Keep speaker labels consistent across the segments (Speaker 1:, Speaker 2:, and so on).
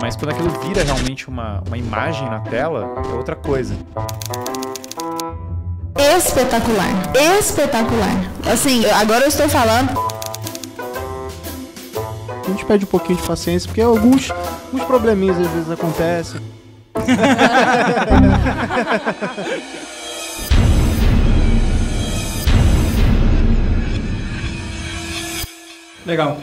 Speaker 1: Mas quando aquilo vira realmente uma, uma imagem na tela, é outra coisa.
Speaker 2: Espetacular, espetacular. Assim, agora eu estou falando
Speaker 3: a gente pede um pouquinho de paciência, porque alguns, alguns probleminhas às vezes acontecem. Legal.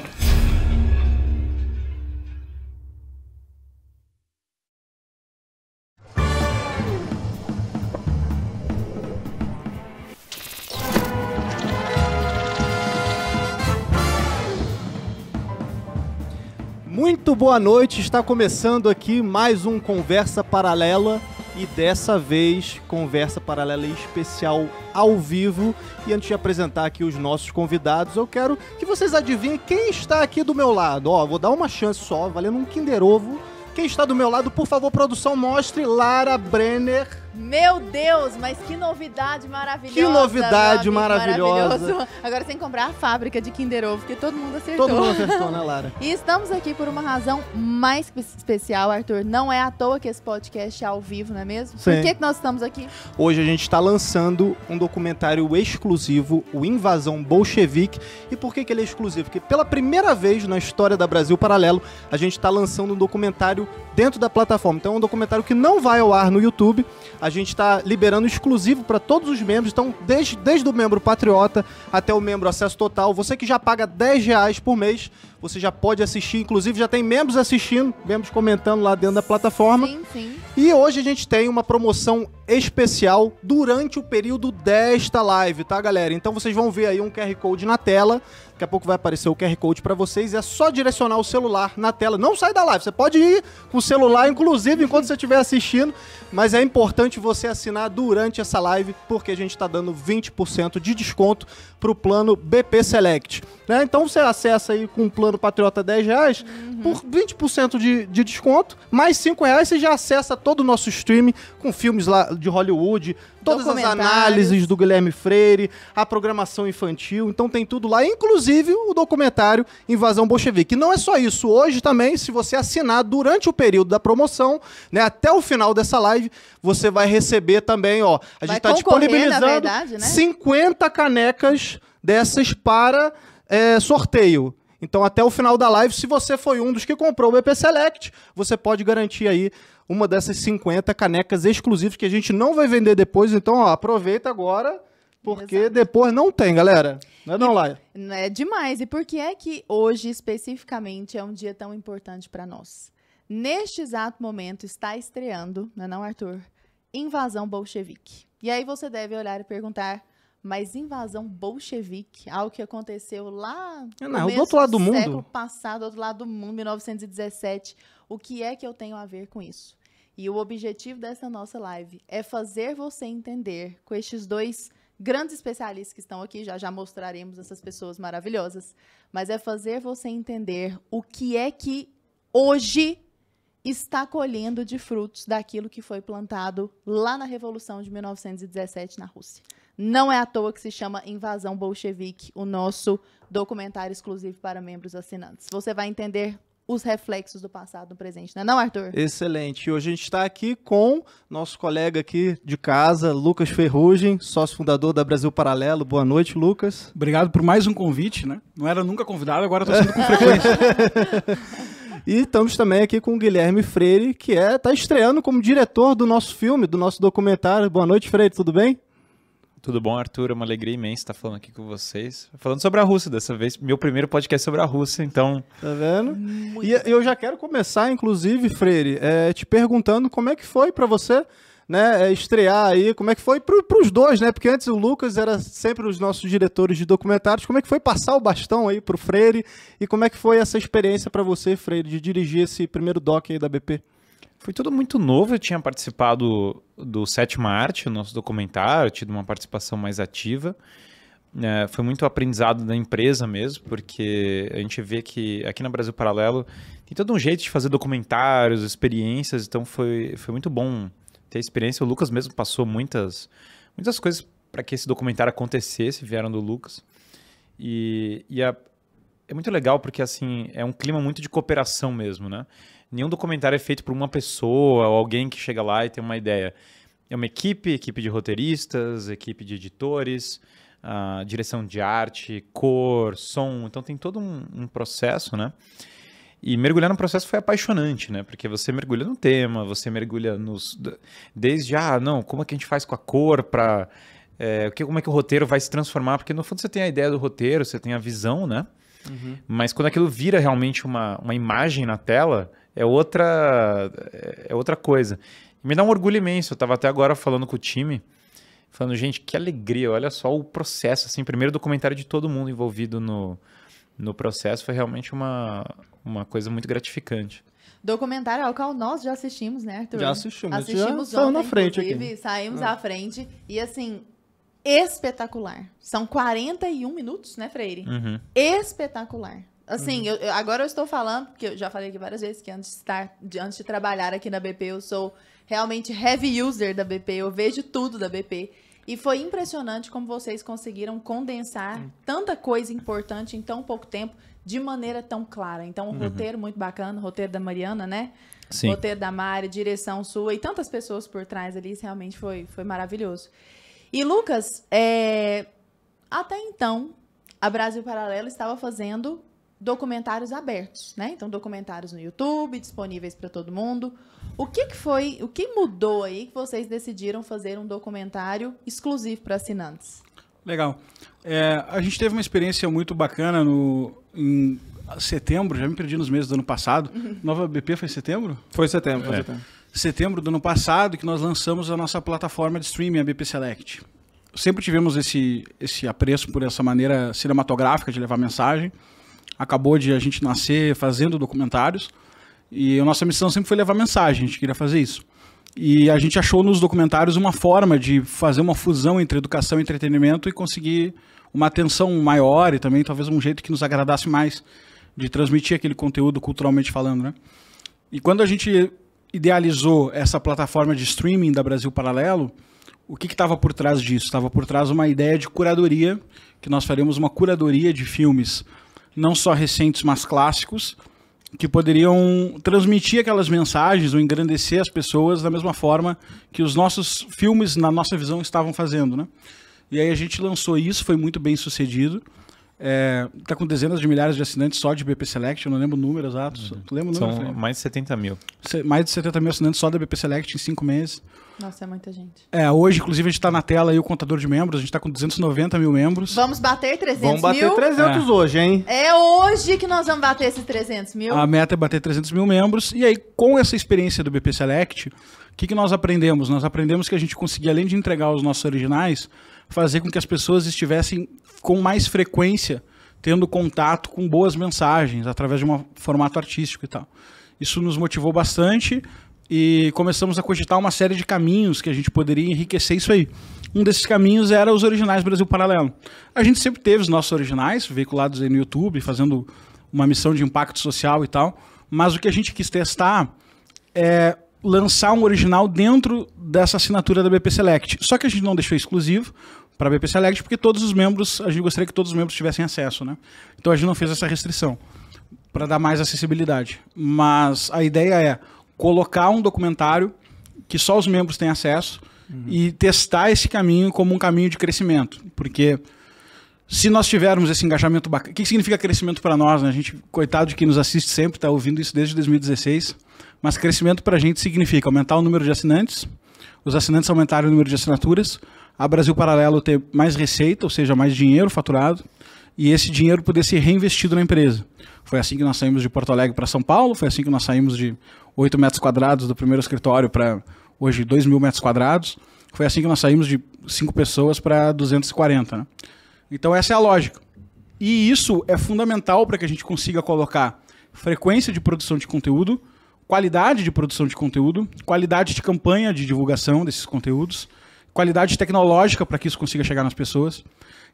Speaker 3: Muito boa noite, está começando aqui mais um Conversa Paralela e dessa vez conversa paralela especial ao vivo. E antes de apresentar aqui os nossos convidados, eu quero que vocês adivinhem quem está aqui do meu lado. Ó, vou dar uma chance só, valendo um Kinder Ovo. Quem está do meu lado, por favor, produção, mostre Lara
Speaker 2: Brenner. Meu Deus, mas que novidade maravilhosa. Que novidade maravilhosa. Agora sem comprar a fábrica de Kinder Ovo, que todo mundo acertou. Todo mundo acertou, né, Lara? e estamos aqui por uma razão mais especial, Arthur. Não é à toa que esse podcast é ao vivo, não é mesmo? Sim. Por que, que nós estamos aqui?
Speaker 3: Hoje a gente está lançando um documentário exclusivo, o Invasão Bolchevique. E por que, que ele é exclusivo? Porque pela primeira vez na história da Brasil Paralelo, a gente está lançando um documentário dentro da plataforma. Então é um documentário que não vai ao ar no YouTube. A a gente está liberando exclusivo para todos os membros. Então, desde, desde o membro patriota até o membro acesso total, você que já paga 10 reais por mês, você já pode assistir, inclusive já tem membros assistindo, membros comentando lá dentro da plataforma. Sim, sim. E hoje a gente tem uma promoção especial durante o período desta live, tá, galera? Então vocês vão ver aí um QR Code na tela. Daqui a pouco vai aparecer o QR Code para vocês. É só direcionar o celular na tela. Não sai da live. Você pode ir com o celular, inclusive, enquanto você estiver assistindo. Mas é importante você assinar durante essa live, porque a gente está dando 20% de desconto para o plano BP Select. Né? Então você acessa aí com o plano do Patriota 10 reais, uhum. por 20% de, de desconto, mais 5 reais você já acessa todo o nosso stream com filmes lá de Hollywood, todas as análises do Guilherme Freire, a programação infantil, então tem tudo lá, inclusive o documentário Invasão Bolchevique. E não é só isso, hoje também, se você assinar durante o período da promoção, né, até o final dessa live, você vai receber também, ó, a gente tá disponibilizando verdade, né? 50 canecas dessas para é, sorteio. Então, até o final da live, se você foi um dos que comprou o BP Select, você pode garantir aí uma dessas 50 canecas exclusivas que a gente não vai vender depois. Então, ó, aproveita agora, porque Exato. depois não tem, galera. Não é não, Laia?
Speaker 2: É demais. E por que é que hoje, especificamente, é um dia tão importante para nós? Neste exato momento está estreando, não é não, Arthur? Invasão Bolchevique. E aí você deve olhar e perguntar mas invasão bolchevique, algo que aconteceu lá é, no é do outro lado do mundo. século passado, do outro lado do mundo, 1917. O que é que eu tenho a ver com isso? E o objetivo dessa nossa live é fazer você entender com estes dois grandes especialistas que estão aqui, já já mostraremos essas pessoas maravilhosas, mas é fazer você entender o que é que hoje está colhendo de frutos daquilo que foi plantado lá na Revolução de 1917 na Rússia. Não é à toa que se chama Invasão Bolchevique, o nosso documentário exclusivo para membros assinantes. Você vai entender os reflexos do passado no presente, não é não, Arthur?
Speaker 3: Excelente. Hoje a gente está aqui com nosso colega aqui de casa, Lucas Ferrugem, sócio fundador da Brasil Paralelo. Boa noite, Lucas. Obrigado por mais um convite, né? Não era nunca convidado, agora estou sendo com frequência. E estamos também aqui com o Guilherme Freire, que está é, tá estreando como diretor do nosso filme, do nosso documentário. Boa noite, Freire, tudo bem?
Speaker 1: Tudo bom, Arthur? É uma alegria imensa estar falando aqui com vocês. Falando sobre a Rússia dessa vez, meu primeiro podcast é sobre a Rússia, então.
Speaker 3: Tá vendo? E eu já quero começar, inclusive, Freire, é, te perguntando como é que foi para você né, é, estrear aí, como é que foi para os dois, né? Porque antes o Lucas era sempre os nossos diretores de documentários. Como é que foi passar o bastão aí para o Freire e como é que foi
Speaker 1: essa experiência para você, Freire, de dirigir esse primeiro doc aí da BP? Foi tudo muito novo, eu tinha participado do Sétima Arte, o nosso documentário, tido uma participação mais ativa. É, foi muito aprendizado da empresa mesmo, porque a gente vê que aqui no Brasil Paralelo tem todo um jeito de fazer documentários, experiências, então foi, foi muito bom ter experiência. O Lucas mesmo passou muitas, muitas coisas para que esse documentário acontecesse, vieram do Lucas. E, e é, é muito legal porque assim é um clima muito de cooperação mesmo, né? nenhum documentário é feito por uma pessoa ou alguém que chega lá e tem uma ideia. É uma equipe, equipe de roteiristas, equipe de editores, uh, direção de arte, cor, som. Então tem todo um, um processo, né? E mergulhar no processo foi apaixonante, né? Porque você mergulha no tema, você mergulha nos. Desde, ah, não, como é que a gente faz com a cor para. É, como é que o roteiro vai se transformar? Porque no fundo você tem a ideia do roteiro, você tem a visão, né? Uhum. Mas quando aquilo vira realmente uma, uma imagem na tela, é outra, é outra coisa. Me dá um orgulho imenso. Eu estava até agora falando com o time, falando, gente, que alegria, olha só o processo, assim, primeiro documentário de todo mundo envolvido no, no processo foi realmente uma, uma coisa muito gratificante.
Speaker 2: Documentário ao qual nós já assistimos, né, Arthur? Já assistimos. Assistimos já ontem, na frente aqui. saímos ah. à frente e, assim, espetacular. São 41 minutos, né, Freire? Uhum. Espetacular. Assim, uhum. eu, agora eu estou falando, porque eu já falei aqui várias vezes, que antes de, estar, de, antes de trabalhar aqui na BP, eu sou realmente heavy user da BP, eu vejo tudo da BP. E foi impressionante como vocês conseguiram condensar uhum. tanta coisa importante em tão pouco tempo, de maneira tão clara. Então, um uhum. roteiro muito bacana, roteiro da Mariana, né? Sim. Roteiro da Mari, direção sua e tantas pessoas por trás ali, isso realmente foi, foi maravilhoso. E, Lucas, é... até então, a Brasil Paralelo estava fazendo documentários abertos, né? Então documentários no YouTube disponíveis para todo mundo. O que, que foi, o que mudou aí que vocês decidiram fazer um documentário exclusivo para assinantes?
Speaker 4: Legal. É, a gente teve uma experiência muito bacana no em setembro, já me perdi nos meses do ano passado. Uhum. Nova BP foi setembro? Foi setembro. Foi é. setembro. setembro do ano passado que nós lançamos a nossa plataforma de streaming, a BP Select. Sempre tivemos esse esse apreço por essa maneira cinematográfica de levar mensagem acabou de a gente nascer fazendo documentários. E a nossa missão sempre foi levar mensagem, a gente queria fazer isso. E a gente achou nos documentários uma forma de fazer uma fusão entre educação e entretenimento e conseguir uma atenção maior e também talvez um jeito que nos agradasse mais de transmitir aquele conteúdo culturalmente falando, né? E quando a gente idealizou essa plataforma de streaming da Brasil Paralelo, o que estava por trás disso? Estava por trás uma ideia de curadoria, que nós faremos uma curadoria de filmes não só recentes, mas clássicos, que poderiam transmitir aquelas mensagens ou engrandecer as pessoas da mesma forma que os nossos filmes, na nossa visão, estavam fazendo, né? E aí a gente lançou isso, foi muito bem sucedido. É, tá com dezenas de milhares de assinantes só de BP Select, eu não lembro o número exato. Uhum. Tu lembra o número? São mais de 70 mil. Mais de 70 mil assinantes só da BP Select em cinco meses.
Speaker 2: Nossa, é muita gente.
Speaker 4: É, hoje, inclusive, a gente tá na tela aí o contador de membros. A gente tá com 290 mil membros.
Speaker 2: Vamos bater 300 mil? Vamos bater mil? 300 é. hoje, hein? É hoje que nós vamos bater esses 300 mil. A
Speaker 4: meta é bater 300 mil membros. E aí, com essa experiência do BP Select, o que, que nós aprendemos? Nós aprendemos que a gente conseguia, além de entregar os nossos originais, fazer com que as pessoas estivessem com mais frequência tendo contato com boas mensagens através de um formato artístico e tal. Isso nos motivou bastante e começamos a cogitar uma série de caminhos que a gente poderia enriquecer isso aí. Um desses caminhos era os originais Brasil Paralelo. A gente sempre teve os nossos originais, veiculados aí no YouTube, fazendo uma missão de impacto social e tal, mas o que a gente quis testar é lançar um original dentro dessa assinatura da BP Select. Só que a gente não deixou exclusivo para a BP Select, porque todos os membros, a gente gostaria que todos os membros tivessem acesso, né? Então a gente não fez essa restrição para dar mais acessibilidade. Mas a ideia é colocar um documentário que só os membros têm acesso uhum. e testar esse caminho como um caminho de crescimento. Porque se nós tivermos esse engajamento bacana. O que significa crescimento para nós? Né? A gente, coitado de quem nos assiste sempre, está ouvindo isso desde 2016. Mas crescimento para a gente significa aumentar o número de assinantes, os assinantes aumentarem o número de assinaturas, a Brasil Paralelo ter mais receita, ou seja, mais dinheiro faturado, e esse dinheiro poder ser reinvestido na empresa. Foi assim que nós saímos de Porto Alegre para São Paulo, foi assim que nós saímos de 8 metros quadrados do primeiro escritório para hoje 2 mil metros quadrados. Foi assim que nós saímos de 5 pessoas para 240. Né? Então essa é a lógica. E isso é fundamental para que a gente consiga colocar frequência de produção de conteúdo, qualidade de produção de conteúdo, qualidade de campanha de divulgação desses conteúdos, qualidade tecnológica para que isso consiga chegar nas pessoas.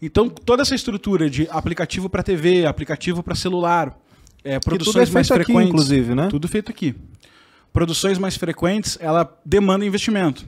Speaker 4: Então, toda essa estrutura de aplicativo para TV, aplicativo para celular, é, é, produções mais frequentes. Aqui, inclusive, né? Tudo feito aqui. Produções mais frequentes, ela demanda investimento.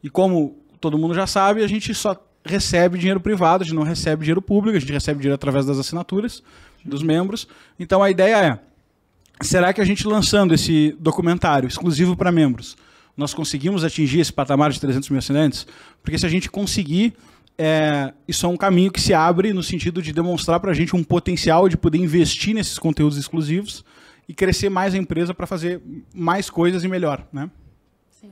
Speaker 4: E como todo mundo já sabe, a gente só recebe dinheiro privado, a gente não recebe dinheiro público, a gente recebe dinheiro através das assinaturas dos membros. Então a ideia é: será que a gente lançando esse documentário exclusivo para membros, nós conseguimos atingir esse patamar de 300 mil assinantes? Porque se a gente conseguir, é, isso é um caminho que se abre no sentido de demonstrar para a gente um potencial de poder investir nesses conteúdos exclusivos e crescer mais a empresa para fazer mais coisas e melhor, né?
Speaker 3: Sim.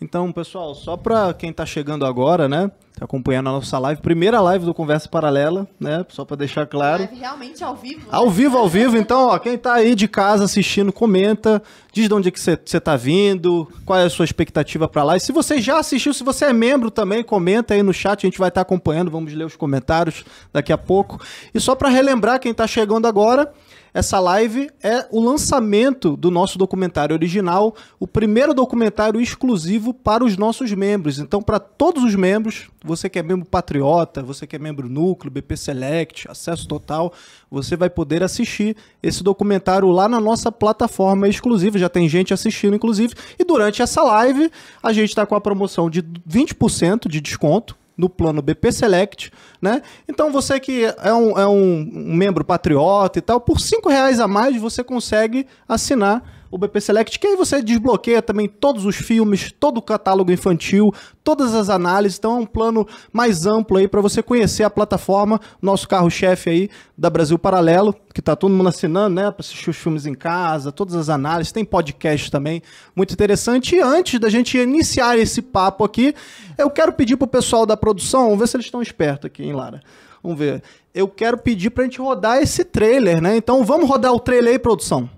Speaker 3: Então, pessoal, só para quem está chegando agora, né? Tá acompanhando a nossa live, primeira live do Conversa Paralela, né? Só para deixar claro.
Speaker 2: Live realmente ao vivo. Né?
Speaker 3: Ao vivo, ao vivo. Então, ó, quem está aí de casa assistindo, comenta, diz de onde é que você está vindo, qual é a sua expectativa para lá. E se você já assistiu, se você é membro também, comenta aí no chat, a gente vai estar tá acompanhando, vamos ler os comentários daqui a pouco. E só para relembrar quem está chegando agora, essa live é o lançamento do nosso documentário original, o primeiro documentário exclusivo para os nossos membros. Então, para todos os membros, você que é membro patriota, você que é membro núcleo, BP Select, acesso total, você vai poder assistir esse documentário lá na nossa plataforma exclusiva. Já tem gente assistindo, inclusive. E durante essa live, a gente está com a promoção de 20% de desconto no plano BP Select, né? Então você que é um, é um membro patriota e tal, por cinco reais a mais você consegue assinar o BP Select, que aí você desbloqueia também todos os filmes, todo o catálogo infantil, todas as análises. Então é um plano mais amplo aí para você conhecer a plataforma, nosso carro-chefe aí da Brasil Paralelo, que tá todo mundo assinando, né, para assistir os filmes em casa, todas as análises, tem podcast também, muito interessante. E antes da gente iniciar esse papo aqui, eu quero pedir pro pessoal da produção, vamos ver se eles estão espertos aqui, hein, Lara. Vamos ver. Eu quero pedir pra gente rodar esse trailer, né? Então vamos rodar o trailer aí, produção.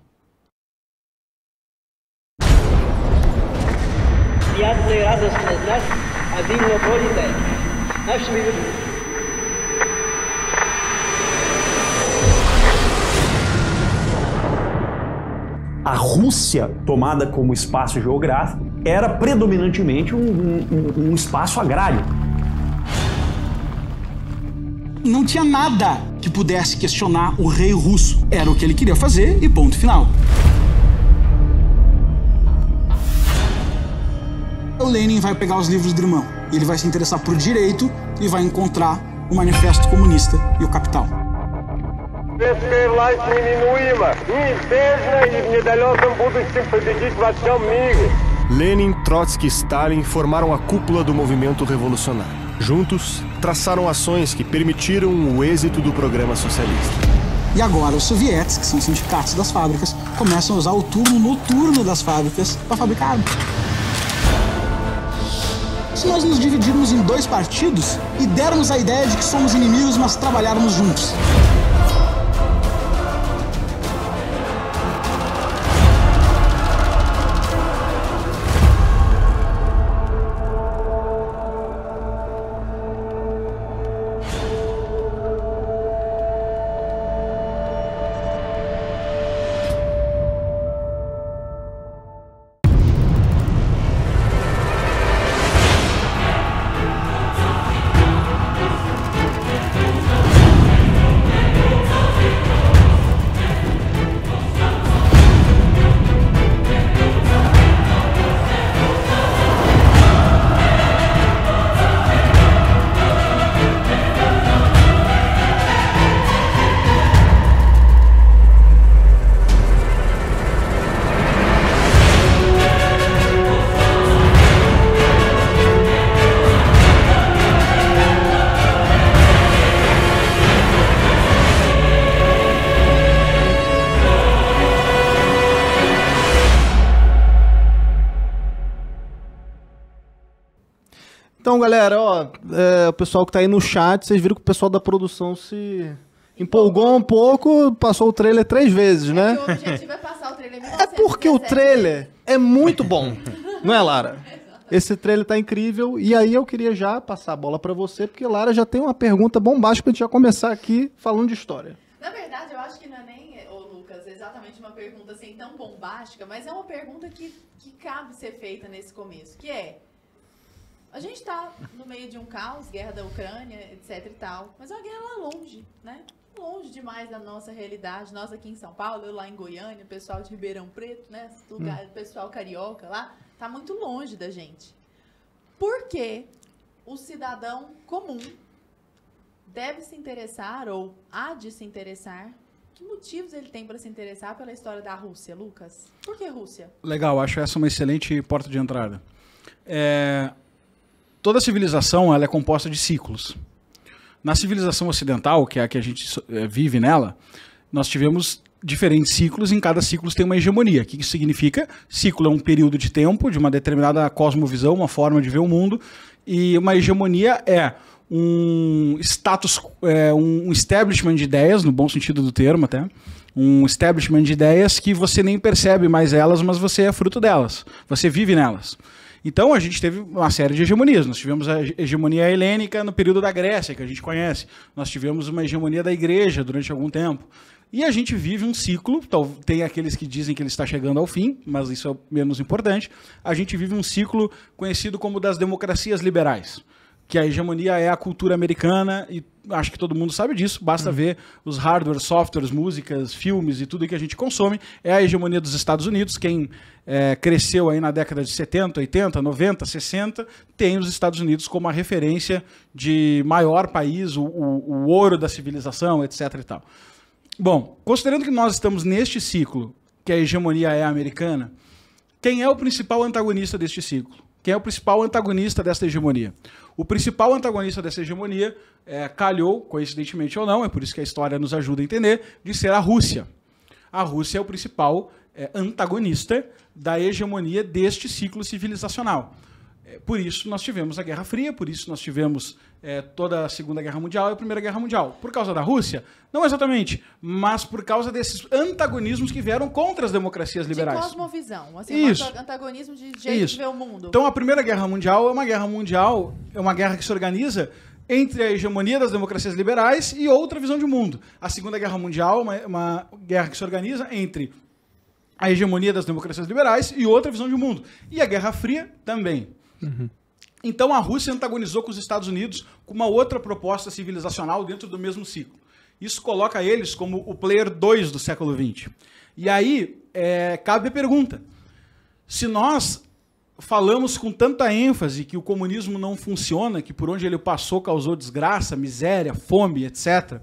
Speaker 5: радиация радостна от нас, а дивно болите. Аз ще ви видим.
Speaker 1: a Rússia, tomada como espaço geográfico, era
Speaker 4: predominantemente um, um, um, espaço agrário. Não tinha nada que pudesse questionar o rei russo. Era o que ele queria fazer e ponto final. o Lenin vai pegar os livros do irmão. ele vai se interessar por direito e vai encontrar o
Speaker 6: Manifesto Comunista e o Capital. Lenin, Trotsky e Stalin formaram a cúpula do movimento revolucionário. Juntos, traçaram ações que permitiram o êxito do programa socialista. E agora os sovietes, que são sindicatos das
Speaker 4: fábricas, começam a usar o turno noturno das fábricas para fabricar armas se nós nos dividirmos em dois partidos e dermos a ideia de que somos inimigos, mas trabalharmos juntos.
Speaker 3: galera, ó, é, o pessoal que tá aí no chat, vocês viram que o pessoal da produção se empolgou um pouco, passou o trailer três vezes, é né? É, o objetivo é
Speaker 2: passar o trailer É
Speaker 3: porque o trailer é muito bom, não é, Lara? Esse trailer tá incrível. E aí eu queria já passar a bola para você, porque Lara já tem uma pergunta bombástica pra gente já começar aqui falando de história.
Speaker 2: Na verdade, eu acho que não é nem, ô Lucas, exatamente uma pergunta assim tão bombástica, mas é uma pergunta que, que cabe ser feita nesse começo, que é a gente está no meio de um caos, guerra da Ucrânia, etc e tal, mas é uma guerra lá longe, né? Longe demais da nossa realidade. Nós aqui em São Paulo, eu lá em Goiânia, o pessoal de Ribeirão Preto, né? hum. pessoal carioca lá, tá muito longe da gente. Por que o cidadão comum deve se interessar ou há de se interessar que motivos ele tem para se interessar pela história da Rússia, Lucas? Por que Rússia?
Speaker 4: Legal, acho essa uma excelente porta de entrada. É, toda civilização ela é composta de ciclos. Na civilização ocidental, que é a que a gente é, vive nela, nós tivemos diferentes ciclos, em cada ciclo tem uma hegemonia. O que isso significa? Ciclo é um período de tempo, de uma determinada cosmovisão, uma forma de ver o mundo, e uma hegemonia é um status, é, um establishment de ideias, no bom sentido do termo até, um establishment de ideias que você nem percebe mais elas, mas você é fruto delas, você vive nelas. Então a gente teve uma série de hegemonias. Nós tivemos a hegemonia helênica no período da Grécia, que a gente conhece. Nós tivemos uma hegemonia da igreja durante algum tempo. E a gente vive um ciclo, tem aqueles que dizem que ele está chegando ao fim, mas isso é menos importante. A gente vive um ciclo conhecido como das democracias liberais, que a hegemonia é a cultura americana e acho que todo mundo sabe disso, basta hum. ver os hardware, softwares, músicas, filmes e tudo que a gente consome, é a hegemonia dos Estados Unidos, quem é, cresceu aí na década de 70, 80, 90, 60, tem os Estados Unidos como a referência de maior país, o, o, o ouro da civilização, etc. E tal. Bom, considerando que nós estamos neste ciclo, que a hegemonia é americana, quem é o principal antagonista deste ciclo? Quem é o principal antagonista desta hegemonia? O principal antagonista dessa hegemonia é, calhou, coincidentemente ou não, é por isso que a história nos ajuda a entender, de ser a Rússia. A Rússia é o principal é, antagonista da hegemonia deste ciclo civilizacional. É, por isso nós tivemos a Guerra Fria, por isso nós tivemos é, toda a Segunda Guerra Mundial e a Primeira Guerra Mundial. Por causa da Rússia? Não exatamente, mas por causa desses antagonismos que vieram contra as democracias liberais. De
Speaker 2: cosmovisão, assim, Isso. Um antagonismo de jeito Isso. de ver o mundo. Então a
Speaker 4: Primeira Guerra Mundial é uma guerra mundial, é uma guerra que se organiza entre a hegemonia das democracias liberais e outra visão de mundo. A Segunda Guerra Mundial é uma, é uma guerra que se organiza entre a hegemonia das democracias liberais e outra visão de mundo. E a Guerra Fria também. Uhum. Então a Rússia antagonizou com os Estados Unidos com uma outra proposta civilizacional dentro do mesmo ciclo. Isso coloca eles como o player 2 do século XX. E aí é, cabe a pergunta: se nós falamos com tanta ênfase que o comunismo não funciona, que por onde ele passou causou desgraça, miséria, fome, etc.,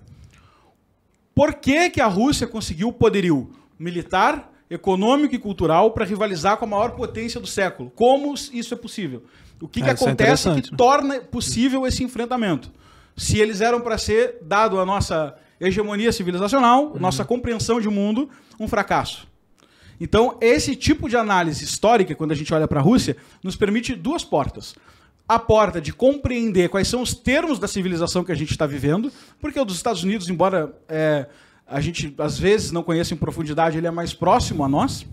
Speaker 4: por que, que a Rússia conseguiu o poderio militar, econômico e cultural para rivalizar com a maior potência do século. Como isso é possível? O que, ah, é, que acontece é que torna possível esse enfrentamento? Se eles eram para ser, dado a nossa hegemonia civilizacional, uhum. nossa compreensão de mundo, um fracasso. Então, esse tipo de análise histórica, quando a gente olha para a Rússia, nos permite duas portas. A porta de compreender quais são os termos da civilização que a gente está vivendo, porque o dos Estados Unidos, embora é, a gente às vezes não conhece em profundidade, ele é mais próximo a nós.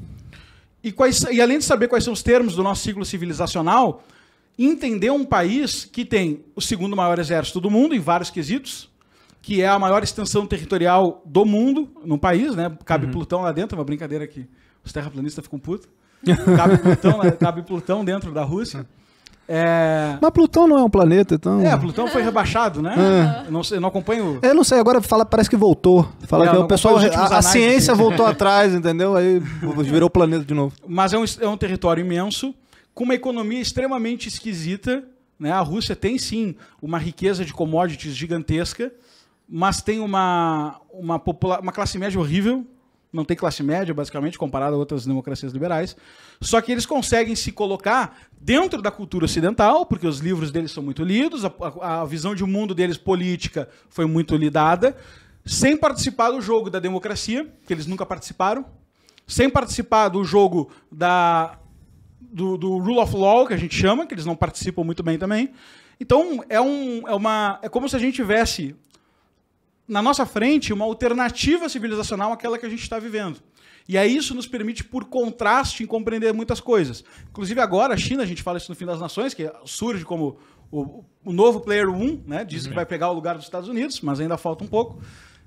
Speaker 4: E, quais, e além de saber quais são os termos do nosso ciclo civilizacional, entender um país que tem o segundo maior exército do mundo, em vários quesitos, que é a maior extensão territorial do mundo, num país, né? Cabe uhum. Plutão lá dentro, é uma brincadeira que os terraplanistas ficam putos. Cabe Plutão, cabe Plutão dentro da Rússia. É...
Speaker 3: Mas Plutão não é um planeta, então. É, Plutão
Speaker 4: foi rebaixado, né? É. Eu não sei, não acompanho.
Speaker 3: Eu não sei, agora fala, parece que voltou. Fala é, que o pessoal. A, a ciência voltou
Speaker 4: atrás, entendeu? Aí virou planeta de novo. Mas é um, é um território imenso, com uma economia extremamente esquisita. Né? A Rússia tem sim uma riqueza de commodities gigantesca, mas tem uma, uma, popula uma classe média horrível não tem classe média, basicamente, comparado a outras democracias liberais. Só que eles conseguem se colocar dentro da cultura ocidental, porque os livros deles são muito lidos, a, a, a visão de um mundo deles política foi muito lidada, sem participar do jogo da democracia, que eles nunca participaram, sem participar do jogo da, do, do rule of law, que a gente chama, que eles não participam muito bem também. Então, é, um, é, uma, é como se a gente tivesse na nossa frente uma alternativa civilizacional àquela que a gente está vivendo. E aí isso nos permite, por contraste, compreender muitas coisas. Inclusive agora, a China, a gente fala isso no fim das nações, que surge como o, o novo player 1, né? Diz que uhum. vai pegar o lugar dos Estados Unidos, mas ainda falta um pouco.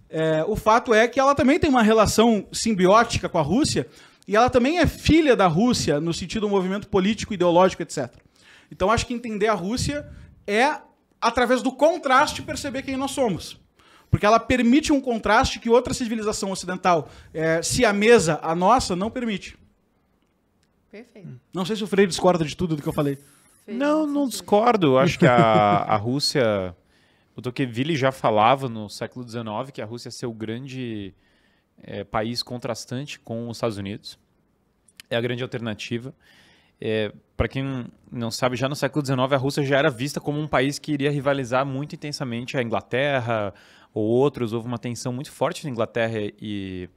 Speaker 4: É, o fato é que ela também tem uma relação simbiótica com a Rússia, e ela também é filha da Rússia no sentido do movimento político, ideológico, etc. Então acho que entender a Rússia é através do contraste perceber quem nós somos. Porque ela permite um contraste que outra civilização ocidental, é, se a mesa, a nossa, não permite. Perfeito. Hum. Não sei se o Freire discorda de tudo do que eu falei.
Speaker 1: não, não discordo. Acho que a, a Rússia. O Tocqueville já falava no século XIX que a Rússia é seu grande é, país contrastante com os Estados Unidos. É a grande alternativa. É, Para quem não sabe, já no século XIX a Rússia já era vista como um país que iria rivalizar muito intensamente a Inglaterra, ou outros, houve uma tensão muito forte na Inglaterra e,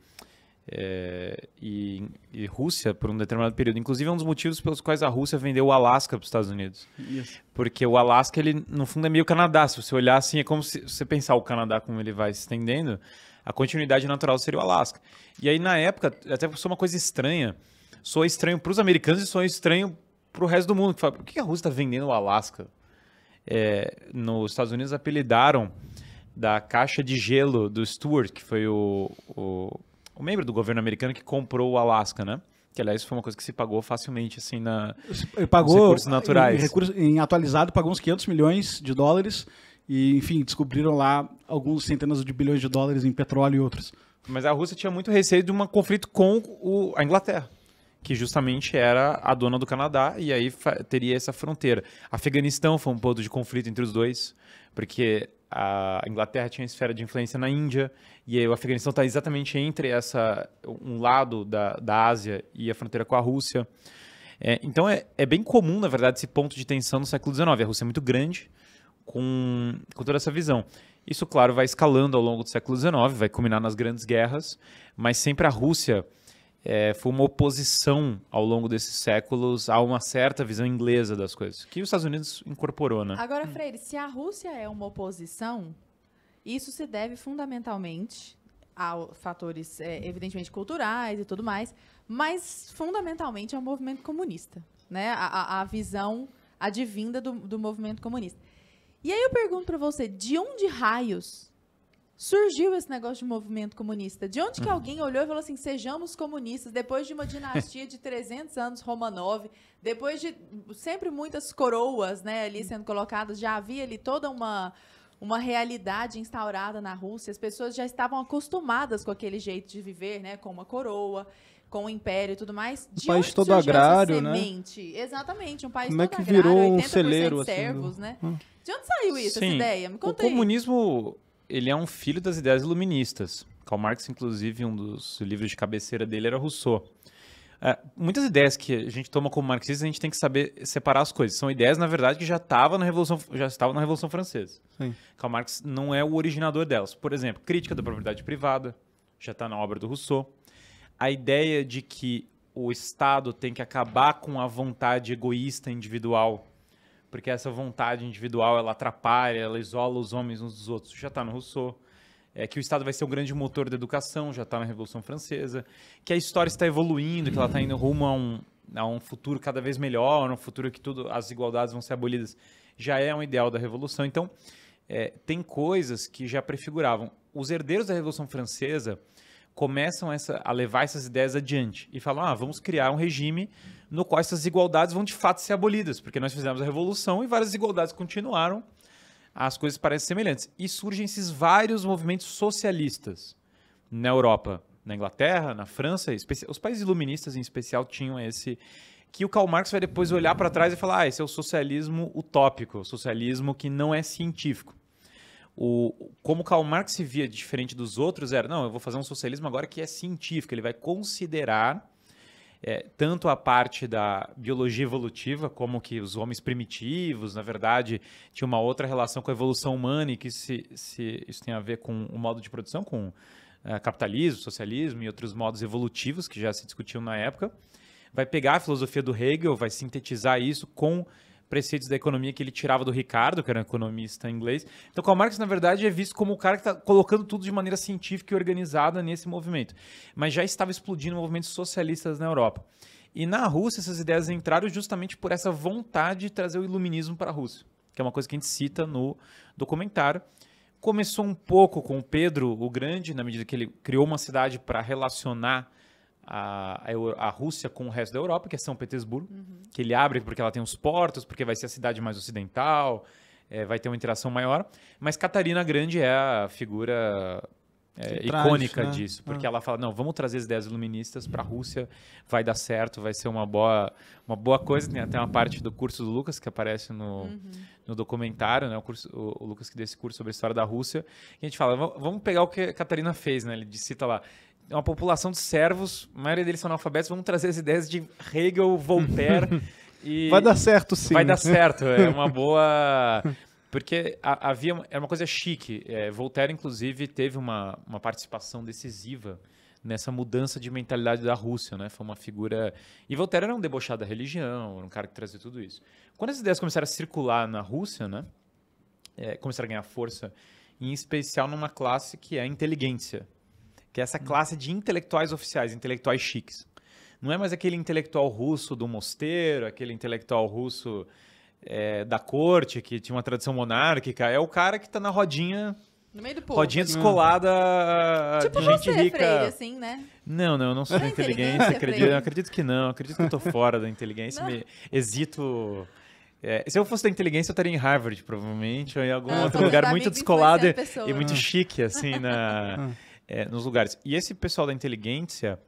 Speaker 1: é, e, e, Rússia por um determinado período. Inclusive, é um dos motivos pelos quais a Rússia vendeu o Alasca para os Estados Unidos. Isso. Porque o Alasca, ele, no fundo, é meio Canadá. Se você olhar assim, é como se você pensar o Canadá, como ele vai se estendendo, a continuidade natural seria o Alasca. E aí, na época, até foi uma coisa estranha. Sou estranho para os americanos e sou estranho para o resto do mundo. Que fala, por que a Rússia está vendendo o Alasca? É, nos Estados Unidos apelidaram da caixa de gelo do Stuart, que foi o, o, o membro do governo americano que comprou o Alasca, né? Que, aliás, foi uma coisa que se pagou facilmente, assim, na, pagou, nos recursos naturais. Em, recurso,
Speaker 4: em atualizado, pagou uns 500 milhões de dólares. E, enfim, descobriram lá alguns centenas de bilhões de dólares em petróleo e outros. Mas a Rússia tinha muito receio de um conflito com o, a Inglaterra,
Speaker 1: que justamente era a dona do Canadá, e aí teria essa fronteira. Afeganistão foi um ponto de conflito entre os dois, porque a Inglaterra tinha esfera de influência na Índia, e o Afeganistão está exatamente entre essa um lado da, da Ásia e a fronteira com a Rússia. É, então é, é bem comum, na verdade, esse ponto de tensão no século XIX. A Rússia é muito grande, com, com toda essa visão. Isso, claro, vai escalando ao longo do século XIX, vai culminar nas grandes guerras, mas sempre a Rússia é, foi uma oposição ao longo desses séculos a uma certa visão inglesa das coisas, que os Estados Unidos incorporou, né? Agora, hum. Freire,
Speaker 2: se a Rússia é uma oposição, isso se deve fundamentalmente a fatores, é, evidentemente, culturais e tudo mais, mas fundamentalmente ao movimento comunista, né? A, a visão advinda do, do movimento comunista. E aí eu pergunto para você, de onde raios surgiu esse negócio de movimento comunista? De onde que uhum. alguém olhou e falou assim, sejamos comunistas, depois de uma dinastia de 300 anos Romanov, depois de sempre muitas coroas, né, ali sendo colocadas, já havia ali toda uma uma realidade instaurada na Rússia, as pessoas já estavam acostumadas com aquele jeito de viver, né, com uma coroa, com o império e tudo mais. De um país todo agrário, né? Exatamente, um país Como é todo é que agrário, virou um celeiro, assim, servos, assim, né? Hum. De onde saiu isso, Sim, essa ideia? Me conta o
Speaker 1: comunismo ele é um filho das ideias iluministas. Karl Marx, inclusive, um dos livros de cabeceira dele era Rousseau. É, muitas ideias que a gente toma como marxista, a gente tem que saber separar as coisas. São ideias, na verdade, que já estavam na Revolução, já estava na Revolução Francesa. Sim. Karl Marx não é o originador delas. Por exemplo, crítica da propriedade privada, já está na obra do Rousseau. A ideia de que o Estado tem que acabar com a vontade egoísta individual porque essa vontade individual ela atrapalha, ela isola os homens uns dos outros. Já está no Rousseau. É que o Estado vai ser o grande motor da educação, já está na Revolução Francesa. Que a história está evoluindo, que ela está indo rumo a um, a um futuro cada vez melhor, um futuro que tudo, as igualdades vão ser abolidas. Já é um ideal da Revolução. Então, é, tem coisas que já prefiguravam. Os herdeiros da Revolução Francesa começam essa, a levar essas ideias adiante e falam: ah, vamos criar um regime no qual essas igualdades vão de fato ser abolidas, porque nós fizemos a revolução e várias igualdades continuaram, as coisas parecem semelhantes. E surgem esses vários movimentos socialistas na Europa, na Inglaterra, na França, os países iluministas em especial tinham esse que o Karl Marx vai depois olhar para trás e falar: ah, esse é o socialismo utópico, o socialismo que não é científico. O, como Karl Marx se via diferente dos outros era, não, eu vou fazer um socialismo agora que é científico, ele vai considerar é, tanto a parte da biologia evolutiva, como que os homens primitivos, na verdade, tinham uma outra relação com a evolução humana e que se, se isso tem a ver com o modo de produção, com é, capitalismo, socialismo e outros modos evolutivos que já se discutiam na época. Vai pegar a filosofia do Hegel, vai sintetizar isso com preceitos da economia que ele tirava do Ricardo, que era um economista inglês. Então, Karl Marx, na verdade, é visto como o cara que está colocando tudo de maneira científica e organizada nesse movimento. Mas já estava explodindo movimentos socialistas na Europa. E na Rússia, essas ideias entraram justamente por essa vontade de trazer o iluminismo para a Rússia, que é uma coisa que a gente cita no documentário. Começou um pouco com Pedro o Grande, na medida que ele criou uma cidade para relacionar a, a Rússia com o resto da Europa, que é São Petersburgo, uhum. que ele abre porque ela tem os portos, porque vai ser a cidade mais ocidental, é, vai ter uma interação maior. Mas Catarina Grande é a figura é, icônica né? disso, porque ah. ela fala, não, vamos trazer as ideias iluministas para a Rússia, vai dar certo, vai ser uma boa, uma boa coisa, tem até uma parte do curso do Lucas que aparece no, uhum. no documentário, né, o, curso, o, o, Lucas que deu esse curso sobre a história da Rússia, e a gente fala, vamos pegar o que a Catarina fez, né, ele cita lá, uma população de servos, a maioria deles são analfabetos, vamos trazer as ideias de Hegel, Voltaire... e vai dar certo, sim. Vai dar certo, é uma boa porque havia era uma coisa chique. É, Voltaire, inclusive, teve uma, uma participação decisiva nessa mudança de mentalidade da Rússia, né? Foi uma figura. E Voltaire era um debochado da religião, era um cara que trazia tudo isso. Quando essas ideias começaram a circular na Rússia, né? É, começaram a ganhar força, em especial numa classe que é a inteligência, que é essa hum. classe de intelectuais oficiais, intelectuais chiques. Não é mais aquele intelectual russo do mosteiro, aquele intelectual russo é, da corte, que tinha uma tradição monárquica, é o cara que tá na rodinha.
Speaker 2: No meio do povo. Rodinha assim. descolada
Speaker 1: tipo de gente você, rica. Freire, assim, né? Não, não, eu não sou da inteligência, acredito, acredito que não, acredito que eu tô fora da inteligência, não. me hesito. É, se eu fosse da inteligência, eu estaria em Harvard, provavelmente, ou em algum ah, outro lugar tá muito descolado e, e, muito ah. chique, assim, na, ah. é, nos lugares. E esse pessoal da inteligência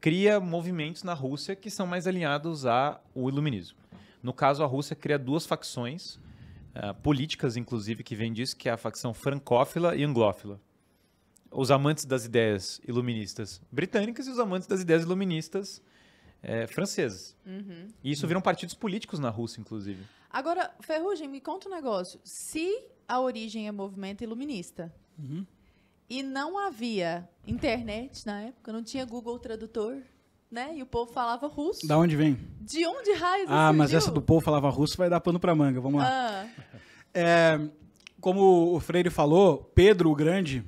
Speaker 1: cria movimentos na Rússia que são mais alinhados ao iluminismo. No caso, a Rússia cria duas facções uh, políticas, inclusive, que vêm disso, que é a facção francófila e anglófila. Os amantes das ideias iluministas britânicas e os amantes das ideias iluministas é, francesas. Uhum. E isso viram partidos políticos na Rússia, inclusive.
Speaker 2: Agora, Ferrugem, me conta um negócio. Se a origem é movimento iluminista uhum. e não havia internet na época, não tinha Google Tradutor, né? E o povo falava russo. Da onde vem? De onde raios Ah, mas
Speaker 4: essa do povo falava russo vai dar pano pra manga, vamos lá. Ah. É, como o Freire falou, Pedro o Grande,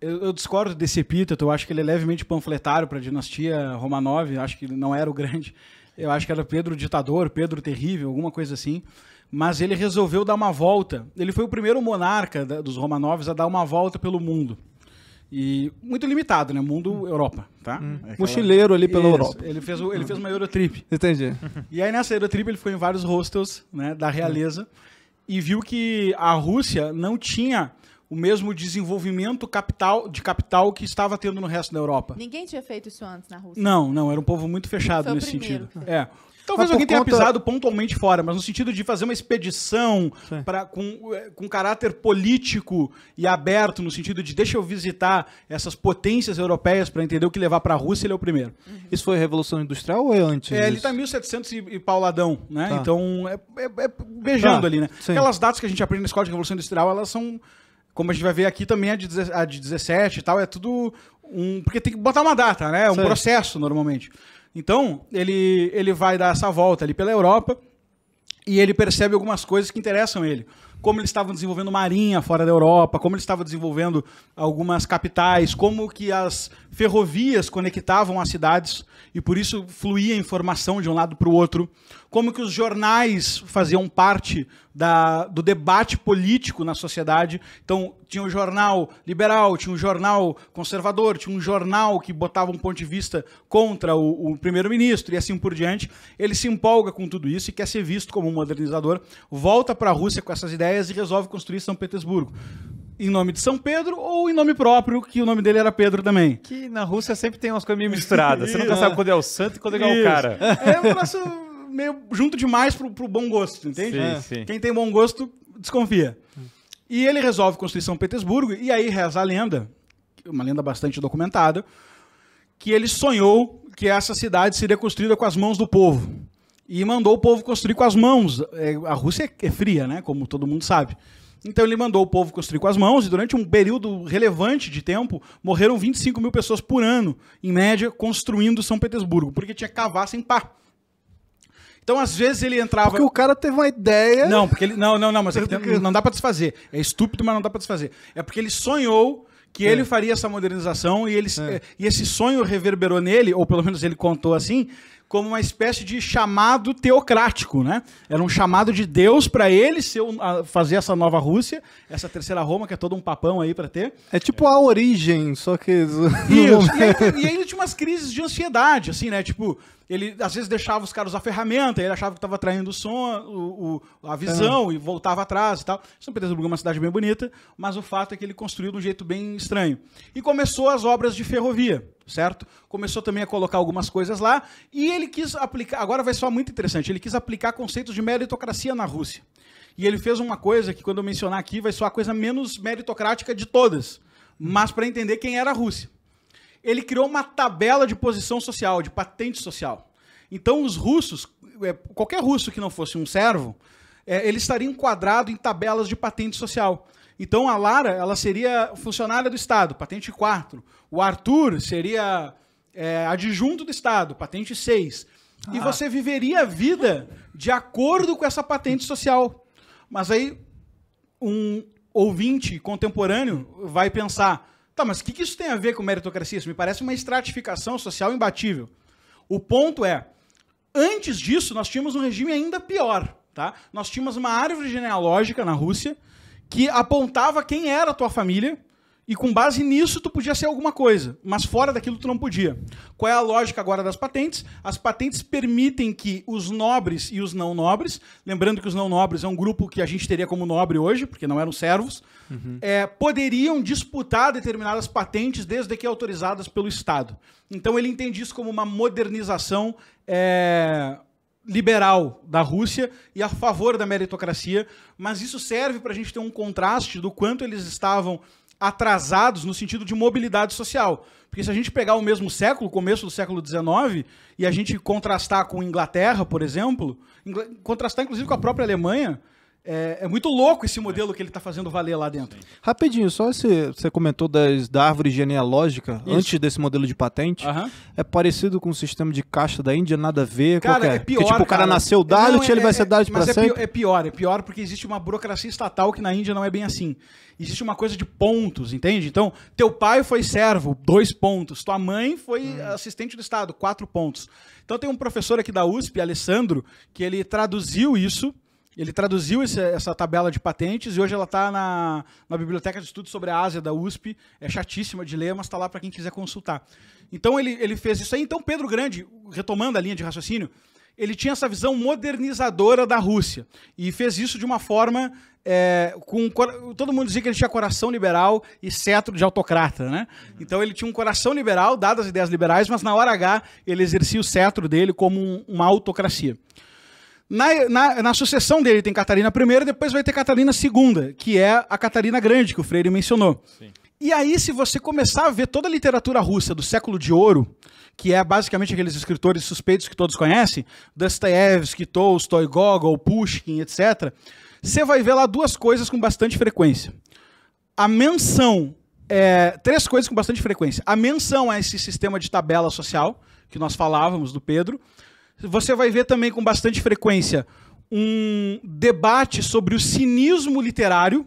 Speaker 4: eu, eu, discordo desse epíteto, eu acho que ele é levemente panfletário para a dinastia Romanov, acho que ele não era o grande, eu acho que era Pedro ditador, Pedro terrível, alguma coisa assim. Mas ele resolveu dar uma volta. Ele foi o primeiro monarca da, dos Romanovs a dar uma volta pelo mundo. E muito limitado, né? Mundo hum. Europa, tá? Hum. É Mochileiro ali pela Isso. Europa. Ele fez, o, ele fez uma Eurotrip. Entendi. E aí nessa Eurotrip ele foi em vários hostels né, da realeza hum. e viu que a Rússia não tinha o mesmo desenvolvimento capital, de capital que estava tendo no resto da Europa.
Speaker 2: Ninguém tinha feito isso antes na Rússia.
Speaker 4: Não, não, era um povo muito fechado nesse sentido. É. Talvez alguém tenha pisado pontualmente fora, mas no sentido de fazer uma expedição pra, com, eh, com caráter político e aberto, no sentido de deixa eu visitar essas potências europeias para entender o que levar para a Rússia, ele é o primeiro. Uhum. Isso foi a Revolução Industrial ou é antes? É, ele está 1700 e, e pauladão, né? Tá. Então, é, é, é beijando tá. ali, né? Sim. Aquelas datas que a gente aprende na escola de Revolução Industrial, elas são como a gente vai ver aqui também, a de, a de 17 e tal, é tudo um. Porque tem que botar uma data, né? É um processo normalmente. Então, ele, ele vai dar essa volta ali pela Europa e ele percebe algumas coisas que interessam ele. Como eles estavam desenvolvendo marinha fora da Europa, como eles estavam desenvolvendo algumas capitais, como que as ferrovias conectavam as cidades e por isso fluía informação de um lado para o outro, como que os jornais faziam parte da, do debate político na sociedade. Então, tinha um jornal liberal, tinha um jornal conservador, tinha um jornal que botava um ponto de vista contra o, o primeiro-ministro e assim por diante. Ele se empolga com tudo isso e quer ser visto como um modernizador, volta para a Rússia com essas ideias e resolve construir São Petersburgo em nome de São Pedro ou em nome próprio, que o nome dele era Pedro também. Que na Rússia sempre tem umas coisas meio misturadas. Você nunca sabe quando é o santo e quando é, é o cara. É o negócio meio junto demais pro, pro bom gosto, entende? Sim, é. sim. Quem tem bom gosto, desconfia. Hum. E ele resolve construir São Petersburgo, e aí reza a lenda, uma lenda bastante documentada, que ele sonhou que essa cidade seria construída com as mãos do povo. E mandou o povo construir com as mãos. É, a Rússia é fria, né? Como todo mundo sabe. Então ele mandou o povo construir com as mãos, e durante um período relevante de tempo, morreram 25 mil pessoas por ano, em média, construindo São Petersburgo, porque tinha que cavar sem pá. Então, às vezes, ele entrava. Porque o cara teve uma ideia. Não, porque ele. Não, não, não, mas é tem... não dá para desfazer. É estúpido, mas não dá para desfazer. É porque ele sonhou que é. ele faria essa modernização e, ele, é. e esse sonho reverberou nele, ou pelo menos ele contou assim, como uma espécie de chamado teocrático, né? Era um chamado de Deus para ele ser, fazer essa nova Rússia, essa terceira Roma, que é todo um papão aí para ter.
Speaker 3: É tipo é. a origem, só que. Isso.
Speaker 4: e, aí, e aí tinha umas crises de ansiedade, assim, né? Tipo, ele às vezes deixava os caras usar ferramenta, ele achava que estava traindo o som, o, o a visão é. e voltava atrás e tal. São Petersburgo é uma cidade bem bonita, mas o fato é que ele construiu de um jeito bem estranho. E começou as obras de ferrovia, certo? Começou também a colocar algumas coisas lá e ele quis aplicar, agora vai soar muito interessante, ele quis aplicar conceitos de meritocracia na Rússia. E ele fez uma coisa que quando eu mencionar aqui vai ser a coisa menos meritocrática de todas, mas para entender quem era a Rússia ele criou uma tabela de posição social, de patente social. Então, os russos, é, qualquer russo que não fosse um servo, é, ele estaria enquadrado em tabelas de patente social. Então, a Lara, ela seria funcionária do Estado, patente 4. O Arthur seria é, adjunto do Estado, patente 6. Ah. E você viveria a vida de acordo com essa patente social. Mas aí, um ouvinte contemporâneo vai pensar Tá, mas o que, que isso tem a ver com meritocracia? Isso me parece uma estratificação social imbatível. O ponto é, antes disso, nós tínhamos um regime ainda pior. Tá? Nós tínhamos uma árvore genealógica na Rússia que apontava quem era a tua família e com base nisso, tu podia ser alguma coisa, mas fora daquilo tu não podia. Qual é a lógica agora das patentes? As patentes permitem que os nobres e os não nobres, lembrando que os não nobres é um grupo que a gente teria como nobre hoje, porque não eram servos, uhum. é, poderiam disputar determinadas patentes desde que autorizadas pelo Estado. Então ele entende isso como uma modernização. É, liberal da Rússia e a favor da meritocracia, mas isso serve para a gente ter um contraste do quanto eles estavam atrasados no sentido de mobilidade social. Porque se a gente pegar o mesmo século, começo do século XIX, e a gente contrastar com Inglaterra, por exemplo, contrastar inclusive com a própria Alemanha, é, é, muito louco esse modelo que ele está fazendo valer lá dentro.
Speaker 3: Rapidinho, só esse, você comentou das, da árvore genealógica, Isso. antes desse modelo de patente. Uhum. É parecido com o sistema de caixa da Índia, nada a ver. Cara, qualquer. é, é pior. Porque, tipo, o cara nasceu Dalit, é, é ele vai é, ser Dalit para sempre.
Speaker 4: é pior, é pior porque existe uma burocracia estatal que na Índia não é bem assim. Existe uma coisa de pontos, entende? Então, teu pai foi servo, dois pontos. Tua mãe foi hum. assistente do Estado, quatro pontos. Então, tem um professor aqui da USP, Alessandro, que ele traduziu isso ele traduziu esse, essa tabela de patentes e hoje ela está na, na Biblioteca de Estudos sobre a Ásia da USP. É chatíssima de ler, mas está lá para quem quiser consultar. Então ele, ele fez isso aí. Então Pedro Grande, retomando a linha de raciocínio, ele tinha essa visão modernizadora da Rússia e fez isso de uma forma é, com todo mundo dizia que ele tinha coração liberal e cetro de autocrata, né? Então ele tinha um coração liberal, dadas as ideias liberais, mas na hora H ele exercia o cetro dele como um, uma autocracia. Na, na, na, sucessão dele tem Catarina I, depois vai ter Catarina II, que é a Catarina Grande, que o Freire mencionou. Sim. E aí, se você começar a ver toda a literatura russa do século de ouro, que é basicamente aqueles escritores suspeitos que todos conhecem, Dostoevsky, Tolstói, Gogol, Pushkin, etc., você vai ver lá duas coisas com bastante frequência. A menção, é, três coisas com bastante frequência. A menção a esse sistema de tabela social, que nós falávamos do Pedro. Você vai ver também com bastante frequência um debate sobre o cinismo literário,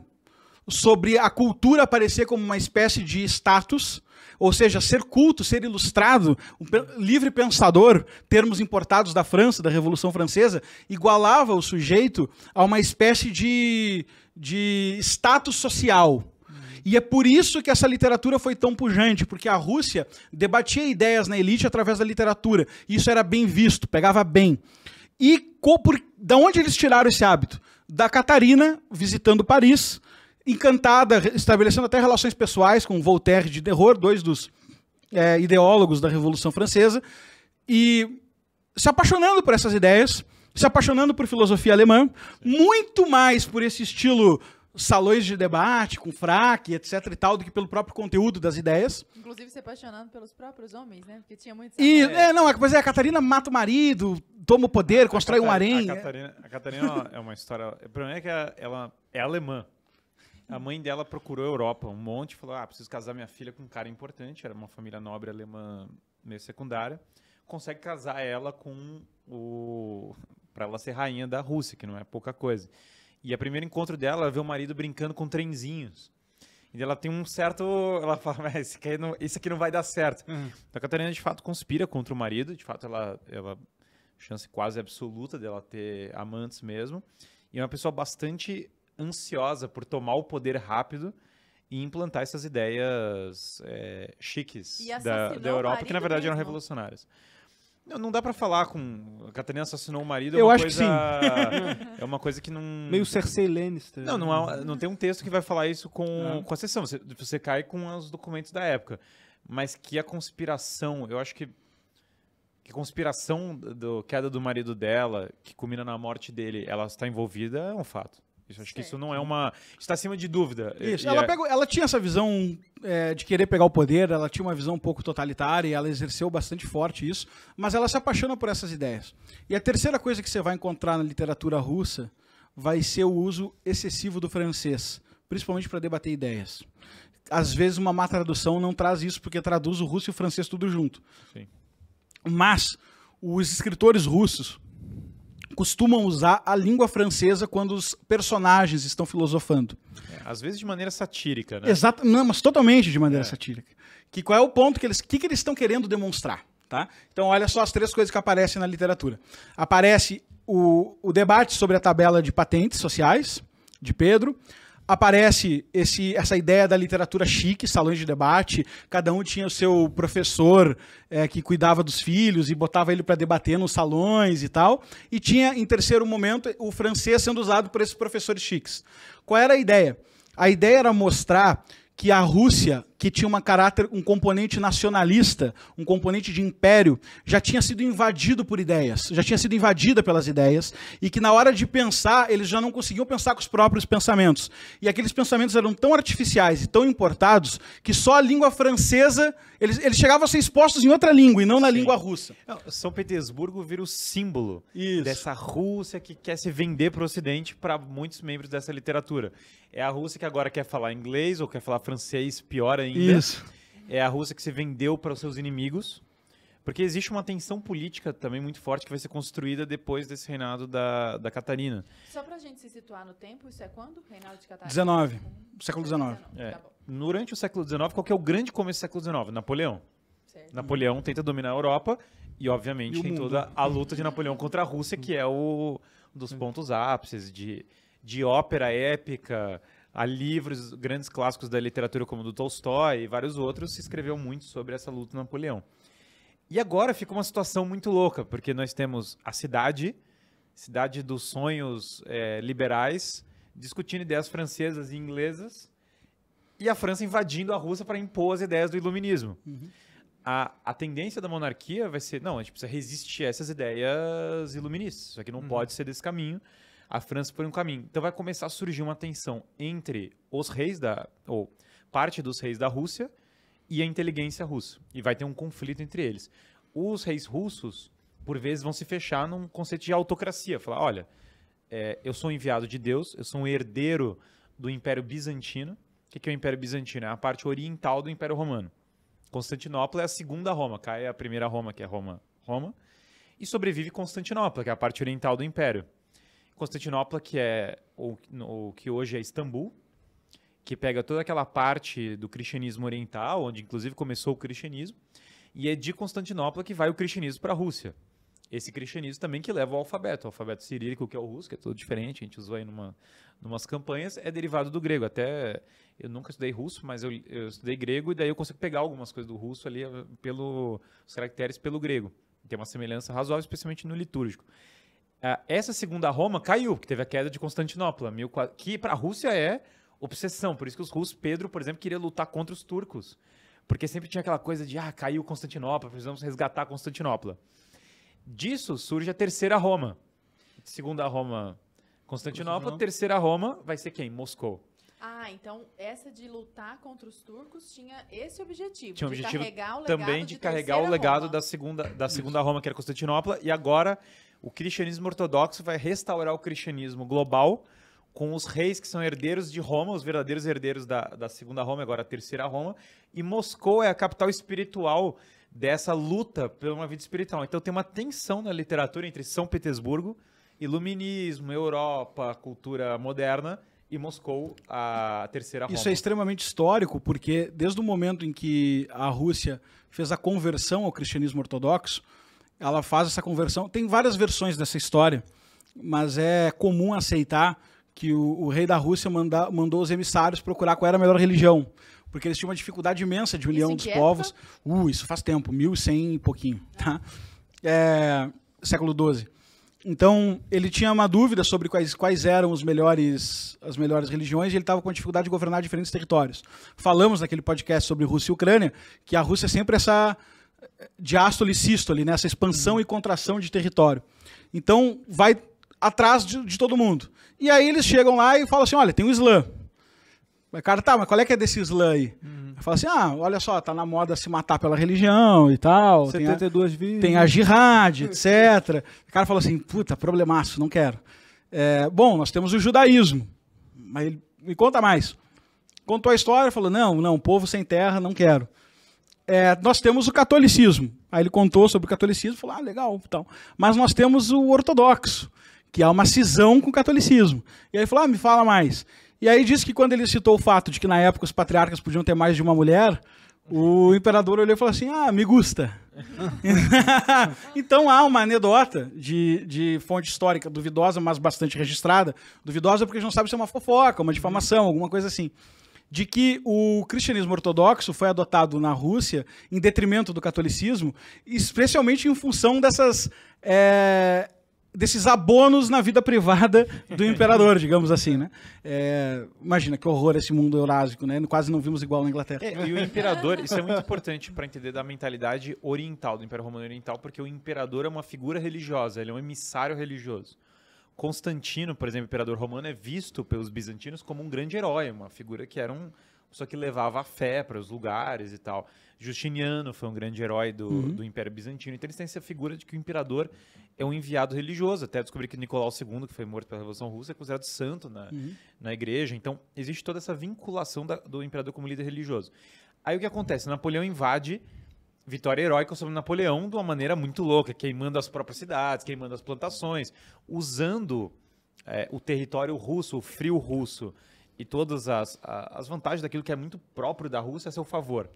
Speaker 4: sobre a cultura aparecer como uma espécie de status, ou seja, ser culto, ser ilustrado, um livre pensador, termos importados da França, da Revolução Francesa, igualava o sujeito a uma espécie de, de status social. E é por isso que essa literatura foi tão pujante, porque a Rússia debatia ideias na elite através da literatura. Isso era bem visto, pegava bem. E por, da onde eles tiraram esse hábito? Da Catarina visitando Paris, encantada, estabelecendo até relações pessoais com Voltaire de Derror, dois dos é, ideólogos da Revolução Francesa, e se apaixonando por essas ideias, se apaixonando por filosofia alemã, muito mais por esse estilo salões de debate, com fraque, etc e tal, do que pelo próprio conteúdo das ideias.
Speaker 2: Inclusive se é apaixonando pelos próprios homens, né? Porque tinha muito... E, é,
Speaker 4: não, é, pois é, a Catarina mata o marido, toma o poder, a constrói um harém. A Catarina,
Speaker 1: a Catarina é, é uma história... O problema é que ela, ela é alemã. A mãe dela procurou a Europa um monte, falou, ah, preciso casar minha filha com um cara importante, era uma família nobre alemã meio secundária. Consegue casar ela com o... para ela ser rainha da Rússia, que não é pouca coisa. E a primeiro encontro dela, ela vê o marido brincando com trenzinhos. E ela tem um certo. Ela fala, esse aqui não, esse aqui não vai dar certo. Uhum. Então a Catarina, de fato, conspira contra o marido. De fato, ela. ela chance quase absoluta dela ter amantes mesmo. E é uma pessoa bastante ansiosa por tomar o poder rápido e implantar essas ideias é, chiques da, da Europa, que na verdade mesmo. eram revolucionárias. Não, não dá para falar com. A Catarina assassinou o marido. É eu acho coisa... que sim. é uma coisa que não. Meio Cersei Lannister. Não, não, né? não tem um texto que vai falar isso com, com a sessão. Você, você cai com os documentos da época. Mas que a conspiração, eu acho que. Que a conspiração da queda do marido dela, que culmina na morte dele, ela está envolvida, é um fato. Acho certo. que isso não é uma. Está acima de dúvida. Isso. E ela, é... pegou, ela
Speaker 4: tinha essa visão é, de querer pegar o poder, ela tinha uma visão um pouco totalitária, e ela exerceu bastante forte isso, mas ela se apaixona por essas ideias. E a terceira coisa que você vai encontrar na literatura russa vai ser o uso excessivo do francês, principalmente para debater ideias. Às vezes uma má tradução não traz isso, porque traduz o russo e o francês tudo junto. Sim. Mas os escritores russos, costumam usar a língua francesa quando os personagens estão filosofando. É, às vezes de maneira satírica, né? Exato, não, mas totalmente de maneira é. satírica. Que qual é o ponto que eles, que, que eles estão querendo demonstrar, tá? Então olha só as três coisas que aparecem na literatura. Aparece o, o debate sobre a tabela de patentes sociais de Pedro, aparece esse, essa ideia da literatura chique, salões de debate, cada um tinha o seu professor é, que cuidava dos filhos e botava ele para debater nos salões e tal, e tinha, em terceiro momento, o francês sendo usado por esses professores chiques. Qual era a ideia? A ideia era mostrar que a Rússia que tinha uma caráter, um componente nacionalista, um componente de império, já tinha sido invadido por ideias, já tinha sido invadida pelas ideias, e que na hora de pensar, eles já não conseguiam pensar com os próprios pensamentos. E aqueles pensamentos eram tão artificiais e tão importados que só a língua francesa, eles, eles chegavam a ser expostos em outra língua e não na Sim. língua russa. São
Speaker 1: Petersburgo vira o símbolo Isso. dessa Rússia que quer se vender para o Ocidente para muitos membros dessa literatura. É a Rússia que agora quer falar inglês ou quer falar francês, pior ainda ainda. Isso. É a Rússia que se vendeu para os seus inimigos. Porque existe uma tensão política também muito forte que vai ser construída depois desse reinado da, da Catarina.
Speaker 2: Só para a gente se situar no tempo, isso é quando? Reinado de Catarina? 19.
Speaker 4: Século 19.
Speaker 1: É, tá durante o século 19, qual que é o grande começo do século 19? Napoleão. Certo. Napoleão tenta dominar a Europa e, obviamente, e tem toda a luta de Napoleão contra a Rússia, que é o um dos pontos ápices de, de ópera épica a livros, grandes clássicos da literatura como do Tolstói e vários outros, se escreveu muito sobre essa luta do Napoleão. E agora fica uma situação muito louca, porque nós temos a cidade, cidade dos sonhos é, liberais, discutindo ideias francesas e inglesas, e a França invadindo a Rússia para impor as ideias do iluminismo. Uhum. A, a, tendência da monarquia vai ser, não, a gente precisa resistir a essas ideias iluministas, isso aqui não uhum. pode ser desse caminho, a França por um caminho. Então vai começar a surgir uma tensão entre os reis da. ou parte dos reis da Rússia e a inteligência russa. E vai ter um conflito entre eles. Os reis russos, por vezes, vão se fechar num conceito de autocracia. Falar: olha, é, eu sou enviado de Deus, eu sou um herdeiro do Império Bizantino. O que é o Império Bizantino? É a parte oriental do Império Romano. Constantinopla é a segunda Roma, cai a primeira Roma, que é Roma. Roma e sobrevive Constantinopla, que é a parte oriental do Império. Constantinopla, que é o, o que hoje é Istambul, que pega toda aquela parte do cristianismo oriental, onde inclusive começou o cristianismo, e é de Constantinopla que vai o cristianismo para a Rússia. Esse cristianismo também que leva o alfabeto, o alfabeto cirílico, que é o russo, que é tudo diferente, a gente usou aí numa, numas campanhas, é derivado do grego. Até eu nunca estudei russo, mas eu, eu estudei grego, e daí eu consigo pegar algumas coisas do russo ali, eh, pelo, os caracteres pelo grego. Tem uma semelhança razoável, especialmente no litúrgico. Ah, essa segunda Roma caiu, que teve a queda de Constantinopla, que para a Rússia é obsessão. Por isso que os russos, Pedro, por exemplo, queria lutar contra os turcos. Porque sempre tinha aquela coisa de, ah, caiu Constantinopla, precisamos resgatar Constantinopla. Disso surge a terceira Roma. Segunda Roma, Constantinopla. Uhum. Terceira Roma vai ser quem? Moscou.
Speaker 2: Ah, então essa de lutar contra os turcos tinha esse objetivo. Tinha um objetivo de carregar o legado também de, de carregar o legado
Speaker 1: da segunda, da segunda Roma, que era Constantinopla, e agora o cristianismo ortodoxo vai restaurar o cristianismo global com os reis que são herdeiros de Roma, os verdadeiros herdeiros da, da segunda Roma, agora a terceira Roma, e Moscou é a capital espiritual dessa luta por uma vida espiritual. Então tem uma tensão na literatura entre São Petersburgo, iluminismo, Europa, cultura moderna e Moscou, a terceira Roma. Isso é
Speaker 4: extremamente histórico, porque desde o momento em que a Rússia fez a conversão ao cristianismo ortodoxo, ela faz essa conversão. Tem várias versões dessa história, mas é comum aceitar que o, o rei da Rússia manda, mandou os emissários procurar qual era a melhor religião, porque eles tinham uma dificuldade imensa de união dos povos. Uh, isso faz tempo, 1100 e pouquinho, tá? É, século XII. Então, ele tinha uma dúvida sobre quais, quais eram os melhores, as melhores religiões e ele estava com dificuldade de governar diferentes territórios. Falamos naquele podcast sobre Rússia e Ucrânia que a Rússia é sempre essa diástole e sístole, né? essa expansão uhum. e contração de território. Então, vai atrás de, de, todo mundo. E aí eles chegam lá e falam assim: olha, tem o um Islã. O cara, tá, mas qual é que é desse Islã aí? Uhum. Fala assim: ah, olha só, tá na moda se matar pela religião e tal. 72 tem a, vidas. Tem a jihad, etc. O cara fala assim: puta, problemaço, não quero. É, bom, nós temos o judaísmo. Mas ele me conta mais. Contou a história, falou: não, não, povo sem terra, não quero é, nós temos o catolicismo. Aí ele contou sobre o catolicismo, falou, ah, legal, então Mas nós temos o ortodoxo, que é uma cisão com o catolicismo. E aí falou, ah, me fala mais. E aí disse que quando ele citou o fato de que na época os patriarcas podiam ter mais de uma mulher, o imperador olhou e falou assim, ah, me gusta. então há uma anedota de, de fonte histórica duvidosa, mas bastante registrada. Duvidosa porque a gente não sabe se é uma fofoca, uma difamação, alguma coisa assim de que o cristianismo ortodoxo foi adotado na Rússia em detrimento do catolicismo, especialmente em função dessas. É, desses abonos na vida privada do imperador, digamos assim, né? É, imagina que horror esse mundo eurásico, né? Quase não vimos igual na Inglaterra. É, e o
Speaker 2: imperador, isso é muito
Speaker 1: importante para entender da mentalidade oriental do Império Romano Oriental, porque o imperador é uma figura religiosa, ele é um emissário religioso. Constantino, por exemplo, imperador romano, é visto pelos bizantinos como um grande herói, uma figura que era um só que levava a fé para os lugares e tal. Justiniano foi um grande herói do, uhum. do Império Bizantino. Então eles têm essa figura de que o imperador é um enviado religioso. Até descobrir que Nicolau II, que foi morto pela Revolução Russa, é considerado santo na, uhum. na igreja. Então existe toda essa vinculação da, do imperador como líder religioso. Aí o que acontece? Napoleão invade vitória heróica sobre Napoleão de uma maneira muito louca, queimando as próprias cidades, queimando as plantações, usando é, o território russo, o frio russo e todas as, as vantagens daquilo que é muito próprio da Rússia a seu favor.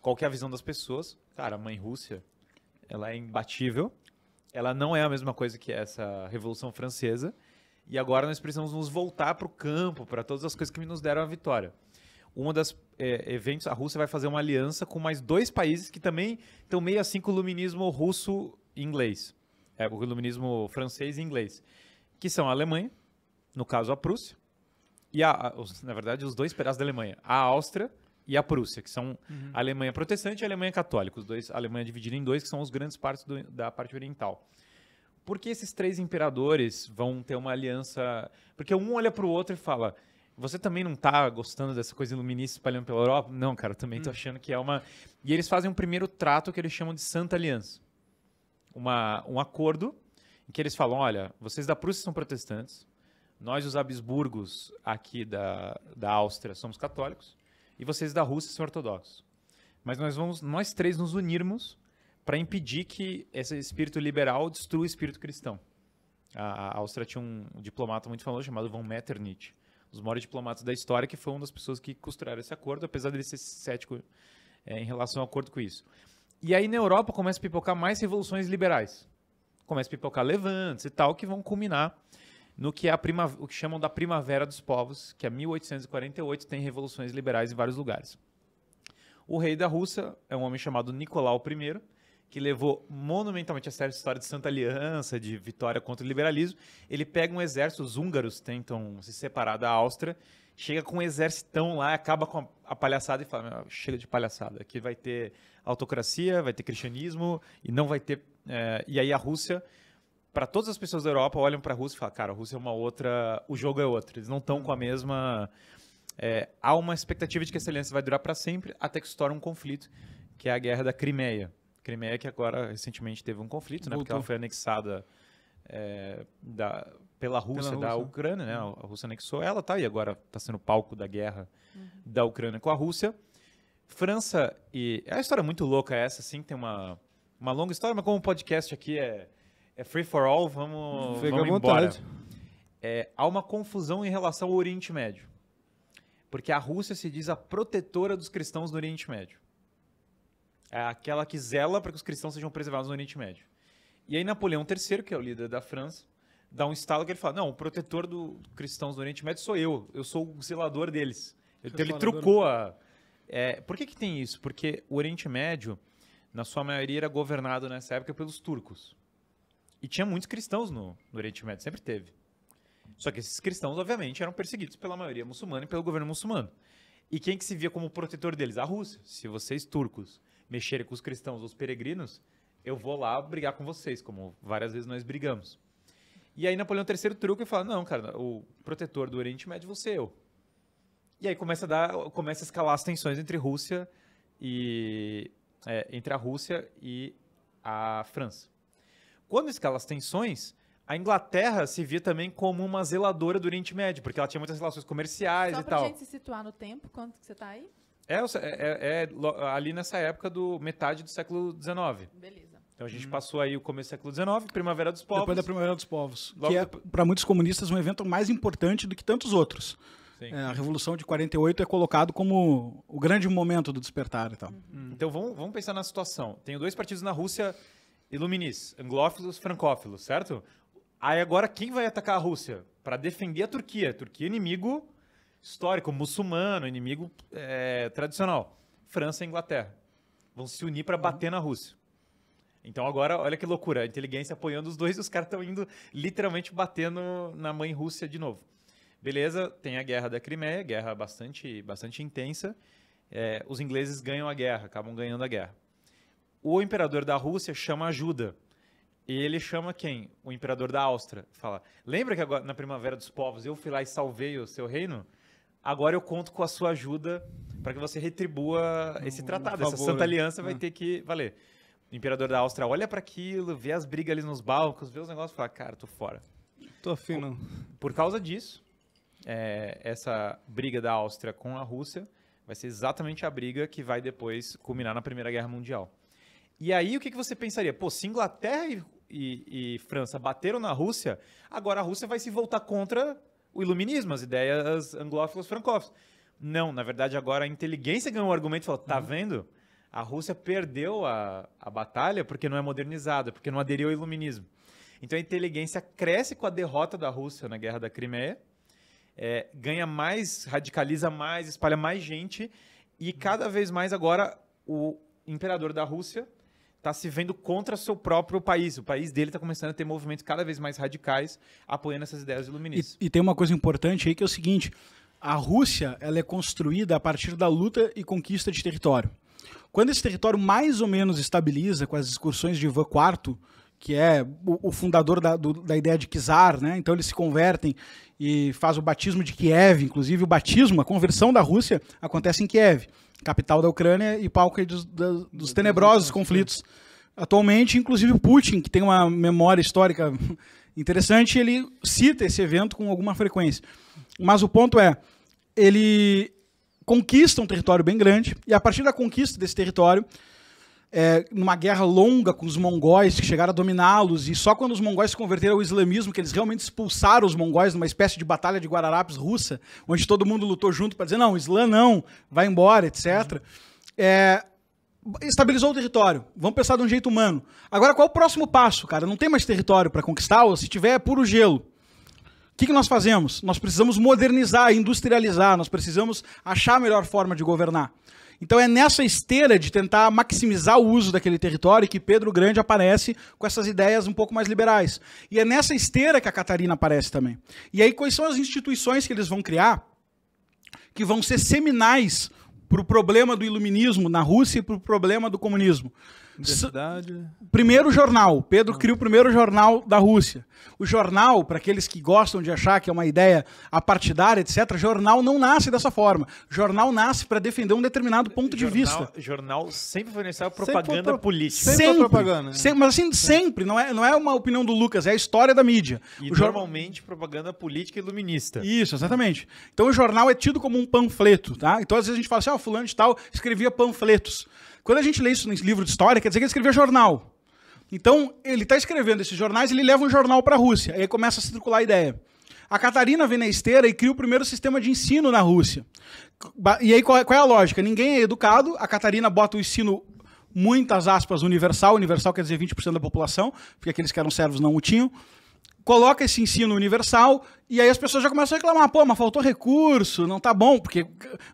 Speaker 1: Qual é a visão das pessoas? Cara, a mãe Rússia, ela é imbatível, ela não é a mesma coisa que essa Revolução Francesa, e agora nós precisamos nos voltar para o campo, para todas as coisas que nos deram a vitória uma das é, eventos, a Rússia vai fazer uma aliança com mais dois países que também estão meio assim com o iluminismo russo e inglês, é, o iluminismo francês e inglês, que são a Alemanha, no caso a Prússia, e a, a os, na verdade os dois pedaços da Alemanha, a Áustria e a Prússia, que são uhum. a Alemanha protestante e a Alemanha católica, os dois, a Alemanha dividida em dois, que são os grandes partes do, da parte oriental. Por que esses três imperadores vão ter uma aliança? Porque um olha para o outro e fala: você também não tá gostando dessa coisa iluminista espalhando pela Europa? Não, cara, também hum. tô achando que é uma. E eles fazem um primeiro trato que eles chamam de Santa Aliança. Uma, um acordo em que eles falam: olha, vocês da Prússia são protestantes, nós, os Habsburgos aqui da, da Áustria, somos católicos, e vocês da Rússia são ortodoxos. Mas nós vamos, nós três, nos unirmos para impedir que esse espírito liberal destrua o espírito cristão. A, a Áustria tinha um diplomata muito famoso chamado von Metternich, os maiores diplomatas da história, que foi uma das pessoas que costuraram esse acordo, apesar dele ser cético é, em relação ao acordo com isso. E aí na Europa começa a pipocar mais revoluções liberais. Começa a pipocar levantes e tal, que vão culminar no que é a prima, o que chamam da Primavera dos Povos, que é 1848, tem revoluções liberais em vários lugares. O rei da Rússia é um homem chamado Nicolau I, que levou monumentalmente a sério a história de Santa Aliança, de vitória contra o liberalismo, ele pega um exército, os húngaros tentam se separar da Áustria, chega com um exército lá, acaba com a palhaçada e fala, chega de palhaçada, aqui vai ter autocracia, vai ter cristianismo e não vai ter... É... e aí a Rússia, para todas as pessoas da Europa, olham para a Rússia e falam, cara, a Rússia é uma outra, o jogo é outro, eles não estão com a mesma... É... há uma expectativa de que essa aliança vai durar para sempre, até que estoura um conflito, que é a guerra da Crimeia Crimeia que agora recentemente teve um conflito, Voltou. né? Porque ela foi anexada é, da, pela Rússia, pela da Rússia. Ucrânia, né? Uhum. A Rússia anexou ela, tá? E agora está sendo palco da guerra uhum. da Ucrânia com a Rússia. França e. É uma história muito louca essa, assim, tem uma, uma longa história, mas como o podcast aqui é, é free for all, vamos, vamos embora. É, há uma confusão em relação ao Oriente Médio. Porque a Rússia se diz a protetora dos cristãos no Oriente Médio. É aquela que zela para que os cristãos sejam preservados no Oriente Médio. E aí Napoleão III, que é o líder da França, dá um estalo que ele fala: não, o protetor dos cristãos do Oriente Médio sou eu, eu sou o zelador deles. Então ele trucou a. É, por que, que tem isso? Porque o Oriente Médio, na sua maioria, era governado nessa época pelos turcos. E tinha muitos cristãos no, no Oriente Médio, sempre teve. Só que esses cristãos, obviamente, eram perseguidos pela maioria muçulmana e pelo governo muçulmano. E quem que se via como protetor deles? A Rússia, se vocês turcos mexerem com os cristãos, os peregrinos, eu vou lá brigar com vocês, como várias vezes nós brigamos. E aí Napoleão III truca e fala: Não, cara, o protetor do Oriente Médio você é eu. E aí começa a, dar, começa a escalar as tensões entre Rússia e. É, entre a Rússia e a França. Quando escala as tensões, a Inglaterra se via também como uma zeladora do Oriente Médio, porque ela tinha muitas relações comerciais Só e tal. Só pra gente se
Speaker 2: situar no tempo, quanto que você tá aí?
Speaker 1: É, é, é, é, ali nessa época do metade do século XIX. Beleza. Então a gente hum. passou aí o começo do século XIX, Primavera dos Povos. Depois da Primavera
Speaker 4: dos Povos, Logo que é, depois... para muitos comunistas, um evento mais importante do que tantos outros. É, a Revolução de 48 é colocado como o grande momento do despertar e tal. Uhum.
Speaker 1: Então vamos, vamos pensar na situação. Tenho dois partidos na Rússia iluministas, anglófilos, francófilos, certo? Aí agora quem vai atacar a Rússia? Para defender a Turquia. Turquia é inimigo histórico, muçulmano, inimigo é, tradicional. França e Inglaterra vão se unir para bater uhum. na Rússia. Então agora, olha que loucura, a inteligência apoiando os dois e os caras estão indo literalmente batendo na mãe Rússia de novo. Beleza, tem a guerra da Crimeia, guerra bastante, bastante intensa. É, os ingleses ganham a guerra, acabam ganhando a guerra. O imperador da Rússia chama ajuda. E ele chama quem? O imperador da Áustria. Fala: Lembra que agora, na Primavera dos Povos eu fui lá e salvei o seu reino? Agora eu conto com a sua ajuda para que você retribua esse tratado. Essa santa aliança vai ah. ter que valer. O imperador da Áustria olha para aquilo, vê as brigas ali nos balcões, vê os negócios e fala: cara, tô fora. Tô afim, não. Por causa disso, é, essa briga da Áustria com a Rússia vai ser exatamente a briga que vai depois culminar na Primeira Guerra Mundial. E aí, o que, que você pensaria? Pô, se Inglaterra e, e, e França bateram na Rússia, agora a Rússia vai se voltar contra o iluminismo, as ideias anglófilas francófilas. Não, na verdade, agora a inteligência ganhou um argumento e falou: tá uhum. vendo? A Rússia perdeu a, a batalha porque não é modernizada, porque não aderiu ao iluminismo. Então a inteligência cresce com a derrota da Rússia na Guerra da Crimeia, é, ganha mais, radicaliza mais, espalha mais gente, e cada vez mais agora o imperador da Rússia está se vendo contra seu próprio país. O país dele está começando a ter movimentos cada vez mais radicais apoiando essas ideias iluministas.
Speaker 4: E, e tem uma coisa importante aí que é o seguinte: a Rússia ela é construída a partir da luta e conquista de território. Quando esse território mais ou menos estabiliza com as excursões de Ivan IV, que é o, o fundador da, do, da, ideia de czar, né? Então eles se convertem e faz o batismo de Kiev, inclusive o batismo, a conversão da Rússia acontece em Kiev capital da Ucrânia e palco dos, dos tenebrosos conflitos. Né? Atualmente, inclusive Putin, que tem uma memória histórica interessante, ele cita esse evento com alguma frequência. Mas o ponto é, ele conquista um território bem grande e a partir da conquista desse território, é, numa guerra longa com os mongóis, que chegaram a dominá-los, e só quando os mongóis se converteram ao islamismo, que eles realmente expulsaram os mongóis numa espécie de batalha de Guararapes russa, onde todo mundo lutou junto para dizer, não, Islã não, vai embora, etc. Uhum. É, estabilizou o território. Vamos pensar de um jeito humano. Agora, qual é o próximo passo, cara? Não tem mais território para conquistar, ou se tiver, é puro gelo. O que, que nós fazemos? Nós precisamos modernizar, industrializar, nós precisamos achar a melhor forma de governar. Então é nessa esteira de tentar maximizar o uso daquele território que Pedro Grande aparece com essas ideias um pouco mais liberais. E é nessa esteira que a Catarina aparece também. E aí, quais são as instituições que eles vão criar que vão ser seminais para o problema do iluminismo na Rússia e para o problema do comunismo? Universidade. Primeiro jornal. Pedro cria o primeiro jornal da Rússia. O jornal, para aqueles que gostam de achar que é uma ideia apartidária, etc., jornal não nasce dessa forma. Jornal nasce para defender um determinado ponto jornal, de vista.
Speaker 1: Jornal sempre foi necessário propaganda sempre, política. Sempre, sempre propaganda. Né? Sempre,
Speaker 4: mas assim, sempre. Não é, não é uma opinião do Lucas, é a história da mídia. E o normalmente propaganda política iluminista. Isso, exatamente. Então o jornal é tido como um panfleto, tá? Então às vezes a gente fala assim, ó, oh, ah, fulano de tal escrevia panfletos. Quando a gente lê isso no livro de história, quer dizer que ele escreveu jornal. Então, ele está escrevendo esses jornais, ele leva um jornal para a Rússia. Aí começa a circular a ideia. A Catarina vem na esteira e cria o primeiro sistema de ensino na Rússia. E aí, é, qual é, a lógica? Ninguém é educado, a Catarina bota o ensino, muitas aspas, universal. Universal quer dizer 20% da população, porque aqueles que eram servos não o tinham coloca esse ensino universal e aí as pessoas já começam a reclamar, pô, mas faltou recurso, não tá bom, porque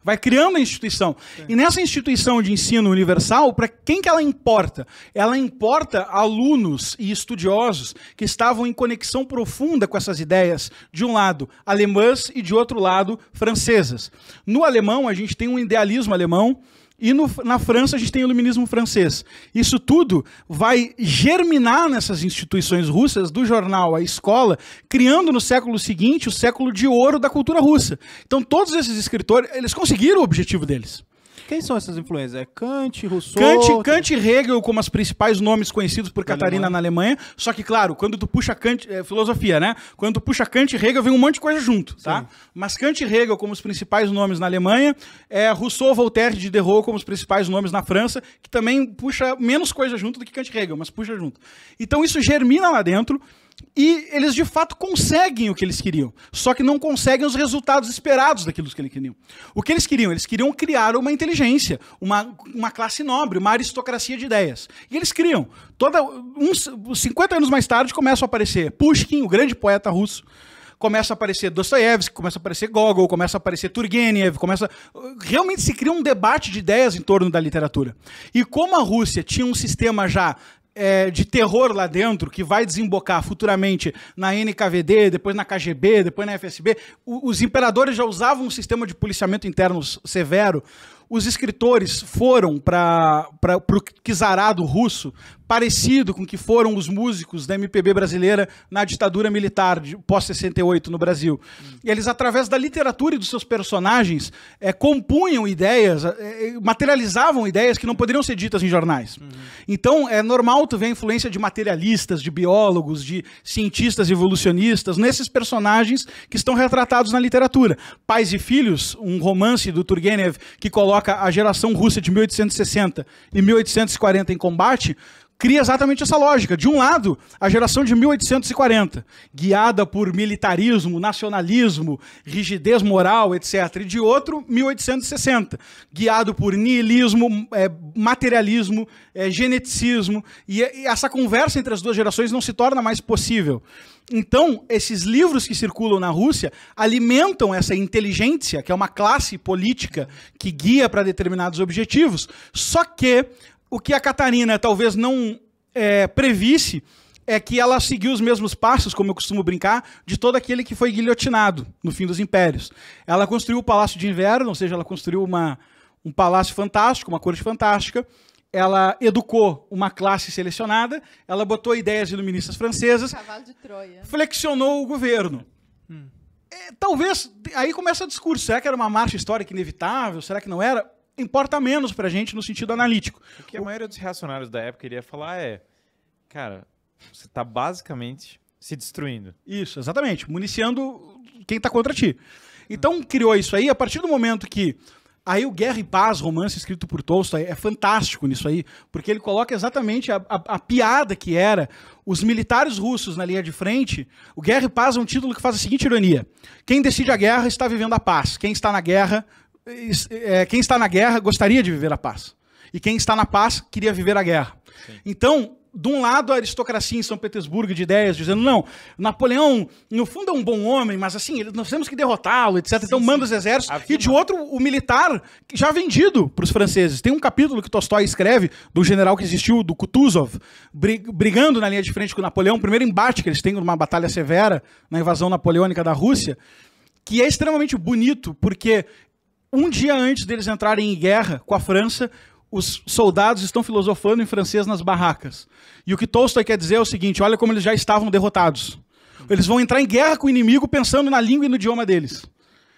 Speaker 4: vai criando a instituição. E nessa instituição de ensino universal, para quem que ela importa? Ela importa alunos e estudiosos que estavam em conexão profunda com essas ideias, de um lado alemãs e de outro lado francesas. No alemão, a gente tem um idealismo alemão, e no, na França a gente tem o iluminismo francês. Isso tudo vai germinar nessas instituições russas, do jornal à escola, criando no século seguinte o século de ouro da cultura russa. Então todos esses escritores, eles conseguiram o objetivo deles.
Speaker 3: Quem são essas influências? É Kant, Rousseau? Kant,
Speaker 4: Kant e Hegel como os principais nomes conhecidos por na Catarina Alemanha. na Alemanha. Só que, claro, quando tu puxa Kant... É, filosofia, né? Quando tu puxa Kant e Hegel, vem um monte de coisa junto, tá? Mas Kant e Hegel como os principais nomes na Alemanha. É, Rousseau, Voltaire e Diderot como os principais nomes na França, que também puxa menos coisa junto do que Kant e Hegel, mas puxa junto. Então isso germina lá dentro. E eles de fato conseguem o que eles queriam, só que não conseguem os resultados esperados daquilo que eles queriam. O que eles queriam? Eles queriam criar uma inteligência, uma, uma classe nobre, uma aristocracia de ideias. E eles criam. Toda, uns 50 anos mais tarde começam a aparecer Pushkin, o grande poeta russo, começa a aparecer Dostoiévski, começa a aparecer Gogol, começa a aparecer Turgenev, começa realmente se cria um debate de ideias em torno da literatura. E como a Rússia tinha um sistema já é, de terror lá dentro, que vai desembocar futuramente na NKVD, depois na KGB, depois na FSB. O, os imperadores já usavam um sistema de policiamento interno severo. Os escritores foram para o czarado russo parecido com que foram os músicos da MPB brasileira na ditadura militar pós-68 no Brasil. Hum. Eles, através da literatura e dos seus personagens, é, compunham ideias, é, materializavam ideias que não poderiam ser ditas em jornais. Uhum. Então, é normal tu ver a influência de materialistas, de biólogos, de cientistas evolucionistas nesses personagens que estão retratados na literatura. Pais e Filhos, um romance do Turgenev que coloca a geração russa de 1860 e 1840 em combate, cria exatamente essa lógica. De um lado, a geração de 1840, guiada por militarismo, nacionalismo, rigidez moral, etc. E de outro, 1860, guiado por niilismo, é, materialismo, é, geneticismo. E, e essa conversa entre as duas gerações não se torna mais possível. Então, esses livros que circulam na Rússia alimentam essa inteligência, que é uma classe política que guia para determinados objetivos. Só que o que a Catarina talvez não é, previsse é que ela seguiu os mesmos passos, como eu costumo brincar, de todo aquele que foi guilhotinado no fim dos impérios. Ela construiu o Palácio de Inverno, ou seja, ela construiu uma, um palácio fantástico, uma corte fantástica. Ela educou uma classe selecionada, ela botou ideias iluministas francesas.
Speaker 2: Cavalo de Troia.
Speaker 4: Flexionou o governo. Hum. É, talvez. Aí começa o discurso. Será que era uma marcha histórica inevitável? Será que não era? importa menos pra gente no sentido analítico.
Speaker 1: O que a maioria dos reacionários da época iria falar é, cara, você tá
Speaker 4: basicamente se destruindo. Isso, exatamente, municiando quem tá contra ti. Então criou isso aí a partir do momento que Aí o Guerra e Paz, romance escrito por Tolstói, é fantástico nisso aí, porque ele coloca exatamente a, a, a, piada que era os militares russos na linha de frente. O Guerra e Paz é um título que faz a seguinte ironia: quem decide a guerra está vivendo a paz, quem está na guerra é, quem está na guerra gostaria de viver a paz. E quem está na paz queria viver a guerra. Sim. Então, de um lado, a aristocracia em São Petersburgo de ideias, dizendo, não, Napoleão, no fundo, é um bom homem, mas assim, nós temos que derrotá-lo, etc. Sim, então, sim. manda os exércitos. E de outro, o militar já vendido para os franceses. Tem um capítulo que Tolstói escreve do general que existiu, do Kutuzov, brigando na linha de frente com Napoleão, o primeiro embate que eles têm numa batalha severa na invasão napoleônica da Rússia que é extremamente bonito, porque um dia antes deles entrarem em guerra com a França, os soldados estão filosofando em francês nas barracas. E o que Tolstói quer dizer é o seguinte: olha como eles já estavam derrotados. Eles vão entrar em guerra com o inimigo pensando na língua e no idioma deles.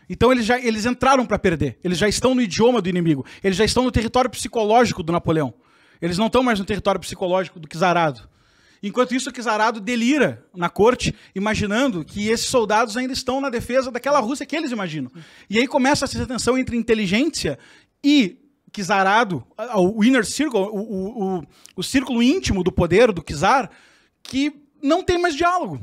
Speaker 4: Então eles já eles entraram para perder. Eles já estão no idioma do inimigo. Eles já estão no território psicológico do Napoleão. Eles não estão mais no território psicológico do Kizarado. Enquanto isso, o Kizarado delira na corte, imaginando que esses soldados ainda estão na defesa daquela Rússia que eles imaginam. E aí começa essa tensão entre inteligência e Kizarado, o inner circle, o, o, o, o círculo íntimo do poder do Kizar, que não tem mais diálogo.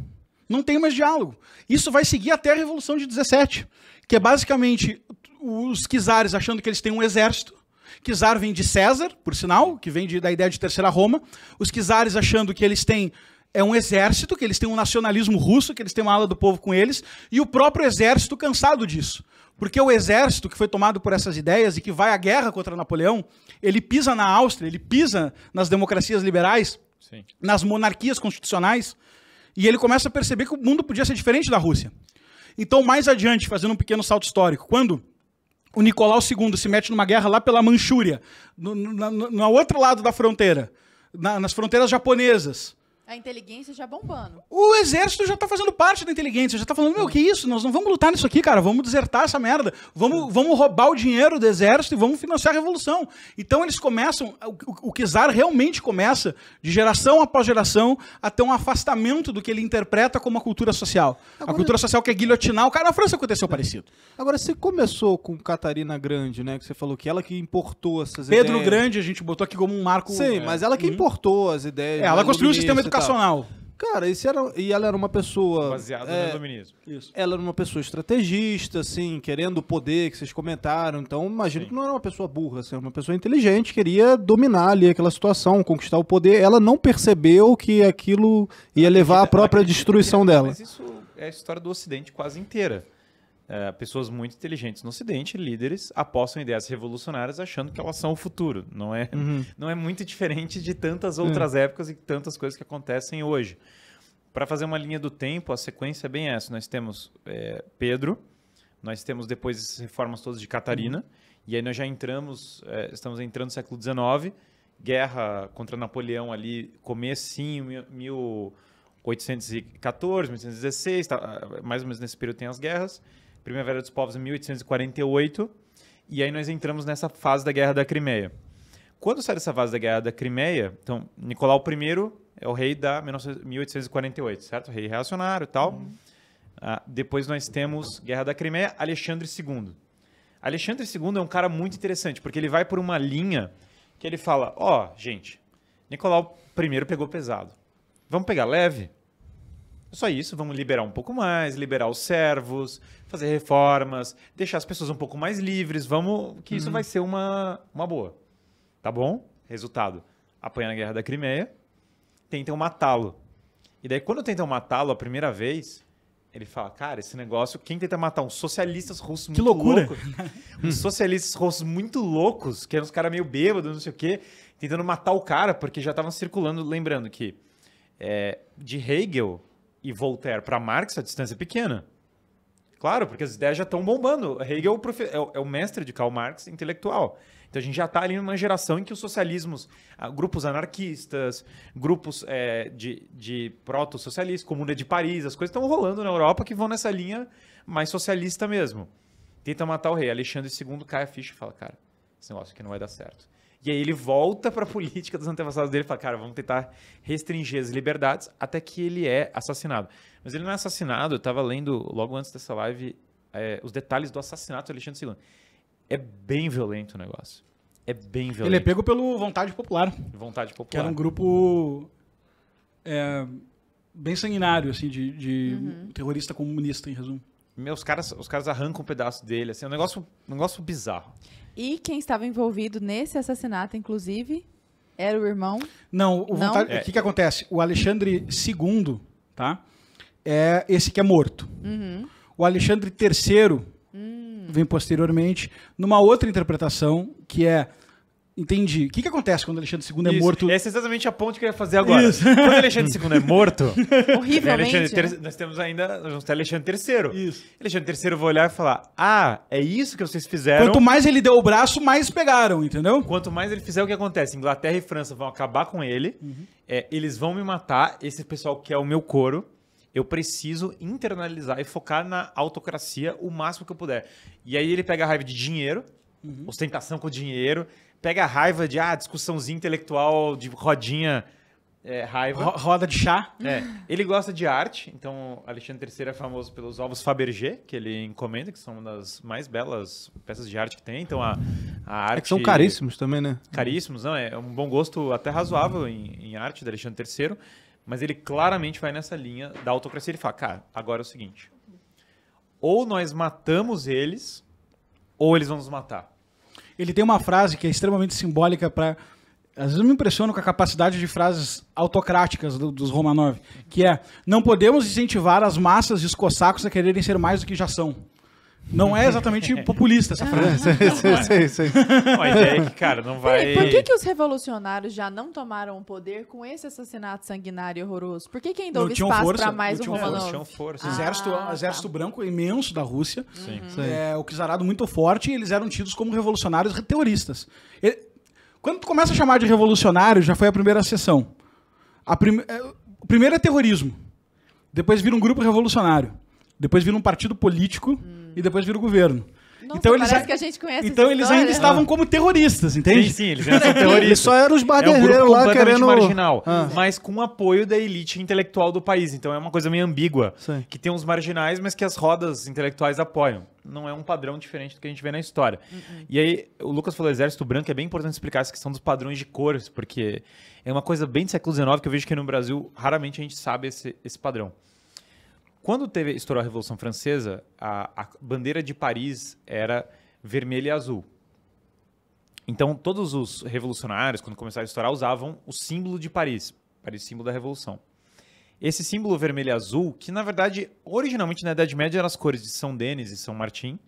Speaker 4: Não tem mais diálogo. Isso vai seguir até a Revolução de 17, que é basicamente os Kizares achando que eles têm um exército, Czar vem de César, por sinal, que vem de, da ideia de Terceira Roma. Os czares achando que eles têm é um exército, que eles têm um nacionalismo russo, que eles têm uma ala do povo com eles, e o próprio exército cansado disso. Porque o exército que foi tomado por essas ideias e que vai à guerra contra Napoleão, ele pisa na Áustria, ele pisa nas democracias liberais, Sim. nas monarquias constitucionais, e ele começa a perceber que o mundo podia ser diferente da Rússia. Então, mais adiante, fazendo um pequeno salto histórico, quando o Nicolau II se mete numa guerra lá pela Manchúria, no, no, no, outro lado da fronteira, na, nas fronteiras japonesas.
Speaker 2: A inteligência já bombando.
Speaker 4: O exército já tá fazendo parte da inteligência, já tá falando, meu, que isso? Nós não vamos lutar nisso aqui, cara, vamos desertar essa merda, vamos, vamos roubar o dinheiro do exército e vamos financiar a revolução. Então eles começam, o, o, realmente começa, de geração após geração, a ter um afastamento do que ele interpreta como a cultura social. Agora, a cultura social que é guilhotinar o cara. Na França aconteceu parecido.
Speaker 3: Agora, você começou com Catarina Grande, né, que você falou que ela que importou essas Pedro ideias. Pedro Grande a gente botou aqui como um marco. Sim, é, mas ela que hum. importou as ideias. É, ela construiu o sistema educativo vocacional. Cara, isso era, e ela era uma pessoa. Baseada é, no dominismo. Isso. Ela era uma pessoa estrategista, assim, querendo o poder que vocês comentaram. Então, imagino Sim. que não era uma pessoa burra, assim, era uma pessoa inteligente, queria dominar ali aquela situação, conquistar o poder. Ela não percebeu que aquilo ia levar à própria destruição é, dela. Mas
Speaker 1: isso é a história do Ocidente quase inteira é, pessoas muito inteligentes no Ocidente, líderes, apostam ideias revolucionárias achando que elas são o futuro. Não é, uhum. não é muito diferente de tantas outras uhum. épocas e tantas coisas que acontecem hoje. Para fazer uma linha do tempo, a sequência é bem essa. Nós temos é, Pedro, nós temos depois as reformas todas de Catarina, uhum. e aí nós já entramos, é, estamos entrando no século XIX, guerra contra Napoleão ali, comecinho, mil, 1814, 1816, tá, mais ou menos nesse período tem as guerras. Primavera dos Povos em 1848, e aí nós entramos nessa fase da Guerra da Crimeia. Quando sai dessa fase da Guerra da Crimeia, então, Nicolau I é o rei da 1848, certo? Rei reacionário e tal. Uhum. Ah, depois nós temos Guerra da Crimeia, Alexandre II. Alexandre II é um cara muito interessante, porque ele vai por uma linha que ele fala: ó, oh, gente, Nicolau I pegou pesado. Vamos pegar leve? só isso, vamos liberar um pouco mais, liberar os servos, fazer reformas, deixar as pessoas um pouco mais livres, vamos que isso uhum. vai ser uma, uma boa. Tá bom? Resultado, apanha na Guerra da Crimeia, tentam matá-lo. E daí quando tentam matá-lo a primeira vez, ele fala, cara, esse negócio, quem tenta matar uns socialistas russos que loucura. uns socialistas russos muito loucos, que eram uns caras meio bêbados, não sei o quê, tentando matar o cara, porque já estavam circulando, lembrando que é, de Hegel, e Voltaire para Marx, a distância é pequena. Claro, porque as ideias já estão bombando. Hegel é o, profe... É, é o, mestre de Karl Marx intelectual. Então a gente já está ali numa geração em que os socialismos, ah, grupos anarquistas, grupos é, de, de proto-socialistas, Comuna de Paris, as coisas estão rolando na Europa que vão nessa linha mais socialista mesmo. Tenta matar o rei. Alexandre II cai a ficha e fala: cara, esse negócio aqui não vai dar certo. E aí ele volta para a política dos antepassados dele e fala, cara, vamos tentar restringir as liberdades até que ele é assassinado. Mas ele não é assassinado, eu estava lendo logo antes dessa live é, os detalhes do assassinato de Alexandre II. É bem violento o negócio. É bem violento. Ele é
Speaker 4: pego pelo Vontade Popular. Vontade Popular. Que era um grupo é, bem sanguinário, assim, de, de uhum. terrorista comunista, em resumo. Meus caras, os caras arrancam um pedaço dele, assim, é um negócio, um negócio bizarro.
Speaker 2: E quem estava envolvido nesse assassinato, inclusive, era o irmão.
Speaker 4: Não, o Não. é. que, que acontece? O Alexandre II, tá? É esse que é morto. Uhum. O Alexandre III hum. vem posteriormente numa outra interpretação que é Entendi. O que, que acontece quando Alexandre II é Isso. morto?
Speaker 1: Essa é exatamente a ponte que eu ia fazer agora. Isso. Quando Alexandre II é morto, né, Horrivelmente. né? nós temos ainda. Nós vamos ter Alexandre III. Isso. Alexandre III vai olhar e falar: Ah, é isso que vocês fizeram. Quanto mais
Speaker 4: ele deu o braço, mais pegaram, entendeu? Quanto mais ele fizer,
Speaker 1: o que acontece? Inglaterra e França vão acabar com ele. Uhum. É, eles vão me matar. Esse pessoal que é o meu coro, eu preciso internalizar e focar na autocracia o máximo que eu puder. E aí ele pega a raiva de dinheiro, uhum. ostentação com dinheiro, pega a raiva de, ah, discussãozinha intelectual, de rodinha,
Speaker 4: é, raiva. Ro roda de chá. É.
Speaker 1: Ele gosta de arte, então Alexandre III é famoso pelos ovos Fabergé, que ele encomenda, que são uma das mais belas peças de arte que tem. Então a, a arte. É que são caríssimos também, né? Caríssimos, não. É um bom gosto até razoável em, em arte de Alexandre III, mas ele claramente vai nessa linha da autocracia. Ele fala, cara, agora é o seguinte: ou nós matamos
Speaker 4: eles, ou eles vão nos matar. Ele tem uma frase que é extremamente simbólica para. Às vezes eu me impressiono com a capacidade de frases autocráticas do, dos Romanov, que é: não podemos incentivar as massas e os cossacos a quererem ser mais do que já são. Não é exatamente populista essa frase. Sim, sim, sim. A ideia é que, cara, não vai.
Speaker 1: Por que,
Speaker 2: que os revolucionários já não tomaram o poder com esse assassinato sanguinário e horroroso? Por que, que ainda houve espaço para mais não um Romanov? Não tinham
Speaker 4: força. Exército, ah, exército tá. branco imenso da Rússia, é, o czarado muito forte, e eles eram tidos como revolucionários terroristas. Quando tu começa a chamar de revolucionário, já foi a primeira sessão. A prim... É, o primeiro é terrorismo. Depois vira um grupo revolucionário. Depois vira um partido político. Hum e depois vira o governo.
Speaker 2: Nossa, então eles, então eles ainda estavam
Speaker 4: como terroristas, entende? Sim, sim, eles eram terroristas. Só eram os baderreiros é um lá querendo marginal,
Speaker 1: ah. mas com apoio da elite intelectual do país. Então é uma coisa meio ambígua, sim. que tem os marginais, mas que as rodas intelectuais apoiam. Não é um padrão diferente do que a gente vê na história. Uhum. E aí, o Lucas falou exército branco, é bem importante explicar essa questão dos padrões de cores, porque é uma coisa bem do século XIX que eu vejo que no Brasil raramente a gente sabe esse, esse padrão. Quando teve estourou a Revolução Francesa, a, a bandeira de Paris era vermelha e azul. Então, todos os revolucionários, quando começaram a estourar, usavam o símbolo de Paris. Paris, símbolo da Revolução. Esse símbolo vermelho e azul, que na verdade, originalmente na Idade Média eram as cores de São Denis e São Martim,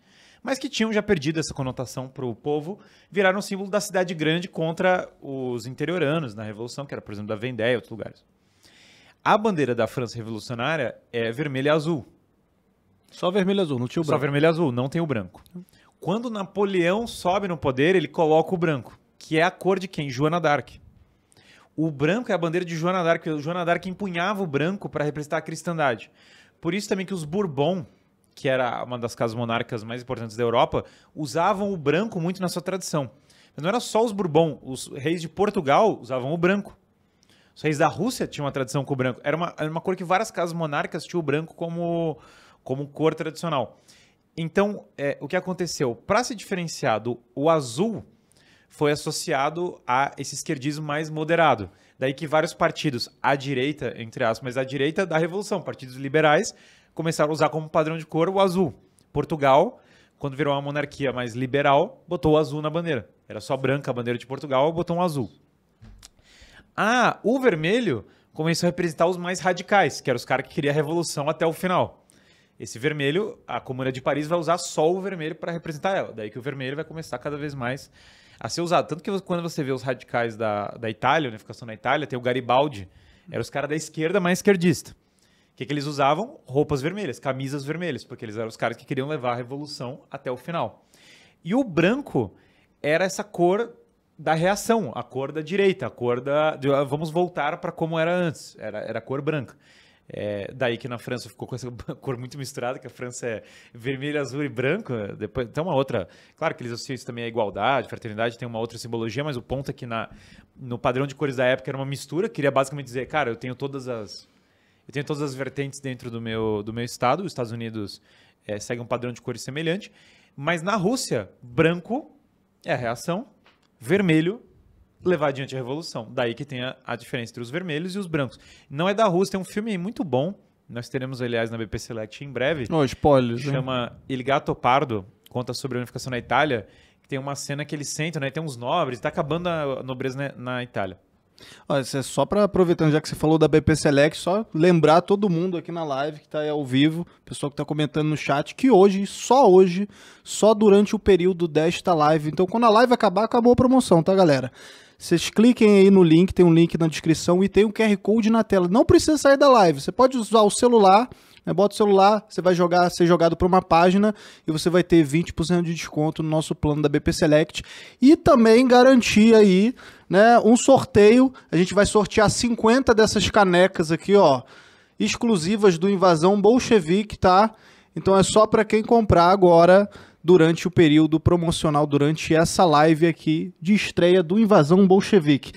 Speaker 1: mas que tinham já perdido essa conotação para o povo, viraram símbolo da cidade grande contra os interioranos na Revolução, que era, por exemplo, da Vendéia e outros lugares. A bandeira da França revolucionária é vermelho e azul. Só vermelho e azul, não tinha o branco. Só vermelho e azul, não tem o branco. Quando Napoleão sobe no poder, ele coloca o branco, que é a cor de quem? Joana d'Arc. O branco é a bandeira de Joana d'Arc. Joana d'Arc empunhava o branco para representar a cristandade. Por isso também que os Bourbon, que era uma das casas monárquicas mais importantes da Europa, usavam o branco muito na sua tradição. Mas não era só os Bourbon, os reis de Portugal usavam o branco. Os reis da Rússia tinham uma tradição com o branco. Era uma, era uma cor que várias casas monárquicas tinham o branco como, como cor tradicional. Então, é, o que aconteceu? Para se diferenciar do o azul, foi associado a esse esquerdismo mais moderado. Daí que vários partidos, à direita, entre aspas, mas à direita da Revolução, partidos liberais, começaram a usar como padrão de cor o azul. Portugal, quando virou uma monarquia mais liberal, botou o azul na bandeira. Era só branca a bandeira de Portugal, botou um azul. Ah, o vermelho começou a representar os mais radicais, que eram os caras que queriam a revolução até o final. Esse vermelho, a Comuna de Paris vai usar só o vermelho para representar ela. Daí que o vermelho vai começar cada vez mais a ser usado. Tanto que quando você vê os radicais da, da Itália, unificação na Itália, tem o Garibaldi, eram os caras da esquerda mais esquerdista. O que, que eles usavam? Roupas vermelhas, camisas vermelhas, porque eles eram os caras que queriam levar a revolução até o final. E o branco era essa cor da reação, a cor da direita, a cor da. Ah, vamos voltar para como era antes, era, era a cor branca. É, daí que na França ficou com essa cor muito misturada, que a França é vermelho, azul e branco. É, depois tem então é uma outra. Claro que eles associam isso também à igualdade, fraternidade, tem uma outra simbologia, mas o ponto é que na, no padrão de cores da época era uma mistura. Queria basicamente dizer, cara, eu tenho todas as. Eu tenho todas as vertentes dentro do meu, do meu estado. Os Estados Unidos é, segue um padrão de cores semelhante. Mas na Rússia, branco é a reação, vermelho levar adiante a revolução. Daí que tem a, a, diferença entre os vermelhos e os brancos. Não é da Rússia, tem um filme muito bom. Nós teremos, aliás, na BP Select em breve. Oh, spoilers. Chama hein? Il Gato Pardo, conta sobre a unificação na Itália. Que tem uma cena que eles sentam, né? Tem uns nobres, está acabando a nobreza na, né, na Itália.
Speaker 3: Olha, é só para aproveitando, já que você falou da BP Select, só lembrar todo mundo aqui na live que está ao vivo, pessoal que está comentando no chat, que hoje, só hoje, só durante o período desta live. Então, quando a live acabar, acabou a promoção, tá, galera? Vocês cliquem aí no link, tem um link na descrição e tem um QR Code na tela. Não precisa sair da live, você pode usar o celular né? Bota o celular, você vai jogar, ser jogado para uma página e você vai ter 20% de desconto no nosso plano da BP Select e também garantir aí, né, um sorteio. A gente vai sortear 50 dessas canecas aqui, ó, exclusivas do Invasão Bolchevique, tá? Então é só para quem comprar agora durante o período promocional, durante essa live aqui de estreia do Invasão Bolchevique.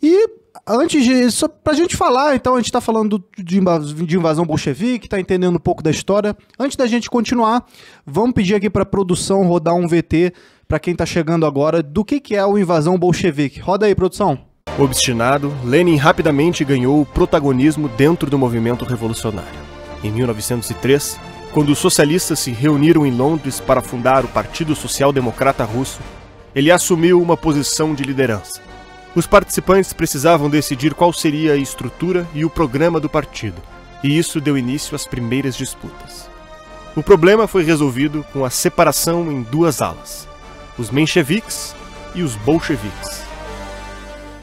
Speaker 3: E antes de. Só pra gente falar, então, a gente tá falando de, de invasão bolchevique, tá entendendo um pouco da história. Antes da gente continuar, vamos pedir aqui pra produção rodar um VT para quem tá chegando agora do que, que é o invasão bolchevique. Roda aí,
Speaker 6: produção. Obstinado, Lenin rapidamente ganhou o protagonismo dentro do movimento revolucionário. Em 1903, quando os socialistas se reuniram em Londres para fundar o Partido Social Democrata Russo, ele assumiu uma posição de liderança os participantes precisavam decidir qual seria a estrutura e o programa do partido, e isso deu início às primeiras disputas. O problema foi resolvido com a separação em duas alas: os mencheviques e os bolcheviques.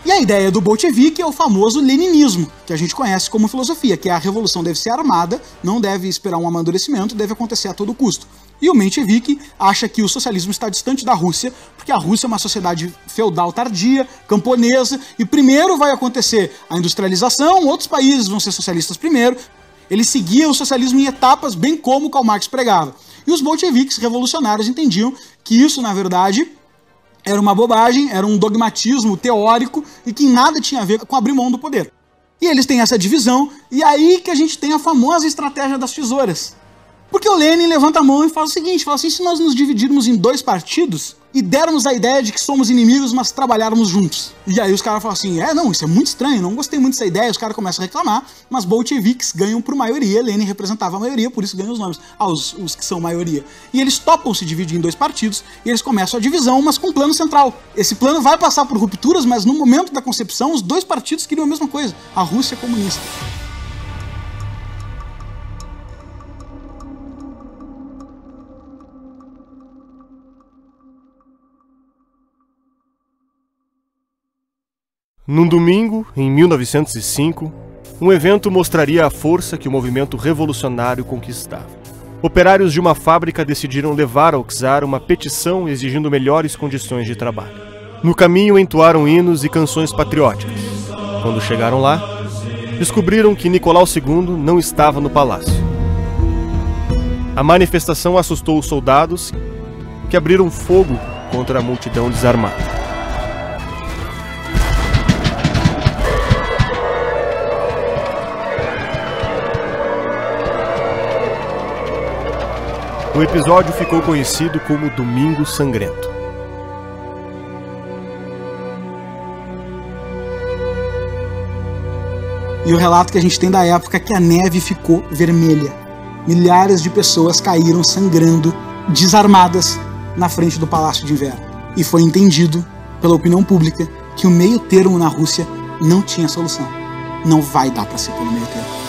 Speaker 4: E a ideia do bolchevique é o famoso leninismo, que a gente conhece como filosofia, que é a revolução deve ser armada, não deve esperar um amadurecimento, deve acontecer a todo custo. E o Menshevique acha que o socialismo está distante da Rússia, porque a Rússia é uma sociedade feudal tardia, camponesa, e primeiro vai acontecer a industrialização, outros países vão ser socialistas primeiro. Ele seguia o socialismo em etapas, bem como Karl Marx pregava. E os bolcheviques revolucionários entendiam que isso, na verdade, era uma bobagem, era um dogmatismo teórico e que nada tinha a ver com abrir mão do poder. E eles têm essa divisão, e aí que a gente tem a famosa estratégia das tesouras porque o Lenin levanta a mão e fala o seguinte: fala assim, se nós nos dividirmos em dois partidos e dermos a ideia de que somos inimigos, mas trabalharmos juntos. E aí os caras falam assim: é, não, isso é muito estranho, não gostei muito dessa ideia. Os caras começam a reclamar, mas bolcheviques ganham por maioria. Lenin representava a maioria, por isso ganham os nomes aos ah, os que são maioria. E eles topam se dividir em dois partidos e eles começam a divisão, mas com um plano central. Esse plano vai passar por rupturas, mas no momento da concepção, os dois partidos queriam a mesma coisa: a Rússia comunista.
Speaker 6: Num domingo, em 1905, um evento mostraria a força que o movimento revolucionário conquistava. Operários de uma fábrica decidiram levar ao Czar uma petição exigindo melhores condições de trabalho. No caminho entoaram hinos e canções patrióticas. Quando chegaram lá, descobriram que Nicolau II não estava no palácio. A manifestação assustou os soldados, que abriram fogo contra a multidão desarmada. O episódio ficou conhecido como Domingo Sangrento. E o
Speaker 4: relato que a gente tem da época é que a neve ficou vermelha. Milhares de pessoas caíram sangrando, desarmadas, na frente do Palácio de Inverno. E foi entendido pela opinião pública que o meio termo na Rússia não tinha solução. Não vai dar para ser pelo meio termo.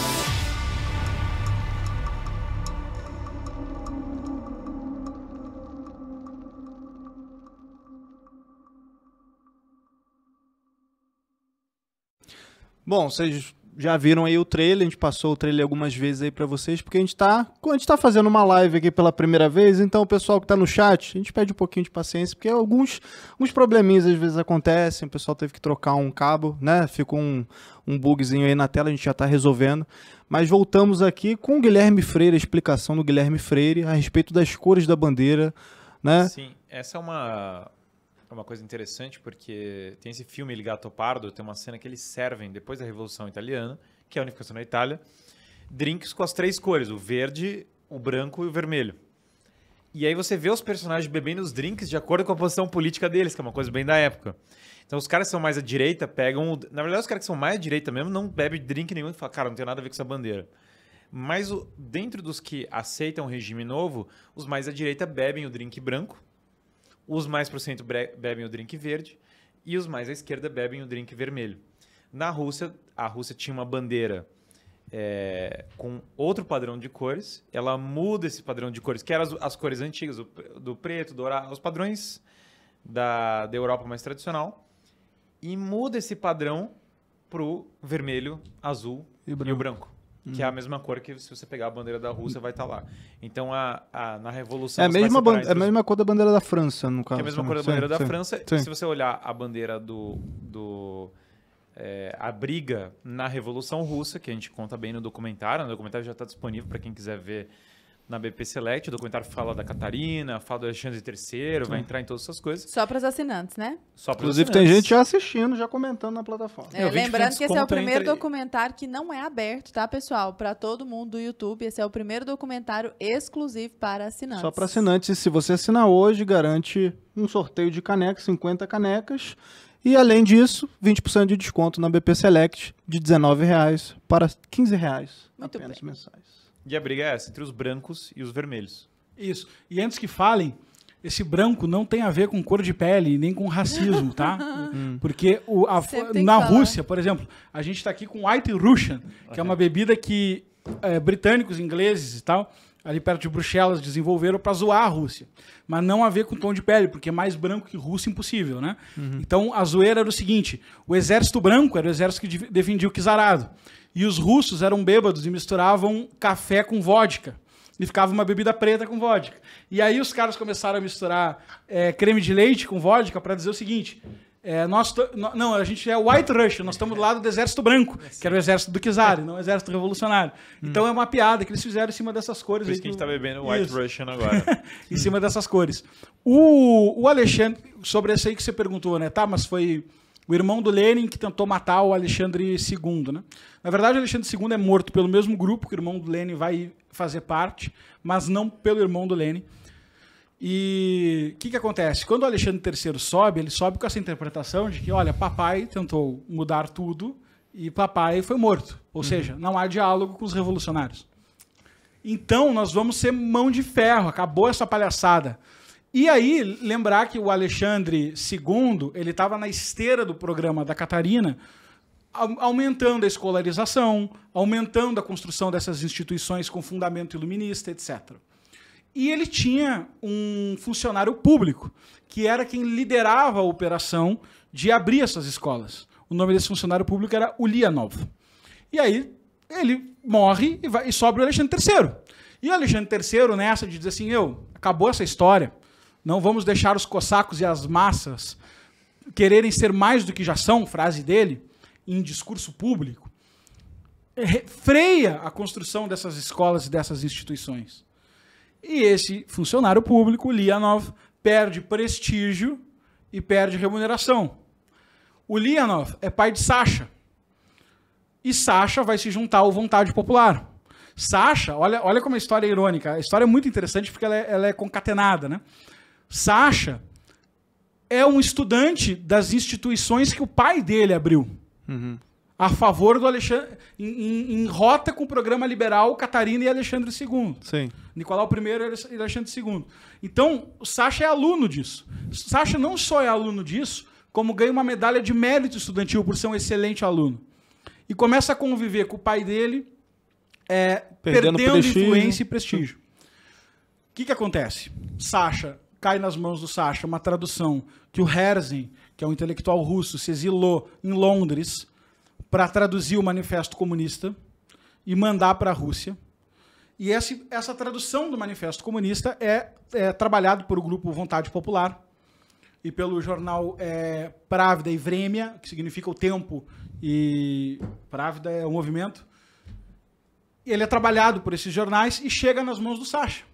Speaker 3: Bom, vocês já viram aí o trailer, a gente passou o trailer algumas vezes aí para vocês, porque a gente tá, a gente tá fazendo uma live aqui pela primeira vez, então o pessoal que tá no chat, a gente pede um pouquinho de paciência, porque alguns, alguns probleminhas às vezes acontecem, o pessoal teve que trocar um cabo, né? Ficou um, um bugzinho aí na tela, a gente já tá resolvendo. Mas voltamos aqui com o Guilherme Freire, a explicação do Guilherme Freire a respeito das cores da bandeira, né?
Speaker 1: Sim, essa é uma é uma coisa interessante porque tem esse filme El Gato Pardo, tem uma cena que eles servem depois da Revolução Italiana, que é a unificação da Itália, drinks com as três cores, o verde, o branco e o vermelho. E aí você vê os personagens bebendo os drinks de acordo com a posição política deles, que é uma coisa bem da época. Então os caras que são mais à direita pegam, na verdade os caras que são mais à direita mesmo não bebem drink nenhum e falam, cara, não tem nada a ver com essa bandeira. Mas o, dentro dos que aceitam o regime novo, os mais à direita bebem o drink branco os mais para o centro bebem o drink verde e os mais à esquerda bebem o drink vermelho. Na Rússia, a Rússia tinha uma bandeira é, com outro padrão de cores. Ela muda esse padrão de cores, que eram as, as cores antigas, do, do preto, dourado, os padrões da, da Europa mais tradicional. E muda esse padrão pro vermelho, azul e, branco. E o branco que é a uhum. mesma cor que se você pegar a bandeira da Rússia vai estar tá lá. Então a, a, na revolução é a mesma bandeira, é a
Speaker 3: mesma cor da bandeira da França no caso. é a mesma né? cor da bandeira sim, da sim, França. Sim. Se
Speaker 1: você olhar a bandeira do, do é, a briga na revolução russa que a gente conta bem no documentário, né? o documentário já está disponível para quem quiser ver na BP Select. O documentário fala da Catarina, fala do Alexandre III, vai entrar em todas essas coisas.
Speaker 2: Só para os assinantes, né?
Speaker 1: Só Inclusive, assinantes. tem gente
Speaker 2: já assistindo,
Speaker 3: já comentando na plataforma. É, é lembrando que esse é o primeiro entre...
Speaker 2: documentário que não é aberto, tá, pessoal? Para todo mundo do YouTube. Esse é o primeiro documentário exclusivo para assinantes. Só para
Speaker 3: assinantes. E se você assinar hoje, garante um sorteio de canecas, 50 canecas. E além disso, 20% de desconto na BP Select de R$19,00 para R$15,00
Speaker 1: apenas bem. mensais. E a briga é essa, entre os brancos e os vermelhos.
Speaker 4: Isso. E antes que falem, esse branco não tem a ver com cor de pele, nem com racismo, tá? Hum. Porque o, a, na Rússia, por exemplo, a gente está aqui com White Russian, que é uma bebida que é, britânicos, ingleses e tal, ali perto de Bruxelas, desenvolveram para zoar a Rússia. Mas não a ver com tom de pele, porque é mais branco que russo impossível, né? Uhum. Então a zoeira era o seguinte: o exército branco era o exército que defendia o czarado. E os russos eram bêbados e misturavam café com vodka. E ficava uma bebida preta com vodka. E aí os caras começaram a misturar é, creme de leite com vodka para dizer o seguinte: é, nós não, a gente é White russian nós estamos do lado do Exército Branco, que era o exército do Kizar, não o exército revolucionário. Hum. Então é uma piada que eles fizeram em cima dessas cores. Por isso que a gente está bebendo White isso. Russian agora. em cima dessas cores. O, o Alexandre, sobre essa aí que você perguntou, né? Tá, mas foi o irmão do Lenin que tentou matar o Alexandre II. Né? Na verdade, o Alexandre II é morto pelo mesmo grupo que o irmão do Lenin vai fazer parte, mas não pelo irmão do Lenin. E o que, que acontece? Quando o Alexandre III sobe, ele sobe com essa interpretação de que, olha, papai tentou mudar tudo e papai foi morto. Ou uhum. seja, não há diálogo com os revolucionários. Então, nós vamos ser mão de ferro. Acabou essa palhaçada. E aí, lembrar que o Alexandre II, ele estava na esteira do programa da Catarina, aumentando a escolarização, aumentando a construção dessas instituições com fundamento iluminista, etc. E ele tinha um funcionário público, que era quem liderava a operação de abrir essas escolas. O nome desse funcionário público era Ulianov. E aí ele morre e, vai, e sobra o Alexandre III. E o Alexandre III, nessa de dizer assim, eu, acabou essa história, não vamos deixar os cosacos e as massas quererem ser mais do que já são, frase dele, em discurso público. É, freia a construção dessas escolas e dessas instituições. E esse funcionário público, Lianov, perde prestígio e perde remuneração. O Lianov é pai de Sasha. E Sasha vai se juntar ao Vontade Popular. Sasha, olha, olha como a história é irônica. A história é muito interessante porque ela é, ela é concatenada, né? Sasha é um estudante das instituições que o pai dele abriu. Uhum. A favor do Alexandre. Em, em, em, rota com o programa liberal Catarina e Alexandre II. Sim. Nicolau I e Alexandre II. Então, o Sasha é aluno disso. Sasha não só é aluno disso, como ganha uma medalha de mérito estudantil por ser um excelente aluno. E começa a conviver com o pai dele, é, perdendo, perdendo influência e prestígio. O que, que acontece? Sasha cai nas mãos do Sacha uma tradução que o Herzen, que é um intelectual russo, se exilou em Londres para traduzir o Manifesto Comunista e mandar para a Rússia. E esse, essa tradução do Manifesto Comunista é, é trabalhado por o grupo Vontade Popular e pelo jornal é, Pravda e Vremia, que significa o tempo, e Pravda é o movimento. Ele é trabalhado por esses jornais e chega nas mãos do Sacha.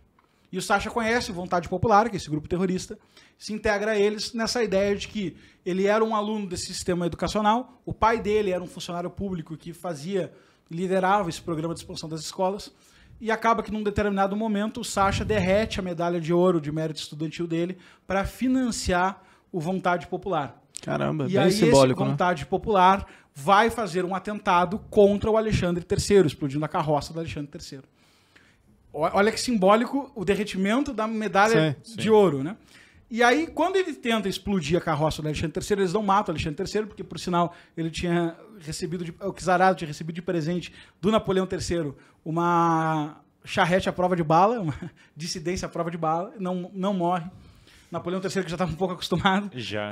Speaker 4: E o Sasha conhece Vontade Popular, que é esse grupo terrorista, se integra a eles nessa ideia de que ele era um aluno desse sistema educacional, o pai dele era um funcionário público que fazia, liderava esse programa de expansão das escolas, e acaba que num determinado momento o Sasha derrete a medalha de ouro de mérito estudantil dele para financiar o Vontade Popular. Caramba, e bem aí simbólico, esse né? Vontade né? Popular vai fazer um atentado contra o Alexandre III, explodindo a carroça do Alexandre III. Olha que simbólico o derretimento da medalha sim, de sim. ouro, né? E aí, quando ele tenta explodir a carroça do Alexandre III, eles não matam o Alexandre III, porque, por sinal, ele tinha recebido, de, o Kizarado tinha recebido de presente do Napoleão III uma charrete à prova de bala, uma dissidência à prova de bala, não, não morre. Napoleão III, que já estava um pouco acostumado. Já.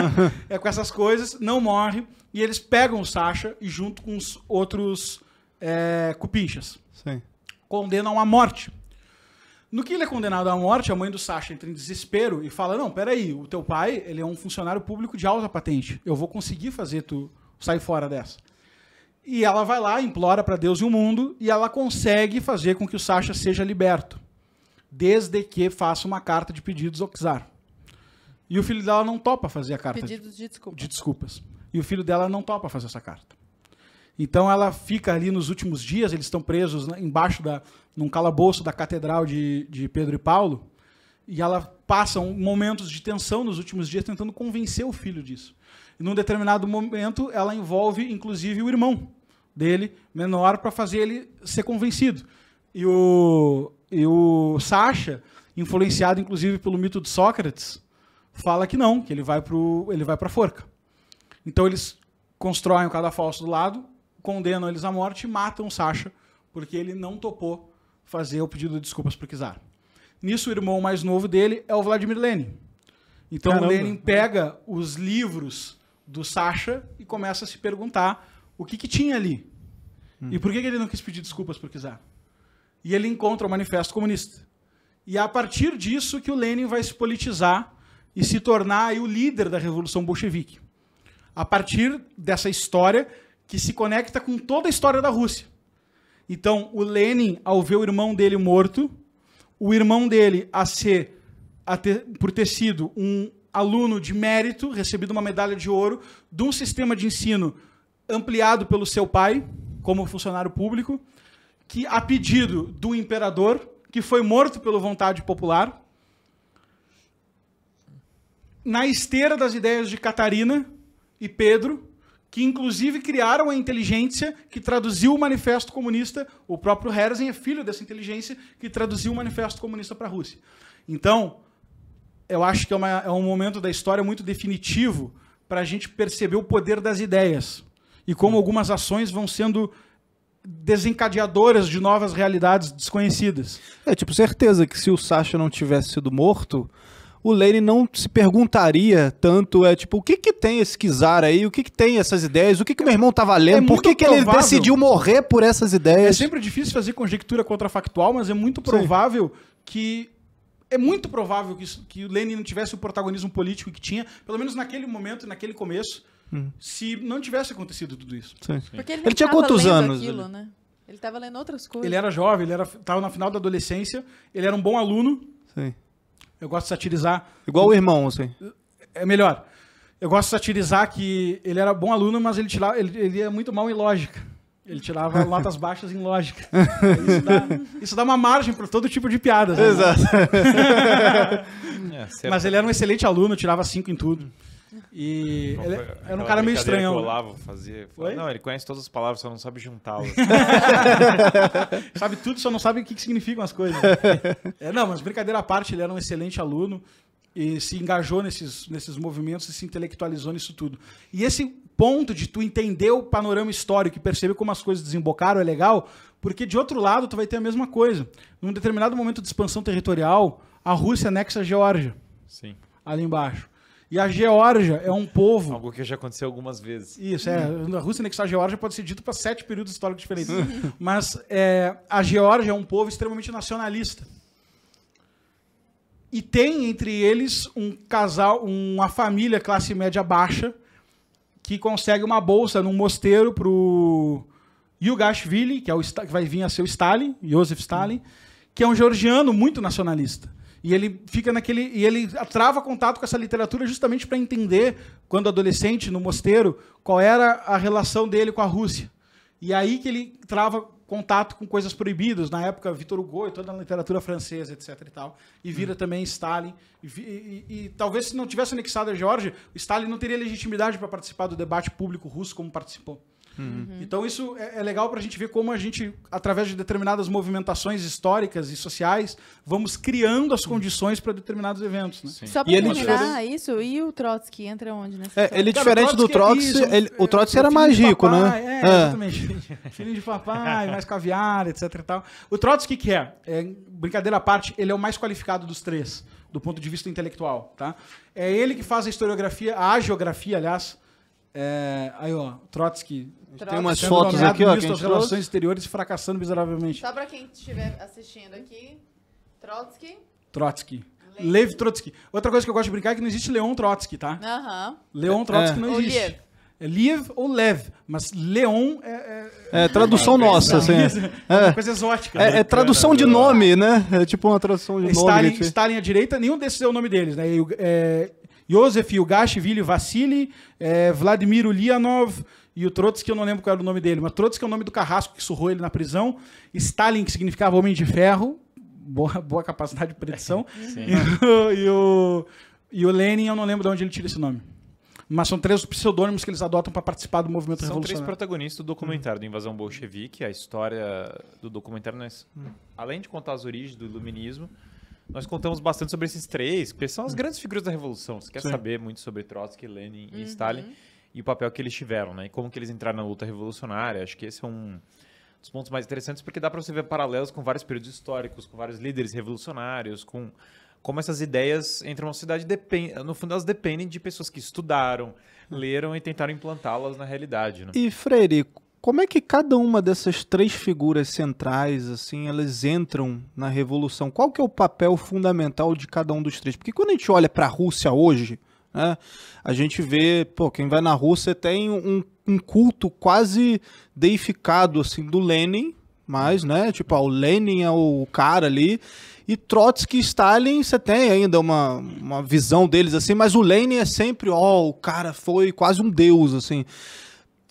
Speaker 4: é com essas coisas, não morre. E eles pegam o Sacha e junto com os outros é, cupinchas. Sim condenam à morte. No que ele é condenado à morte, a mãe do Sasha entra em desespero e fala: Não, peraí, o teu pai ele é um funcionário público de alta patente. Eu vou conseguir fazer tu sair fora dessa. E ela vai lá, implora para Deus e o mundo, e ela consegue fazer com que o Sasha seja liberto, desde que faça uma carta de pedidos ao Czar. E o filho dela não topa fazer a carta. Pedidos de, desculpas. De desculpas. E o filho dela não topa fazer essa carta. Então ela fica ali nos últimos dias, eles estão presos embaixo da num calabouço da catedral de, de Pedro e Paulo, e ela passa momentos de tensão nos últimos dias tentando convencer o filho disso. E num determinado momento ela envolve inclusive o irmão dele, menor, para fazer ele ser convencido. E o e o Sasha, influenciado inclusive pelo mito de Sócrates, fala que não, que ele vai pro ele vai para forca. Então eles constroem o cadafalso do lado, condenam eles à morte e matam Sasha, porque ele não topou fazer o pedido de desculpas pro Kizar. Nisso, o irmão mais novo dele é o Vladimir Lenin. Então, Caramba. Lenin pega os livros do Sasha e começa a se perguntar o que, que tinha ali. Hum. E por que, que ele não quis pedir desculpas pro Kizar? E ele encontra o Manifesto Comunista. E é a partir disso que o Lenin vai se politizar e se tornar o líder da Revolução Bolchevique. A partir dessa história que se conecta com toda a história da Rússia. Então, o Lenin, ao ver o irmão dele morto, o irmão dele a ser, a ter, por ter sido um aluno de mérito, recebido uma medalha de ouro, de um sistema de ensino ampliado pelo seu pai, como funcionário público, que a pedido do imperador, que foi morto pela vontade popular, na esteira das ideias de Catarina e Pedro, que inclusive criaram a inteligência que traduziu o Manifesto Comunista. O próprio Herzen é filho dessa inteligência que traduziu o Manifesto Comunista para a Rússia. Então, eu acho que é, uma, é um momento da história muito definitivo para a gente perceber o poder das ideias e como algumas ações vão sendo desencadeadoras de novas realidades desconhecidas. É tipo certeza que se o Sasha não tivesse sido morto,
Speaker 3: o Lane não se perguntaria tanto, é tipo, o que que tem esse Kizar aí? O que que tem essas ideias? O que que meu irmão tava lendo? É por que, que ele decidiu morrer por essas ideias? É
Speaker 4: sempre difícil fazer conjectura contrafactual, mas é muito provável Sim. que é muito provável que, que o Lenin não tivesse o protagonismo político que tinha, pelo menos naquele momento, naquele começo, hum. se não tivesse acontecido tudo isso. Sim, sim. Porque ele,
Speaker 2: ele tinha quantos anos? Aquilo, né? Ele estava lendo outras coisas. Ele
Speaker 4: era jovem, ele estava na final da adolescência, ele era um bom aluno. Sim. Eu gosto de satirizar. Igual o irmão, assim. É melhor. Eu gosto de satirizar que ele era bom aluno, mas ele, tirava, ele, ele ia muito mal em lógica. Ele tirava notas baixas em lógica. Isso dá, isso dá uma margem para todo tipo de piadas. Né? Exato. Né? é, mas ele era um excelente aluno, tirava cinco em tudo. E não, ele, era é um cara meio estranho.
Speaker 1: fazia. não, ele conhece todas as palavras, só não sabe juntá-las.
Speaker 4: sabe tudo, só não sabe o que, que significam as coisas. É, não, mas brincadeira à parte, ele era um excelente aluno e se engajou nesses, nesses movimentos e se intelectualizou nisso tudo. E esse ponto de tu entender o panorama histórico e perceber como as coisas desembocaram é legal, porque de outro lado tu vai ter a mesma coisa. Num determinado momento de expansão territorial, a Rússia anexa a Geórgia. Sim. Ali embaixo. E a Geórgia é um povo. Algo que já aconteceu algumas vezes. Isso, é. A Rússia anexar né, a Geórgia pode ser dito para sete períodos históricos diferentes. Mas é, a Geórgia é um povo extremamente nacionalista. E tem entre eles um casal, uma família classe média baixa, que consegue uma bolsa num mosteiro para o Yugashvili, que, é o, que vai vir a ser o Stalin, Joseph Stalin, que é um georgiano muito nacionalista. E ele fica naquele. E ele trava contato com essa literatura justamente para entender, quando adolescente, no mosteiro, qual era a relação dele com a Rússia. E aí que ele trava contato com coisas proibidas, na época Victor Hugo e toda a literatura francesa, etc e tal, e vira hum. também Stalin. E, e, e, e, talvez se não tivesse anexado a Georgia, Stalin não teria legitimidade para participar do debate público russo como participou. Uhum. Então isso é, é legal para a gente ver como a gente, através de determinadas movimentações históricas e sociais, vamos criando as condições para determinados eventos. Né? Só para terminar
Speaker 2: isso, e o Trotsky entra onde nessa é, Ele é diferente Cara, o Trotsky do Trotsky, é ele, o é, Trotsky era mais rico, né? É, é, exatamente. filho de papai, mais
Speaker 4: caviar, etc e tal. O Trotsky que é, é, brincadeira à parte, ele é o mais qualificado dos três, do ponto de vista intelectual, tá? É ele que faz a historiografia, a geografia, aliás, é, aí, ó, Trotsky. Trotsky. Tem umas fotos aqui, ó. Que as relações trouxe. exteriores fracassando miseravelmente. Só
Speaker 2: pra quem estiver assistindo aqui, Trotsky.
Speaker 4: Trotsky. Lev. Trotsky. Outra coisa que eu gosto de brincar é que não existe Leon Trotsky, tá? Aham. Uh -huh.
Speaker 2: Leon Trotsky é. não existe. É
Speaker 4: Liev ou Lev, mas Leon é. É, é tradução é nossa, assim. É, é, coisa exótica. É, né? É, tradução de nome,
Speaker 3: né? É tipo uma tradução de Stalin, nome. Assim.
Speaker 4: Stalin à direita, nenhum desses é o nome deles, né? É, Josef Yugashvili Vassili, é, Vladimir Ulyanov e o Trotsky, eu não lembro qual era o nome dele, mas Trotsky é o nome do carrasco que surrou ele na prisão, Stalin, que significava Homem de Ferro, boa, boa capacidade de predição, e, e, o, e o Lenin, eu não lembro de onde ele tira esse nome. Mas são três pseudônimos que eles adotam para participar do movimento são revolucionário. São três
Speaker 1: protagonistas do documentário uhum. Invasão Bolchevique. A história do documentário, nós, é hum. além de contar as origens do iluminismo, nós contamos bastante sobre esses três, que são as grandes figuras da Revolução. Você quer Sim. saber muito sobre Trotsky, Lenin uhum. e Stalin e o papel que eles tiveram, né? E como que eles entraram na luta revolucionária. Acho que esse é um dos pontos mais interessantes, porque dá para você ver paralelos com vários períodos históricos, com vários líderes revolucionários, com como essas ideias entram na sociedade, no fundo elas dependem de pessoas que estudaram, hum. leram e tentaram implantá-las na realidade. Né? E
Speaker 3: Freire, como é que cada uma dessas três figuras centrais, assim, elas entram na revolução? Qual que é o papel fundamental de cada um dos três? Porque quando a gente olha para a Rússia hoje, né, a gente vê, pô, quem vai na Rússia tem um, um culto quase deificado, assim, do Lenin, mas, né, tipo, ó, ah, o Lenin é o cara ali, e Trotsky e Stalin, você tem ainda uma, uma visão deles, assim, mas o Lenin é sempre, ó, o cara foi quase um deus, assim.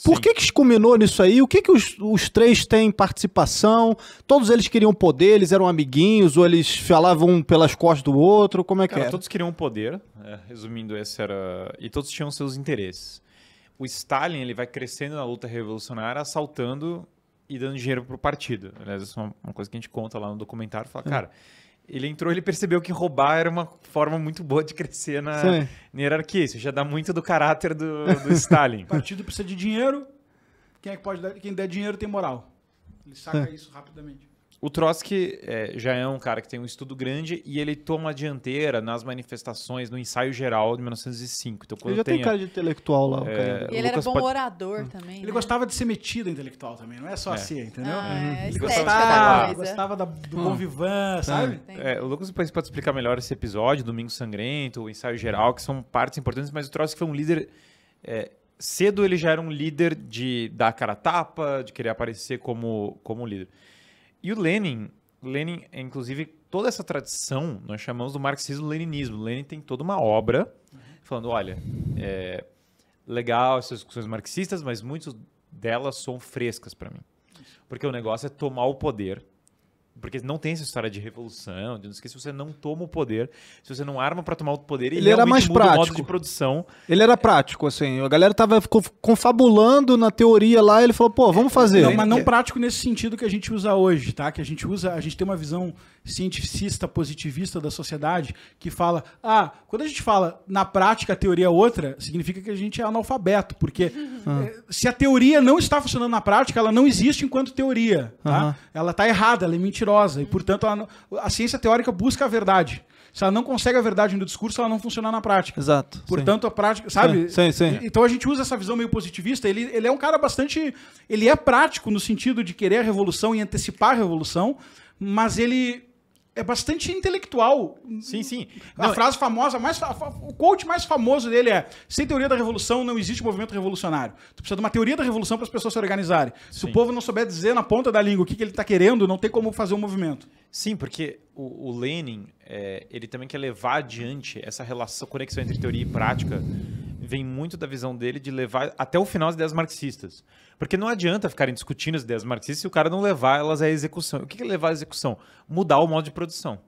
Speaker 3: Por que que que combinou nisso aí? O que que os, os, três têm participação? Todos eles queriam poder? Eles eram amiguinhos? Ou eles falavam um pelas costas do outro? Como é que era? É? todos
Speaker 1: queriam poder, é, resumindo, esse era... E todos tinham seus interesses. O Stalin, ele vai crescendo na luta revolucionária, assaltando e dando dinheiro para o partido. Aliás, isso é uma, coisa que a gente conta lá no documentário. Fala, é. cara, ele entrou, ele percebeu que roubar era uma forma muito boa de crescer na, na hierarquia. Isso já dá muito do caráter do, do Stalin. O
Speaker 6: partido
Speaker 4: precisa de dinheiro. Quem é que pode dar? Quem der dinheiro tem moral. Ele saca isso rapidamente.
Speaker 1: O Trotsky é, já é um cara que tem um estudo grande e ele toma a dianteira nas manifestações, no ensaio geral de 1905. Então, quando ele já tem cara de
Speaker 3: intelectual lá.
Speaker 1: É,
Speaker 4: ele era bom orador hum. também. Ele né? gostava de ser metido intelectual também, não é só é. assim, entendeu? Ah, uhum. é, ele gostava, da gostava da, do hum. bom vivan, tá. sabe?
Speaker 1: É, o Lucas pode explicar melhor esse episódio, Domingo Sangrento, o ensaio geral, que são partes importantes, mas o Trotsky foi um líder é, cedo ele já era um líder de dar cara a tapa, de querer aparecer como, como líder. E o Lenin, Lenin, inclusive, toda essa tradição nós chamamos do marxismo-leninismo. Lenin tem toda uma obra falando, olha, é, legal essas discussões marxistas, mas muitas delas são frescas para mim. Porque o negócio é tomar o poder porque não tem essa história de revolução, de não esquecer se você não toma o poder, se você não arma para
Speaker 4: tomar o poder, ele era mais prático. modo de produção.
Speaker 3: Ele era prático, assim. A galera tava ficou confabulando na teoria lá, ele falou, pô, vamos é, fazer. Não, mas não é.
Speaker 4: prático nesse sentido que a gente usa hoje, tá? Que a gente usa, a gente tem uma visão cientificista positivista da sociedade que fala: ah, quando a gente fala na prática a teoria é outra, significa que a gente é analfabeto, porque eh, se a teoria não está funcionando na prática, ela não existe enquanto teoria. Tá? Ela está errada, ela é mentirosa, e portanto não, a ciência teórica busca a verdade. Se ela não consegue a verdade no discurso, ela não funciona na prática. Exato. Portanto, sim. a prática, sabe? Sim, sim, então a gente usa essa visão meio positivista. Ele, ele é um cara bastante. Ele é prático no sentido de querer a revolução e antecipar a revolução, mas ele é bastante intelectual. Sim, sim. A não, é frase famosa, mais, o coach mais famoso dele é: sem teoria da revolução não existe movimento revolucionário. Tu precisa de uma teoria da revolução para as pessoas se organizarem. Se o povo não souber dizer na ponta da língua o que, que ele está querendo, não tem como fazer um movimento. Sim, porque
Speaker 1: o, o Lenin é, ele também quer levar adiante essa relação, conexão entre teoria e prática. Vem muito da visão dele de levar até o final as ideias marxistas. Porque não adianta ficarem discutindo as ideias marxistas se o cara não levar elas à execução. O que é levar à execução? Mudar o modo de produção.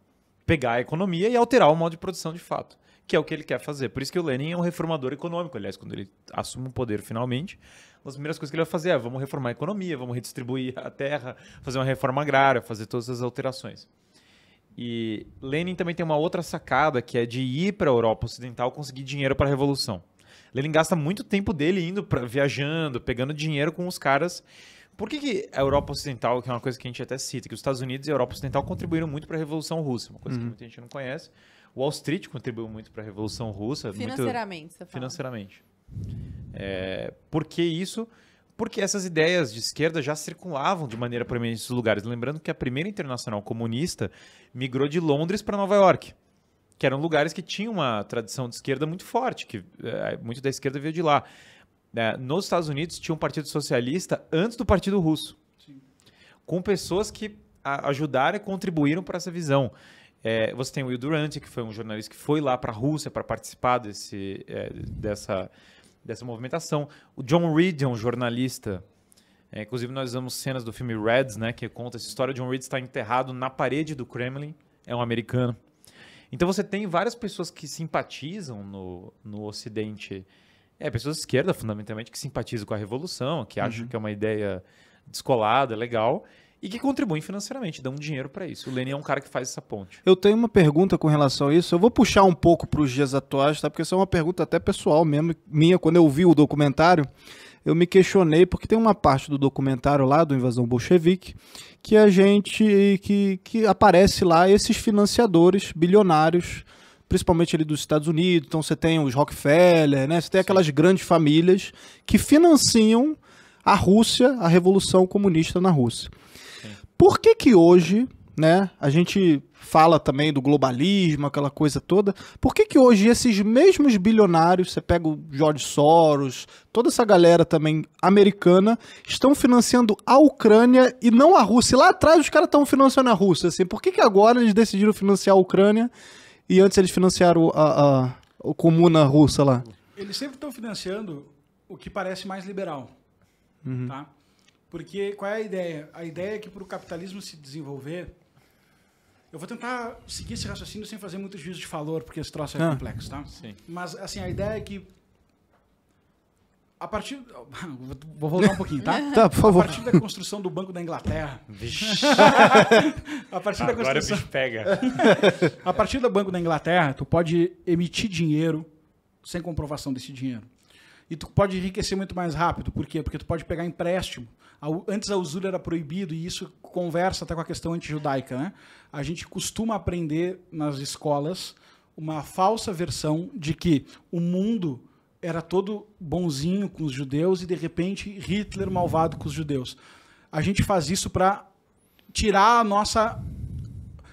Speaker 1: Pegar a economia e alterar o modo de produção de fato. Que é o que ele quer fazer. Por isso que o Lenin é um reformador econômico. Aliás, quando ele assume o poder finalmente, uma das primeiras coisas que ele vai fazer é vamos reformar a economia, vamos redistribuir a terra, fazer uma reforma agrária, fazer todas as alterações. E Lenin também tem uma outra sacada que é de ir para a Europa Ocidental conseguir dinheiro para a revolução ele gasta muito tempo dele indo pra, viajando, pegando dinheiro com os caras. Por que, que, a Europa Ocidental, que é uma coisa que a gente até cita, que os Estados Unidos e a Europa Ocidental contribuíram muito para a Revolução Russa, uma coisa uhum. que muita gente não conhece. O Wall Street contribuiu muito para a Revolução Russa. Financeiramente, muito, Financeiramente. É, por que isso? Porque essas ideias de esquerda já circulavam de maneira proeminente nesses lugares. Lembrando que a primeira internacional comunista migrou de Londres para Nova York que eram lugares que tinham uma tradição de esquerda muito forte, que é, muito da esquerda veio de lá. É, nos Estados Unidos tinha um partido socialista antes do partido russo, Sim. com pessoas que a, ajudaram e contribuíram para essa visão. É, você tem o Will Durant, que foi um jornalista que foi lá para a Rússia para participar desse, dessa, dessa movimentação. O John Reed é um jornalista é, inclusive, nós vemos cenas do filme Reds, né, que conta essa história. John Reed está enterrado na parede do Kremlin, é um americano. Então você tem várias pessoas que simpatizam no, no Ocidente. É, pessoas de esquerda, fundamentalmente, que simpatizam com a revolução, que acham uhum. que é uma ideia descolada, legal, e que contribuem financeiramente, dão dinheiro para isso. O Lênin é um cara que faz essa ponte.
Speaker 3: Eu tenho uma pergunta com relação a isso. Eu vou puxar um pouco para os dias atuais, tá? Porque isso é uma pergunta até pessoal mesmo, minha, quando eu vi o documentário eu me questionei, porque tem uma parte do documentário lá do Invasão Bolchevique que a gente. que, que aparece lá esses financiadores bilionários principalmente ali dos Estados Unidos. Então você tem os Rockefeller, né? Você tem aquelas grandes famílias que financiam a Rússia, a revolução comunista na Rússia. Sim. Por que que hoje né? A gente fala também do globalismo, aquela coisa toda. Por que que hoje esses mesmos bilionários, você pega o George Soros, toda essa galera também americana, estão financiando a Ucrânia e não a Rússia? lá atrás os caras estão financiando a Rússia, assim. Por que que agora eles decidiram financiar a Ucrânia e antes eles financiaram a, a, a comuna russa lá?
Speaker 4: Eles sempre estão financiando o que parece mais liberal, uhum. tá? Porque qual é a ideia? A ideia é que para o capitalismo se desenvolver, eu vou tentar seguir esse raciocínio sem fazer muito juízo de valor, porque esse troço é ah, complexo, tá? Sim. Mas, assim, a ideia é que. A partir. Vou voltar um pouquinho, tá? tá, por favor. A partir da construção do Banco da Inglaterra. Vixe. a partir Agora da construção. Agora pega. a partir do Banco da Inglaterra, tu pode emitir dinheiro sem comprovação desse dinheiro e tu pode enriquecer muito mais rápido. Por quê? Porque tu pode pegar empréstimo. Antes a usura era proibido e isso conversa até com a questão antijudaica. Né? A gente costuma aprender nas escolas uma falsa versão de que o mundo era todo bonzinho com os judeus e de repente Hitler malvado com os judeus. A gente faz isso para tirar a nossa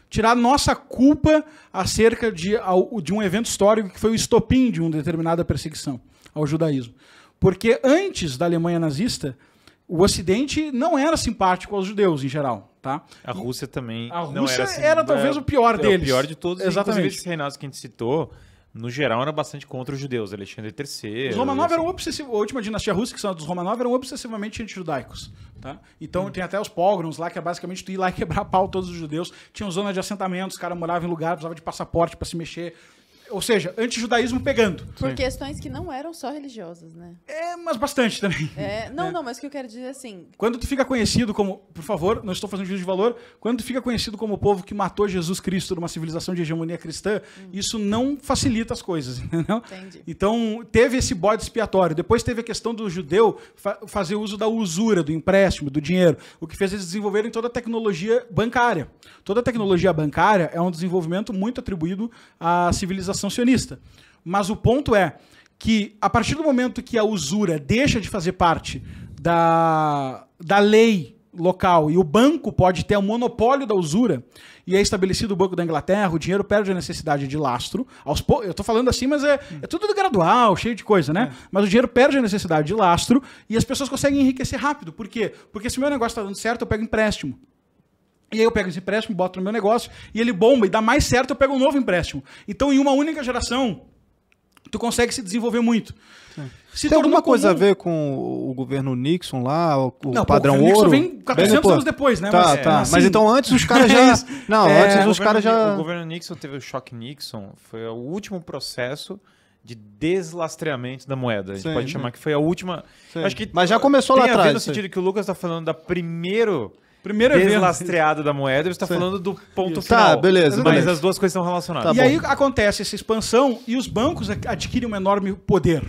Speaker 4: tirar nossa culpa acerca de, de um evento histórico que foi o estopim de uma determinada perseguição ao judaísmo. Porque antes da Alemanha nazista, o Ocidente não era simpático aos judeus em geral, tá? A
Speaker 1: Rússia também. A Rússia era, assim, né? talvez o pior deles. É, o pior de todos. Exatamente. Esses reinados que a gente citou, no geral, era bastante contra os judeus. Alexandre III. Os Romanov eram
Speaker 4: obsessivos. A última dinastia russa, que são dos Romanov, eram obsessivamente anti-judaicos. Tá? Então hum. tem até os pogroms lá, que é basicamente tu ir lá e quebrar pau todos os judeus. Tinham zona de assentamentos, os caras moravam em lugar, precisava de passaporte para se mexer. Ou seja, antijudaísmo pegando. Por Sim.
Speaker 2: questões que não eram só religiosas, né?
Speaker 4: É, mas bastante também. É, não, é.
Speaker 2: não, mas o que eu quero dizer é assim.
Speaker 4: Quando tu fica conhecido como. Por favor, não estou fazendo juízo de valor. Quando tu fica conhecido como o povo que matou Jesus Cristo numa civilização de hegemonia cristã, hum. isso não facilita as coisas, entendeu? Entendi. Então, teve esse bode expiatório. Depois teve a questão do judeu fa fazer uso da usura, do empréstimo, do dinheiro, o que fez eles desenvolverem toda a tecnologia bancária. Toda a tecnologia bancária é um desenvolvimento muito atribuído à civilização legislação sionista. Mas o ponto é que, a partir do momento que a usura deixa de fazer parte da, da lei local e o banco pode ter o um monopólio da usura e é estabelecido o Banco da Inglaterra, o dinheiro perde a necessidade de lastro. Aos po... Eu estou falando assim, mas é, é tudo gradual, cheio de coisa, né? É. Mas o dinheiro perde a necessidade de lastro e as pessoas conseguem enriquecer rápido. Por quê? Porque se o meu negócio está dando certo, eu pego empréstimo. E aí eu pego esse empréstimo, boto no meu negócio, e ele bomba, e dá mais certo, eu pego um novo empréstimo. Então, em uma única geração, tu consegue se desenvolver muito. Se Tem alguma coisa comum... a
Speaker 3: ver com o governo Nixon lá, o, não, padrão pô, o ouro? Nixon vem 400 anos depois, né? Tá, mas, tá. É assim... Mas então antes os caras já... É não, é, antes os caras já... O
Speaker 1: governo Nixon teve o choque Nixon, foi o último processo de deslastreamento da moeda. A gente pode sim. chamar que foi a última... Acho que mas já começou lá atrás. Tem a ver no sentido que o Lucas está falando da primeiro... Primeiro evento. Deslastreado da moeda, você está falando do ponto Isso. final. Tá, beleza. Mas beleza. as duas coisas são relacionadas. Tá e bom.
Speaker 4: aí acontece essa expansão e os bancos adquirem um enorme poder.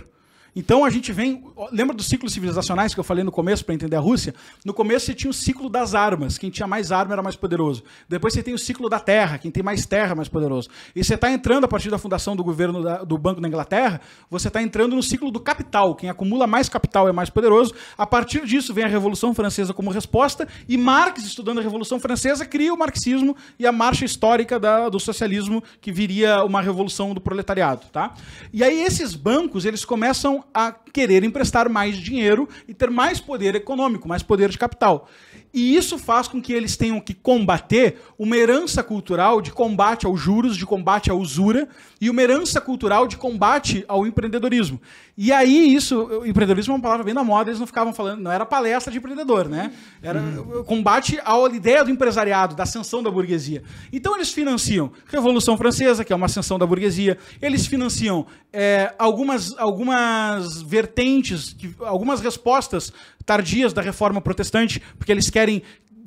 Speaker 4: Então a gente vem. Lembra dos ciclos civilizacionais que eu falei no começo para entender a Rússia? No começo você tinha o ciclo das armas. Quem tinha mais arma era mais poderoso. Depois você tem o ciclo da terra. Quem tem mais terra é mais poderoso. E você está entrando, a partir da fundação do governo da, do Banco da Inglaterra, você está entrando no ciclo do capital. Quem acumula mais capital é mais poderoso. A partir disso vem a Revolução Francesa como resposta. E Marx, estudando a Revolução Francesa, cria o marxismo e a marcha histórica da, do socialismo, que viria uma revolução do proletariado. Tá? E aí esses bancos, eles começam a querer emprestar mais dinheiro e ter mais poder econômico, mais poder de capital. E isso faz com que eles tenham que combater uma herança cultural de combate aos juros, de combate à usura, e uma herança cultural de combate ao empreendedorismo. E aí, isso, empreendedorismo é uma palavra bem na moda, eles não ficavam falando, não era palestra de empreendedor, né? Era hum. combate à ideia do empresariado, da ascensão da burguesia. Então, eles financiam Revolução Francesa, que é uma ascensão da burguesia, eles financiam é, algumas, algumas vertentes, algumas respostas tardias da reforma protestante, porque eles querem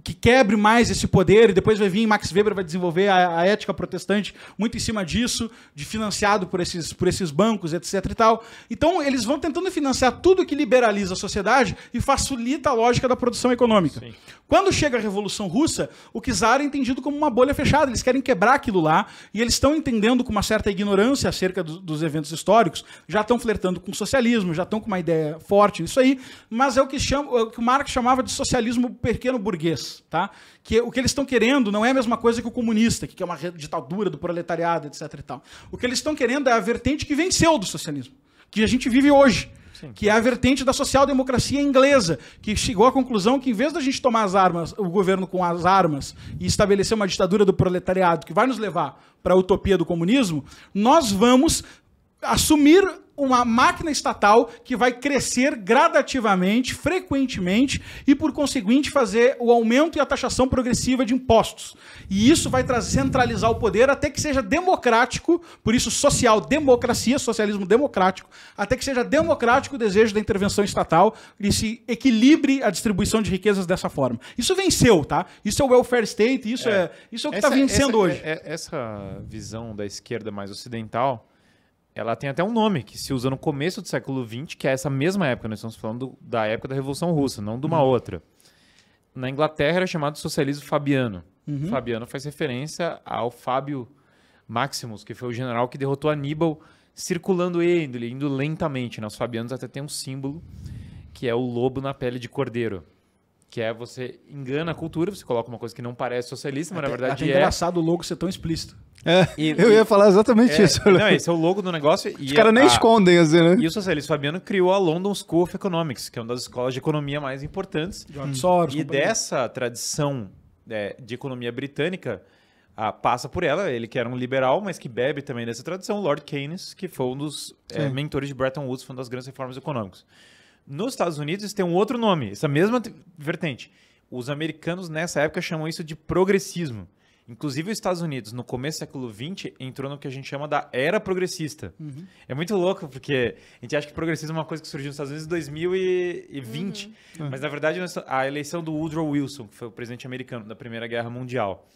Speaker 4: que quebre mais esse poder, e depois vai vir Max Weber vai desenvolver a, a, ética protestante muito em cima disso, de financiado por esses, por esses bancos, etc e tal. Então eles vão tentando financiar tudo que liberaliza a sociedade e facilita a lógica da produção econômica. Sim. Quando chega a Revolução Russa, o czar é entendido como uma bolha fechada, eles querem quebrar aquilo lá, e eles estão entendendo com uma certa ignorância acerca do, dos eventos históricos, já estão flertando com o socialismo, já estão com uma ideia forte nisso aí, mas é o que, chama, é o que Marx chamava de socialismo pequeno burguês tá? Que o que eles estão querendo não é a mesma coisa que o comunista, que é uma ditadura do proletariado, etc e tal. O que eles estão querendo é a vertente que venceu do socialismo, que a gente vive hoje. Sim. que é a vertente da social-democracia inglesa, que chegou à conclusão que em vez da gente tomar as armas, o governo com as armas e estabelecer uma ditadura do proletariado que vai nos levar para a utopia do comunismo, nós vamos assumir uma máquina estatal que vai crescer gradativamente, frequentemente e, por conseguinte, fazer o aumento e a taxação progressiva de impostos. E isso vai centralizar o poder até que seja democrático, por isso social democracia, socialismo democrático, até que seja democrático o desejo da intervenção estatal e se equilibre a distribuição de riquezas dessa forma. Isso venceu, tá? Isso é o welfare state, isso é, é isso é o que está é vencendo essa, hoje.
Speaker 1: É, é, essa visão da esquerda mais ocidental ela tem até um nome que se usa no começo do século XX, que é essa mesma época. Nós estamos falando da época da Revolução Russa, não de uma uhum. outra. Na Inglaterra era chamado socialismo fabiano. Uhum. Fabiano faz referência ao Fábio Maximus, que foi o general que derrotou Aníbal, circulando ele, indo lentamente. Né? Os fabianos até tem um símbolo que é o lobo na pele de cordeiro. Que é você engana a cultura, você coloca uma coisa que não parece socialista, mas até, na verdade até é. engraçado
Speaker 4: o logo ser tão explícito. É, e, eu ia falar exatamente é, isso. Né? Não, esse é o logo
Speaker 1: do negócio. Os caras nem a, escondem, assim, né? Isso, assim, eles Fabiano criou a London School of Economics, que é uma das escolas de economia mais importantes. John hum. Soros. E dessa tradição é, de economia britânica, a, passa por ela, ele que era um liberal, mas que bebe também dessa tradição, Lord Keynes, que foi um dos é, mentores de Bretton Woods, foi uma das grandes reformas econômicas. Nos Estados Unidos tem um outro nome, essa mesma vertente. Os americanos nessa época chamam isso de progressismo. Inclusive, os Estados Unidos, no começo do século XX, entrou no que a gente chama da era progressista. Uhum. É muito louco, porque a gente acha que progressismo é uma coisa que surgiu nos Estados Unidos em 2020. Uhum. Mas, na verdade, a eleição do Woodrow Wilson, que foi o presidente americano da Primeira Guerra Mundial,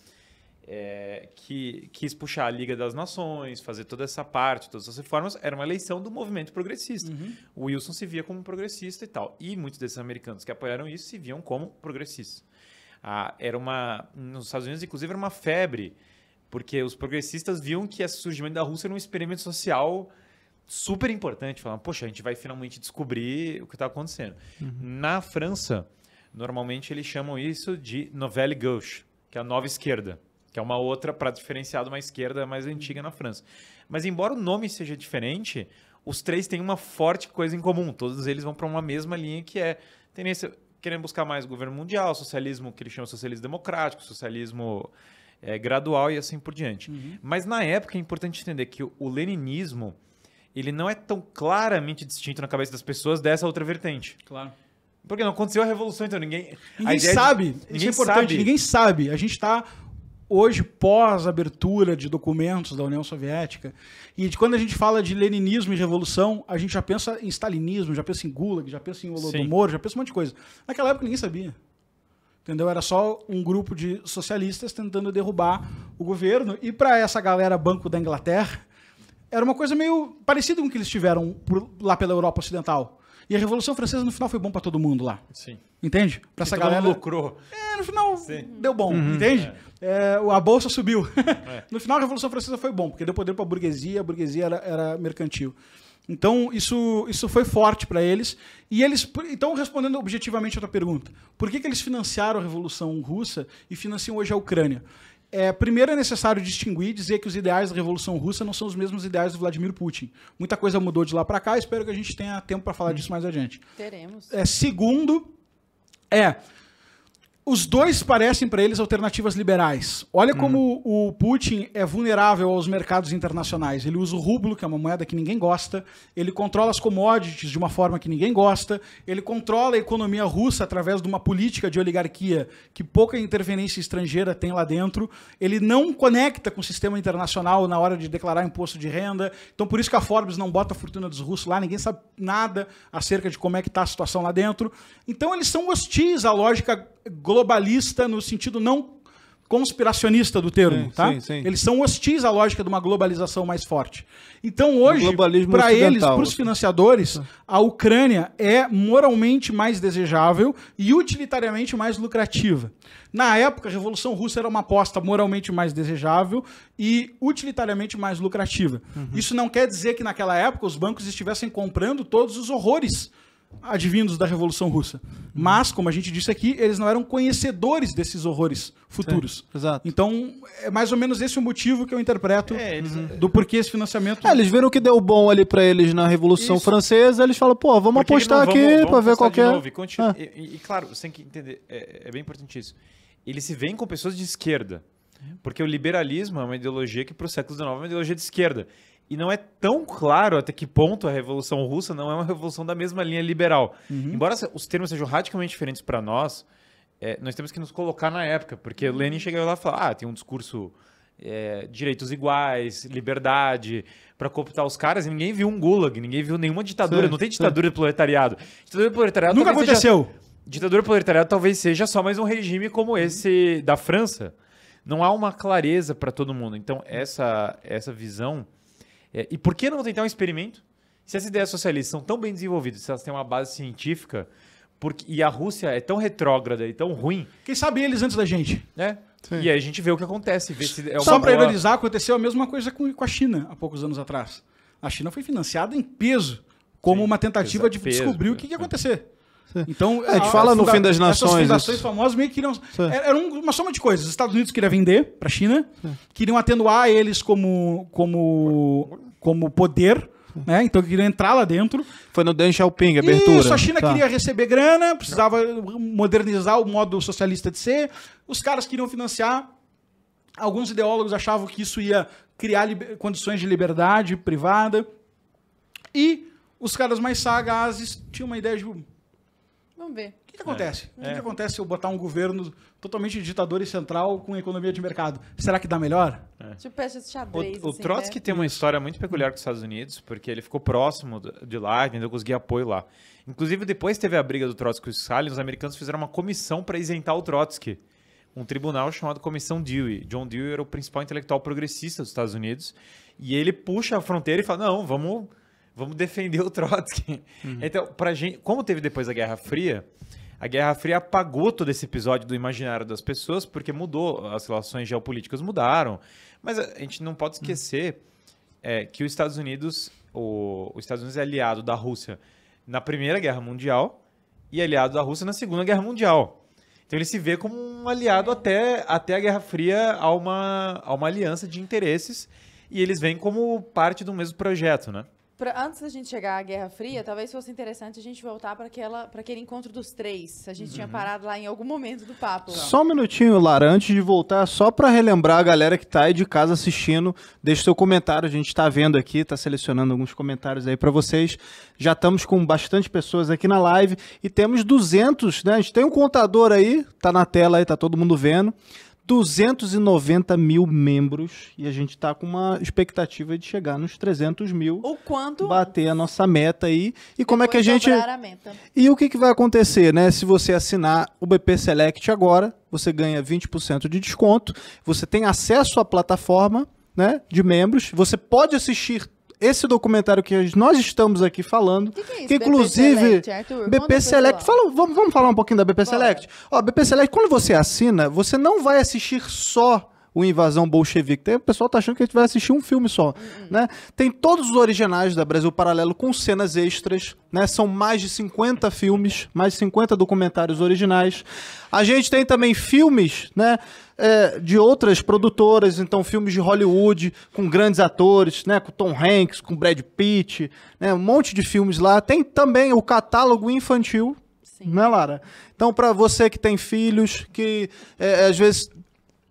Speaker 1: é, que quis puxar a Liga das Nações, fazer toda essa parte, todas as reformas, era uma eleição do movimento progressista. Uhum. O Wilson se via como progressista e tal. E muitos desses americanos que apoiaram isso se viam como progressistas era uma. Nos Estados Unidos, inclusive, era uma febre, porque os progressistas viam que esse surgimento da Rússia era um experimento social super importante. Falavam, poxa, a gente vai finalmente descobrir o que está acontecendo. Uhum. Na França, normalmente eles chamam isso de Nouvelle Gauche, que é a nova esquerda que é uma outra para diferenciar de uma esquerda mais antiga na França. Mas embora o nome seja diferente, os três têm uma forte coisa em comum. Todos eles vão para uma mesma linha que é tendência querendo buscar mais governo mundial, socialismo que eles chamam socialismo democrático, socialismo é, gradual e assim por diante. Uhum. Mas na época é importante entender que o, o leninismo ele não é tão claramente distinto na cabeça das pessoas dessa outra vertente. Claro. Porque não aconteceu a revolução, então ninguém. Ninguém sabe. De, é ninguém é sabe. Ninguém
Speaker 4: sabe. A gente está hoje pós abertura de documentos da União Soviética e de quando a gente fala de leninismo e revolução a gente já pensa em stalinismo já pensa em gulag já pensa em holodomor já pensa um monte de coisa naquela época ninguém sabia entendeu era só um grupo de socialistas tentando derrubar o governo e para essa galera banco da Inglaterra era uma coisa meio parecida com o que eles tiveram por, lá pela Europa Ocidental e a Revolução Francesa no final foi bom para todo mundo lá. Sim. Entende? Para essa galera. lucrou. É, no final Sim. deu bom, uhum. entende? É. É, a bolsa subiu. É. no final a Revolução Francesa foi bom, porque deu poder para a burguesia, a burguesia era, era mercantil. Então, isso, isso foi forte para eles. E eles. Então, respondendo objetivamente a tua pergunta, por que, que eles financiaram a Revolução Russa e financiam hoje a Ucrânia? É, primeiro é necessário distinguir, e dizer que os ideais da Revolução Russa não são os mesmos ideais do Vladimir Putin. Muita coisa mudou de lá para cá, espero que a gente tenha tempo para falar disso mais adiante. Teremos. É, segundo, é os dois parecem para eles alternativas liberais. Olha como hum. o Putin é vulnerável aos mercados internacionais. Ele usa o rublo, que é uma moeda que ninguém gosta, ele controla as commodities de uma forma que ninguém gosta, ele controla a economia russa através de uma política de oligarquia que pouca interferência estrangeira tem lá dentro, ele não conecta com o sistema internacional na hora de declarar imposto de renda. Então, por isso que a Forbes não bota a fortuna dos russos lá, ninguém sabe nada acerca de como é que está a situação lá dentro. Então, eles são hostis à lógica globalista no sentido não conspiracionista do termo, tá? Sim, sim. Eles são hostis à lógica de uma globalização mais forte. Então hoje, para eles, para os assim. financiadores, ah. a Ucrânia é moralmente mais desejável e utilitariamente mais lucrativa. Na época, a Revolução Russa era uma aposta moralmente mais desejável e utilitariamente mais lucrativa. Uhum. Isso não quer dizer que naquela época os bancos estivessem comprando todos os horrores advindos da Revolução Russa. Mas, como a gente disse aqui, eles não eram conhecedores desses horrores futuros. Sim, exato. Então, é mais ou menos esse o motivo que eu interpreto é, eles, uhum. do porquê esse financiamento. É, eles viram que deu bom ali para eles na Revolução Isso. Francesa, eles falam, pô, vamos Porque apostar vamos, aqui para ver qual é.
Speaker 1: Ah. E, e, claro, você tem que entender, é, é, é bem importante isso. Eles se veem com pessoas de esquerda. Porque o liberalismo é uma ideologia que, para o século XIX, é uma ideologia de esquerda e não é tão claro até que ponto a Revolução Russa não é uma revolução da mesma linha liberal. Uhum. Embora os termos sejam radicalmente diferentes para nós, é, nós temos que nos colocar na época, porque uhum. Lenin chegou lá e falou: ah, tem um discurso é, direitos iguais, liberdade, para cooptar os caras, e ninguém viu um gulag, ninguém viu nenhuma ditadura, sim, não tem ditadura sim. proletariado. Ditadura do proletariado nunca aconteceu. Seja, ditadura de proletariado talvez seja só mais um regime como uhum. esse da França. Não há uma clareza para todo mundo. Então, essa, essa visão é, e por que não tentar um experimento? Se as ideias socialistas são tão bem desenvolvidas, se elas têm uma base científica, porque, e a Rússia é tão retrógrada e tão ruim. Quem sabe eles antes da gente? Né? E aí a gente vê o que acontece. É Só para ironizar,
Speaker 4: aconteceu a mesma coisa com, com a China há poucos anos atrás. A China foi financiada em peso como Sim, uma tentativa de peso, descobrir o que ia acontecer. Então, é, a gente fala a, no fim das nações. Essas fundações isso. famosas meio que queriam. É, era uma soma de coisas. Os Estados Unidos queria vender para a China, Sim. queriam atenuar eles como, como, como poder. Né? Então queriam entrar lá dentro. Foi no Deng Xiaoping, abertura. Isso, a China tá. queria receber grana, precisava modernizar o modo socialista de ser. Os caras queriam financiar. Alguns ideólogos achavam que isso ia criar condições de liberdade privada. E os caras mais sagazes tinham uma ideia de
Speaker 2: Vamos ver. O que, que acontece?
Speaker 4: É. O que, que, acontece se eu botar um governo totalmente ditador e central com economia de mercado? Será que dá melhor? É.
Speaker 2: Tipo peça de xadrez. O, o assim, Trotsky né? tem uma
Speaker 1: história muito peculiar com os Estados Unidos, porque ele ficou próximo de lá, entendeu? Conseguia apoio lá. Inclusive, depois teve a briga do Trotsky com os Stalin, os americanos fizeram uma comissão para isentar o Trotsky. Um tribunal chamado Comissão Dewey. John Dewey era o principal intelectual progressista dos Estados Unidos. E ele puxa a fronteira e fala: não, vamos vamos defender o Trotsky. Uhum. Então, pra gente, como teve depois a Guerra Fria, a Guerra Fria apagou todo esse episódio do imaginário das pessoas, porque mudou, as relações geopolíticas mudaram. Mas a gente não pode hum. esquecer uhum. é, que os Estados Unidos, o, os Estados Unidos é aliado da Rússia na Primeira Guerra Mundial e aliado da Rússia na Segunda Guerra Mundial. Então ele se vê como um aliado é. até, até a Guerra Fria a uma, a uma aliança de interesses e eles vêm como parte do mesmo projeto, né?
Speaker 2: pra, antes da gente chegar à Guerra Fria, talvez fosse interessante a gente voltar para aquele encontro dos três. A gente uhum. tinha parado lá em algum momento do papo. Só
Speaker 3: um minutinho, Lara, antes de voltar, só para relembrar a galera que tá aí de casa assistindo, deixa seu comentário, a gente está vendo aqui, está selecionando alguns comentários aí para vocês. Já estamos com bastante pessoas aqui na live e temos 200, né? A gente tem um contador aí, tá na tela aí, tá todo mundo vendo. 290 mil membros e a gente está com uma expectativa de chegar nos 300 mil. Ou quando? Bater a nossa meta aí. E como é que a gente. A e o que, que vai acontecer, né? Se você assinar o BP Select agora, você ganha 20% de desconto, você tem acesso à plataforma né, de membros, você pode assistir esse documentário que nós estamos aqui falando, que, que, é isso? que inclusive BP Select, BP Select fala, vamos, vamos falar um pouquinho da BP Bora. Select. Ó, BP Select, quando você assina, você não vai assistir só o Invasão Bolchevique. Tem, o pessoal tá achando que a gente vai assistir um filme só, uhum. né? Tem todos os originais da Brasil Paralelo com cenas extras, né? São mais de 50 filmes, mais de 50 documentários originais. A gente tem também filmes, né? É, de outras produtoras, então filmes de Hollywood com grandes atores, né, com Tom Hanks, com Brad Pitt, né, um monte de filmes lá. Tem também o catálogo infantil, Sim. né, Lara? Então, para você que tem filhos, que é, às vezes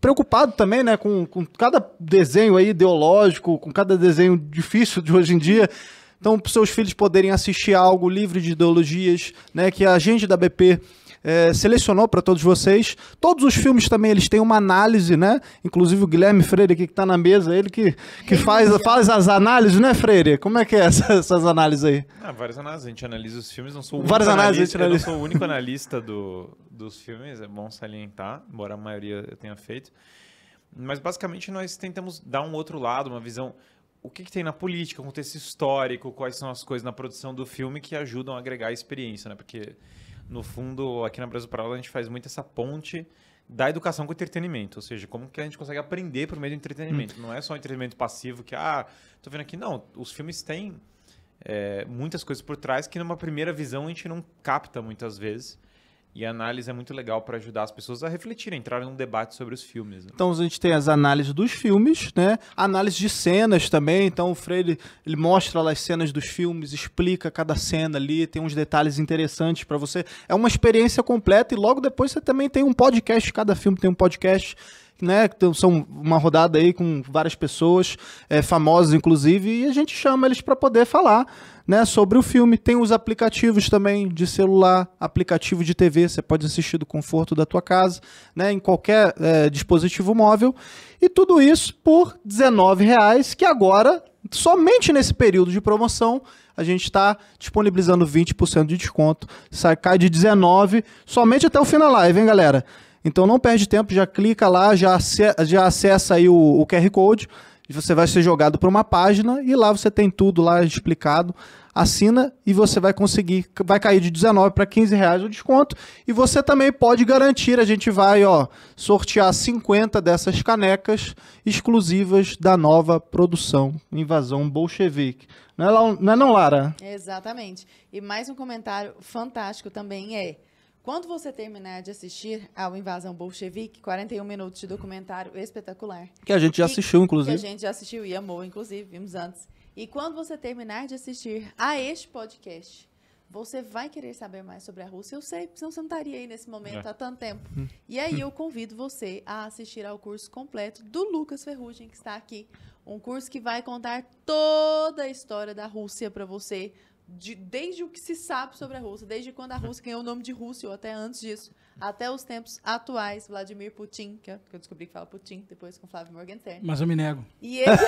Speaker 3: preocupado também, né, com, com cada desenho aí ideológico, com cada desenho difícil de hoje em dia. Então, para seus filhos poderem assistir algo livre de ideologias, né, que a gente da BP é, selecionou para todos vocês. Todos os filmes também eles têm uma análise, né? Inclusive o Guilherme Freire aqui que está na mesa, ele que, que faz, faz as análises, né, Freire? Como é que é essa, essas análises aí?
Speaker 1: Ah, várias análises, a gente analisa os filmes, não sou o único, várias analista, não sou o único analista do, dos filmes, é bom salientar, embora a maioria eu tenha feito. Mas basicamente nós tentamos dar um outro lado, uma visão o que, que, tem na política, contexto histórico, quais são as coisas na produção do filme que ajudam a agregar a experiência, né? Porque no fundo, aqui na Brasil Paralelo, a gente faz muito essa ponte da educação com o entretenimento, ou seja, como que a gente consegue aprender por meio do entretenimento. Hum. Não é só um entretenimento passivo que, ah, tô vendo aqui. Não, os filmes têm é, muitas coisas por trás que numa primeira visão a gente não capta muitas vezes. E a análise é muito legal para ajudar as pessoas a refletirem, entrarem num debate sobre os filmes. Né?
Speaker 3: Então a gente tem as análises dos filmes, né? Análise de cenas também. Então o Freire ele mostra lá as cenas dos filmes, explica cada cena ali, tem uns detalhes interessantes para você. É uma experiência completa e logo depois você também tem um podcast. Cada filme tem um podcast né? Então são uma rodada aí com várias pessoas, é, famosas inclusive, e a gente chama eles para poder falar. Né, sobre o filme. Tem os aplicativos também de celular, aplicativo de TV, você pode assistir do conforto da tua casa, né, em qualquer é, dispositivo móvel. E tudo isso por R$19,00, que agora, somente nesse período de promoção, a gente está disponibilizando 20% de desconto. Sai, cai de 19 somente até o fim da live, hein, galera? Então não perde tempo, já clica lá, já, já acessa aí o, o QR Code, você vai ser jogado para uma página e lá você tem tudo lá explicado. Assina e você vai conseguir, vai cair de 19 para 15 reais o desconto. E você também pode garantir, a gente vai ó, sortear 50 dessas canecas exclusivas da nova produção Invasão Bolchevique. Não é, não, é não Lara?
Speaker 2: Exatamente. E mais um comentário fantástico também é quando você terminar de assistir ao Invasão Bolchevique, 41 minutos de documentário espetacular. Que a gente já assistiu, inclusive. Que a gente já assistiu e amou, inclusive, vimos antes. E quando você terminar de assistir a este podcast, você vai querer saber mais sobre a Rússia. Eu sei, porque senão você não estaria aí nesse momento é. há tanto tempo. Hum. E aí eu convido você a assistir ao curso completo do Lucas Ferrugem, que está aqui. Um curso que vai contar toda a história da Rússia para você de, desde o que se sabe sobre a Rússia, desde quando a Rússia ganhou o nome de Rússia, ou até antes disso, até os tempos atuais, Vladimir Putin, que é eu descobri que fala Putin, depois com Flávio Morgenstern. Mas eu me nego. E este,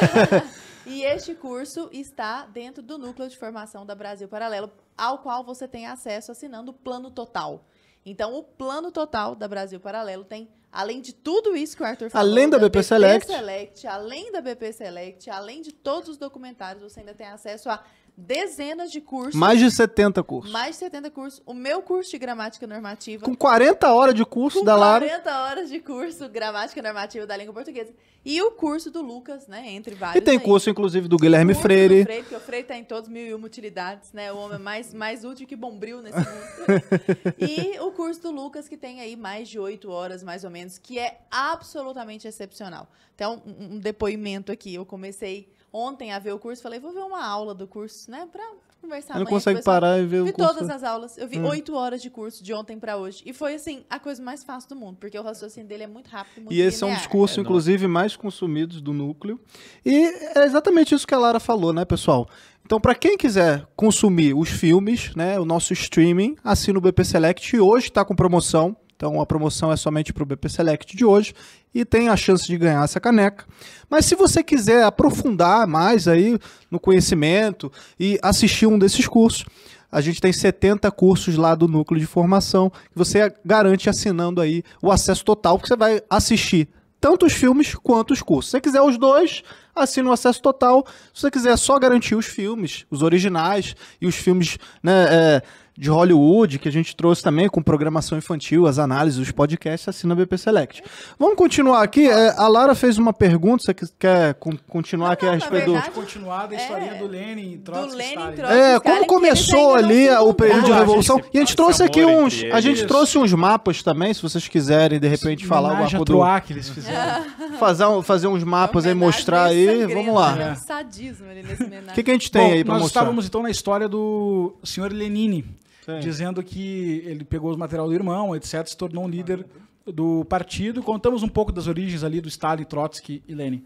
Speaker 2: e este curso está dentro do núcleo de formação da Brasil Paralelo, ao qual você tem acesso assinando o Plano Total. Então, o plano total da Brasil Paralelo tem, além de tudo isso que o Arthur falou, além da, da BP, BP Select. Select, além da BP Select, além de todos os documentários, você ainda tem acesso a dezenas de cursos. Mais de
Speaker 3: 70 cursos.
Speaker 2: Mais de 70 cursos. O meu curso de gramática normativa. Com 40
Speaker 3: horas de curso da Lara.
Speaker 2: 40 horas de curso gramática normativa da língua portuguesa. E o curso do Lucas, né? Entre vários. E tem aí. curso,
Speaker 3: inclusive, do Guilherme Freire. Do Freire,
Speaker 2: porque o Freire tá em todos mil e uma utilidades, né? O homem é mais, mais útil que bombril nesse mundo. e o curso do Lucas, que tem aí mais de 8 horas, mais ou menos, que é absolutamente excepcional. Então, um, um depoimento aqui. Eu comecei ontem a ver o curso, falei, vou ver uma aula do curso, né? Pra conversar. não consegue parar e ver o curso. Vi todas as aulas. Eu vi hum. oito horas de curso de ontem para hoje. E foi, assim, a coisa mais fácil do mundo, porque o raciocínio dele é muito rápido, muito E esse linear. é um dos é, inclusive,
Speaker 3: mais consumidos do núcleo. E é exatamente isso que a Lara falou, né, pessoal? Então, para quem quiser consumir os filmes, né, o nosso streaming, assina o BP Select. Hoje está com promoção. Então a promoção é somente para o BP Select de hoje e tem a chance de ganhar essa caneca. Mas se você quiser aprofundar mais aí no conhecimento e assistir um desses cursos, a gente tem 70 cursos lá do núcleo de formação que você garante assinando aí o acesso total, porque você vai assistir tanto os filmes quanto os cursos. Se você quiser os dois, assina o acesso total. Se você quiser só garantir os filmes, os originais e os filmes né, é, de Hollywood, que a gente trouxe também com programação infantil, as análises, os podcasts, assina BP Select. Vamos continuar aqui. É, a Lara fez uma pergunta, você quer continuar não, aqui não, a respeito do...
Speaker 4: Continuar da é, do Lenin, Trotsky, Trotsky, É, como começou
Speaker 3: ali o período de revolução. A gente, e a gente trouxe aqui uns... A gente isso. trouxe uns mapas também, se vocês quiserem, de repente, Sim, falar alguma coisa do... que eles fizeram. É. fazer, fazer uns mapas é aí, mostrar aí. Vamos né? lá.
Speaker 2: É. O que,
Speaker 3: que a gente tem Bom, aí pra nós mostrar? Nós
Speaker 4: estávamos, então, na história do senhor Lenine dizendo que ele pegou o material do irmão, etc., se tornou um líder do partido. Contamos um pouco das origens ali do Stalin, Trotsky e Lenin.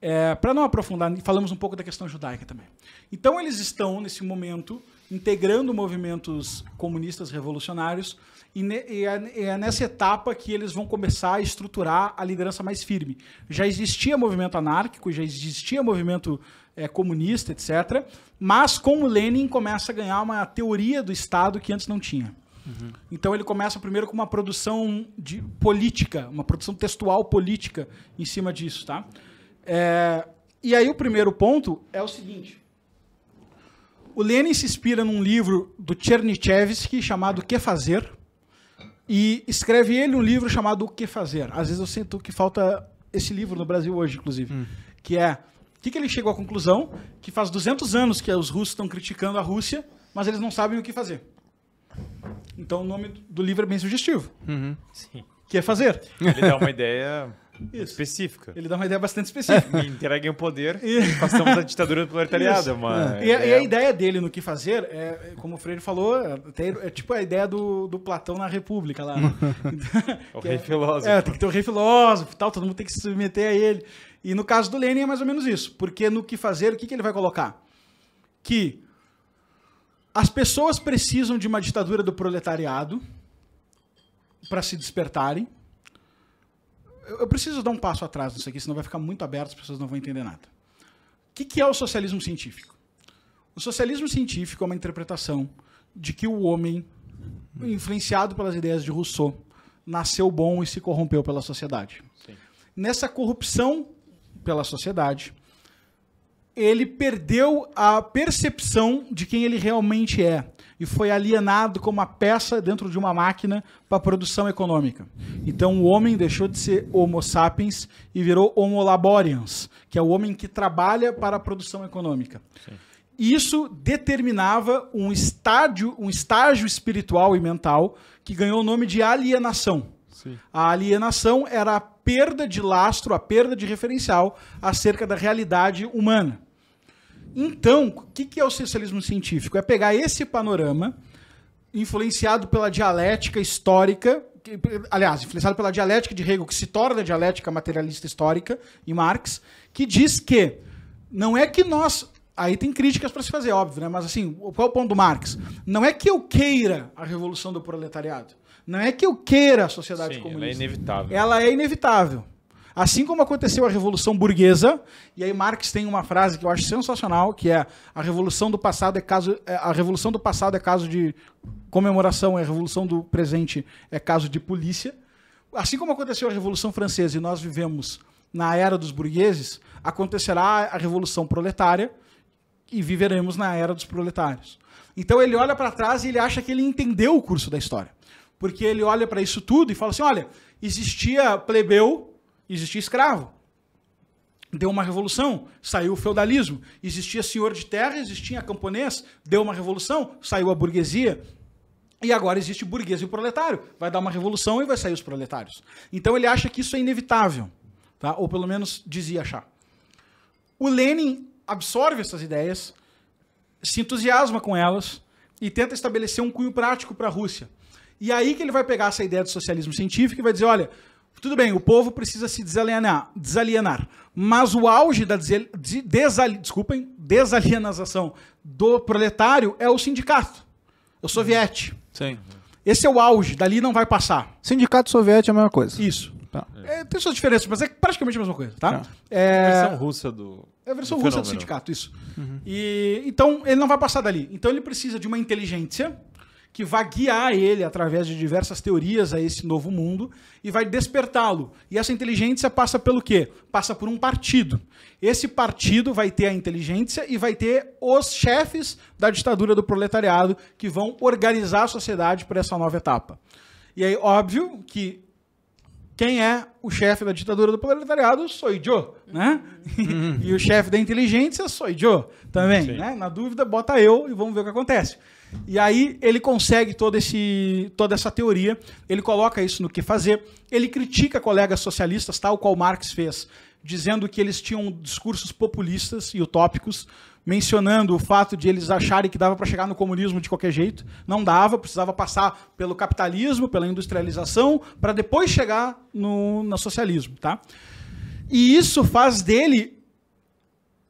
Speaker 4: É, Para não aprofundar, falamos um pouco da questão judaica também. Então, eles estão, nesse momento, integrando movimentos comunistas revolucionários, e, ne, e é, é nessa etapa que eles vão começar a estruturar a liderança mais firme. Já existia movimento anárquico, já existia movimento é, comunista, etc. Mas com o Lenin começa a ganhar uma teoria do Estado que antes não tinha. Uhum. Então ele começa primeiro com uma produção de política, uma produção textual política em cima disso, tá? É, e aí o primeiro ponto é o seguinte. O Lenin se inspira num livro do Chernyshevsky chamado Que Fazer e escreve ele um livro chamado O Que Fazer. Às vezes eu sinto que falta esse livro no Brasil hoje, inclusive, hum. que é que, que ele chegou à conclusão? Que faz 200 anos que os russos estão criticando a Rússia, mas eles não sabem o que fazer. Então o nome do livro é bem sugestivo. Uhum. Sim. Que é fazer. Ele dá uma
Speaker 1: ideia Isso. específica. Ele
Speaker 4: dá uma ideia bastante específica.
Speaker 1: Me entreguem o poder e passamos a ditadura do proletariado. Uma é. e, e,
Speaker 4: a ideia dele no que fazer, é, como o Freire falou, é, é tipo a ideia do, do, Platão na República lá. Né?
Speaker 5: o rei é, filósofo. É, tem que
Speaker 4: ter o rei filósofo e tal, todo mundo tem que se submeter a ele. E no caso do Lênin é mais ou menos isso, porque no que fazer, o que, que ele vai colocar? Que as pessoas precisam de uma ditadura do proletariado para se despertarem. Eu, eu preciso dar um passo atrás nisso aqui, senão vai ficar muito aberto, as pessoas não vão entender nada. O que, que é o socialismo científico? O socialismo científico é uma interpretação de que o homem, influenciado pelas ideias de Rousseau, nasceu bom e se corrompeu pela sociedade. Sim. Nessa corrupção pela sociedade, ele perdeu a percepção de quem ele realmente é e foi alienado como uma peça dentro de uma máquina para produção econômica. Então o homem deixou de ser Homo sapiens e virou Homo laborians, que é o homem que trabalha para a produção econômica. Sim. Isso determinava um estágio, um estágio espiritual e mental que ganhou o nome de alienação. A alienação era a perda de lastro, a perda de referencial acerca da realidade humana. Então, o que, que é o socialismo científico? É pegar esse panorama, influenciado pela dialética histórica, que, aliás, influenciado pela dialética de Hegel, que se torna a dialética materialista histórica, e Marx, que diz que não é que nós. Aí tem críticas para se fazer, óbvio, né? Mas assim, qual é o ponto do Marx? Não é que eu queira a revolução do proletariado. Não é que eu queira a sociedade Sim, comunista. Ela é inevitável. Ela é inevitável. Assim como aconteceu a Revolução Burguesa, e aí Marx tem uma frase que eu acho sensacional, que é a revolução do passado é caso é, a revolução do passado é caso de comemoração, a revolução do presente é caso de polícia. Assim como aconteceu a Revolução Francesa e nós vivemos na era dos burgueses, acontecerá a revolução proletária e viveremos na era dos proletários. Então ele olha para trás e ele acha que ele entendeu o curso da história. Porque ele olha para isso tudo e fala assim: olha, existia plebeu, existia escravo. Deu uma revolução, saiu o feudalismo. Existia senhor de terra, existia camponês, deu uma revolução, saiu a burguesia. E agora existe burguês e proletário. Vai dar uma revolução e vai sair os proletários. Então ele acha que isso é inevitável, tá? ou pelo menos dizia achar. O Lenin absorve essas ideias, se entusiasma com elas e tenta estabelecer um cunho prático para a Rússia. E aí que ele vai pegar essa ideia do socialismo científico e vai dizer, olha, tudo bem, o povo precisa se desalienar, desalienar mas o auge da desal, desculpem, desalienização do proletário é o sindicato, o soviete. Sim. Esse é o auge, dali não vai passar. Sindicato soviético é a mesma coisa. Isso. Tá. É, tem suas diferenças, mas é praticamente a mesma coisa, tá? É. É... A versão russa do. É a versão do russa fenômeno. do sindicato, isso. Uhum. E, então, ele não vai passar dali. Então, ele precisa de uma inteligência que vai guiar ele através de diversas teorias a esse novo mundo e vai despertá-lo. E essa inteligência passa pelo quê? Passa por um partido. Esse partido vai ter a inteligência e vai ter os chefes da ditadura do proletariado que vão organizar a sociedade para essa nova etapa. E aí, óbvio que quem é o chefe da ditadura do proletariado? Sou Joe, né? Uhum. e o chefe da inteligência? Sou Joe também, Sim. né? Na dúvida, bota eu e vamos ver o que acontece. E aí ele consegue todo esse, toda essa teoria, ele coloca isso no que fazer, ele critica colegas socialistas, tal qual Marx fez, dizendo que eles tinham discursos populistas e utópicos, mencionando o fato de eles acharem que dava para chegar no comunismo de qualquer jeito. Não dava, precisava passar pelo capitalismo, pela industrialização, para depois chegar no, no socialismo. Tá? E isso faz dele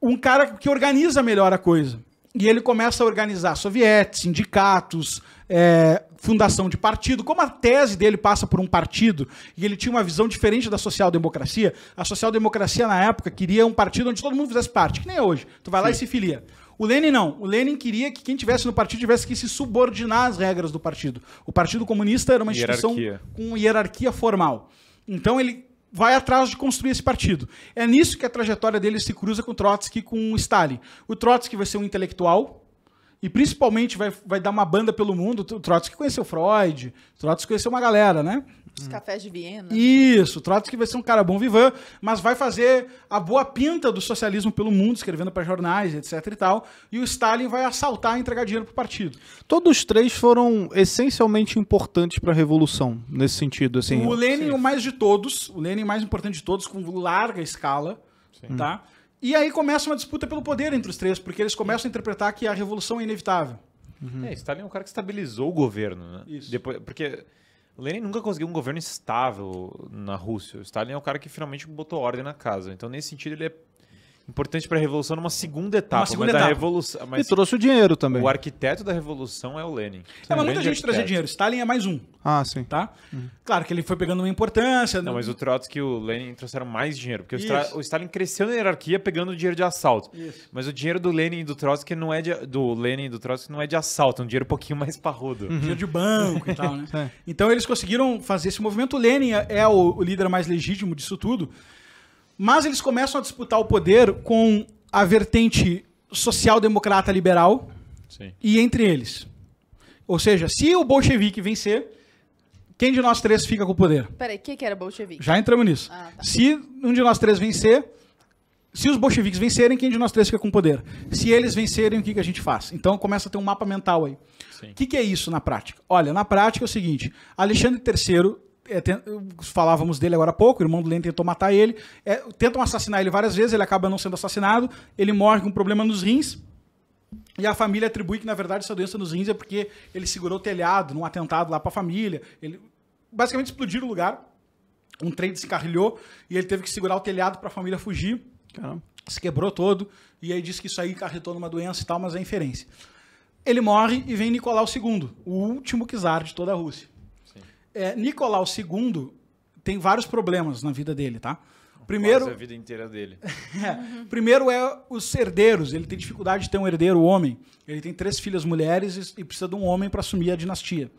Speaker 4: um cara que organiza melhor a coisa. E ele começa a organizar sovietes, sindicatos, é, fundação de partido. Como a tese dele passa por um partido, e ele tinha uma visão diferente da social-democracia, a social-democracia na época queria um partido onde todo mundo fizesse parte, que nem é hoje. Tu vai lá e se filia. O Lenin não. O Lenin queria que quem tivesse no partido tivesse que se subordinar às regras do partido. O Partido Comunista era uma instituição hierarquia. com hierarquia formal. Então ele vai atrás de construir esse partido. É nisso que a trajetória dele se cruza com Trotsky e com Stalin. O Trotsky vai ser um intelectual e principalmente vai, vai dar uma banda pelo mundo. O Trotsky conheceu Freud, Trotsky conheceu uma galera, né?
Speaker 2: Os hum. cafés de Viena.
Speaker 4: Isso, Trotsky vai ser um cara bom vivant, mas vai fazer a boa pinta do socialismo pelo mundo, escrevendo para jornais, etc e tal, e o Stalin vai assaltar e entregar dinheiro para o partido. Todos os três foram essencialmente importantes para a
Speaker 3: revolução, nesse sentido, assim. O
Speaker 4: Lenin é Sim. o mais de todos, o Lenin é mais importante de todos com larga escala, Sim. tá? E aí começa uma disputa pelo poder entre os três, porque eles começam a interpretar que a revolução é inevitável.
Speaker 1: Uhum. É, Stalin é um cara que estabilizou o governo, né? Isso. Depois, porque Lenin nunca conseguiu um governo estável na Rússia. O Stalin é o cara que finalmente botou ordem na casa. Então, nesse sentido, ele é importante para a revolução numa segunda etapa. Uma segunda mas etapa. A revolução, mas e trouxe
Speaker 5: o dinheiro também. O
Speaker 1: arquiteto da revolução é o Lenin. É, mas muita gente trazia dinheiro. Stalin
Speaker 4: é mais um. Ah, sim. Tá?
Speaker 5: Uhum.
Speaker 1: Claro que ele foi pegando uma importância. Não, né? mas o Trotsky e o Lenin trouxeram mais dinheiro, porque o, o, Stalin cresceu na hierarquia pegando dinheiro de assalto. Isso. Mas o dinheiro do Lenin e do Trotsky não é de, do Lenin e do Trotsky não é de assalto, é um dinheiro um pouquinho mais parrudo. Uhum. Dinheiro de
Speaker 4: banco e tal, né? É. Então eles conseguiram fazer esse movimento. O Lenin é o líder mais legítimo disso tudo. Mas eles começam a disputar o poder com a vertente social-democrata liberal Sim. e entre eles. Ou seja, se o bolchevique vencer, quem de nós três fica com o poder?
Speaker 2: Peraí, o que, que era bolchevique?
Speaker 4: Já entramos nisso. Ah, tá. Se um de nós três vencer, se os bolcheviques vencerem, quem de nós três fica com o poder? Se eles vencerem, o que, que a gente faz? Então começa a ter um mapa mental aí. O que, que é isso na prática? Olha, na prática é o seguinte: Alexandre III é, tem, falávamos dele agora há pouco, o irmão do Len tentou matar ele. É, tentam assassinar ele várias vezes, ele acaba não sendo assassinado. Ele morre com um problema nos rins. E a família atribui que, na verdade, essa doença nos rins é porque ele segurou o telhado num atentado lá para a família. Ele basicamente explodiram o lugar. Um trem descarrilhou e ele teve que segurar o telhado para a família fugir. Caramba. Se quebrou todo. E aí diz que isso aí carretou numa doença e tal, mas é inferência. Ele morre e vem Nicolau II, o último czar de toda a Rússia. É, Nicolau II tem vários problemas na vida dele, tá? Primeiro, Quase a
Speaker 1: vida inteira dele. é,
Speaker 4: primeiro é os herdeiros. Ele tem dificuldade de ter um herdeiro homem. Ele tem três filhas mulheres e, e precisa de um homem para assumir a dinastia.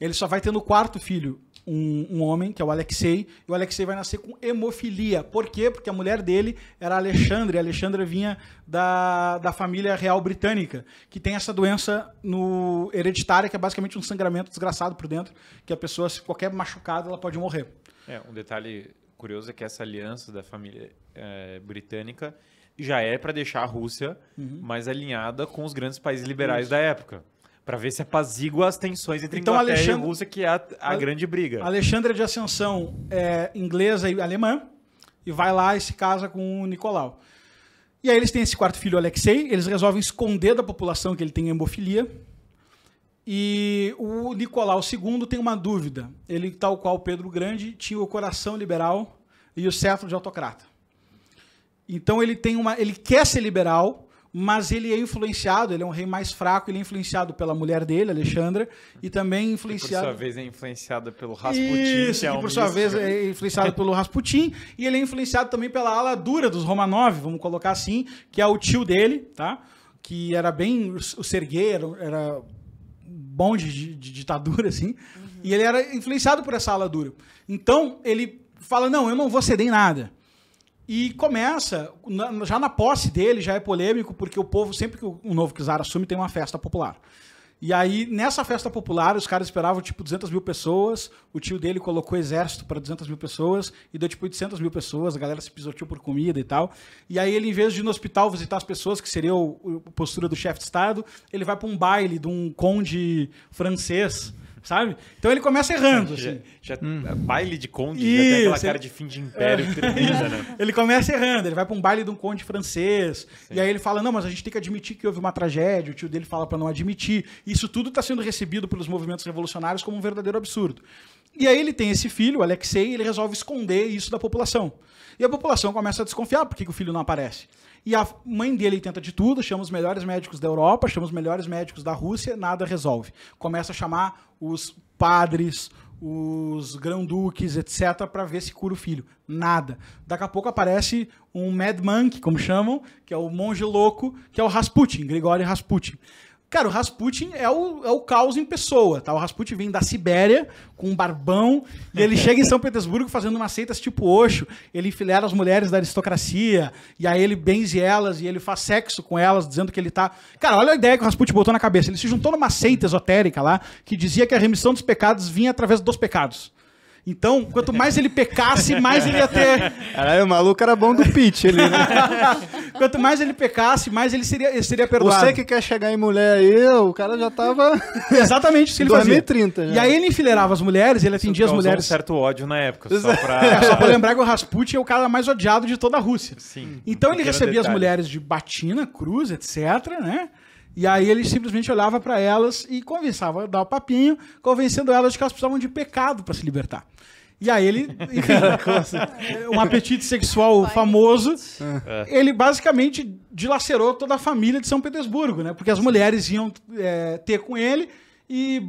Speaker 4: Ele só vai ter no quarto filho um, um, homem, que é o Alexei, e o Alexei vai nascer com hemofilia. Por quê? Porque a mulher dele era Alexandre, a Alexandra vinha da, da família real britânica, que tem essa doença no hereditária, que é basicamente um sangramento desgraçado por dentro, que a pessoa, se qualquer machucada, ela pode morrer.
Speaker 1: É, um detalhe curioso é que essa aliança da família é, britânica já é para deixar a Rússia uhum. mais alinhada com os grandes países liberais Isso. da época para ver se apazigua as tensões entre então, Inglaterra Alexandre... e Rússia, que é a, a grande briga. Alexandra
Speaker 4: de Ascensão é inglesa e alemã, e vai lá e se casa com o Nicolau. E aí eles têm esse quarto filho, Alexei, eles resolvem esconder da população que ele tem hemofilia. E o Nicolau II tem uma dúvida. Ele, tal qual Pedro Grande, tinha o coração liberal e o cetro de autocrata. Então ele tem uma, ele quer ser liberal, mas ele é influenciado, ele é um rei mais fraco, ele é influenciado pela mulher dele, Alexandra, e também influenciado... Que por
Speaker 1: sua vez é influenciado
Speaker 4: pelo Rasputin. Isso, que, é um por sua vez é influenciado pelo Rasputin, e ele é influenciado também pela ala dura dos Romanov, vamos colocar assim, que é o tio dele, tá? Que era bem... o Serguei era, era bom de, de, de, ditadura, assim, uhum. e ele era influenciado por essa ala dura. Então, ele fala, não, eu não vou ceder em nada. E começa, já na posse dele, já é polêmico, porque o povo, sempre que o, um novo Kizar assume, tem uma festa popular. E aí, nessa festa popular, os caras esperavam, tipo, 200 mil pessoas. O tio dele colocou exército para 200 mil pessoas e deu, tipo, 800 mil pessoas. A galera se pisoteou por comida e tal. E aí, ele, em vez de ir no hospital visitar as pessoas, que seria o, a postura do chefe de Estado, ele vai para um baile de um conde francês sabe? Então ele começa errando. Já, assim.
Speaker 1: já, hum. Baile de conde Isso, já tem aquela cara de fim de império é. né?
Speaker 4: Ele começa errando, ele vai para um baile de um conde francês, Sim. e aí ele fala: não, mas a gente tem que admitir que houve uma tragédia, o tio dele fala para não admitir. Isso tudo está sendo recebido pelos movimentos revolucionários como um verdadeiro absurdo. E aí ele tem esse filho, o Alexei, e ele resolve esconder isso da população. E a população começa a desconfiar porque o filho não aparece. E a mãe dele tenta de tudo, chama os melhores médicos da Europa, chama os melhores médicos da Rússia, nada resolve. Começa a chamar os padres, os granduques, etc, para ver se cura o filho. Nada. Daqui a pouco aparece um Mad Monk, como chamam, que é o monge louco, que é o Rasputin, Grigori Rasputin. Cara, o Rasputin é o, é o caos em pessoa, tá? O Rasputin vem da Sibéria com um barbão e ele chega em São Petersburgo fazendo uma seita tipo Oxo. Ele enfileira as mulheres da aristocracia e aí ele benze elas e ele faz sexo com elas, dizendo que ele tá. Cara, olha a ideia que o Rasputin botou na cabeça. Ele se juntou numa seita esotérica lá que dizia que a remissão dos pecados vinha através dos pecados. Então, quanto mais ele pecasse, mais ele ia ter. Caralho, o maluco era bom do pitch ele, né? quanto mais ele pecasse, mais ele seria, ele seria perdoado. Você que quer chegar em mulher aí, o cara já tava. Exatamente isso que ele 2030, fazia. Já. E aí ele enfileirava as mulheres, ele atendia as mulheres. um certo ódio na época. Só pra... É, só pra lembrar que o Rasputin é o cara mais odiado de toda a Rússia. Sim. Então ele recebia detalhe. as mulheres de batina, cruz, etc, né? E aí ele simplesmente olhava para elas e conversava, dava o papinho, convencendo elas de que elas precisavam de pecado para se libertar. E aí ele, um apetite sexual famoso. É. Ele basicamente dilacerou toda a família de São Petersburgo, né? Porque as mulheres iam é, ter com ele e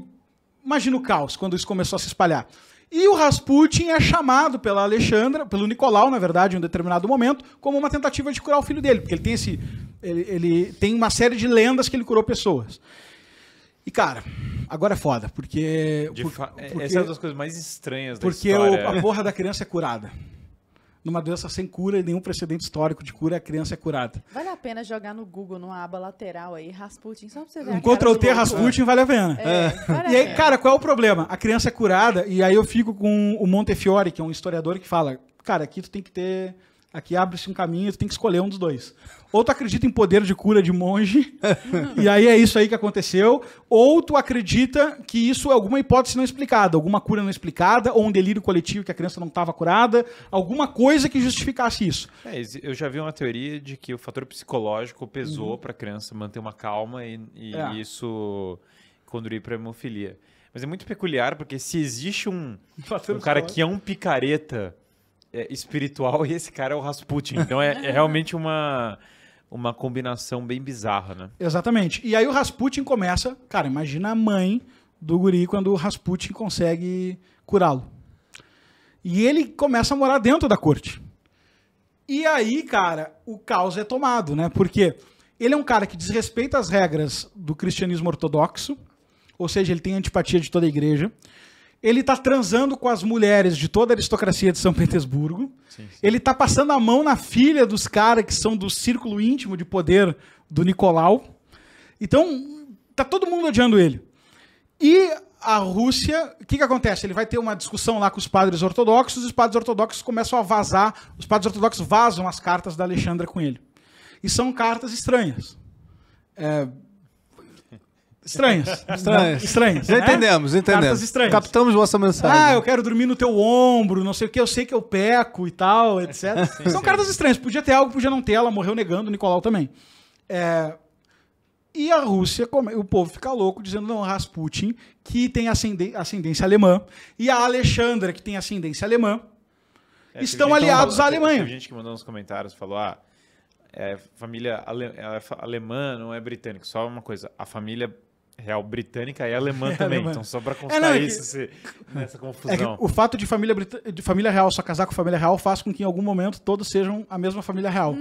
Speaker 4: imagina o caos quando isso começou a se espalhar. E o Rasputin é chamado pela Alexandra, pelo Nicolau, na verdade, em um determinado momento, como uma tentativa de curar o filho dele, porque ele tem esse ele, ele tem uma série de lendas que ele curou pessoas. E, cara, agora é foda, porque. De fa... porque Essa é uma das coisas
Speaker 1: mais estranhas da porque história. Porque a porra
Speaker 4: da criança é curada. Numa doença sem cura e nenhum precedente histórico de cura, a criança é curada.
Speaker 2: Vale a pena jogar no Google, numa aba lateral aí, Rasputin, só pra você ver. Um Ctrl T Rasputin vale a pena. É, é. vale e aí, pena.
Speaker 4: cara, qual é o problema? A criança é curada, e aí eu fico com o Montefiore, que é um historiador que fala: cara, aqui tu tem que ter Aqui abre-se um caminho e tu tem que escolher um dos dois. Ou tu acredita em poder de cura de monge, e aí é isso aí que aconteceu, ou tu acredita que isso é alguma hipótese não explicada, alguma cura não explicada, ou um delírio coletivo que a criança não estava curada, alguma coisa que justificasse isso.
Speaker 1: É, eu já vi uma teoria de que o fator psicológico pesou uhum. para a criança manter uma calma e, e é. isso conduziu para hemofilia. Mas é muito peculiar, porque se existe um, um cara que é um picareta é, espiritual e esse cara é o Rasputin. Então é, é realmente uma uma combinação bem bizarra, né?
Speaker 4: Exatamente. E aí o Rasputin começa, cara, imagina a mãe do guri quando o Rasputin consegue curá-lo. E ele começa a morar dentro da corte. E aí, cara, o caos é tomado, né? Porque ele é um cara que desrespeita as regras do cristianismo ortodoxo, ou seja, ele tem antipatia de toda a igreja ele tá transando com as mulheres de toda a aristocracia de São Petersburgo. Sim, sim. Ele tá passando a mão na filha dos caras que são do círculo íntimo de poder do Nicolau. Então, tá todo mundo odiando ele. E a Rússia, o que, que acontece? Ele vai ter uma discussão lá com os padres ortodoxos, e os padres ortodoxos começam a vazar, os padres ortodoxos vazam as cartas da Alexandra com ele. E são cartas estranhas. É, Estranhas. Estranhas. Estranhas. Já né? entendemos, entendemos. Cartas estranhas. Captamos vossa mensagem. Ah, eu quero dormir no teu ombro, não sei o que, eu sei que eu peco e tal, é, etc. sim, São sim. cartas estranhas. Podia ter algo, podia não ter. Ela morreu negando, o Nicolau também. É... E a Rússia, o povo fica louco dizendo, não, Rasputin, que tem ascendência alemã, e a Alexandra, que tem ascendência alemã, é, estão aliados à Alemanha. Tem
Speaker 1: gente que mandou nos comentários falou, ah, é, família ale, é alemã não é britânica, só uma coisa, a família real britânica e alemã é, também. Alemã. Então, só para é, constar é, não, é isso, é que, se, nessa
Speaker 4: confusão. o fato de família, de família real só casar com família real faz com que, em algum momento, todos sejam a mesma família real.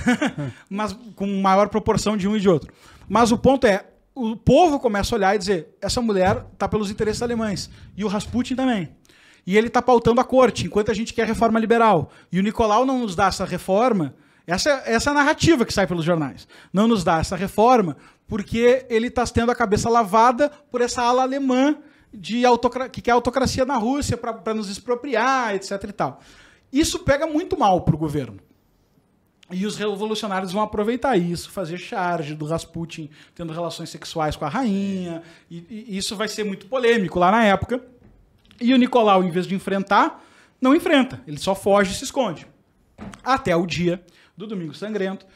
Speaker 4: Mas com maior proporção de um e de outro. Mas o ponto é, o povo começa a olhar e dizer: essa mulher tá pelos interesses alemães. E o Rasputin também. E ele tá pautando a corte, enquanto a gente quer reforma liberal. E o Nicolau não nos dá essa reforma essa, essa é a narrativa que sai pelos jornais. Não nos dá essa reforma porque ele está tendo a cabeça lavada por essa ala alemã de que quer autocracia na Rússia para nos expropriar, etc. e tal. Isso pega muito mal para o governo. E os revolucionários vão aproveitar isso, fazer charge do Rasputin tendo relações sexuais com a rainha. E, e, isso vai ser muito polêmico lá na época. E o Nicolau, em vez de enfrentar, não enfrenta. Ele só foge e se esconde. Até o dia do Domingo Sangrento,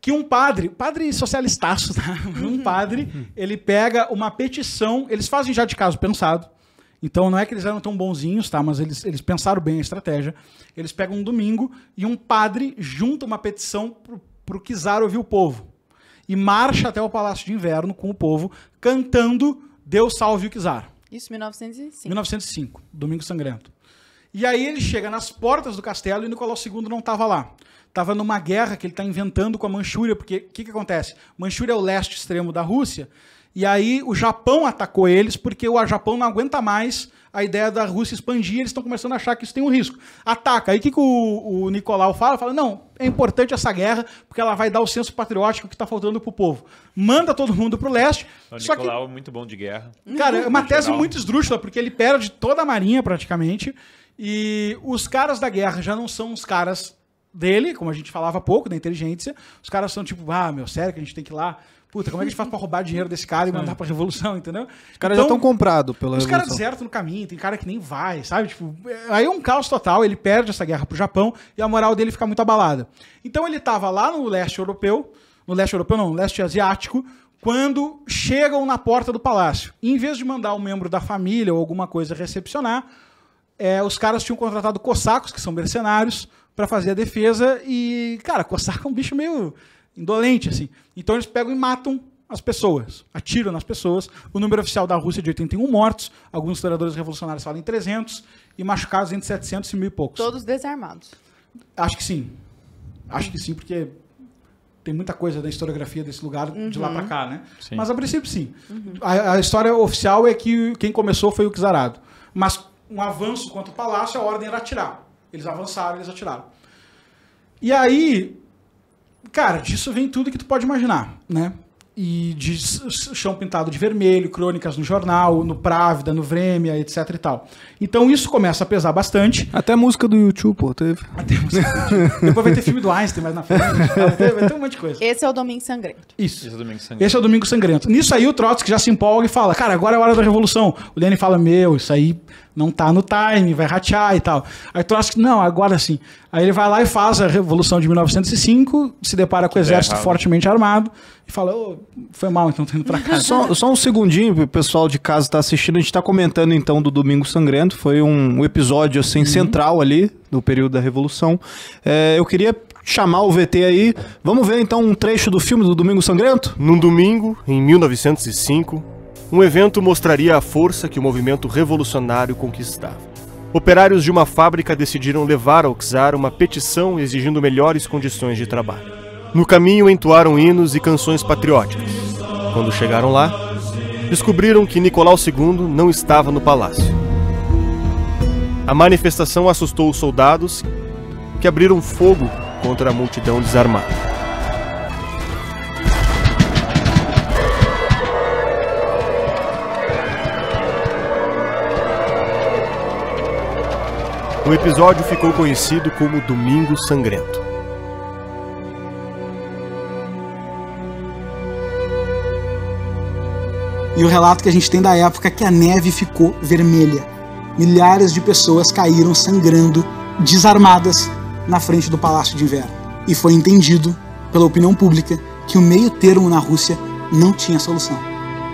Speaker 4: que um padre, padre socialistaço, tá? um uhum. padre, uhum. ele pega uma petição, eles fazem já de caso pensado, então não é que eles eram tão bonzinhos, tá? Mas eles, eles pensaram bem a estratégia. Eles pegam um domingo e um padre junta uma petição para o Kizar ouvir o povo. E marcha até o Palácio de Inverno com o povo, cantando Deus salve o Kizar.
Speaker 2: Isso, 1905.
Speaker 4: 1905, Domingo Sangrento. E aí ele chega nas portas do castelo e Nicolau II não estava lá estava numa guerra que ele está inventando com a Manchúria, porque o que, que acontece? Manchúria é o leste extremo da Rússia, e aí o Japão atacou eles porque o Japão não aguenta mais a ideia da Rússia expandir, eles estão começando a achar que isso tem um risco. Ataca. Aí o que, que o, o, Nicolau fala? Fala, não, é importante essa guerra porque ela vai dar o senso patriótico que está faltando pro povo. Manda todo mundo pro leste. O só Nicolau
Speaker 1: que... é muito bom de guerra. Cara, é uma uhum. tese geral. muito
Speaker 4: esdrúxula porque ele perde toda a marinha praticamente e os caras da guerra já não são os caras dele, como a gente falava pouco, da inteligência, os caras são tipo, ah, meu, sério que a gente tem que ir lá Puta, como é que a gente faz pra roubar dinheiro desse cara e mandar é. pra revolução, entendeu? Os caras então, já estão comprados pela Os caras desertam no caminho, tem cara que nem vai, sabe? Tipo, é, aí é um caos total, ele perde essa guerra pro Japão e a moral dele fica muito abalada. Então ele tava lá no leste europeu, no leste europeu não, no leste asiático, quando chegam na porta do palácio. E, em vez de mandar um membro da família ou alguma coisa recepcionar, é, os caras tinham contratado cosacos que são mercenários, para fazer a defesa e, cara, coçar é um bicho meio indolente, assim. Então eles pegam e matam as pessoas, atiram nas pessoas. O número oficial da Rússia é de 81 mortos, alguns historiadores revolucionários falam em 300, e machucados entre 700 e mil e poucos.
Speaker 2: Todos desarmados.
Speaker 4: Acho que sim. Acho que sim, porque tem muita coisa da historiografia desse lugar uhum. de lá para uhum. cá, né? Sim. Mas a princípio, sim. Uhum. A, a, história oficial é que quem começou foi o kizarado Mas um avanço contra o palácio, a ordem era atirar. Eles avançaram, eles atiraram. E aí, cara, disso vem tudo que tu pode imaginar, né? E de chão pintado de vermelho, crônicas no jornal, no Právida, no Vrêmia, etc e tal. Então isso começa a pesar bastante. Até música do YouTube, pô, teve. Até música Depois vai ter filme
Speaker 2: do Einstein mais na frente. Vai ter, vai ter um monte de coisa. Esse é o Domingo Sangrento.
Speaker 4: Isso. Esse é o Domingo Sangrento. Esse é o Domingo Sangrento. Nisso aí o Trotsky já se empolga e fala, cara, agora é a hora da revolução. O Lenin fala, meu, isso aí não tá no time, vai ratear e tal. Aí tu acha que não, agora sim. Aí ele vai lá e faz a Revolução de 1905, se depara com o exército é fortemente armado e fala: oh, foi mal, então tô indo pra casa.
Speaker 3: Só, só um segundinho pro pessoal de casa tá assistindo. A gente tá comentando então do Domingo Sangrento, foi um, episódio assim uhum. central ali do período da Revolução. É, eu queria
Speaker 6: chamar o VT aí. Vamos ver então um trecho do filme do Domingo Sangrento? Num domingo, em 1905 um evento mostraria a força que o movimento revolucionário conquistava. Operários de uma fábrica decidiram levar ao Czar uma petição exigindo melhores condições de trabalho. No caminho entoaram hinos e canções patrióticas. Quando chegaram lá, descobriram que Nicolau II não estava no palácio. A manifestação assustou os soldados, que abriram fogo contra a multidão desarmada. O episódio ficou conhecido como Domingo Sangrento.
Speaker 4: E o relato que a gente tem da época é que a neve ficou vermelha. Milhares de pessoas caíram sangrando, desarmadas, na frente do Palácio de Inverno. E foi entendido pela opinião pública que o meio termo na Rússia não tinha solução.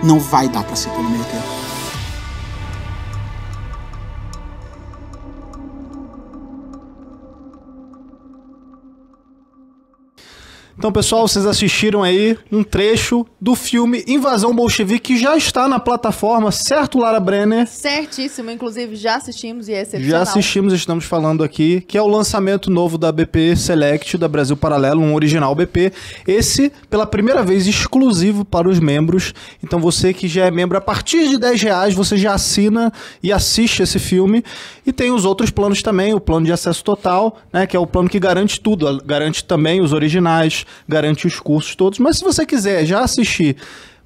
Speaker 4: Não vai dar para ser pelo meio termo.
Speaker 3: Então, pessoal, vocês assistiram aí um trecho do filme Invasão Bolchevique, que já está na plataforma, certo, Lara Brenner?
Speaker 2: Certíssimo, inclusive já assistimos e é excepcional. Já assistimos,
Speaker 3: estamos falando aqui, que é o lançamento novo da BP Select, da Brasil Paralelo, um original BP. Esse, pela primeira vez, exclusivo para os membros. Então, você que já é membro, a partir de 10 reais, você já assina e assiste esse filme. E tem os outros planos também, o plano de acesso total, né, que é o plano que garante tudo, garante também os originais, garante os cursos todos. Mas se você quiser já assistir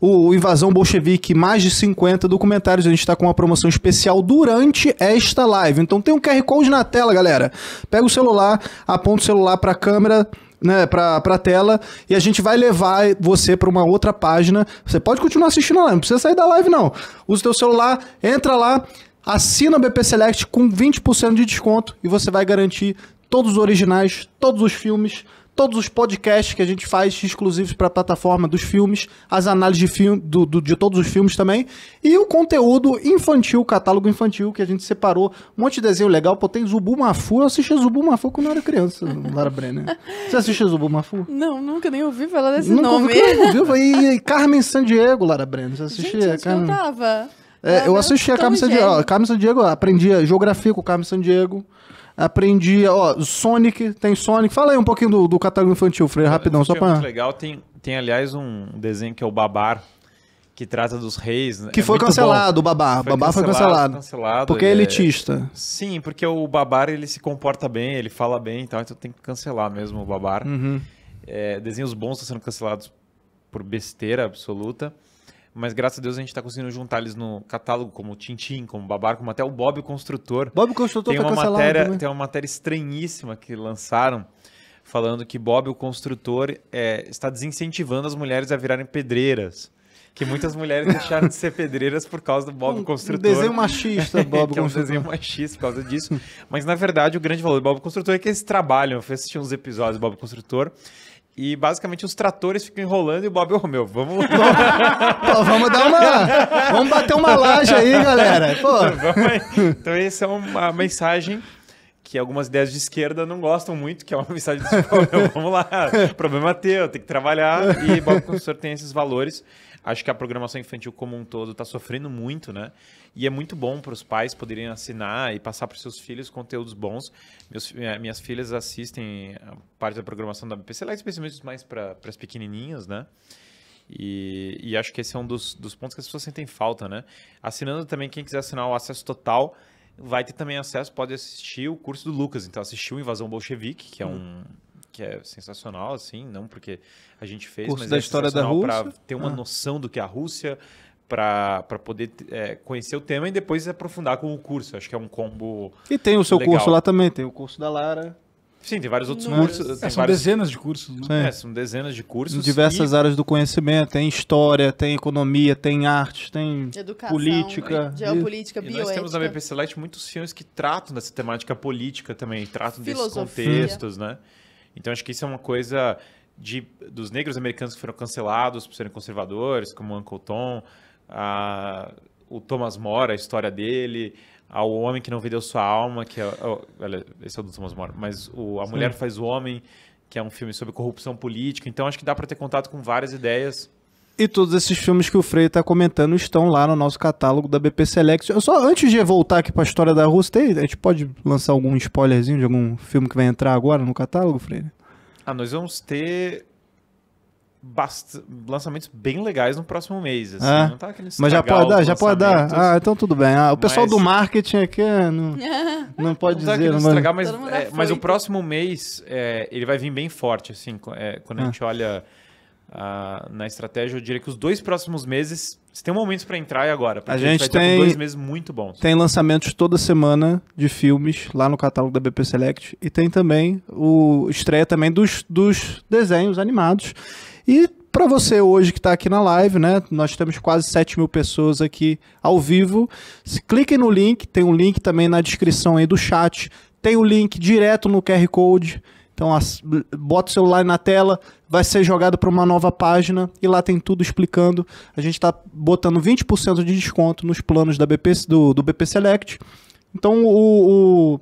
Speaker 3: o Invasão Bolchevique, mais de 50 documentários. A gente está com uma promoção especial durante esta live. Então tem um QR Code na tela, galera. Pega o celular, aponta o celular para a câmera. Né, pra, pra tela e a gente vai levar você para uma outra página. Você pode continuar assistindo lá, não precisa sair da live, não. Usa o teu celular, entra lá, assina o BP Select com 20% de desconto e você vai garantir todos os originais, todos os filmes, todos os podcasts que a gente faz exclusivos para a plataforma dos filmes, as análises de, filme, do, do, de todos os filmes também, e o conteúdo infantil, o catálogo infantil que a gente separou. Um monte de desenho legal. Pô, tem Mafu. Eu assistia Mafu quando eu era criança, Lara Brenner. Você assistia Mafu?
Speaker 2: Não, nunca nem ouvi falar desse nunca nome. Nunca
Speaker 3: ouvi. E, e Carmen Sandiego, Lara Brenner. Você assistia? Gente, Carmen... eu tava. É, eu assistia a Carmen Sandiego. Carmen Sandiego, aprendi geografia com o Carmen Sandiego aprendi, ó, Sonic, tem Sonic. Fala aí um pouquinho do, do catálogo infantil, Frei, rapidão, só pra... É
Speaker 1: legal, tem, tem aliás um desenho que é o Babar, que trata dos reis. Né? Que é foi cancelado, bom. o Babar. Foi Babar foi cancelado. cancelado porque é, é elitista. É... Sim, porque o Babar, ele se comporta bem, ele fala bem e tal, então tem que cancelar mesmo o Babar. Uhum. É, desenhos bons estão sendo cancelados por besteira absoluta mas graças a Deus a gente está conseguindo juntar eles no catálogo, como o Tintim, como o Babar, como até o Bob o Construtor. Bob o Construtor tem uma matéria, também. Né? Tem uma matéria estranhíssima que lançaram, falando que Bob o Construtor é, está desincentivando as mulheres a virarem pedreiras. Que muitas mulheres deixaram de ser pedreiras por causa do Bob um, Construtor. Um desenho machista, Bob que é um desenho machista por causa disso. Mas, na verdade, o grande valor do Bob Construtor é que eles trabalham. Eu fui assistir uns episódios do Bob Construtor e basicamente os tratores ficam enrolando e o Bob, oh, vamos. Pô, vamos dar uma. Vamos bater uma laje aí, galera. Pô. Então, essa é uma mensagem que algumas ideias de esquerda não gostam muito, que é uma mensagem de tipo, vamos lá, problema teu, tem que trabalhar. E Bob Construtor tem esses valores. Acho que a programação infantil como um todo está sofrendo muito, né? E é muito bom para os pais poderem assinar e passar para seus filhos conteúdos bons. Meus, eh, minhas filhas assistem ah, parte da programação da BPC, lá especialmente mais para as pequenininhas, né? E, e, acho que esse é um dos, dos pontos que as pessoas sentem falta, né? Assinando também, quem quiser assinar o acesso total, vai ter também acesso, pode assistir o curso do Lucas. Então, assistiu Invasão Bolchevique, que é uhum. um, que é sensacional, assim, não porque a gente fez, Curso mas da é história da Rússia para ter uma ah. noção do que é a Rússia, para poder é, conhecer o tema e depois aprofundar com o curso. Acho que é um combo.
Speaker 3: E tem o seu legal. curso lá também, tem o curso
Speaker 1: da Lara. Sim, tem vários outros Nossa. cursos. É, são vários... dezenas de cursos, né? É, são dezenas de cursos. Em diversas e... áreas
Speaker 3: do conhecimento, tem história, tem economia, tem arte, tem Educação, política. Né?
Speaker 2: Geopolítica, e... bioética. E nós
Speaker 1: temos na BP Select muitos filmes que tratam dessa temática política também, tratam Filosofia. desses contextos, né? Então acho que isso é uma coisa de, dos negros americanos que foram cancelados por serem conservadores, como Uncle Tom, a, o Thomas More, a história dele, ao homem que não vendeu sua alma, que é, esse é o do Thomas More, mas o, a Sim. mulher faz o homem, que é um filme sobre corrupção política. Então acho que dá para ter contato com várias ideias
Speaker 3: e todos esses filmes que o Freire está comentando estão lá no nosso catálogo da BP Select. Eu só antes de voltar aqui para a história da Rússia, tem, a gente pode lançar algum spoilerzinho de algum filme que vai entrar agora no catálogo, Freire?
Speaker 1: Ah, nós vamos ter bast... lançamentos bem legais no próximo mês. Assim, é. tá mas já pode dar, já pode dar.
Speaker 3: Ah, então tudo bem. Ah, o pessoal mas... do marketing aqui é, não,
Speaker 1: não pode não tá dizer. Tá não estragar, mas, é, é, mas, o próximo mês é, ele vai vir bem forte, assim, é, quando a ah. gente olha. Uh, na estratégia, eu diria que os dois próximos meses, você tem momentos para entrar e agora, porque a gente, a gente tem dois meses muito bons. Tem
Speaker 3: lançamentos toda semana de filmes lá no catálogo da BP Select e tem também o estreia também dos, dos desenhos animados. E para você hoje que está aqui na live, né? Nós temos quase 7 mil pessoas aqui ao vivo. Cliquem no link, tem um link também na descrição aí do chat. Tem o um link direto no QR Code. Então, as, bota o celular na tela, vai ser jogado para uma nova página e lá tem tudo explicando. A gente está botando 20% de desconto nos planos da BP, do, do BP Select. Então o, o,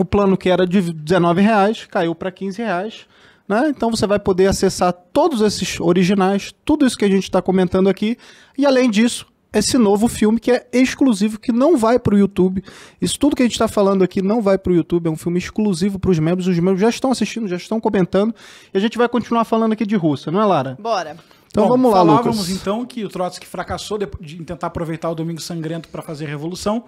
Speaker 3: o plano que era de R$19,00 caiu para R$15,00. Né? Então você vai poder acessar todos esses originais, tudo isso que a gente está comentando aqui. E além disso, esse novo filme que é exclusivo, que não vai para o YouTube. Isso tudo que a gente está falando aqui não vai para o YouTube, é um filme exclusivo para os membros. Os membros já estão assistindo, já estão comentando. E a gente vai continuar falando aqui de Rússia, não é, Lara? Bora.
Speaker 4: Então Bom, vamos lá, falávamos, Lucas. Falávamos então que o Trotsky fracassou de tentar aproveitar o Domingo Sangrento para fazer a revolução.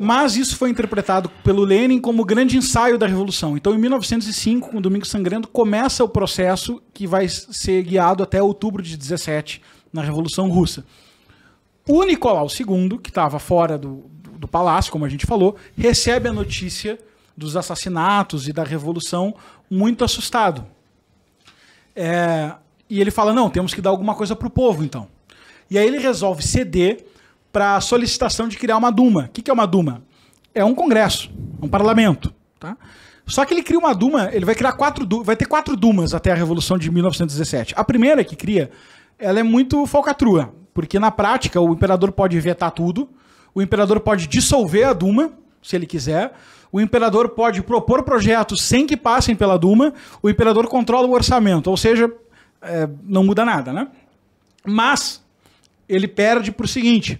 Speaker 4: Mas isso foi interpretado pelo Lenin como o grande ensaio da revolução. Então, em 1905, com o Domingo Sangrento, começa o processo que vai ser guiado até outubro de 17 na Revolução Russa. O Nicolau II, que estava fora do, do, palácio, como a gente falou, recebe a notícia dos assassinatos e da revolução muito assustado. É, e ele fala: não, temos que dar alguma coisa para o povo, então. E aí ele resolve ceder para a solicitação de criar uma Duma. O que, que é uma Duma? É um congresso, é um parlamento. Tá? Só que ele cria uma Duma, ele vai criar quatro vai ter quatro Dumas até a Revolução de 1917. A primeira que cria ela é muito falcatrua, porque na prática o imperador pode vetar tudo, o imperador pode dissolver a Duma, se ele quiser, o imperador pode propor projetos sem que passem pela Duma, o imperador controla o orçamento, ou seja, é, não muda nada, né? Mas ele perde por seguinte: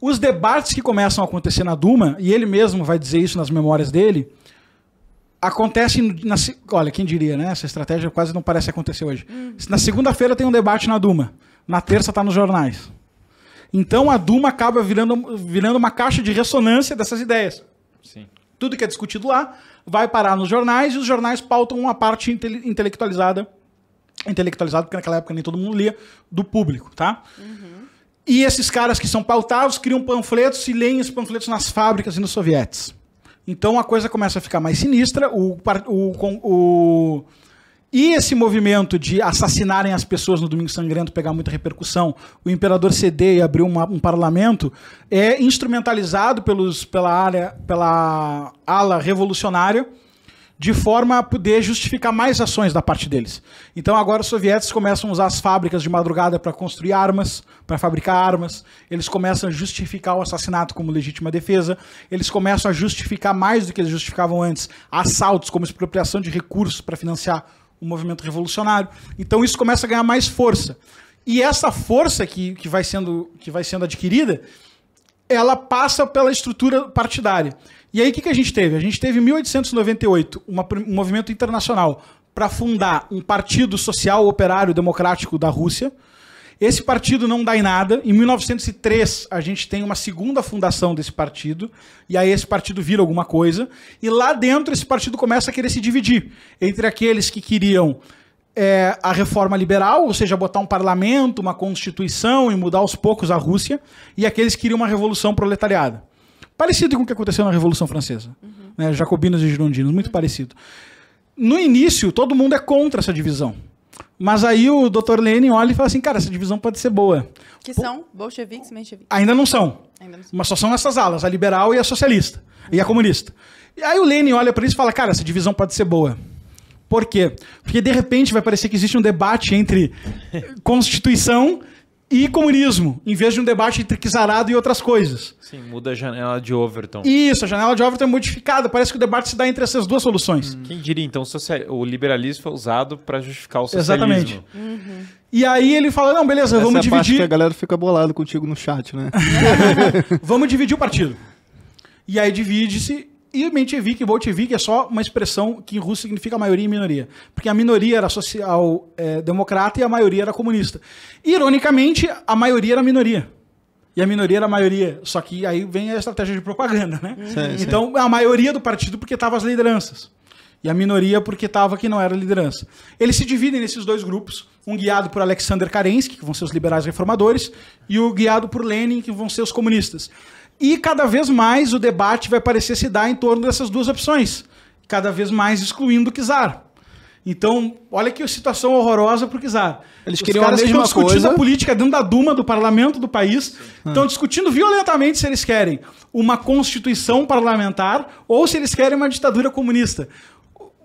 Speaker 4: os debates que começam a acontecer na Duma, e ele mesmo vai dizer isso nas memórias dele, acontece. Na, olha, quem diria, né? Essa estratégia quase não parece acontecer hoje. Na segunda-feira tem um debate na Duma. Na terça está nos jornais. Então a Duma acaba virando, virando uma caixa de ressonância dessas ideias. Sim. Tudo que é discutido lá vai parar nos jornais e os jornais pautam uma parte intele intelectualizada, intelectualizada, porque naquela época nem todo mundo lia, do público, tá? Uhum. E esses caras que são pautados criam panfletos e leem os panfletos nas fábricas e nos sovietes. Então a coisa começa a ficar mais sinistra. O, o, o, e esse movimento de assassinarem as pessoas no Domingo Sangrento pegar muita repercussão, o imperador ceder e abrir uma, um parlamento, é instrumentalizado pelos, pela, área, pela ala revolucionária de forma a poder justificar mais ações da parte deles. Então agora os soviéticos começam a usar as fábricas de madrugada para construir armas, para fabricar armas, eles começam a justificar o assassinato como legítima defesa, eles começam a justificar mais do que eles justificavam antes, assaltos como expropriação de recursos para financiar o movimento revolucionário. Então isso começa a ganhar mais força. E essa força que, que, vai, sendo, que vai sendo adquirida, ela passa pela estrutura partidária. E aí o que, que a gente teve? A gente teve em 1898 um movimento internacional para fundar um partido social operário democrático da Rússia. Esse partido não dá em nada. Em 1903, a gente tem uma segunda fundação desse partido, e aí esse partido vira alguma coisa. E lá dentro, esse partido começa a querer se dividir entre aqueles que queriam é, a reforma liberal, ou seja, botar um parlamento, uma constituição e mudar aos poucos a Rússia, e aqueles que queriam uma revolução proletariada. Parecido com o que aconteceu na Revolução Francesa. Uhum. Né? Jacobinos e girondinos, muito uhum. parecido. No início, todo mundo é contra essa divisão. Mas aí o Dr. Lenin olha e fala assim, cara, essa divisão pode ser boa.
Speaker 2: Que são bolcheviques e mencheviques.
Speaker 4: Ainda não são. Ainda não são. Mas só são essas alas, a liberal e a socialista. Uhum. E a comunista. E aí o Lenin olha para isso e fala, cara, essa divisão pode ser boa. Por quê? Porque de repente vai parecer que existe um debate entre Constituição e comunismo, em vez de um debate entre Kizarado e outras coisas.
Speaker 1: Sim, muda a janela de Overton. Isso, a
Speaker 4: janela de Overton é modificada, parece que o debate se dá entre essas duas soluções. Hum.
Speaker 1: Quem diria, então, o liberalismo foi usado
Speaker 4: para justificar o socialismo. Exatamente. Uhum. E aí ele fala, não, beleza, Essa vamos é a dividir... que a galera
Speaker 3: fica bolado contigo no chat, né?
Speaker 4: vamos dividir o partido. E aí divide-se e Menchevik e Bolchevik é só uma expressão que em russo significa maioria e minoria. Porque a minoria era social-democrata é, e a maioria era comunista. Ironicamente, a maioria era a minoria. E a minoria era a maioria. Só que aí vem a estratégia de propaganda, né? Sim, então, sim. a maioria do partido porque estava as lideranças. E a minoria porque estava que não era liderança. Eles se dividem nesses dois grupos. Um guiado por Alexander Kerensky, que vão ser os liberais reformadores, e o guiado por Lenin, que vão ser os comunistas. E cada vez mais o debate vai parecer se dar em torno dessas duas opções, cada vez mais excluindo o Kizar. Então, olha que situação horrorosa para o Kizar. Eles Os queriam caras a mesma estão discutindo coisa. a política dentro da Duma, do parlamento do país, ah. estão discutindo violentamente se eles querem uma constituição parlamentar ou se eles querem uma ditadura comunista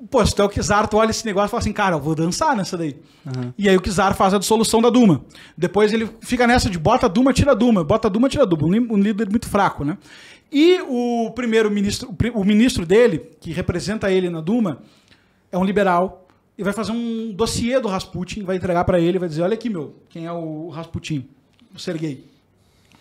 Speaker 4: pô, se tu é o Kizar, tu olha esse negócio e fala assim, cara, eu vou dançar nessa daí. Uhum. E aí o Kizar faz a dissolução da Duma. Depois ele fica nessa de bota a Duma, tira a Duma, bota a Duma, tira a Duma. Um líder muito fraco, né? E o primeiro-ministro, o ministro dele, que representa ele na Duma, é um liberal e vai fazer um dossiê do Rasputin, vai entregar para ele, vai dizer, olha aqui, meu, quem é o Rasputin? O Sergei. É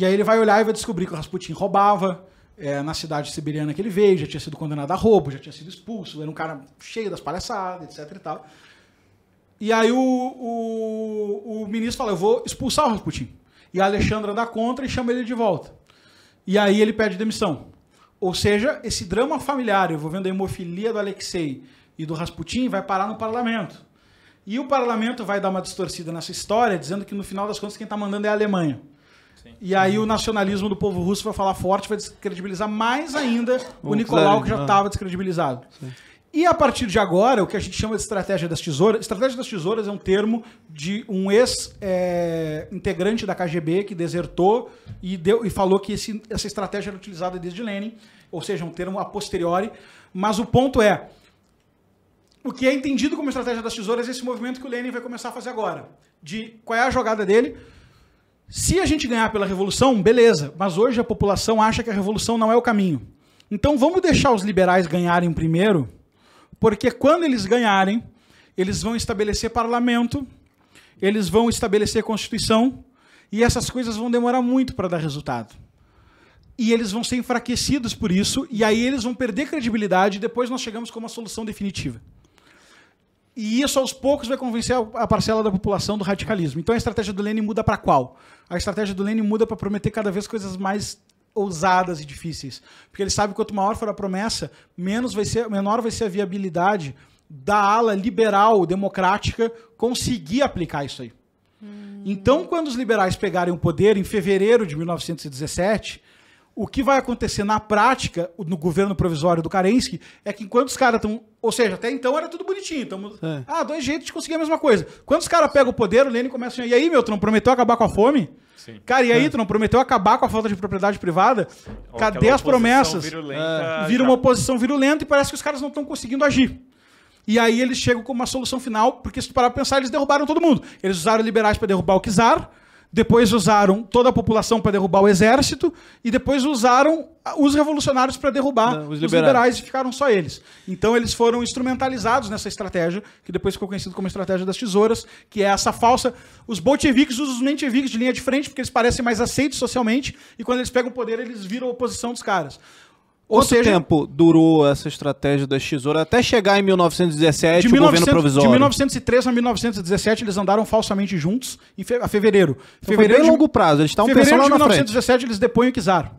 Speaker 4: e aí ele vai olhar e vai descobrir que o Rasputin roubava, é, na cidade siberiana que ele veio, já tinha sido condenado a roubo, já tinha sido expulso, era um cara cheio das palhaçadas, etc e tal. E aí o, o, o ministro fala, eu vou expulsar o Rasputin. E a Alexandra dá contra e chama ele de volta. E aí ele pede demissão. Ou seja, esse drama familiar envolvendo a hemofilia do Alexei e do Rasputin vai parar no parlamento. E o parlamento vai dar uma distorcida nessa história, dizendo que no final das contas quem está mandando é a Alemanha. Sim. E aí o nacionalismo do povo russo vai falar forte, vai descredibilizar mais ainda o, o Nicolau, que já estava descredibilizado. Sim. E a partir de agora, o que a gente chama de estratégia das tesouras. Estratégia das tesouras é um termo de um ex-integrante é, da KGB que desertou e, deu, e falou que esse, essa estratégia era utilizada desde Lenin, ou seja, um termo a posteriori. Mas o ponto é: o que é entendido como estratégia das tesouras é esse movimento que o Lenin vai começar a fazer agora. De qual é a jogada dele? Se a gente ganhar pela revolução, beleza, mas hoje a população acha que a revolução não é o caminho. Então vamos deixar os liberais ganharem primeiro, porque quando eles ganharem, eles vão estabelecer parlamento, eles vão estabelecer constituição, e essas coisas vão demorar muito para dar resultado. E eles vão ser enfraquecidos por isso, e aí eles vão perder credibilidade, e depois nós chegamos com uma solução definitiva. E isso aos poucos vai convencer a parcela da população do radicalismo. Então a estratégia do Lênin muda para qual? a estratégia do Lenin muda para prometer cada vez coisas mais ousadas e difíceis. Porque ele sabe que quanto maior for a promessa, menos vai ser, menor vai ser a viabilidade da ala liberal democrática conseguir aplicar isso aí. Hum. Então, quando os liberais pegarem o poder em fevereiro de 1917, o que vai acontecer na prática, no governo provisório do Kerensky, é que enquanto os caras estão. Ou seja, até então era tudo bonitinho. Tamo, é. Ah, dois jeitos de conseguir a mesma coisa. Quando os caras pegam o poder, o Lenin começa a. E aí, meu, tu não prometeu acabar com a fome? Sim. Cara, e aí, tu não prometeu acabar com a falta de propriedade privada? Ou Cadê as promessas?
Speaker 5: Virulenta, é,
Speaker 4: Vira já... uma oposição virulenta e parece que os caras não estão conseguindo agir. E aí eles chegam com uma solução final, porque se tu parar pra pensar, eles derrubaram todo mundo. Eles usaram liberais para derrubar o Kizar, depois usaram toda a população para derrubar o exército e depois usaram os revolucionários para derrubar Não, os, liberais. os, liberais. e ficaram só eles. Então eles foram instrumentalizados nessa estratégia, que depois ficou conhecido como estratégia das tesouras, que é essa falsa. Os bolcheviques usam os mencheviques de linha de frente porque eles parecem mais aceitos socialmente e quando eles pegam o poder eles viram a oposição dos caras. Ou Quanto seja,
Speaker 3: tempo durou essa estratégia da tesoura até chegar em 1917 o 1900, governo provisório? De
Speaker 4: 1903 a 1917 eles andaram falsamente juntos em fe, a fevereiro. Então fevereiro foi de, longo prazo, eles estavam pensando lá de 1917 eles depõem o Kizar.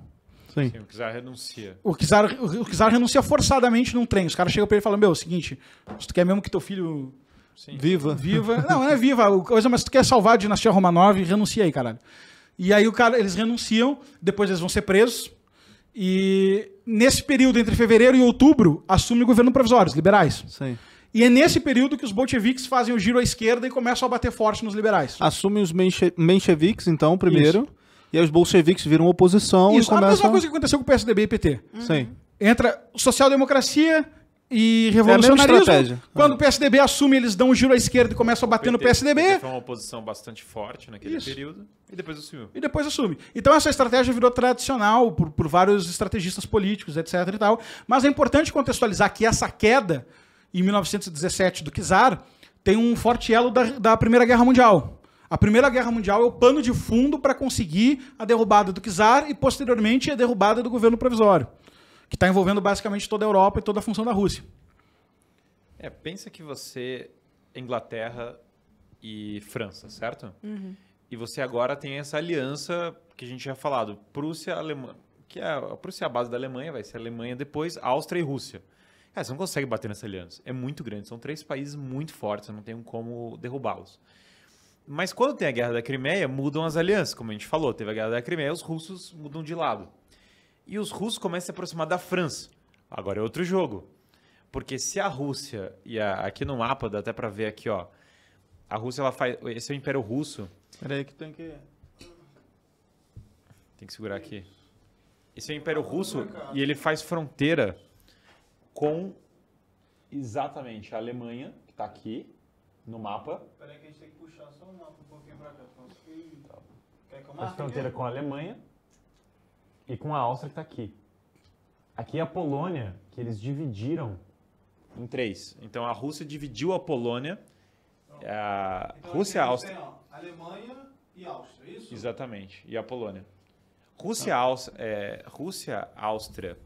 Speaker 1: Sim. Sim. o Kizar renuncia.
Speaker 4: O Kizar, o Kizar renuncia forçadamente num trem. Os caras chegam para ele e falam: Meu, é o seguinte, se tu quer mesmo que teu filho Sim. viva. viva não, não é viva, coisa, mas se tu quer salvar a dinastia Romanov, renuncia aí, caralho. E aí o cara, eles renunciam, depois eles vão ser presos e nesse período entre fevereiro e outubro, assume o governo provisório, os liberais. Sim. E é nesse período que os bolcheviques fazem o giro à esquerda e começam a bater forte nos liberais.
Speaker 3: Assumem os menche mencheviques, então, primeiro. Isso. E aí os bolcheviques viram oposição Isso. e começam... A
Speaker 4: mesma coisa que aconteceu com o PSDB e PT. Uhum. Sim. Entra social-democracia, e é revolucionarismo. É Quando o PSDB assume, eles dão um giro à esquerda e começam a bater PT, no PSDB. PT
Speaker 1: foi uma oposição bastante forte naquele Isso. período e depois assumiu. E
Speaker 4: depois assume. Então essa estratégia virou tradicional por, por vários estrategistas políticos, etc e tal. Mas é importante contextualizar que essa queda em 1917 do Kizar tem um forte elo da, da Primeira Guerra Mundial. A Primeira Guerra Mundial é o pano de fundo para conseguir a derrubada do Kizar e posteriormente a derrubada do governo provisório que está envolvendo basicamente toda a Europa e toda a função da Rússia.
Speaker 1: É, pensa que você, Inglaterra e França, certo? Uhum. E você agora tem essa aliança que a gente já falado, Prússia, Alemanha, que é a Prússia é a base da Alemanha, vai ser Alemanha depois, Áustria e Rússia. Cara, você não consegue bater nessa aliança. É muito grande. São três países muito fortes, não tem como derrubá-los. Mas quando tem a Guerra da Crimeia, mudam as alianças, como a gente falou. Teve a Guerra da Crimeia, os russos mudam de lado e os russos começam a se aproximar da França. Agora é outro jogo. Porque se a Rússia, e a, aqui no mapa dá até para ver aqui, ó, a Rússia ela faz esse é o Império Russo. Peraí que tem que tem que segurar aqui. Esse é o Império Russo e ele faz fronteira com exatamente a Alemanha, que está aqui no mapa.
Speaker 3: Peraí que a gente tem que puxar só o mapa um pouquinho pra cá. Então, que... Tá. Quer que eu marque? Faz fronteira né? com a
Speaker 1: Alemanha e com a Áustria que está aqui. Aqui é a Polônia, que eles dividiram. Em três. Então a Rússia dividiu a Polônia. Então, a então Rússia e a Áustria. Tem, ó, Alemanha
Speaker 3: e Áustria, é
Speaker 1: isso? Exatamente. E a Polônia. Rússia, tá. Áustria, é, Rússia, Áustria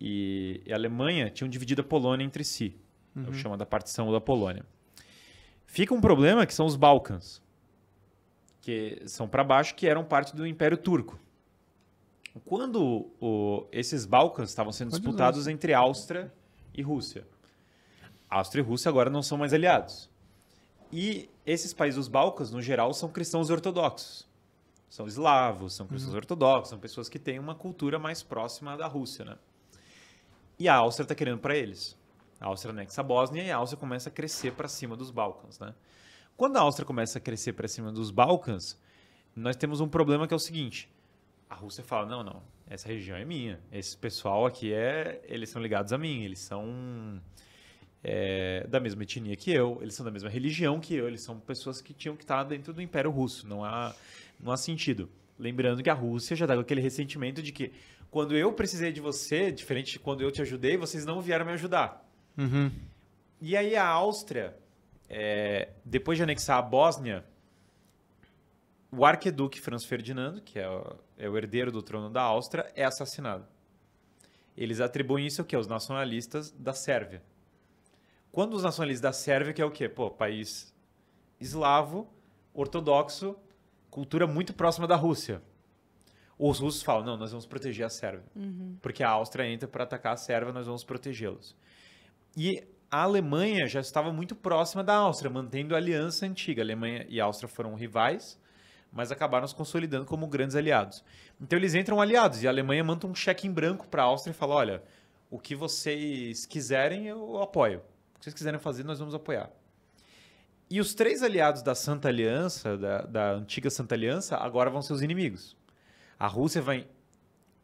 Speaker 1: e, e Alemanha tinham dividido a Polônia entre si. Uhum. É o chamado da partição da Polônia. Fica um problema que são os Balcãs, que são para baixo, que eram parte do Império Turco quando o, esses Balcãs estavam sendo Pode disputados entre Áustria e Rússia. Áustria e Rússia agora não são mais aliados. E esses países dos Balcãs, no geral, são cristãos ortodoxos. São eslavos, são cristãos uhum. ortodoxos, são pessoas que têm uma cultura mais próxima da Rússia, né? E a Áustria está querendo para eles. A Áustria anexa a Bósnia e a Áustria começa a crescer para cima dos Balcãs, né? Quando a Áustria começa a crescer para cima dos Balcãs, nós temos um problema que é o seguinte: a Rússia fala: não, não, essa região é minha. Esse pessoal aqui é. Eles são ligados a mim, eles são. É, da mesma etnia que eu, eles são da mesma religião que eu, eles são pessoas que tinham que estar dentro do Império Russo, não há, não há sentido. Lembrando que a Rússia já dá tá aquele ressentimento de que quando eu precisei de você, diferente de quando eu te ajudei, vocês não vieram me ajudar. Uhum. E aí a Áustria, é, depois de anexar a Bósnia, o arqueduque Franz Ferdinando, que é é o herdeiro do trono da Áustria, é assassinado. Eles atribuem isso aqui aos nacionalistas da Sérvia. Quando os nacionalistas da Sérvia, que é o quê? Pô, país eslavo, ortodoxo, cultura muito próxima da Rússia. Os russos falam, não, nós vamos proteger a Sérvia. Uhum. Porque a Áustria entra para atacar a Sérvia, nós vamos protegê-los. E a Alemanha já estava muito próxima da Áustria, mantendo a aliança antiga. A Alemanha e a Áustria foram rivais, mas acabaram se consolidando como grandes aliados. Então eles entram aliados e a Alemanha manda um cheque em branco para a Áustria e fala: olha, o que vocês quiserem eu apoio. O que vocês quiserem fazer, nós vamos apoiar. E os três aliados da Santa Aliança, da, da antiga Santa Aliança, agora vão ser os inimigos. A Rússia vai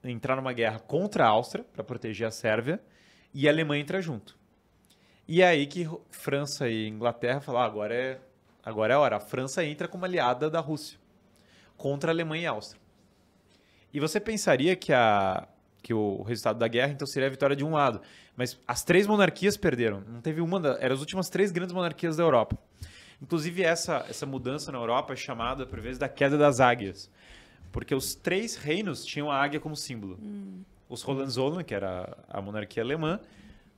Speaker 1: entrar numa guerra contra a Áustria para proteger a Sérvia e a Alemanha entra junto. E é aí que França e Inglaterra falam: ah, agora é agora é a hora. A França entra como aliada da Rússia contra a Alemanha e a Áustria. E você pensaria que, a, que o resultado da guerra então seria a vitória de um lado. Mas as três monarquias perderam. Não teve uma. Da, eram as últimas três grandes monarquias da Europa. Inclusive, essa, essa mudança na Europa é chamada, por vezes, da queda das águias. Porque os três reinos tinham a águia como símbolo. Hum. Os Hohenzollern, que era a monarquia alemã,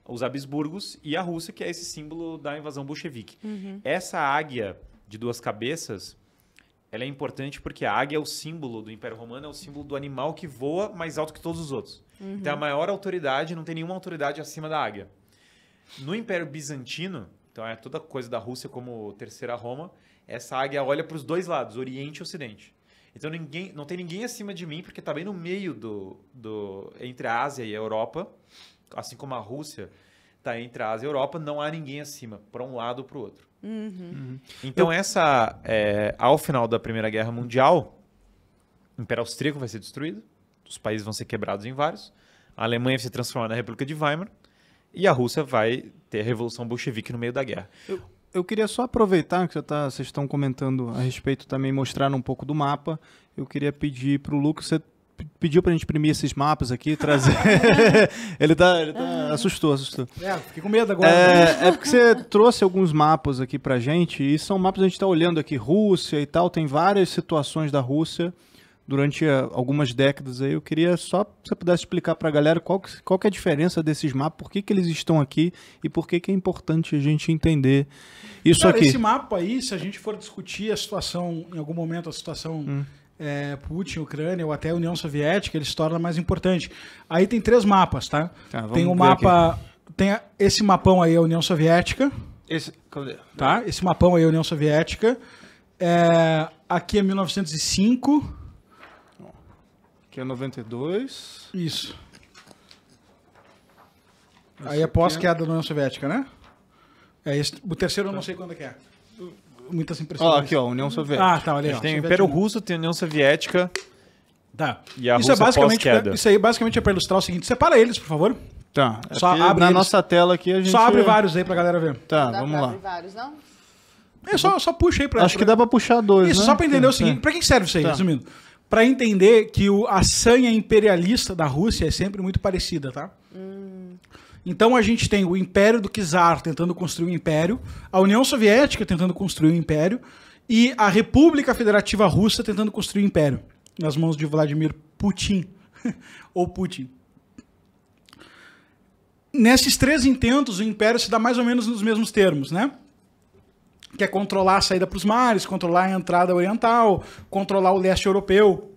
Speaker 1: os Habsburgos e a Rússia, que é esse símbolo da invasão bolchevique. Uhum. Essa águia de duas cabeças ela é importante porque a águia é o símbolo do Império Romano, é o símbolo do animal que voa mais alto que todos os outros. Uhum. Então a maior autoridade, não tem nenhuma autoridade acima da águia. No Império Bizantino, então é toda coisa da Rússia como terceira Roma, essa águia olha para os dois lados, Oriente e Ocidente. Então ninguém, não tem ninguém acima de mim, porque está bem no meio do, do entre a Ásia e a Europa, assim como a Rússia está entre a Ásia e a Europa, não há ninguém acima, para um lado ou para o outro.
Speaker 5: Uhum.
Speaker 1: Então, Eu... essa. É, ao final da Primeira Guerra Mundial, o Império Austríaco vai ser destruído, os países vão ser quebrados em vários, a Alemanha vai se transformar na República de Weimar e a Rússia vai ter a Revolução Bolchevique no meio da guerra. Eu
Speaker 3: eu queria só aproveitar que tá, vocês estão comentando a respeito também, mostrar um pouco do mapa. Eu queria pedir para o Lucas, você pediu pra gente imprimir esses mapas aqui, trazer. ele tá, ele tá ah. assustou, assustou. É, fiquei com medo agora. É, né? é, porque você trouxe alguns mapas aqui pra gente, e são mapas que a gente tá olhando aqui, Rússia e tal, tem várias situações da Rússia durante eh, algumas décadas aí. Eu queria só que você pudesse explicar pra galera qual qual que é a diferença desses mapas, por que, que eles estão aqui e por que, que é importante a gente entender isso Cara, aqui. Esse
Speaker 4: mapa aí, se a gente for discutir a situação, em algum momento, a situação. Hum é, Putin, Ucrânia ou até a União Soviética, ele se torna mais importante. Aí tem três mapas, tá? tá tem o um mapa. Aqui. Tem a, esse mapão aí, a União Soviética. Esse, Tá? Esse mapão aí, a União Soviética. É, aqui é 1905.
Speaker 3: Aqui é 92.
Speaker 4: Isso. Esse aí é pós-queda é... da União Soviética, né? É esse, o terceiro eu não tá. sei quando é que é muitas impressões. Ó, aqui, ó, União Soviética. Ah, tá, olha Ó, tem o Império Russo, tem a União Soviética. Tá. E a isso é Rússia é basicamente pra, Isso aí basicamente é para ilustrar o seguinte. Separa eles, por favor. Tá. Só abre na eles. nossa tela aqui a gente... Só abre vários aí pra galera ver. Tá, Dá vamos lá. Abre vários, não? É, só, só puxa aí pra... Acho pra... que dá pra puxar dois, Isso, né? só pra entender o seguinte. para é. Pra quem serve isso aí, tá. resumindo? Pra entender que o, a sanha imperialista da Rússia é sempre muito parecida, tá? Hum. Então a gente tem o Império do Czar tentando construir um império, a União Soviética tentando construir um império e a República Federativa Russa tentando construir um império nas mãos de Vladimir Putin ou Putin. Nesses três intentos, o império se dá mais ou menos nos mesmos termos, né? Que é controlar a saída para os mares, controlar a entrada oriental, controlar o leste europeu,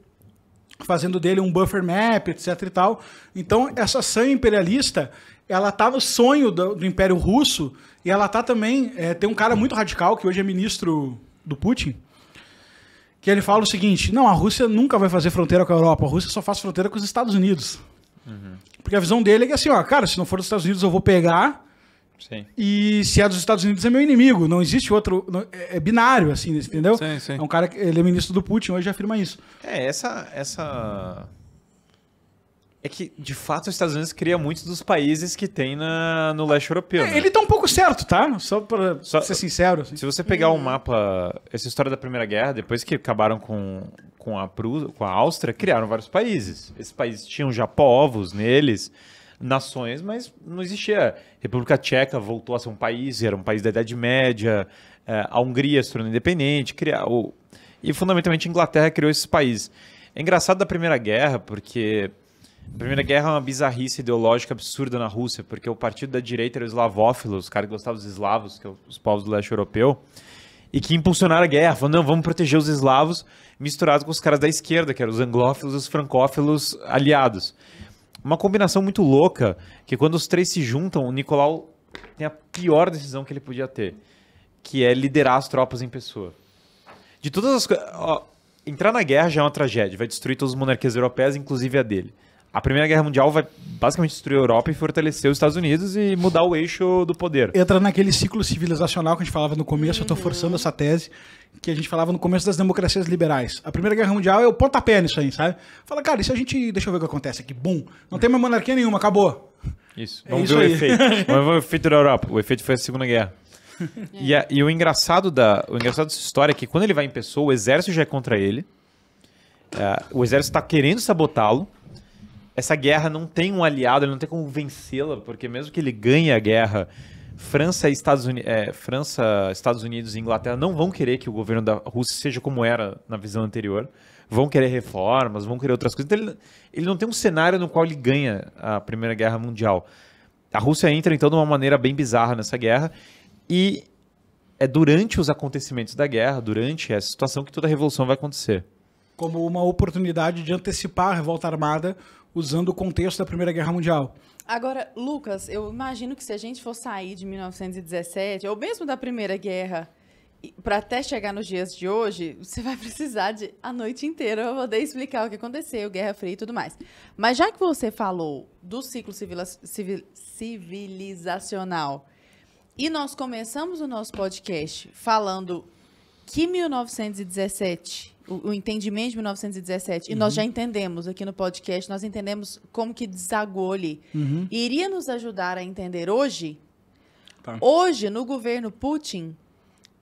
Speaker 4: fazendo dele um buffer map, etc e tal. Então, essa sanha imperialista, ela tá no sonho do, do Império Russo e ela tá também. É, tem um cara muito radical que hoje é ministro do Putin. Que ele fala o seguinte: não, a Rússia nunca vai fazer fronteira com a Europa, a Rússia só faz fronteira com os Estados Unidos. Uhum. Porque a visão dele é que assim, ó, cara, se não for dos Estados Unidos eu vou pegar. Sim. E se é dos Estados Unidos é meu inimigo. Não existe outro. Não, é, é, binário, assim, entendeu? Sim, sim. É um cara que ele é ministro do Putin, hoje afirma isso. É, essa. essa é que, de fato, os Estados
Speaker 1: Unidos cria muitos dos países que tem na, no leste europeu. É, né? Ele tá um pouco certo, tá? Só pra Só, ser sincero. Assim. Se você pegar o um hum. mapa, essa história da Primeira Guerra, depois que acabaram com, com, a, Prus, com a Áustria, criaram vários países. Esses países tinham já povos neles, nações, mas não existia. República Tcheca voltou a ser um país, era um país da Idade Média. Eh, a Hungria se tornou independente. Criar, e, fundamentalmente, a Inglaterra criou esses países. É engraçado da Primeira Guerra, porque a Primeira Guerra é uma bizarrice ideológica absurda na Rússia, porque o partido da direita era os slavófilos, os caras que gostavam dos eslavos, que é os povos do leste europeu, e que impulsionaram a guerra, falando, não, vamos proteger os eslavos, misturados com os caras da esquerda, que eram os anglófilos e os francófilos aliados. Uma combinação muito louca, que quando os três se juntam, o Nicolau tem a pior decisão que ele podia ter, que é liderar as tropas em pessoa. De todas as coisas... Entrar na guerra já é uma tragédia, vai destruir todas as monarquias europeias, inclusive a dele a Primeira Guerra Mundial vai basicamente destruir a Europa e fortalecer os Estados Unidos e mudar o eixo do poder. Entra
Speaker 4: naquele ciclo civilizacional que a gente falava no começo, uhum. eu estou forçando essa tese, que a gente falava no começo das democracias liberais. A Primeira Guerra Mundial é o pontapé nisso aí, sabe? Fala, cara, e se a gente. Deixa eu ver o que acontece aqui. Bum! Não tem mais monarquia nenhuma, acabou. Isso.
Speaker 1: É Vamos isso ver aí. o efeito. Vamos ver o efeito da Europa. O efeito foi a Segunda Guerra. É. e, a, e o engraçado da o engraçado dessa história é que quando ele vai em pessoa, o exército já é contra ele. Uh, o exército está querendo sabotá-lo essa guerra não tem um aliado, ele não tem como vencê-la, porque mesmo que ele ganhe a guerra, França, Estados Unidos, é, França, Estados Unidos e Inglaterra não vão querer que o governo da Rússia seja como era na visão anterior. Vão querer reformas, vão querer outras coisas. Então ele, ele não tem um cenário no qual ele ganha a Primeira Guerra Mundial. A Rússia entra, então, de uma maneira bem bizarra nessa guerra. E é durante os acontecimentos da guerra, durante essa situação, que toda a revolução vai acontecer.
Speaker 4: Como uma oportunidade de antecipar a revolta armada usando o contexto da Primeira Guerra Mundial.
Speaker 2: Agora, Lucas, eu imagino que se a gente for sair de 1917, ou mesmo da Primeira Guerra, para até chegar nos dias de hoje, você vai precisar de a noite inteira para poder explicar o que aconteceu, Guerra Fria e tudo mais. Mas já que você falou do ciclo civil, civil, civilizacional e nós começamos o nosso podcast falando que 1917 o, o entendimento de 1917, e nós uhum. já entendemos aqui no podcast, nós entendemos como que desagole uhum. iria nos ajudar a entender hoje, tá. hoje, no governo Putin,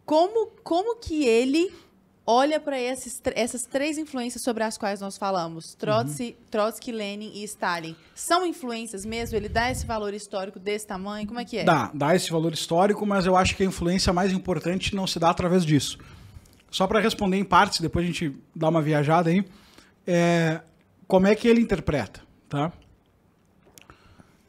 Speaker 2: como, como que ele olha para essas três influências sobre as quais nós falamos, Trotsky, uhum. Trotsky, Lenin e Stalin, são influências mesmo? Ele dá esse valor histórico desse tamanho? Como é que é? Dá,
Speaker 4: dá esse valor histórico, mas eu acho que a influência mais importante não se dá através disso. Só para responder em partes, depois a gente dá uma viajada aí. É, como é que ele interpreta, tá?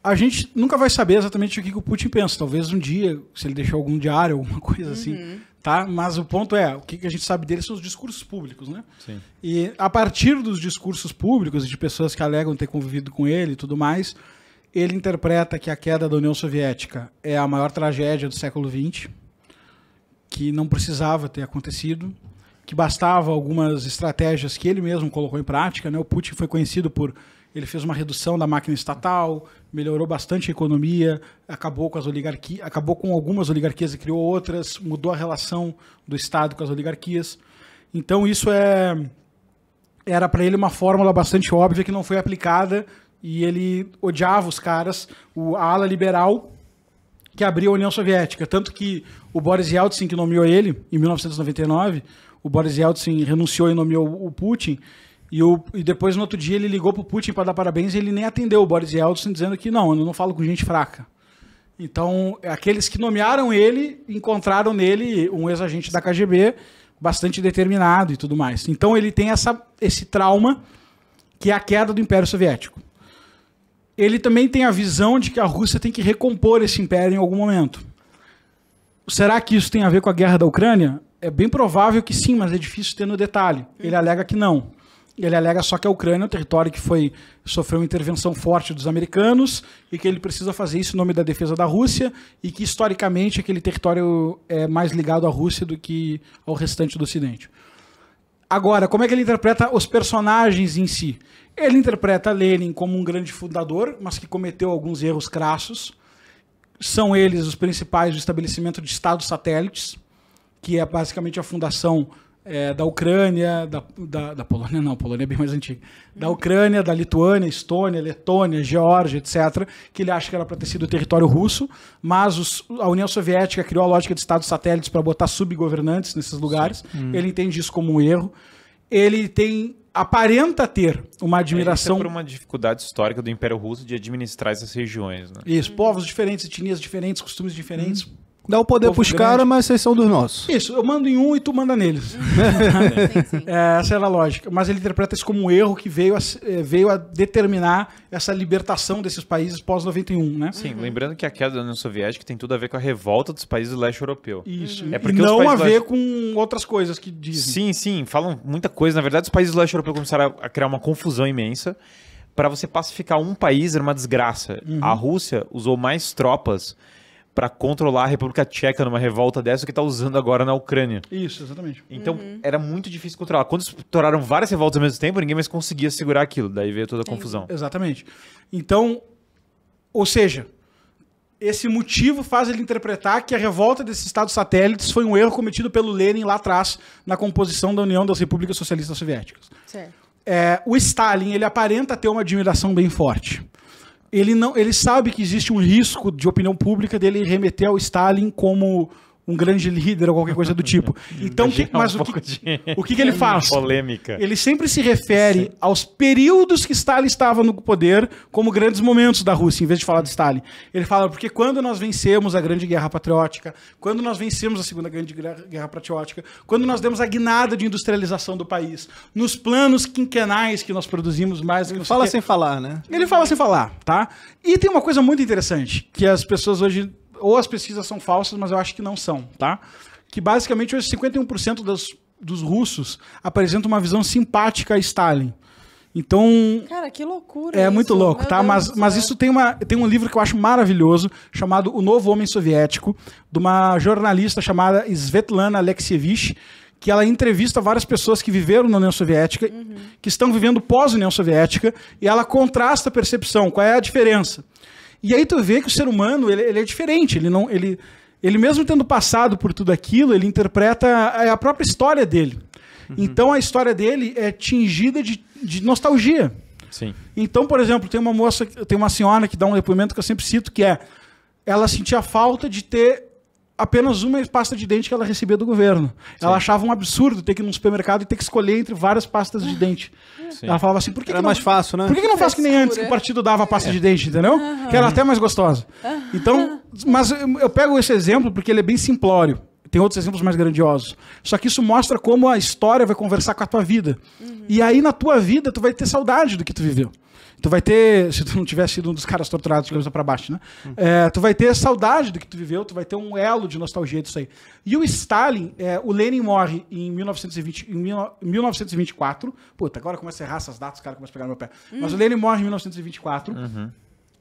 Speaker 4: A gente nunca vai saber exatamente o que, que o Putin pensa. Talvez um dia, se ele deixou algum diário, alguma coisa assim, uhum. assim, tá? Mas o ponto é, o que, que a gente sabe dele são os discursos públicos, né? Sim. E a partir dos discursos públicos de pessoas que alegam ter convivido com ele e tudo mais, ele interpreta que a queda da União Soviética é a maior tragédia do século XX, que não precisava ter acontecido, que bastava algumas estratégias que ele mesmo colocou em prática. Né? O Putin foi conhecido por ele fez uma redução da máquina estatal, melhorou bastante a economia, acabou com as oligarquias, acabou com algumas oligarquias e criou outras, mudou a relação do Estado com as oligarquias. Então isso é era para ele uma fórmula bastante óbvia que não foi aplicada e ele odiava os caras, o ala liberal que abriu a União Soviética, tanto que o Boris Yeltsin, que nomeou ele em 1999, o Boris Yeltsin renunciou e nomeou o Putin. E, o, e depois, no outro dia, ele ligou para o Putin para dar parabéns e ele nem atendeu o Boris Yeltsin, dizendo que não, eu não falo com gente fraca. Então, aqueles que nomearam ele encontraram nele um ex-agente da KGB bastante determinado e tudo mais. Então, ele tem essa, esse trauma que é a queda do Império Soviético. Ele também tem a visão de que a Rússia tem que recompor esse império em algum momento. Será que isso tem a ver com a guerra da Ucrânia? É bem provável que sim, mas é difícil ter no detalhe. Ele uhum. alega que não. Ele alega só que a Ucrânia é um território que foi sofreu uma intervenção forte dos americanos e que ele precisa fazer isso em nome da defesa da Rússia e que historicamente aquele território é mais ligado à Rússia do que ao restante do Ocidente. Agora, como é que ele interpreta os personagens em si? Ele interpreta Lenin como um grande fundador, mas que cometeu alguns erros crassos são eles os principais do estabelecimento de estados satélites, que é basicamente a fundação é, da Ucrânia, da, da, da, Polônia não, Polônia é bem mais antiga, da Ucrânia, da Lituânia, Estônia, Letônia, Geórgia, etc., que ele acha que era para ter sido território russo, mas os, a União Soviética criou a lógica de estados satélites para botar subgovernantes nesses lugares, hum. ele entende isso como um erro. Ele tem aparenta ter uma é, admiração. Isso é por uma
Speaker 1: dificuldade histórica do Império Russo de administrar essas regiões. Né?
Speaker 4: Isso, povos diferentes, etnias diferentes, costumes diferentes. Hum. Dá o poder pros caras, mas vocês são dos nossos. Isso, eu mando em um e tu manda neles. sim, sim. É, essa era a lógica. Mas ele interpreta isso como um erro que veio a, eh, veio a determinar essa libertação desses países pós-91, né? Sim,
Speaker 1: uhum. lembrando que a queda da União Soviética tem tudo a ver com a revolta dos países do leste europeu.
Speaker 4: Isso. Uhum. É porque e não a ver
Speaker 1: leste... com outras coisas que dizem. Sim, sim, falam muita coisa. Na verdade, os países do leste europeu começaram a criar uma confusão imensa. Para você pacificar um país era uma desgraça. Uhum. A Rússia usou mais tropas para controlar a República Tcheca numa revolta dessa que está usando agora na Ucrânia.
Speaker 4: Isso, exatamente. Então uhum.
Speaker 1: era muito difícil controlar. Quando estouraram várias revoltas ao mesmo tempo, ninguém mais conseguia segurar aquilo. Daí veio toda a confusão. É,
Speaker 4: exatamente. Então, ou seja, esse motivo faz ele interpretar que a revolta desses estados satélites foi um erro cometido pelo Lenin lá atrás na composição da União das Repúblicas Socialistas Soviéticas. É, o Stalin ele aparenta ter uma admiração bem forte ele não, ele sabe que existe um risco de opinião pública dele remeter ao Stalin como um grande líder ou qualquer coisa do tipo. Então, que, mas um o, que, de... o que, que ele faz? Polêmica. Ele sempre se refere Sim. aos períodos que Stalin estava no poder como grandes momentos da Rússia, em vez de falar de Stalin. Ele fala porque quando nós vencemos a Grande Guerra Patriótica, quando nós vencemos a Segunda Grande Guerra Patriótica, quando nós demos a guinada de industrialização do país, nos planos quinquenais que nós produzimos mais... Ele fala que... sem falar, né? Ele fala sem falar, tá? E tem uma coisa muito interessante que as pessoas hoje ou as pesquisas são falsas, mas eu acho que não são, tá? Que basicamente hoje 51% dos, dos russos apresentam uma visão simpática a Stalin. Então.
Speaker 2: Cara, que loucura! É isso. muito louco, Meu tá? Deus mas, Deus mas Deus. isso
Speaker 4: tem, uma, tem um livro que eu acho maravilhoso, chamado O Novo Homem Soviético, de uma jornalista chamada Svetlana Alexievich, que ela entrevista várias pessoas que viveram na União Soviética, uhum. que estão vivendo pós-União Soviética, e ela contrasta a percepção, qual é a diferença. E aí tu vê que o ser humano, ele, ele é diferente, ele não... Ele, ele mesmo tendo passado por tudo aquilo, ele interpreta a, própria história dele. Uhum. Então a história dele é tingida de, de nostalgia. Sim. Então, por exemplo, tem uma moça, tem uma senhora que dá um depoimento que eu sempre cito, que é ela sentia falta de ter apenas uma pasta de dente que ela recebia do governo. Sim. Ela achava um absurdo ter que ir num supermercado e ter que escolher entre várias pastas de dente. Sim. Ela falava assim, por que, Era que não, mais fácil, né? Por que, que não faz que nem antes que o partido dava a pasta de é. dente, entendeu? Uhum. Que era até mais gostosa. Então, mas eu, eu pego esse exemplo porque ele é bem simplório. Tem outros exemplos mais grandiosos. Só que isso mostra como a história vai conversar com a tua vida. Uhum. E aí na tua vida tu vai ter saudade do que tu viveu. Tu vai ter, se tu não tivesse sido um dos caras torturados de cabeça para baixo, né? Hum. É, tu vai ter saudade do que tu viveu, tu vai ter um elo de nostalgia disso aí. E o Stalin, é, o Lenin morre em, 1920, em 1924. Puta, agora começa a errar essas datas, o cara começa a pegar no meu pé. Hum. Mas o Lenin morre em 1924. Uhum.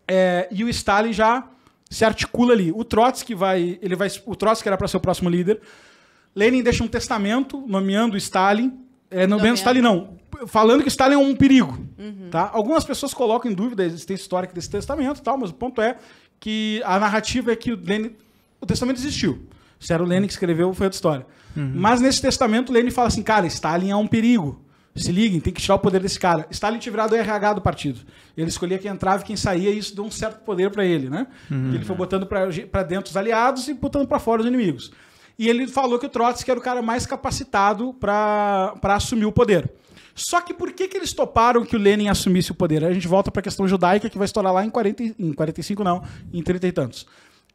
Speaker 4: É, e o Stalin já se articula ali. O Trotsky vai, ele vai, o Trotsky era para ser o próximo líder. Lenin deixa um testamento nomeando Stalin é, não menos Stalin, não. Falando que Stalin é um perigo. Uhum. Tá? Algumas pessoas colocam em dúvida a existência histórica desse testamento, tal, mas o ponto é que a narrativa é que o Lenin. O testamento existiu. Se era o Lenin que escreveu, foi outra história. Uhum. Mas nesse testamento, o Lenin fala assim: cara, Stalin é um perigo. Se liguem, tem que tirar o poder desse cara. Stalin tinha virado o RH do partido. Ele escolhia quem entrava e quem saía, e isso deu um certo poder para ele, né? Uhum. Ele foi botando para dentro os aliados e botando para fora os inimigos e ele falou que o Trotsky era o cara mais capacitado para assumir o poder. Só que por que, que eles toparam que o Lenin assumisse o poder? Aí a gente volta para a questão judaica que vai estourar lá em, 40, em 45, não, em 30 e tantos.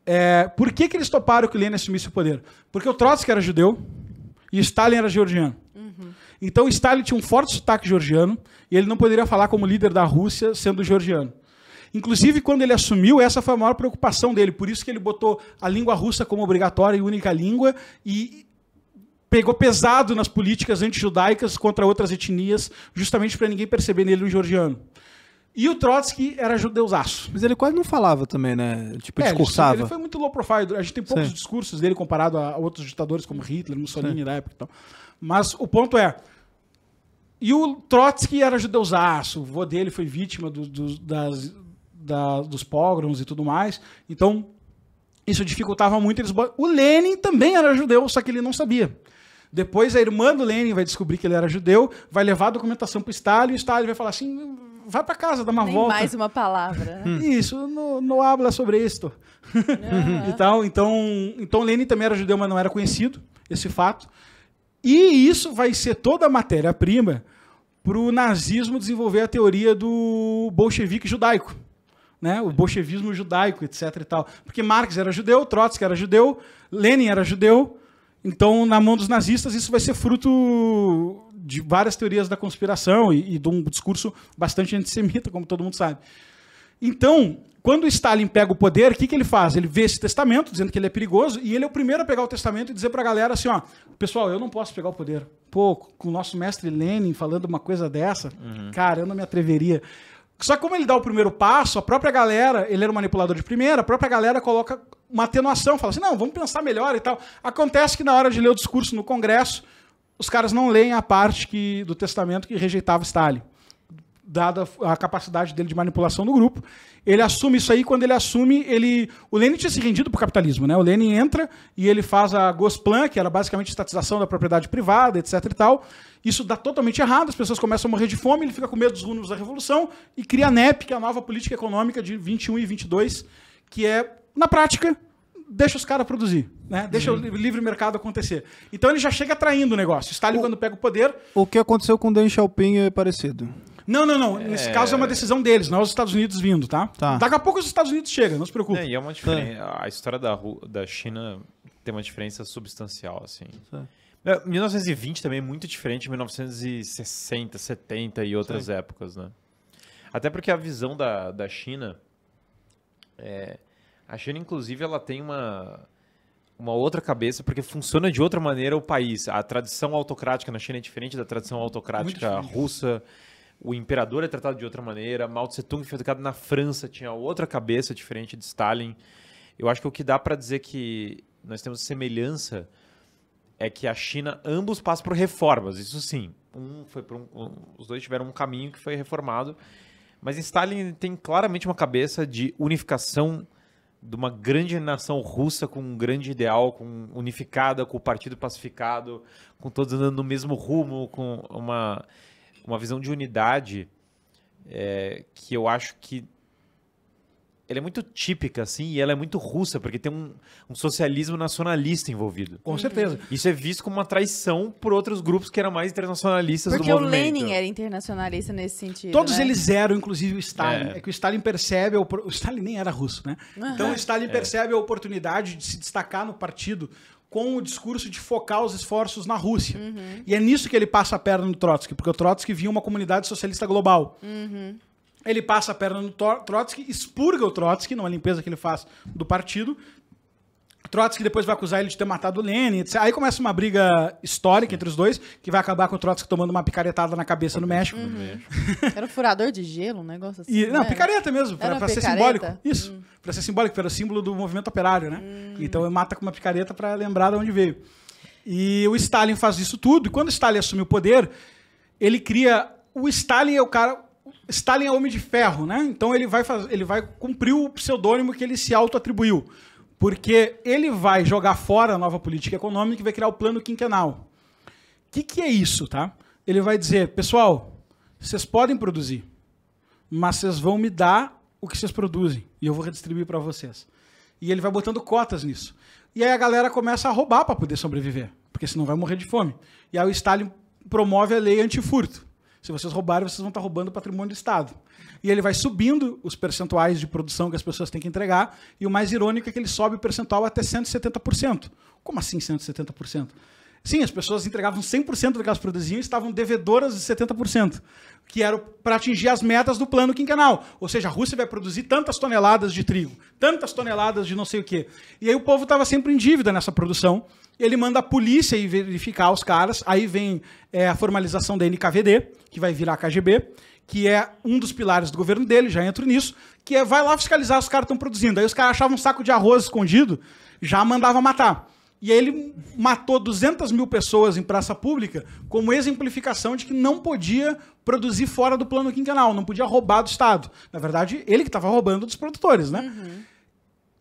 Speaker 4: É, por que, que eles toparam que o Lenin assumisse o poder? Porque o Trotsky era judeu e Stalin era georgiano. Uhum. Então Stalin tinha um forte sotaque georgiano e ele não poderia falar como líder da Rússia sendo georgiano. Inclusive, quando ele assumiu, essa foi a maior preocupação dele. Por isso que ele botou a língua russa como obrigatória e única língua e pegou pesado nas políticas antijudaicas contra outras etnias, justamente para ninguém perceber nele um georgiano. E o Trotsky era judeusaço. Mas ele quase não falava também, né? Tipo, é, discursava. Ele, ele, foi muito low profile. A gente tem poucos Sim. discursos dele comparado a outros ditadores como Hitler, Mussolini Sim. na época e tal. Mas o ponto é. E o Trotsky era judeusaço. O vô dele foi vítima do, do, das da, dos pogroms e tudo mais. Então, isso dificultava muito. Eles... O Lenin também era judeu, só que ele não sabia. Depois a irmã do Lenin vai descobrir que ele era judeu, vai levar a documentação para o Stalin, e o Stalin vai falar assim: vai para casa, dá uma Nem volta. mais
Speaker 2: uma palavra. Né? Isso,
Speaker 4: não, não habla sobre isto. Uhum. então, então, então Lenin também era judeu, mas não era conhecido, esse fato. E isso vai ser toda a matéria-prima para o nazismo desenvolver a teoria do bolchevique judaico né, o bolchevismo judaico, etc. E tal. Porque Marx era judeu, Trotsky era judeu, Lenin era judeu. Então, na mão dos nazistas, isso vai ser fruto de várias teorias da conspiração e, e de um discurso bastante antissemita, como todo mundo sabe. Então, quando Stalin pega o poder, o que, que ele faz? Ele vê esse testamento, dizendo que ele é perigoso, e ele é o primeiro a pegar o testamento e dizer para a galera assim: ó, pessoal, eu não posso pegar o poder. Pô, com o nosso mestre Lenin falando uma coisa dessa, uhum. cara, eu não me atreveria. Só que como ele dá o primeiro passo, a própria galera, ele era um manipulador de primeira, a própria galera coloca uma atenuação, fala assim, não, vamos pensar melhor e tal. Acontece que na hora de ler o discurso no Congresso, os caras não leem a parte que, do testamento que rejeitava Stalin dada a capacidade dele de manipulação do grupo. Ele assume isso aí, quando ele assume, ele o Lenin tinha se rendido para o capitalismo, né? O Lenin entra e ele faz a Gosplan, que era basicamente estatização da propriedade privada, etc e tal. Isso dá totalmente errado, as pessoas começam a morrer de fome, ele fica com medo dos números da revolução e cria a NEP, que é a nova política econômica de 21 e 22, que é, na prática, deixa os caras produzir, né? Deixa uhum. o livre mercado acontecer. Então ele já chega atraindo o negócio. Stalin, o, quando pega o poder. O que aconteceu com Deng Xiaoping é parecido. Não, não, não. Nesse é... caso é uma decisão deles, não é os Estados Unidos vindo, tá? tá. Daqui a pouco os Estados Unidos chegam, não se preocupe. É, e é uma diferença.
Speaker 1: É. A história da, da China tem uma diferença substancial, assim. 1920 é. é, também é muito diferente de 1960, 70 e outras Sim. épocas, né? Até porque a visão da, da China. a China, inclusive, ela tem uma uma outra cabeça, porque funciona de outra maneira o país. A tradição autocrática na China é diferente da tradição autocrática russa o imperador é tratado de outra maneira, Mao Tse Tung foi educado na França, tinha outra cabeça diferente de Stalin. Eu acho que o que dá para dizer que nós temos semelhança é que a China ambos passam por reformas, isso sim. Um foi por um, um, os dois tiveram um caminho que foi reformado, mas Stalin tem claramente uma cabeça de unificação de uma grande nação russa com um grande ideal, com unificada, com o partido pacificado, com todos andando no mesmo rumo, com uma uma visão de unidade é, que eu acho que ela é muito típica, assim, e ela é muito russa, porque tem um, um, socialismo nacionalista envolvido. Com certeza. Uhum. Isso é visto como uma traição por outros grupos que eram mais internacionalistas porque do movimento. Porque o Lenin
Speaker 2: era internacionalista nesse sentido, Todos né? eles
Speaker 4: eram, inclusive o Stalin. É. é, que o Stalin percebe... O Stalin nem era russo, né? Uhum. Então o Stalin é. percebe é. a oportunidade de se destacar no partido com o discurso de focar os esforços na Rússia. Uhum. E é nisso que ele passa a perna no Trotsky, porque o Trotsky via uma comunidade socialista global. Uhum. Ele passa a perna no Trotsky, expurga o Trotsky numa limpeza que ele faz do partido, Trotsky depois vai acusar ele de ter matado o Lenin, etc. Aí começa uma briga histórica entre os dois, que vai acabar com o Trotsky tomando uma picaretada na cabeça no México. Uhum. uhum.
Speaker 2: Era um furador de gelo, um negócio assim. E, não, né? picareta mesmo, pra, pra picareta? ser simbólico.
Speaker 4: Isso, hum. pra ser simbólico, era símbolo do movimento operário, né? Hum. Então ele mata com uma picareta para lembrar de onde veio. E o Stalin faz isso tudo, e quando Stalin assume o poder, ele cria. O Stalin é o cara. Stalin é homem de ferro, né? Então ele vai, faz, ele vai cumprir o pseudônimo que ele se auto-atribuiu. Porque ele vai jogar fora a nova política econômica e vai criar o plano quinquenal. O que, que é isso, tá? Ele vai dizer, pessoal, vocês podem produzir, mas vocês vão me dar o que vocês produzem e eu vou redistribuir para vocês. E ele vai botando cotas nisso. E aí a galera começa a roubar para poder sobreviver, porque senão vai morrer de fome. E aí o Stalin promove a lei antifurto. Se vocês roubarem, vocês vão estar tá roubando o patrimônio do Estado e ele vai subindo os percentuais de produção que as pessoas têm que entregar, e o mais irônico é que ele sobe o percentual até 170%. Como assim 170%? Sim, as pessoas entregavam 100% do que elas produziam e estavam devedoras de 70%, que era para atingir as metas do plano quinquenal. Ou seja, a Rússia vai produzir tantas toneladas de trigo, tantas toneladas de não sei o quê. E aí o povo estava sempre em dívida nessa produção. Ele manda a polícia ir verificar os caras. Aí vem é, a formalização da NKVD, que vai virar a KGB que é um dos pilares do governo dele, já entro nisso, que é vai lá fiscalizar os caras estão produzindo. Aí os caras achavam um saco de arroz escondido, já mandava matar. E aí ele matou 200 mil pessoas em praça pública como exemplificação de que não podia produzir fora do plano quinquenal, não podia roubar do Estado. Na verdade, ele que estava roubando dos produtores, né? Uhum.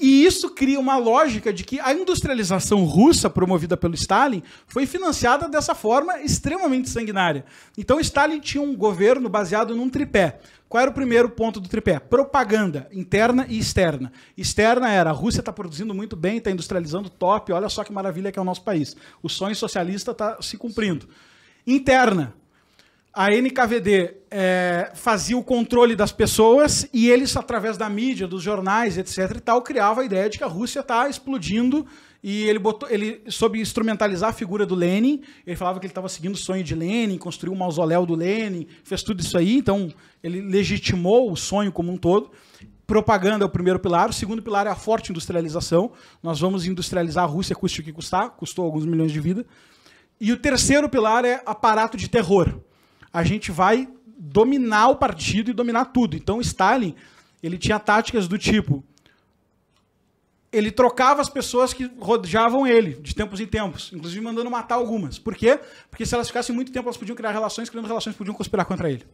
Speaker 4: E isso cria uma lógica de que a industrialização russa promovida pelo Stalin foi financiada dessa forma extremamente sanguinária. Então Stalin tinha um governo baseado num tripé. Qual era o primeiro ponto do tripé? Propaganda interna e externa. Externa era a Rússia está produzindo muito bem, está industrializando top, olha só que maravilha que é o nosso país. O sonho socialista está se cumprindo. Interna, a NKVD é, fazia o controle das pessoas e eles, através da mídia, dos jornais, etc. e tal, criava a ideia de que a Rússia está explodindo e ele botou, ele soube instrumentalizar a figura do Lenin. Ele falava que ele estava seguindo o sonho de Lenin, construiu o mausoléu do Lenin, fez tudo isso aí. Então ele legitimou o sonho como um todo. Propaganda é o primeiro pilar. O segundo pilar é a forte industrialização. Nós vamos industrializar a Rússia, custe o que custar. Custou alguns milhões de vidas. E o terceiro pilar é aparato de terror a gente vai dominar o partido e dominar tudo. Então Stalin, ele tinha táticas do tipo ele trocava as pessoas que rodeavam ele de tempos em tempos, inclusive mandando matar algumas. Por quê? Porque se elas ficassem muito tempo, elas podiam criar relações, criando relações podiam conspirar contra ele.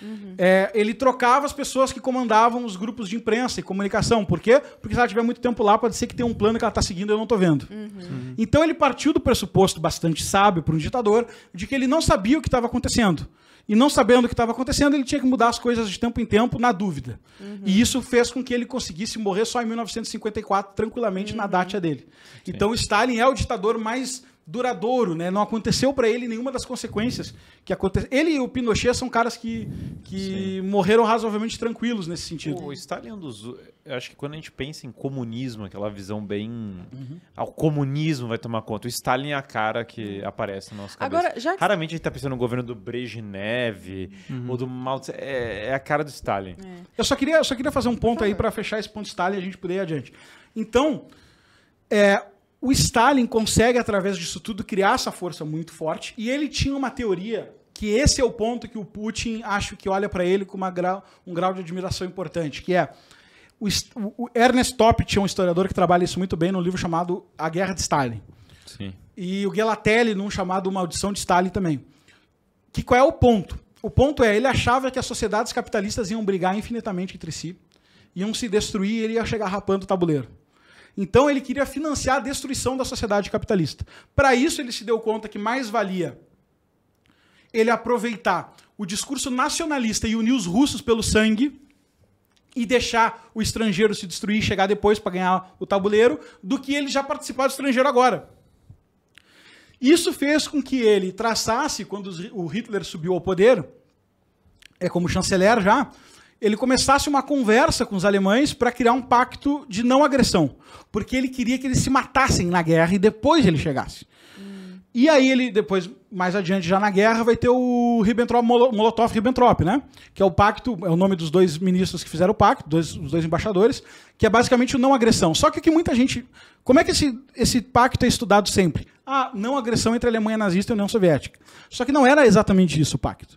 Speaker 4: Uhum. É, ele trocava as pessoas que comandavam os grupos de imprensa e comunicação. Por quê? Porque se ela tiver muito tempo lá, pode ser que tenha um plano que ela está seguindo e eu não estou vendo.
Speaker 5: Uhum.
Speaker 4: Então ele partiu do pressuposto bastante sábio para um ditador de que ele não sabia o que estava acontecendo. E não sabendo o que estava acontecendo, ele tinha que mudar as coisas de tempo em tempo, na dúvida. Uhum. E isso fez com que ele conseguisse morrer só em 1954, tranquilamente, uhum. na data dele. Sim. Então, Stalin é o ditador mais duradouro, né? Não aconteceu para ele nenhuma das consequências que aconteceu. Ele e o Pinochet são caras que, que morreram razoavelmente tranquilos nesse sentido. O Stalin é um dos
Speaker 1: eu acho que quando a gente pensa em comunismo, aquela visão bem. Uhum. Ah, o comunismo vai tomar conta. O Stalin é a cara que aparece na nossas cabeça. Agora, já que... Raramente a gente está pensando no governo do Brejnev uhum. ou do Mao Tse é, é, a cara do Stalin. É.
Speaker 4: Eu, só queria, só queria fazer um ponto aí para fechar esse ponto Stalin e a gente poder ir adiante. Então, é, o Stalin consegue, através disso tudo, criar essa força muito forte. E ele tinha uma teoria que esse é o ponto que o Putin acho que olha para ele com grau, um grau de admiração importante, que é o, o Ernest Topic é um historiador que trabalha isso muito bem no livro chamado A Guerra de Stalin. Sim. E o Gelatelli num chamado Maldição de Stalin também. Que qual é o ponto? O ponto é, ele achava que as sociedades capitalistas iam brigar infinitamente entre si, iam se destruir e ele ia chegar rapando o tabuleiro. Então ele queria financiar a destruição da sociedade capitalista. Para isso ele se deu conta que mais valia ele aproveitar o discurso nacionalista e unir os russos pelo sangue e deixar o estrangeiro se destruir e chegar depois para ganhar o tabuleiro, do que ele já participar do estrangeiro agora. Isso fez com que ele traçasse, quando o Hitler subiu ao poder, é como chanceler já, ele começasse uma conversa com os alemães para criar um pacto de não agressão, porque ele queria que eles se matassem na guerra e depois ele chegasse. E aí ele, depois, mais adiante, já na guerra, vai ter o Ribbentrop, Molotov-Ribbentrop, né? Que é o pacto, é o nome dos dois ministros que fizeram o pacto, dois, os dois embaixadores, que é basicamente o não agressão. Só que o que muita gente... Como é que esse, esse pacto é estudado sempre? Ah, não agressão entre a Alemanha nazista e a União Soviética. Só que não era exatamente isso o pacto.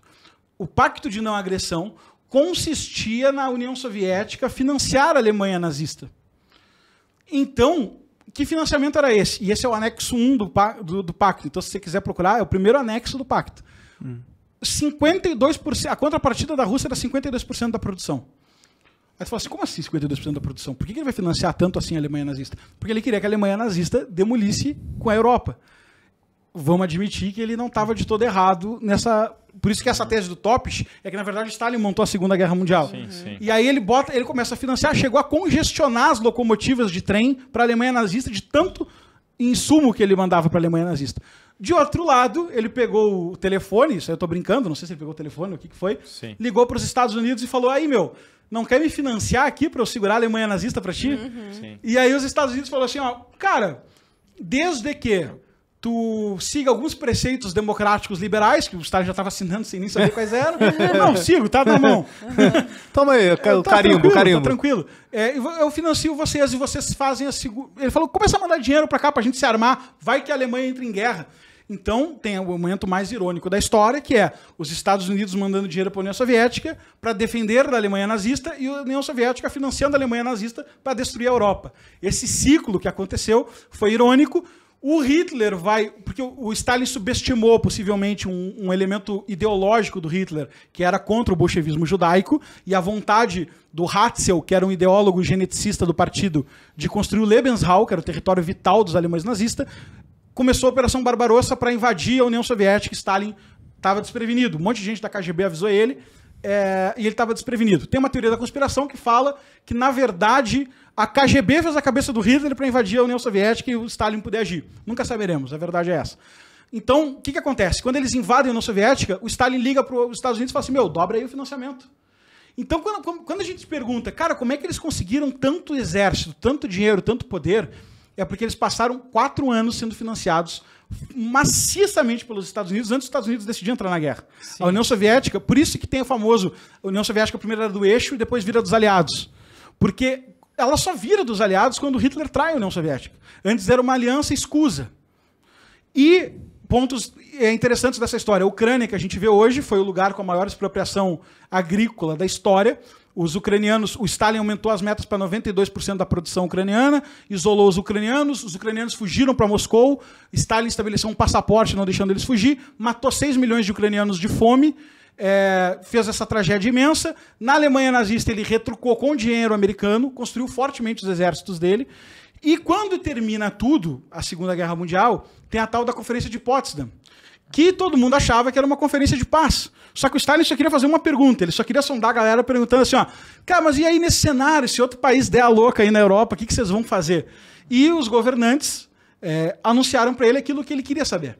Speaker 4: O pacto de não agressão consistia na União Soviética financiar a Alemanha nazista. Então, que financiamento era esse? E esse é o anexo 1 do, do, do pacto. Então, se você quiser procurar, é o primeiro anexo do pacto. Hum. 52%, a contrapartida da Rússia era 52% da produção. Aí você fala assim, como assim 52% da produção? Por que ele vai financiar tanto assim a Alemanha nazista? Porque ele queria que a Alemanha nazista demolisse com a Europa vamos admitir que ele não estava de todo errado nessa. Por isso que essa tese do Topes é que, na verdade, Stalin montou a Segunda Guerra Mundial. Sim, uhum. sim. E aí ele bota, ele começa a financiar, chegou a congestionar as locomotivas de trem para a Alemanha nazista de tanto insumo que ele mandava para a Alemanha nazista. De outro lado, ele pegou o telefone, isso eu estou brincando, não sei se ele pegou o telefone, o que, que foi, sim. ligou para os Estados Unidos e falou: aí, meu, não quer me financiar aqui para eu segurar a Alemanha nazista para ti? Uhum. E aí os Estados Unidos falou assim: ó, cara, desde que tu siga alguns preceitos democráticos liberais, que o Stalin já estava assinando sem nem saber quais eram. não, sigo, tá na mão.
Speaker 3: Toma aí, eu, carinho tá carimbo, tá carimbo.
Speaker 4: tranquilo. É, eu financio vocês e vocês fazem a segunda... Ele falou, começa a mandar dinheiro para cá pra gente se armar, vai que a Alemanha entra em guerra. Então, tem o momento mais irônico da história, que é os Estados Unidos mandando dinheiro para a União Soviética para defender da Alemanha nazista e a União Soviética financiando a Alemanha nazista para destruir a Europa. Esse ciclo que aconteceu foi irônico, o Hitler vai. Porque o Stalin subestimou possivelmente um, um, elemento ideológico do Hitler, que era contra o bolchevismo judaico, e a vontade do Hatzel que era um ideólogo geneticista do partido, de construir o Lebensraum, que era o território vital dos alemães nazistas, começou a Operação Barbarossa para invadir a União Soviética. Stalin estava desprevenido. Um monte de gente da KGB avisou ele. É, e ele estava desprevenido. Tem uma teoria da conspiração que fala que, na verdade, a KGB fez a cabeça do Hitler para invadir a União Soviética e o Stalin poder agir. Nunca saberemos, a verdade é essa. Então, o que, que acontece? Quando eles invadem a União Soviética, o Stalin liga para os Estados Unidos e fala assim: meu, dobra aí o financiamento. Então, quando, quando a gente pergunta, cara, como é que eles conseguiram tanto exército, tanto dinheiro, tanto poder, é porque eles passaram quatro anos sendo financiados maciçamente pelos Estados Unidos antes dos Estados Unidos decidir entrar na guerra. Sim. A União Soviética, por isso que tem o famoso União Soviética primeiro era do eixo e depois vira dos aliados. Porque ela só vira dos aliados quando Hitler trai a União Soviética. Antes era uma aliança escusa. E pontos é interessantes dessa história. A Ucrânia, que a gente vê hoje, foi o lugar com a maior expropriação agrícola da história, os ucranianos, o Stalin aumentou as metas para 92% da produção ucraniana, isolou os ucranianos, os ucranianos fugiram para Moscou, Stalin estabeleceu um passaporte não deixando eles fugir, matou 6 milhões de ucranianos de fome, é, fez essa tragédia imensa. Na Alemanha nazista, ele retrucou com dinheiro americano, construiu fortemente os exércitos dele. E quando termina tudo, a Segunda Guerra Mundial, tem a tal da Conferência de Potsdam, que todo mundo achava que era uma conferência de paz. Só que o Stalin só queria fazer uma pergunta, ele só queria sondar a galera perguntando assim, ó, cara, mas e aí nesse cenário, se outro país der a louca aí na Europa, o que, que vocês vão fazer? E os governantes é, anunciaram para ele aquilo que ele queria saber,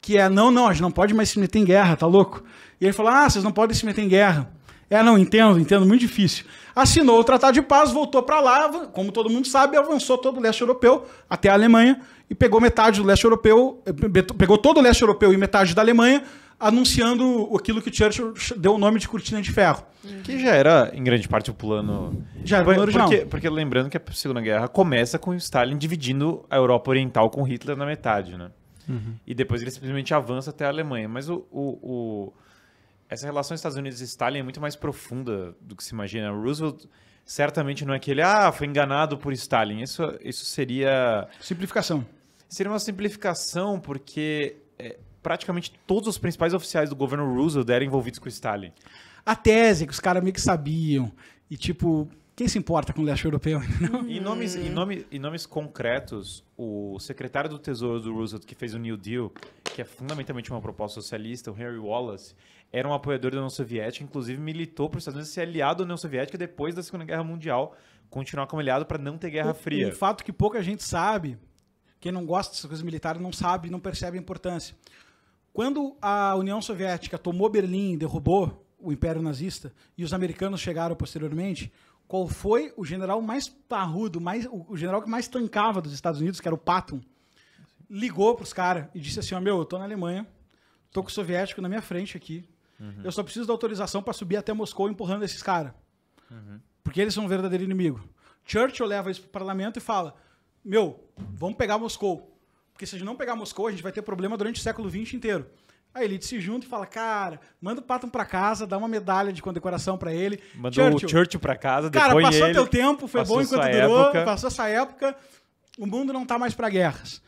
Speaker 4: que é, não, não, a gente não pode mais se meter em guerra, tá louco? E ele falou, ah, vocês não podem se meter em guerra. É, não, entendo, entendo, muito difícil. Assinou o Tratado de Paz, voltou para lá, como todo mundo sabe, avançou todo o leste europeu até a Alemanha e pegou metade do leste europeu, eh, pegou todo o leste europeu e metade da Alemanha, anunciando aquilo que Churchill deu o nome de cortina de ferro. Uhum.
Speaker 1: Que já era, em grande parte, o plano. Já era o plano original. Porque, porque, lembrando que a Segunda Guerra começa com Stalin dividindo a Europa Oriental com Hitler na metade, né? Uhum. E depois ele simplesmente avança até a Alemanha. Mas o, o, o... essa relação Estados Unidos e Stalin é muito mais profunda do que se imagina. O Roosevelt certamente não é aquele, ah, foi enganado por Stalin. Isso, isso seria. Simplificação. Seria uma simplificação, porque é, praticamente todos os principais oficiais do governo Roosevelt eram envolvidos com Stalin.
Speaker 4: A tese que os caras meio que sabiam. E tipo, quem se importa com o leste europeu?
Speaker 1: em, nomes, em, nome, em nomes concretos, o secretário do Tesouro do Roosevelt, que fez o New Deal, que é fundamentalmente uma proposta socialista, o Harry Wallace, era um apoiador da União Soviética, inclusive militou para os Estados Unidos ser aliado à União Soviética depois da Segunda Guerra Mundial, continuar como aliado
Speaker 4: para não ter Guerra o, Fria. Um fato que pouca gente sabe, quem não gosta dessas coisas militares não sabe, não percebe a importância. Quando a União Soviética tomou Berlim e derrubou o Império Nazista, e os americanos chegaram posteriormente, qual foi o general mais parrudo, mais, o general que mais tancava dos Estados Unidos, que era o Patton, ligou para os caras e disse assim, oh, meu, eu estou na Alemanha, estou com o soviético na minha frente aqui, uhum. eu só preciso da autorização para subir até Moscou empurrando esses caras. Uhum. Porque eles são um verdadeiro inimigo. Churchill leva isso para o parlamento e fala, meu, vamos pegar Moscou. Porque se a gente não pegar Moscou, a gente vai ter problema durante o século XX inteiro. A elite se junta e fala, cara, manda o Patton pra casa, dá uma medalha de condecoração para ele. Mandou Churchill. o Churchill pra casa, depois Cara, passou ele, teu tempo, foi bom enquanto durou, época. passou essa época, o mundo não tá mais para guerras.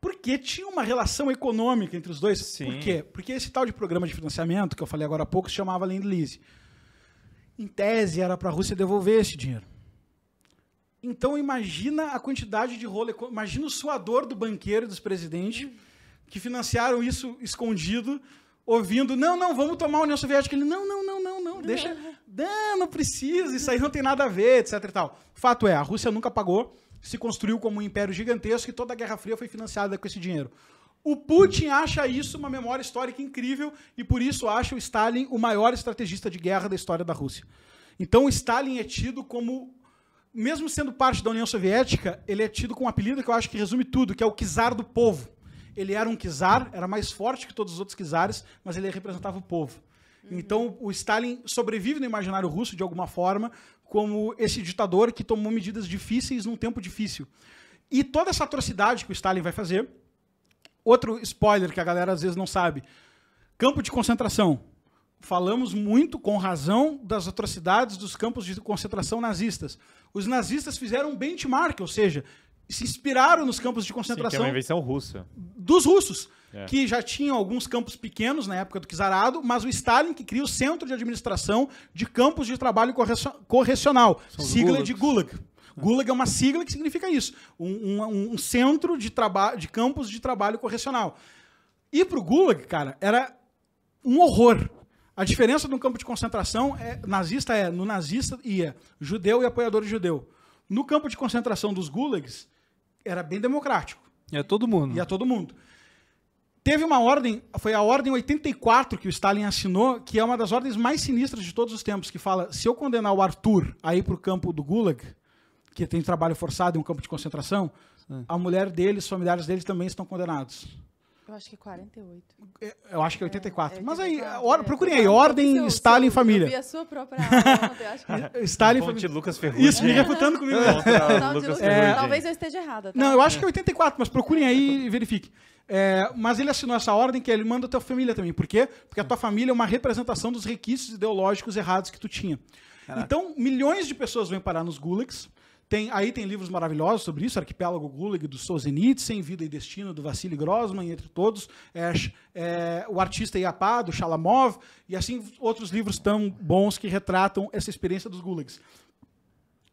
Speaker 4: Porque tinha uma relação econômica entre os dois. Sim. Por quê? Porque esse tal de programa de financiamento, que eu falei agora há pouco, se chamava Lend Lease. Em tese, era para a Rússia devolver esse dinheiro. Então imagina a quantidade de rolo, imagina o suador do banqueiro e dos presidentes que financiaram isso escondido, ouvindo, não, não, vamos tomar a União Soviética. Ele, não, não, não, não, não, deixa, não, não precisa, isso aí não tem nada a ver, etc e tal. Fato é, a Rússia nunca pagou, se construiu como um império gigantesco e toda a Guerra Fria foi financiada com esse dinheiro. O Putin acha isso uma memória histórica incrível e por isso acha o Stalin o maior estrategista de guerra da história da Rússia. Então, Stalin é tido como mesmo sendo parte da União Soviética, ele é tido com um apelido que eu acho que resume tudo, que é o Kizar do povo. Ele era um Kizar, era mais forte que todos os outros Kizares, mas ele representava o povo. Uhum. Então, o Stalin sobrevive no imaginário russo, de alguma forma, como esse ditador que tomou medidas difíceis num tempo difícil. E toda essa atrocidade que o Stalin vai fazer. Outro spoiler que a galera às vezes não sabe: campo de concentração falamos muito, com razão, das atrocidades dos campos de concentração nazistas. Os nazistas fizeram um benchmark, ou seja, se inspiraram nos campos de concentração. Sim, que é uma
Speaker 1: invenção russa.
Speaker 4: Dos russos, é. que já tinham alguns campos pequenos na época do Kizarado, mas o Stalin que cria o Centro de Administração de Campos de Trabalho Correcional, sigla gulags. de Gulag. É. Gulag é uma sigla que significa isso: um, um, um centro de, de campos de trabalho correcional. E o Gulag, cara, era um horror. A diferença de um campo de concentração é, nazista é, no nazista ia judeu e apoiador de judeu. No campo de concentração dos gulags, era bem democrático. Ia todo mundo. Ia todo mundo. Teve uma ordem, foi a ordem 84 que o Stalin assinou, que é uma das ordens mais sinistras de todos os tempos, que fala: se eu condenar o Arthur a ir para o campo do Gulag, que tem trabalho forçado em um campo de concentração, Sim. a mulher dele, os familiares dele também estão condenados.
Speaker 2: Eu acho que 48. É,
Speaker 4: eu acho que 84. É, é, mas aí, or, procurem aí, Ordem, Stalin, Família. Eu vi
Speaker 2: a sua própria aula acho que...
Speaker 4: É, Stalin, Ponte Lucas Ferrugem. Isso, me refutando comigo. É. Talvez
Speaker 2: eu esteja errada. Tá? Não, eu acho que é
Speaker 4: 84, mas procurem aí e verifiquem. É, mas ele assinou essa ordem que ele manda a tua família também. Por quê? Porque a tua família é uma representação dos requisitos ideológicos errados que tu tinha. Caraca. Então, milhões de pessoas vêm parar nos gulags tem, aí tem livros maravilhosos sobre isso, Arquipélago Gulag, do Sozenitsyn, Vida e Destino, do Vassili Grossman, entre todos, é, é, O Artista e a Pá, do Shalamov, e assim outros livros tão bons que retratam essa experiência dos gulags.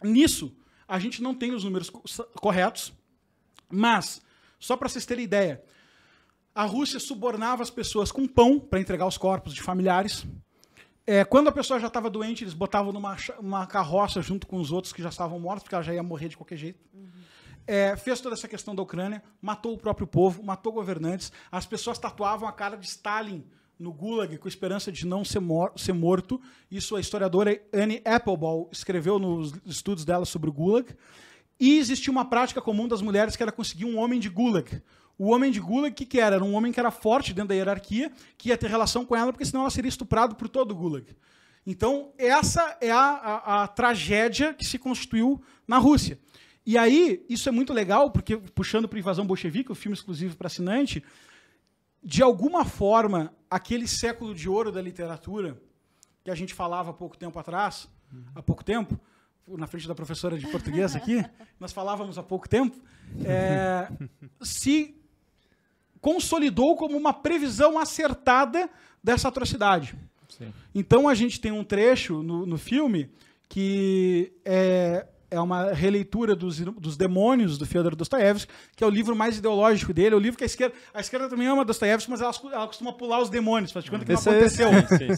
Speaker 4: Nisso, a gente não tem os números corretos, mas, só para vocês terem ideia, a Rússia subornava as pessoas com pão para entregar os corpos de familiares, é, quando a pessoa já estava doente, eles botavam numa carroça junto com os outros que já estavam mortos, porque ela já ia morrer de qualquer jeito. Uhum. É, fez toda essa questão da Ucrânia, matou o próprio povo, matou governantes. As pessoas tatuavam a cara de Stalin no Gulag com esperança de não ser, mor ser morto. Isso a historiadora Anne Applebaum escreveu nos estudos dela sobre o Gulag. E existia uma prática comum das mulheres que era conseguir um homem de Gulag. O homem de Gulag, o que, que era? Era um homem que era forte dentro da hierarquia, que ia ter relação com ela, porque senão ela seria estuprada por todo o Gulag. Então, essa é a, a, a tragédia que se constituiu na Rússia. E aí, isso é muito legal, porque puxando para Invasão Bolchevique, o filme exclusivo para assinante, de alguma forma, aquele século de ouro da literatura, que a gente falava há pouco tempo atrás, uhum. há pouco tempo, na frente da professora de português aqui, nós falávamos há pouco tempo, é, se consolidou como uma previsão acertada dessa atrocidade. Sim. Então a gente tem um trecho no, no filme que é, é uma releitura dos, dos demônios do Fyodor Dostoiévski, que é o livro mais ideológico dele, é o livro que a esquerda, a esquerda também ama Dostoiévski, mas ela, ela costuma pular os demônios, faz de conta que não é aconteceu,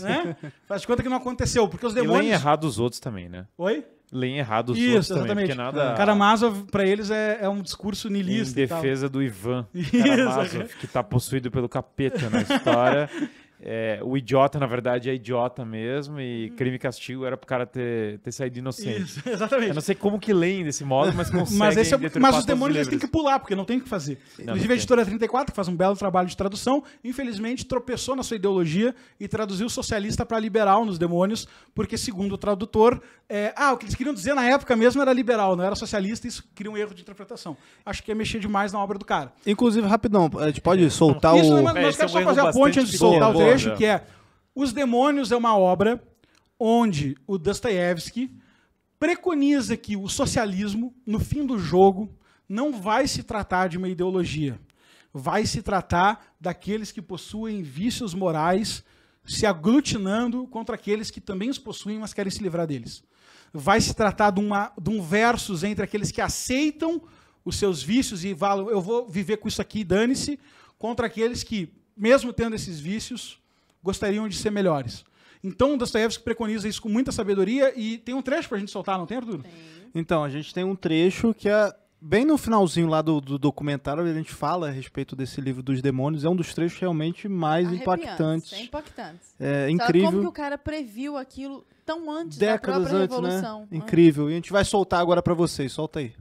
Speaker 4: né? Faz de conta que não aconteceu, porque os demônios... E errado
Speaker 1: os outros também, né? Oi?
Speaker 4: leem errado os Isso, outros né? exatamente. também, nada... Karamazov, é. para eles, é, é um discurso niilista Em defesa do Ivan Karamazov, é.
Speaker 1: que tá possuído pelo capeta na história. É, o idiota, na verdade, é idiota mesmo, e uhum. crime e castigo era pro cara ter, ter saído inocente. Isso, exatamente. Eu não sei como que leem desse
Speaker 5: modo, mas conseguem Mas, esse é, mas os demônios eles têm que
Speaker 4: pular, porque não tem o que fazer. Não, Inclusive, não a editora 34, que faz um belo trabalho de tradução, infelizmente tropeçou na sua ideologia e traduziu socialista para liberal nos demônios, porque, segundo o tradutor, é, ah, o que eles queriam dizer na época mesmo era liberal, não era socialista, e isso cria um erro de interpretação. Acho que é mexer demais na obra do cara.
Speaker 3: Inclusive, rapidão, a gente pode é. soltar é o. Mas, mas é, quero é só fazer a ponte antes de soltar o trecho, que é.
Speaker 4: é Os Demônios é uma obra onde o Dostoiévski preconiza que o socialismo, no fim do jogo, não vai se tratar de uma ideologia. Vai se tratar daqueles que possuem vícios morais se aglutinando contra aqueles que também os possuem, mas querem se livrar deles. Vai se tratar de, uma, de um versus entre aqueles que aceitam os seus vícios e falam, eu vou viver com isso aqui, dane-se, contra aqueles que mesmo tendo esses vícios, gostariam de ser melhores. Então, Dostoiévski preconiza isso com muita sabedoria e tem um trecho para a gente soltar, não tem, Arthur? Tem. Então, a gente tem um
Speaker 3: trecho que é bem no finalzinho lá do, do, documentário, a gente fala a respeito desse livro dos demônios. É um dos trechos realmente mais impactantes. É
Speaker 2: impactante. É incrível. Como que o cara previu aquilo tão antes Décadas da própria antes, né? revolução. Né?
Speaker 3: Incrível. E a gente vai soltar agora para vocês. Solta aí.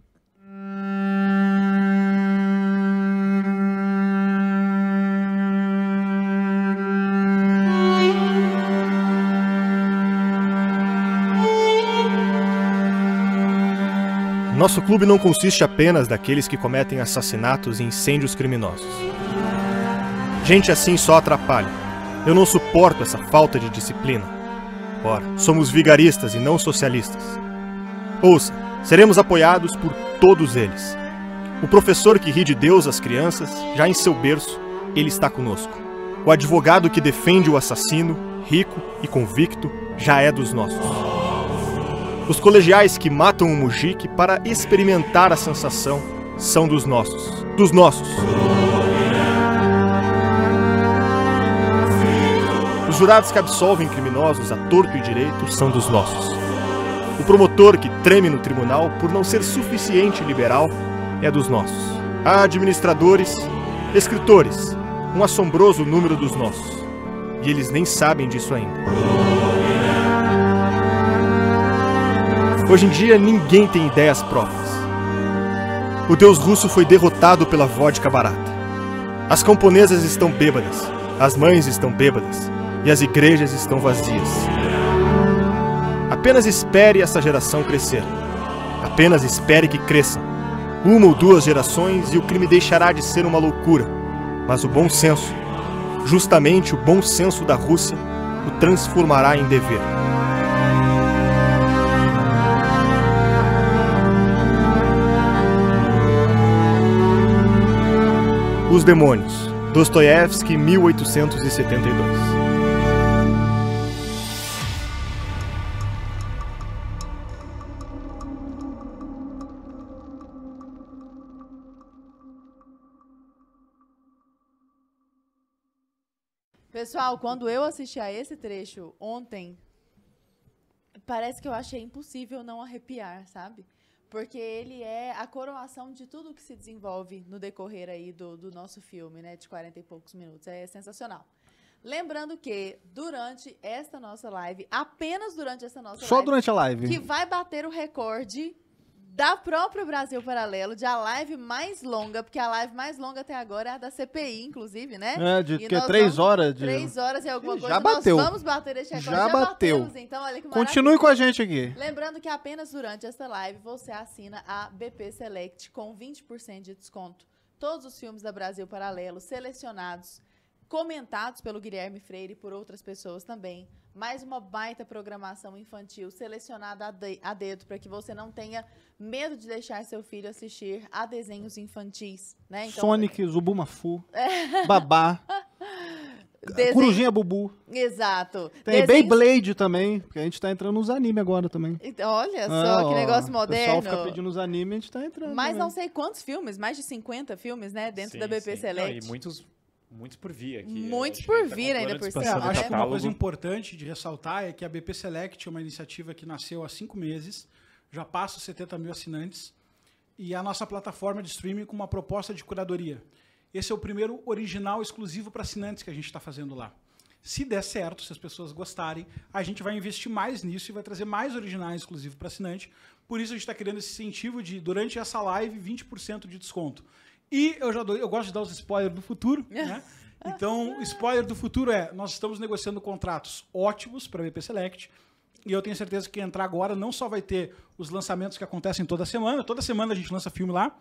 Speaker 3: Hum.
Speaker 6: Nosso clube não consiste apenas daqueles que cometem assassinatos e incêndios criminosos. Gente assim só atrapalha. Eu não suporto essa falta de disciplina. Ora, somos vigaristas e não socialistas. Ouça, seremos apoiados por todos eles. O professor que ri de Deus às crianças, já em seu berço, ele está conosco. O advogado que defende o assassino, rico e convicto, já é dos nossos. Os colegiais que matam o mujique para experimentar a sensação são dos nossos. Dos nossos. Os jurados que absolvem criminosos a torto e direito são dos nossos. O promotor que treme no tribunal por não ser suficiente liberal é dos nossos. Há administradores, escritores, um assombroso número dos nossos. E eles nem sabem disso ainda. Hoje em dia ninguém tem ideias próprias. O deus russo foi derrotado pela vodka barata. As camponesas estão bêbadas, as mães estão bêbadas e as igrejas estão vazias. Apenas espere essa geração crescer. Apenas espere que cresça. Uma ou duas gerações e o crime deixará de ser uma loucura. Mas o bom senso, justamente o bom senso da Rússia, o transformará em dever. Os Demônios, Dostoiévski, 1872.
Speaker 2: Pessoal, quando eu assisti a esse trecho ontem, parece que eu achei impossível não arrepiar, sabe? porque ele é a coroação de tudo que se desenvolve no decorrer aí do, do nosso filme, né, de 40 e poucos minutos. É sensacional. Lembrando que durante esta nossa live, apenas durante essa nossa Só live, durante a live. Que vai bater o recorde da própria Brasil Paralelo, de a live mais longa, porque a live mais longa até agora é a da CPI, inclusive, né? É, de que, três horas? De... Três horas e alguma coisa. Já bateu. Nós vamos bater esse recorde. Já, já bateu. Batemos, então, olha que Continue com a gente aqui. Lembrando que apenas durante esta live você assina a BP Select com 20% de desconto. Todos os filmes da Brasil Paralelo selecionados, comentados pelo Guilherme Freire e por outras pessoas também mais uma baita programação infantil selecionada a, de, a dedo para que você não tenha medo de deixar seu filho assistir a desenhos infantis, né? Então, Sonic,
Speaker 3: eu... Zubumafu, é. Babá.
Speaker 2: Desenho... Corujinha Bubu. Exato. Tem
Speaker 3: Beyblade também, porque a gente tá entrando nos animes agora também. olha só, ah, que ó, negócio moderno. O pessoal fica pedindo os animes,
Speaker 4: a gente tá
Speaker 1: entrando.
Speaker 3: Mas também. não
Speaker 2: sei quantos filmes, mais de 50 filmes, né, dentro sim, da BP sim. Select. Não,
Speaker 1: e muitos Muitos por vir aqui. Né? Muitos por tá vir tá ainda por cima. É, acho
Speaker 4: que uma coisa importante de ressaltar é que a BP Select é uma iniciativa que nasceu há cinco meses, já passa 70 mil assinantes, e é a nossa plataforma de streaming com uma proposta de curadoria. Esse é o primeiro original exclusivo para assinantes que a gente está fazendo lá. Se der certo, se as pessoas gostarem, a gente vai investir mais nisso e vai trazer mais originais exclusivos para assinante. Por isso a gente está criando esse incentivo de, durante essa live, 20% de desconto. E eu já dou, eu gosto de dar os spoilers do futuro, né? Então, spoiler do futuro é: nós estamos negociando contratos ótimos para a Vp Select. E eu tenho certeza que entrar agora não só vai ter os lançamentos que acontecem toda semana, toda semana a gente lança filme lá,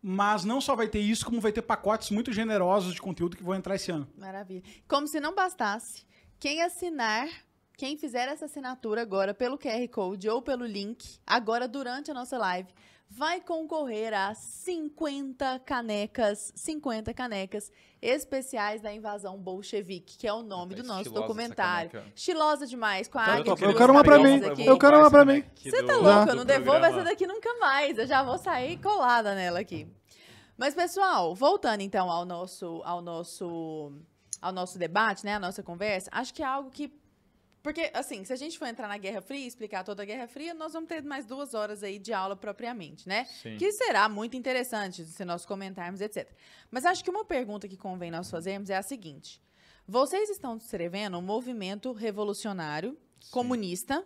Speaker 4: mas não só vai ter isso, como vai ter pacotes muito generosos de conteúdo que vão entrar esse ano.
Speaker 2: Maravilha. Como se não bastasse, quem assinar quem fizer essa assinatura agora pelo QR Code ou pelo link, agora durante a nossa live, vai concorrer a 50 canecas, 50 canecas especiais da invasão bolchevique, que é o nome do nosso documentário. Estilosa demais, com a águia. Eu, tô, eu quero uma pra mim, aqui. eu quero uma pra mim. Você tá louco, eu não devolvo essa daqui nunca mais, eu já vou sair colada nela aqui. Mas, pessoal, voltando então ao nosso, ao nosso, ao nosso debate, né, a nossa conversa, acho que é algo que porque, assim, se a gente for entrar na Guerra Fria e explicar toda a Guerra Fria, nós vamos ter mais duas horas aí de aula propriamente, né? Sim. Que será muito interessante se nós comentarmos, etc. Mas acho que uma pergunta que convém nós fazermos é a seguinte: vocês estão descrevendo um movimento revolucionário, Sim. comunista,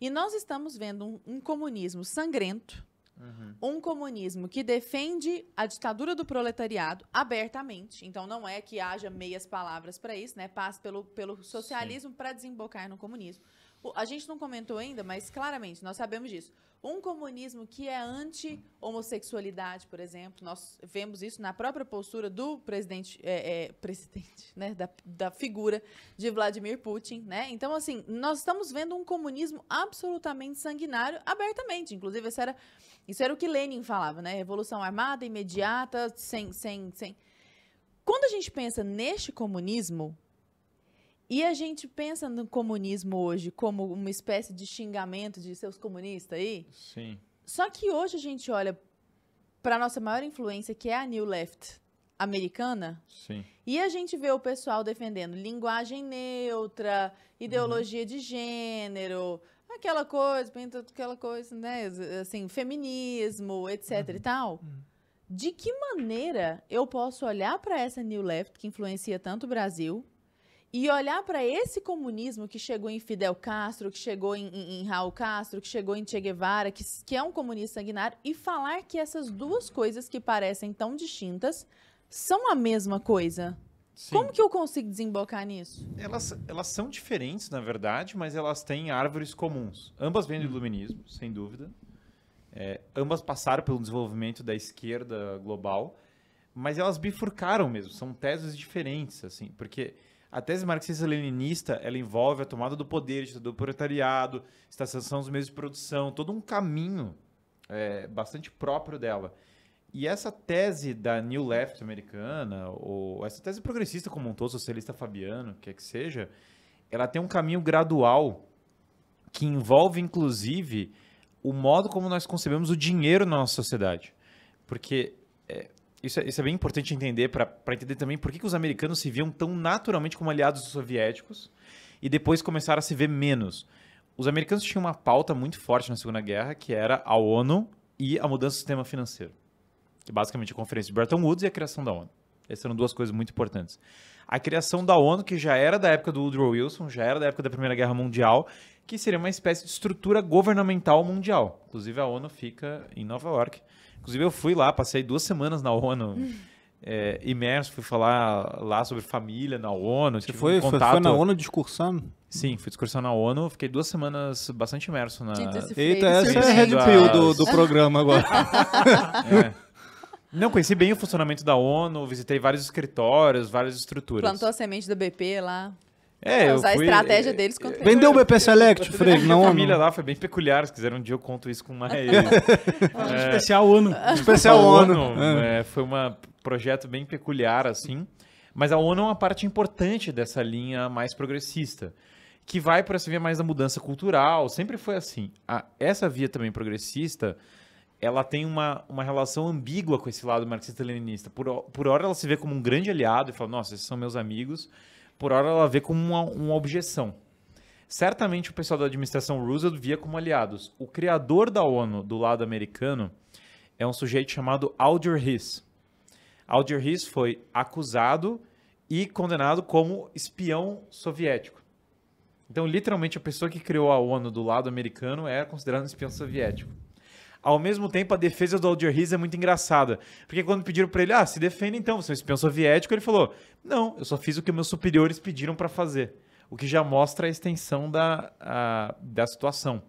Speaker 2: e nós estamos vendo um, um comunismo sangrento, Uhum. Um comunismo que defende a ditadura do proletariado abertamente. Então não é que haja meias palavras para isso, né? Passa pelo, pelo socialismo para desembocar no comunismo. O, a gente não comentou ainda, mas claramente nós sabemos disso. Um comunismo que é anti-homossexualidade, por exemplo, nós vemos isso na própria postura do presidente, é, é, presidente né, da, da figura de Vladimir Putin, né? Então, assim, nós estamos vendo um comunismo absolutamente sanguinário, abertamente. Inclusive, essa era isso era o que Lenin falava, né? Revolução armada, imediata, sem, sem, sem. Quando a gente pensa neste comunismo, e a gente pensa no comunismo hoje como uma espécie de xingamento de seus comunistas aí. Sim. Só que hoje a gente olha para nossa maior influência, que é a New Left americana. Sim. E a gente vê o pessoal defendendo linguagem neutra, uhum. ideologia uhum. de gênero, aquela coisa, pinta aquela coisa, né? Assim, feminismo, etc uhum. e tal. Uhum. De que maneira eu posso olhar para essa New Left que influencia tanto o Brasil e olhar para esse comunismo que chegou em Fidel Castro, que chegou em, em, em Raul Castro, que chegou em Che Guevara, que, que é um comunista sanguinário, e falar que essas duas coisas que parecem tão distintas são a mesma coisa? Sim. Como que eu consigo desembocar nisso?
Speaker 1: Elas, elas são diferentes, na verdade, mas elas têm árvores comuns. Ambas vêm do hum. iluminismo, sem dúvida. É, ambas passaram pelo desenvolvimento da esquerda global, mas elas bifurcaram mesmo. São teses diferentes, assim, porque a tese marxista-leninista ela envolve a tomada do poder, do proletariado, estação dos meios de produção, todo um caminho é, bastante próprio dela. E essa tese da New Left americana, ou essa tese progressista como um todo, socialista fabiano, quer que seja, ela tem um caminho gradual que envolve, inclusive, o modo como nós concebemos o dinheiro na nossa sociedade. Porque é, isso, é, isso, é, bem importante entender para entender também por que, que os americanos se viam tão naturalmente como aliados dos soviéticos e depois começaram a se ver menos. Os americanos tinham uma pauta muito forte na Segunda Guerra, que era a ONU e a mudança do sistema financeiro. É basicamente a Conferência de Bretton Woods e a criação da ONU. Essas eram duas coisas muito importantes. A criação da ONU, que já era da época do Woodrow Wilson, já era da época da Primeira Guerra Mundial, que seria uma espécie de estrutura governamental mundial. Inclusive, a ONU fica em Nova York. Inclusive, eu fui lá, passei duas semanas na ONU. É, imerso, fui falar lá sobre família na ONU. você foi, um contato... foi na ONU discursando? Sim, fui discursar na ONU, fiquei duas semanas bastante imerso na. Eita, essa é a Red Pill do, do programa agora. é. Não, conheci bem o funcionamento da ONU, visitei vários escritórios, várias estruturas.
Speaker 2: Plantou a semente do BP lá. É, usar fui, a estratégia é, deles é. contra Vendeu o BP Select, Fred, não. A
Speaker 1: família lá foi bem peculiar, se quiser um dia eu conto isso com mais. é, ah, especial ONU. Especial ONU. ONU ah. é. foi um projeto bem peculiar, assim. Mas a ONU é uma parte importante dessa linha mais progressista, que vai para essa via mais da mudança cultural, sempre foi assim. A, essa via também progressista ela tem uma, uma relação ambígua com esse lado marxista-leninista. Por, por hora ela se vê como um grande aliado e fala, nossa, esses são meus amigos. Por hora ela vê como uma, uma objeção. Certamente o pessoal da administração Roosevelt via como aliados. O criador da ONU do lado americano é um sujeito chamado Alger Hiss. Alger Hiss foi acusado e condenado como espião soviético. Então, literalmente, a pessoa que criou a ONU do lado americano era é considerada um espião soviético. Ao mesmo tempo, a defesa do Aldir Riz é muito engraçada. Porque quando pediram para ele, ah, se defenda então, você é um espião soviético, ele falou, não, eu só fiz o que meus superiores pediram para fazer. O que já mostra a extensão da, a, da situação.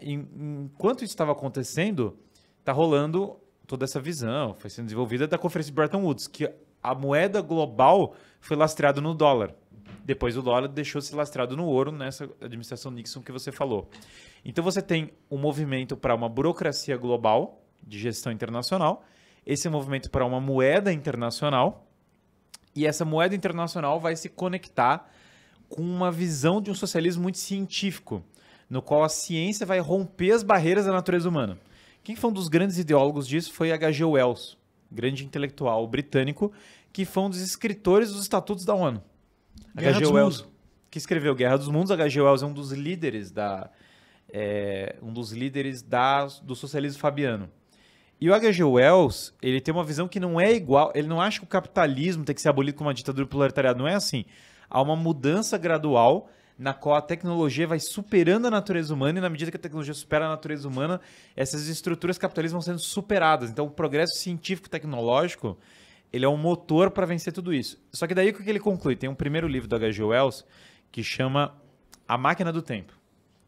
Speaker 1: Enquanto isso estava acontecendo, está rolando toda essa visão, foi sendo desenvolvida da Conferência de Bretton Woods, que a moeda global foi lastrada no dólar. Depois o dólar deixou-se lastrado no ouro nessa administração Nixon que você falou. Então você tem um movimento para uma burocracia global de gestão internacional, esse movimento para uma moeda internacional, e essa moeda internacional vai se conectar com uma visão de um socialismo muito científico, no qual a ciência vai romper as barreiras da natureza humana. Quem foi um dos grandes ideólogos disso foi H.G. Wells, grande intelectual britânico, que foi um dos escritores dos estatutos da ONU. H.G. Wells, que escreveu Guerra dos Mundos, H.G. Wells é um dos líderes da, é, um dos líderes da, do socialismo fabiano. E o H.G. Wells, ele tem uma visão que não é igual, ele não acha que o capitalismo tem que ser abolido como uma ditadura proletariada, não é assim. Há uma mudança gradual na qual a tecnologia vai superando a natureza humana, e na medida que a tecnologia supera a natureza humana, essas estruturas capitalistas vão sendo superadas. Então, o progresso científico e tecnológico, ele é um motor para vencer tudo isso. Só que daí o que ele conclui? Tem um primeiro livro do H.G. Wells que chama A Máquina do Tempo.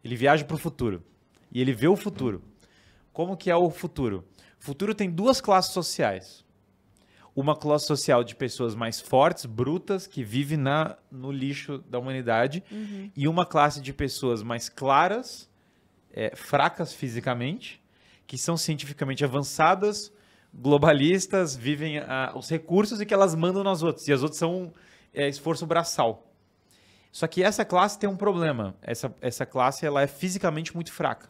Speaker 1: Ele viaja para o futuro e ele vê o futuro. Como que é o futuro? O futuro tem duas classes sociais. Uma classe social de pessoas mais fortes, brutas, que vivem na, no lixo da humanidade, uhum. e uma classe de pessoas mais claras, é, fracas fisicamente, que são cientificamente avançadas, globalistas, vivem ah, os recursos e que elas mandam nas outras. E as outras são é, esforço braçal. Só que essa classe tem um problema. Essa, essa classe ela é fisicamente muito fraca.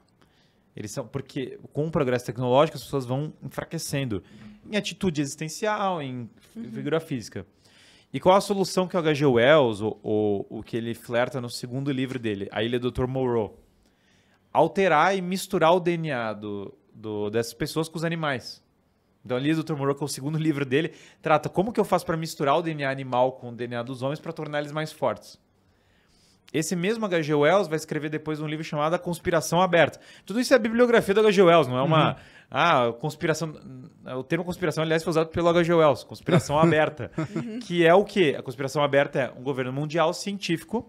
Speaker 1: Eles são porque com o progresso tecnológico as pessoas vão enfraquecendo em atitude existencial, em uhum. figura física. E qual a solução que o H.G. Wells, ou, ou, o que ele flerta no segundo livro dele, A Ilha do Dr. Moreau, alterar e misturar o DNA do, do, dessas pessoas com os animais. Então, ali, Ilha do Dr. Moreau, que é o segundo livro dele, trata como que eu faço para misturar o DNA animal com o DNA dos homens para tornar eles mais fortes. Esse mesmo H.G. Wells vai escrever depois um livro chamado A Conspiração Aberta. Tudo isso é a bibliografia do H.G. Wells, não é uma... Uhum. Ah, conspiração... O termo conspiração, aliás, foi usado pelo H.G. Wells, conspiração aberta. Uhum. Que é o quê? A conspiração aberta é um governo mundial científico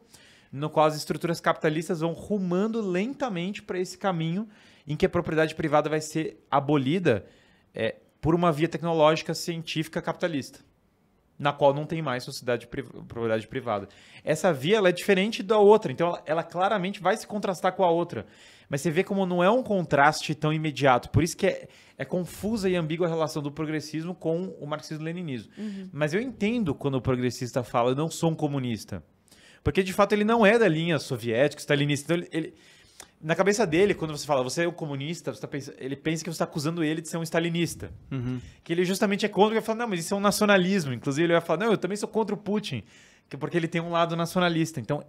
Speaker 1: no qual as estruturas capitalistas vão rumando lentamente para esse caminho em que a propriedade privada vai ser abolida é, por uma via tecnológica científica capitalista na qual não tem mais sociedade propriedade privada. Essa via é diferente da outra, então ela, ela, claramente vai se contrastar com a outra. Mas você vê como não é um contraste tão imediato. Por isso que é, é confusa e ambígua a relação do progressismo com o marxismo-leninismo. Uhum. Mas eu entendo quando o progressista fala, eu não sou um comunista. Porque, de fato, ele não é da linha soviética, stalinista. Então ele, ele na cabeça dele, quando você fala, você é um comunista, você tá pensando, ele pensa que você está acusando ele de ser um stalinista. Uhum. Que ele justamente é contra, ele vai falar, não, mas isso é um nacionalismo. Inclusive, ele vai falar, não, eu também sou contra o Putin, porque ele tem um lado nacionalista. Então,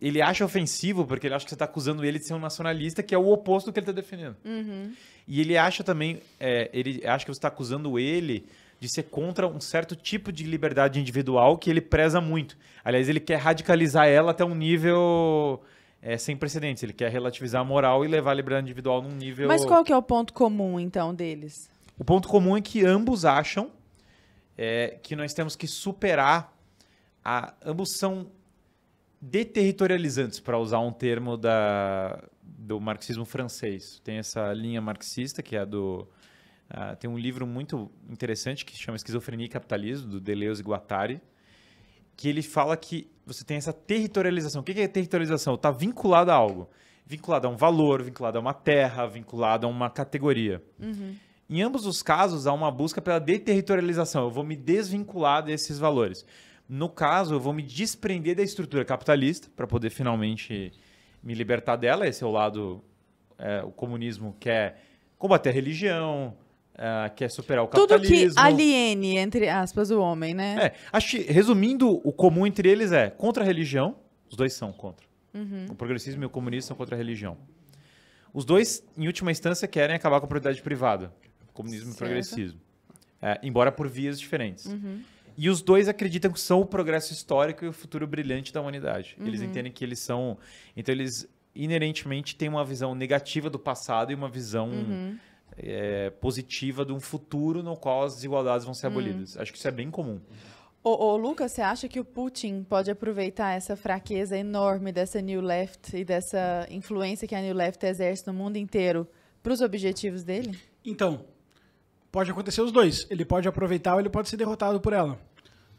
Speaker 1: ele acha ofensivo, porque ele acha que você está acusando ele de ser um nacionalista, que é o oposto do que ele está defendendo. Uhum. E ele acha também, é, ele acha que você está acusando ele de ser contra um certo tipo de liberdade individual que ele preza muito. Aliás, ele quer radicalizar ela até um nível é, sem precedentes. Ele quer relativizar a moral e levar a liberdade individual num nível. Mas qual
Speaker 2: que é o ponto comum, então, deles? O ponto comum é que ambos acham
Speaker 1: é, que nós temos que superar. A, ambos são deterritorializantes, para usar um termo da, do marxismo francês. Tem essa linha marxista, que é do. Uh, tem um livro muito interessante que se chama Esquizofrenia e Capitalismo, do Deleuze e Guattari que ele fala que você tem essa territorialização. O que é territorialização? Está vinculado a algo. Vinculado a um valor, vinculado a uma terra, vinculado a uma categoria. Uhum. Em ambos os casos, há uma busca pela deterritorialização. Eu vou me desvincular desses valores. No caso, eu vou me desprender da estrutura capitalista para poder finalmente me libertar dela. Esse é o lado. É, o comunismo quer combater a religião, uh, é superar o capitalismo. Tudo que aliene,
Speaker 2: entre aspas, o homem, né? É,
Speaker 1: acho, resumindo, o comum entre eles é contra a religião, os dois são contra.
Speaker 2: Uhum.
Speaker 5: O
Speaker 1: progressismo e o comunismo são contra a religião. Os dois, em última instância, querem acabar com a propriedade privada, comunismo certo. e progressismo, é, embora por vias diferentes. Uhum. E os dois acreditam que são o progresso histórico e o futuro brilhante da humanidade. Uhum. Eles entendem que eles são, então eles inerentemente têm uma visão negativa do passado e uma visão uhum é, positiva de um futuro no qual as desigualdades vão ser hum. abolidas. Acho que isso é bem comum.
Speaker 2: Ô, Lucas, você acha que o Putin pode aproveitar essa fraqueza enorme dessa New Left e dessa influência que a New Left exerce no mundo inteiro para os objetivos dele?
Speaker 4: Então, pode acontecer os dois. Ele pode aproveitar ou ele pode ser derrotado por ela.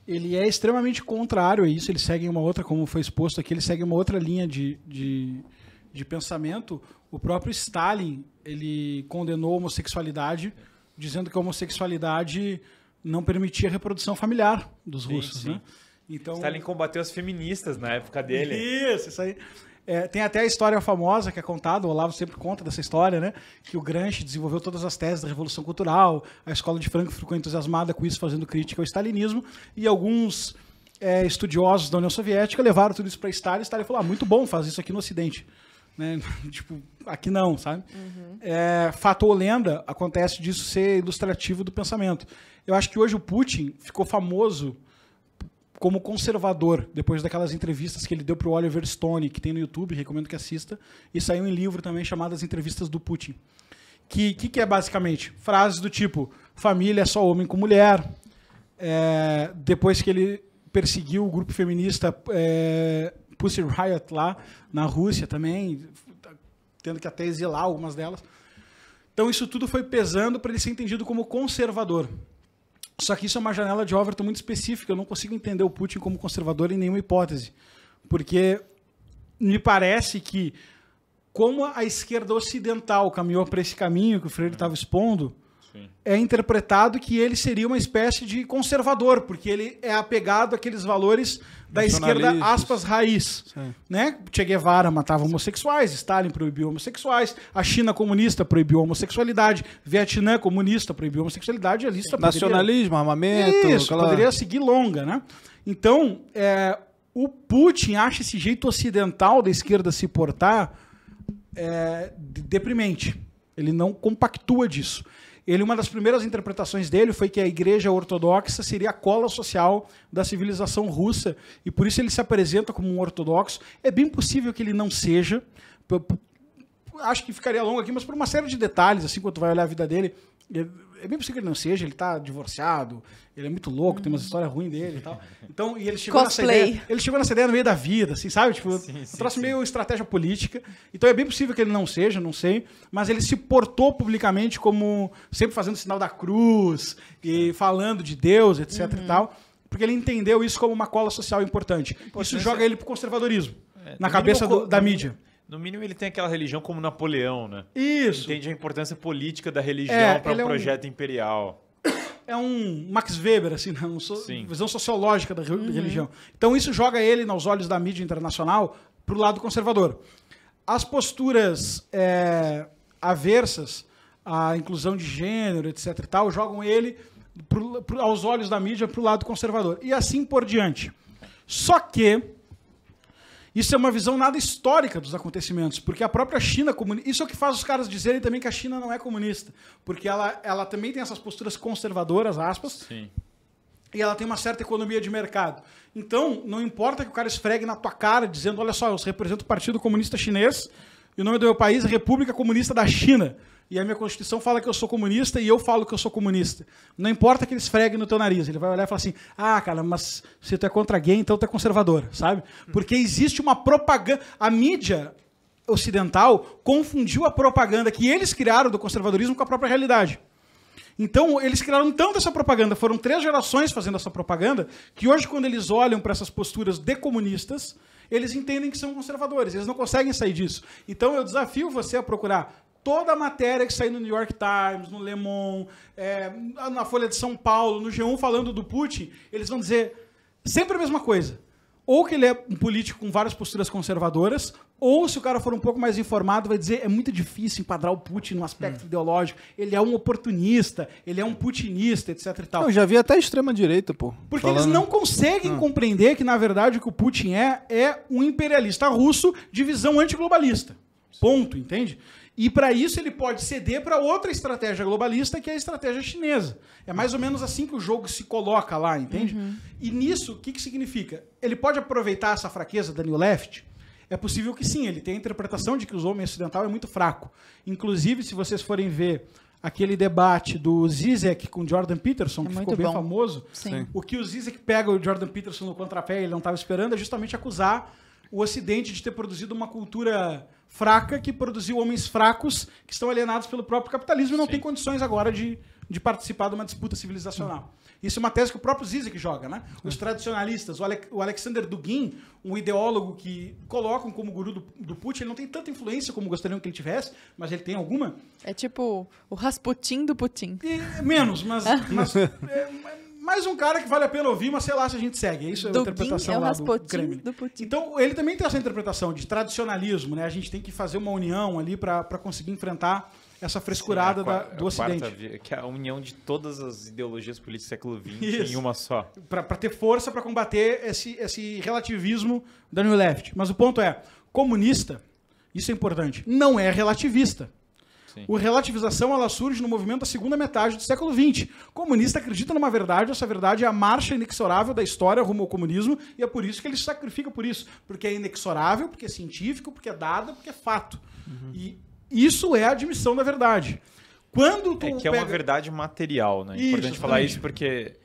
Speaker 4: Ele é extremamente contrário a isso, ele segue uma outra, como foi exposto aqui, ele segue uma outra linha de, de de pensamento, o próprio Stalin ele condenou a homossexualidade, dizendo que a homossexualidade não permitia a reprodução familiar dos sim, russos. Sim. Né?
Speaker 1: Então, Stalin combateu as feministas na época dele. Isso,
Speaker 4: isso aí. É, tem até a história famosa que é contada, o Olavo sempre conta dessa história, né? Que o Gramsci desenvolveu todas as teses da Revolução Cultural, a escola de Frankfurt ficou entusiasmada com isso, fazendo crítica ao stalinismo, e alguns é, estudiosos da União Soviética levaram tudo isso para Stalin, e Stalin falou, ah, muito bom fazer isso aqui no Ocidente. Né? tipo, aqui não, sabe? Uhum. É, fato ou lenda, acontece disso ser ilustrativo do pensamento. Eu acho que hoje o Putin ficou famoso como conservador, depois daquelas entrevistas que ele deu para o Oliver Stone, que tem no YouTube, recomendo que assista, e saiu em livro também chamado As Entrevistas do Putin. Que, que, que é basicamente? Frases do tipo, família é só homem com mulher, é, depois que ele perseguiu o grupo feminista é, Pussy Riot lá na Rússia também, tendo que até exilar algumas delas. Então isso tudo foi pesando para ele ser entendido como conservador. Só que isso é uma janela de Overton muito específica. Eu não consigo entender o Putin como conservador em nenhuma hipótese. Porque me parece que, como a esquerda ocidental caminhou para esse caminho que o Freire estava expondo, é interpretado que ele seria uma espécie de conservador, porque ele é apegado àqueles valores da esquerda, aspas, raiz. Né? Che Guevara matava homossexuais, Stalin proibiu homossexuais, a China comunista proibiu homossexualidade, Vietnã comunista proibiu homossexualidade, a lista Nacionalismo, poderia... armamento... Isso, aquela... poderia seguir longa, né? Então, é, o Putin acha esse jeito ocidental da esquerda se portar é, deprimente. Ele não compactua disso. Ele, uma das primeiras interpretações dele foi que a igreja ortodoxa seria a cola social da civilização russa, e por isso ele se apresenta como um ortodoxo. É bem possível que ele não seja, acho que ficaria longo aqui, mas por uma série de detalhes, assim, quando tu vai olhar a vida dele, é bem possível que ele não seja, ele tá divorciado, ele é muito louco, hum. tem umas histórias ruins dele e tal. Então, e ele chegou Cosplay. nessa ideia. Ele chegou nessa ideia no meio da vida, assim, sabe? Tipo, sim, sim, troço sim. meio estratégia política. Então é bem possível que ele não seja, não sei, mas ele se portou publicamente como sempre fazendo sinal da cruz e falando de Deus, etc uhum. e tal. Porque ele entendeu isso como uma cola social importante. isso joga ele pro conservadorismo. É, na cabeça do, da mídia.
Speaker 1: No mínimo, ele tem aquela religião como Napoleão, né? Isso. Entende a importância política da religião é, para o é um projeto é um, imperial.
Speaker 4: É um Max Weber, assim, né? Um so, visão sociológica da uhum. religião. Então, isso joga ele, nos olhos da mídia internacional, para o lado conservador. As posturas é, aversas à inclusão de gênero, etc. e tal, jogam ele, pro, pro, aos olhos da mídia, para o lado conservador. E assim por diante. Só que isso é uma visão nada histórica dos acontecimentos, porque a própria China comunista. Isso é o que faz os caras dizerem também que a China não é comunista, porque ela, ela também tem essas posturas conservadoras, aspas. Sim. E ela tem uma certa economia de mercado. Então, não importa que o cara esfregue na tua cara dizendo: olha só, eu represento o Partido Comunista Chinês e o nome do meu país é República Comunista da China e a minha Constituição fala que eu sou comunista e eu falo que eu sou comunista. Não importa que ele esfregue no teu nariz, ele vai olhar e falar assim: ah, cara, mas se tu é contra gay, então tu é conservador, sabe? Porque existe uma propaganda. A mídia ocidental confundiu a propaganda que eles criaram do conservadorismo com a própria realidade. Então, eles criaram tanto essa propaganda, foram três gerações fazendo essa propaganda, que hoje, quando eles olham para essas posturas de comunistas, eles entendem que são conservadores, eles não conseguem sair disso. Então eu desafio você a procurar toda a matéria que saiu no New York Times, no Le Monde, é, na Folha de São Paulo, no G1 falando do Putin, eles vão dizer sempre a mesma coisa. Ou que ele é um político com várias posturas conservadoras, ou se o cara for um pouco mais informado, vai dizer é muito difícil enquadrar o Putin no aspecto hum. ideológico. Ele é um oportunista, ele é um putinista, etc e tal. Eu
Speaker 3: já vi até extrema-direita, pô. Porque falando... eles não conseguem ah.
Speaker 4: compreender que, na verdade, o que o Putin é é um imperialista russo de visão antiglobalista. Ponto, entende? E para isso ele pode ceder para outra estratégia globalista, que é a estratégia chinesa. É mais ou menos assim que o jogo se coloca lá, entende? Uhum. E nisso, o que, que significa? Ele pode aproveitar essa fraqueza da New Left? É possível que sim, ele tem a interpretação de que o homem ocidental é muito fraco. Inclusive, se vocês forem ver aquele debate do Zizek com Jordan Peterson, é que ficou bem bom. famoso, sim. o que o Zizek pega o Jordan Peterson no contrapé, ele não estava esperando, é justamente acusar o Ocidente de ter produzido uma cultura fraca que produziu homens fracos que estão alienados pelo próprio capitalismo e não Sim. têm condições agora de, de participar de uma disputa civilizacional. Isso é uma tese que o próprio Zizek joga, né? Os é. tradicionalistas, o, Ale o Alexander Dugin, um ideólogo que colocam como guru do, do, Putin, ele não tem tanta influência como gostariam que ele tivesse, mas ele tem alguma. É tipo o Rasputin do Putin. E, menos, mas, mas é, mais um cara que vale a pena ouvir, mas sei lá se a gente segue. É isso é a interpretação lá do Kremlin. Do Putin. Então, ele também tem essa interpretação de tradicionalismo, né? A gente tem que fazer uma união ali para conseguir enfrentar essa frescurada Sim, é a, da, do é a Ocidente.
Speaker 1: que é a união de todas as ideologias políticas do século XX em uma só.
Speaker 4: Para ter força para combater esse, esse relativismo da New Left. Mas o ponto é, comunista, isso é importante, não é relativista. Sim. O relativização ela surge no movimento da segunda metade do século XX. O comunista acredita numa verdade, essa verdade é a marcha inexorável da história rumo ao comunismo, e é por isso que ele se sacrifica por isso. Porque é inexorável, porque é científico, porque é dado porque é fato. Uhum. E isso é a admissão da verdade. Quando tu é que pega... é uma
Speaker 1: verdade material, né? É importante falar isso porque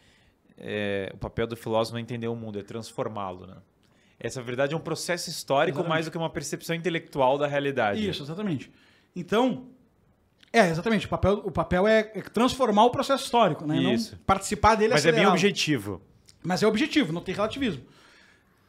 Speaker 1: é, o papel do filósofo é entender o mundo, é transformá-lo, né? Essa verdade é um processo histórico exatamente. mais do que uma percepção intelectual da realidade.
Speaker 4: Isso, exatamente. Então, é, exatamente. O papel, o papel é, é transformar o processo histórico, né? Isso. Não participar dele Mas é bem
Speaker 1: objetivo.
Speaker 4: Mas é objetivo, não tem relativismo.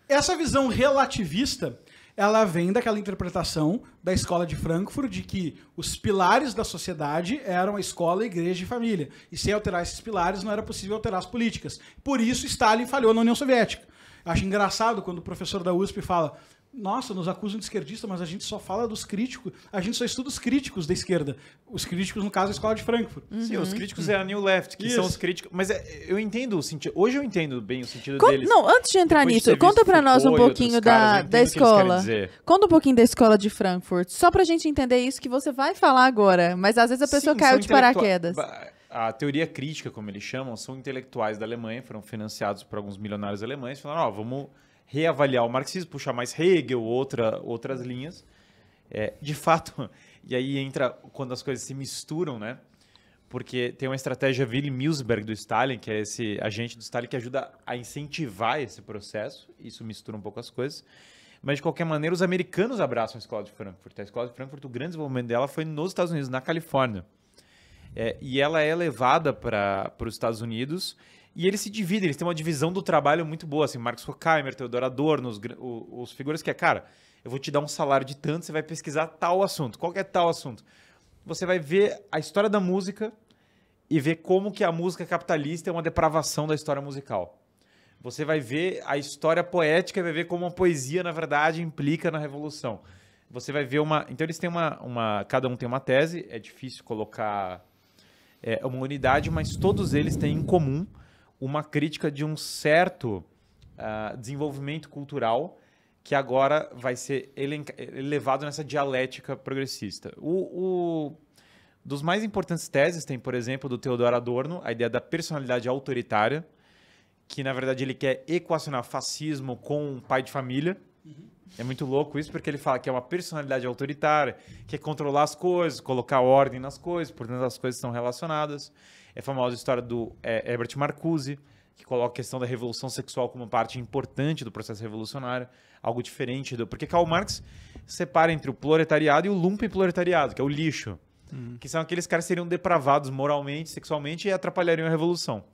Speaker 4: Essa visão relativista, ela vem daquela interpretação da escola de Frankfurt de que os pilares da sociedade eram a escola, igreja e família. E sem alterar esses pilares, não era possível alterar as políticas. Por isso, Stalin falhou na União Soviética. Eu acho engraçado quando o professor da USP fala nossa, nos acusam de esquerdista, mas a gente só fala dos críticos, a gente só estuda os críticos da esquerda. Os críticos, no caso, a escola de Frankfurt. Uhum. Sim, os uhum. críticos uhum. é a New Left,
Speaker 1: que Isso. são os críticos. Mas é, eu entendo o sentido. Hoje eu entendo bem o sentido Con deles. Não, antes de entrar nisso, de conta para nós um pouquinho da, caras, da escola.
Speaker 2: conta um pouquinho da escola de Frankfurt, só pra gente entender isso que você vai falar agora. Mas às vezes a pessoa Sim, caiu de paraquedas.
Speaker 1: A teoria crítica, como eles chamam, são intelectuais da Alemanha, foram financiados por alguns milionários alemães, falaram, ó, oh, vamos reavaliar o marxismo, puxar mais Hegel, outra, outras linhas. É, de fato, e aí entra quando as coisas se misturam, né? Porque tem uma estratégia Willy Milsberg do Stalin, que é esse agente do Stalin que ajuda a incentivar esse processo. Isso mistura um pouco as coisas. Mas, de qualquer maneira, os americanos abraçam a Escola de Frankfurt. A Escola de Frankfurt, o grande desenvolvimento dela foi nos Estados Unidos, na Califórnia. É, e ela é levada para os Estados Unidos e eles se dividem, eles têm uma divisão do trabalho muito boa, assim, Marcos Hockheimer, Theodor Adorno, os, os figuras que é, cara, eu vou te dar um salário de tanto, você vai pesquisar tal assunto. Qual é tal assunto? Você vai ver a história da música e ver como que a música capitalista é uma depravação da história musical. Você vai ver a história poética e vai ver como a poesia, na verdade, implica na revolução. Você vai ver uma. Então eles têm uma. uma... Cada um tem uma tese, é difícil colocar é, uma unidade, mas todos eles têm em comum uma crítica de um certo uh, desenvolvimento cultural que agora vai ser elevado nessa dialética progressista. O, o, dos mais importantes teses tem, por exemplo, do Theodor Adorno, a ideia da personalidade autoritária, que na verdade ele quer equacionar fascismo com um pai de família. Uhum. É muito louco isso, porque ele fala que é uma personalidade autoritária, que é controlar as coisas, colocar ordem nas coisas, portanto as coisas estão relacionadas. É famosa a história do é, Herbert Marcuse, que coloca a questão da revolução sexual como parte importante do processo revolucionário, algo diferente do. Porque Karl Marx separa entre o proletariado e o lumpenproletariado, que é o lixo. Uhum. Que são aqueles caras que seriam depravados moralmente, sexualmente e atrapalhariam a revolução.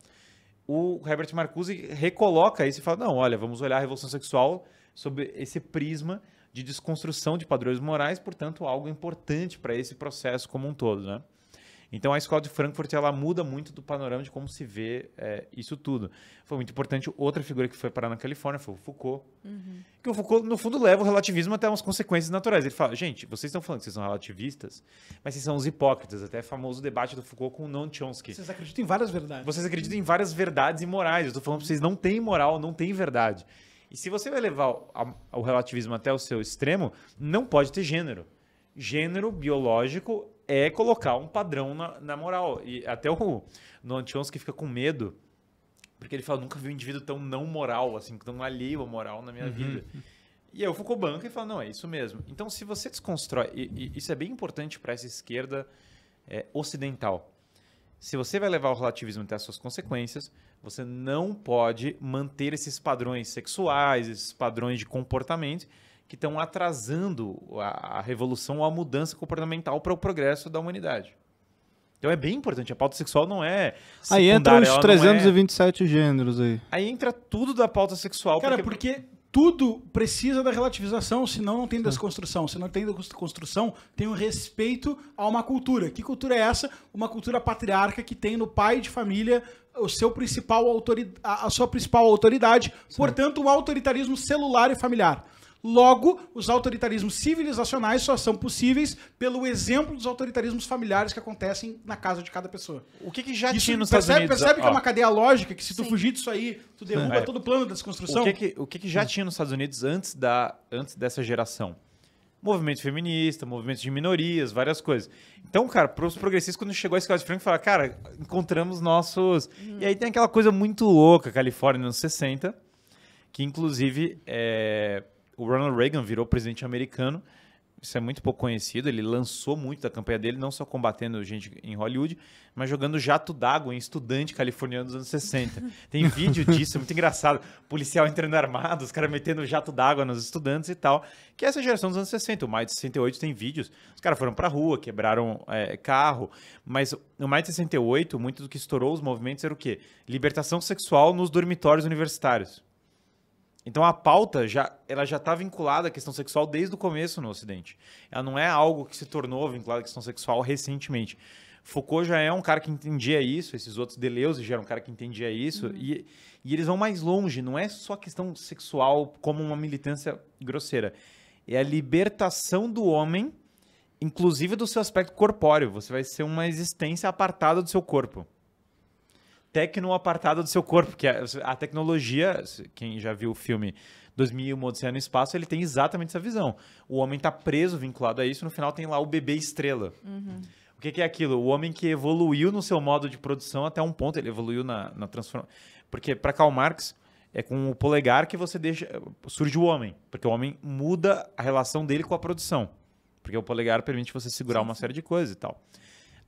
Speaker 1: O Herbert Marcuse recoloca isso e fala: não, olha, vamos olhar a revolução sexual sob esse prisma de desconstrução de padrões morais, portanto, algo importante para esse processo como um todo, né? Então a escola de Frankfurt ela muda muito do panorama de como se vê é, isso tudo. Foi muito importante outra figura que foi parar na Califórnia foi o Foucault, uhum. que o Foucault no fundo leva o relativismo até umas consequências naturais. Ele fala, gente, vocês estão falando que vocês são relativistas, mas vocês são os hipócritas. Até é famoso debate do Foucault com o Noam Chomsky. Vocês
Speaker 4: acreditam em várias verdades. Vocês acreditam
Speaker 1: em várias verdades e morais. Eu estou falando que vocês não têm moral, não têm verdade. E se você vai levar o relativismo até o seu extremo, não pode ter gênero. Gênero biológico é colocar um padrão na, na moral. E até o que fica com medo, porque ele fala, nunca vi um indivíduo tão não moral, assim, tão alheio à moral na minha uhum. vida. E aí o Foucault banca e fala, não, é isso mesmo. Então, se você desconstrói, e, e isso é bem importante para essa esquerda é, ocidental, se você vai levar o relativismo até as suas consequências, você não pode manter esses padrões sexuais, esses padrões de comportamento, que estão atrasando a, a revolução ou a mudança comportamental para o progresso da humanidade. Então é bem importante. A pauta sexual não é.
Speaker 4: Aí entra
Speaker 3: os 327 é... gêneros aí.
Speaker 4: Aí entra tudo da pauta sexual. Cara, porque... porque tudo precisa da relativização, senão não tem desconstrução. Se não tem desconstrução, tem um respeito a uma cultura. Que cultura é essa? Uma cultura patriarca que tem no pai de família o seu principal autoridade, a sua principal autoridade, Sim. portanto, um autoritarismo celular e familiar. Logo, os autoritarismos civilizacionais só são possíveis pelo exemplo dos autoritarismos familiares que acontecem na casa de cada pessoa. O que, que já Isso tinha nos percebe, Estados Unidos? Percebe que é Ó. é uma cadeia lógica que se tu Sim. fugir disso aí, tu derruba é. todo o plano da desconstrução? O que, que, o que, que já hum.
Speaker 1: tinha nos Estados Unidos antes, da, antes dessa geração? movimento feminista, movimentos de minorias, várias coisas. Então, cara, para os progressistas, quando chegou a escola de Franco, falaram, cara, encontramos nossos. Hum. E aí tem aquela coisa muito louca, Califórnia nos 60, que inclusive é o Ronald Reagan virou presidente americano. Isso é muito pouco conhecido. Ele lançou muito da campanha dele, não só combatendo gente em Hollywood, mas jogando jato d'água em estudante californiano dos anos 60. Tem vídeo disso, é muito engraçado. Policial entrando armado, os caras metendo jato d'água nos estudantes e tal. Que é essa geração dos anos 60. O Maio de 68 tem vídeos. Os caras foram pra rua, quebraram é, carro. Mas no Maio de 68, muito do que estourou os movimentos era o quê? Libertação sexual nos dormitórios universitários. Então a pauta já ela já está vinculada à questão sexual desde o começo no Ocidente. Ela não é algo que se tornou vinculada à questão sexual recentemente. Foucault já é um cara que entendia isso, esses outros Deleuze já era um cara que entendia isso, uhum. e, e eles vão mais longe, não é só questão sexual como uma militância grosseira. É a libertação do homem, inclusive do seu aspecto corpóreo. Você vai ser uma existência apartada do seu corpo tecno apartado do seu corpo, que a, é, a tecnologia, quem já viu o filme 2001 Odisseia no Espaço, ele tem exatamente essa visão. O homem está preso, vinculado a isso, no final tem lá o bebê estrela. Uhum. O que, que, é aquilo? O homem que evoluiu no seu modo de produção até um ponto, ele evoluiu na, na transformação. Porque para Karl Marx, é com o polegar que você deixa. surge o homem, porque o homem muda a relação dele com a produção. Porque o polegar permite você segurar uma série de coisas e tal.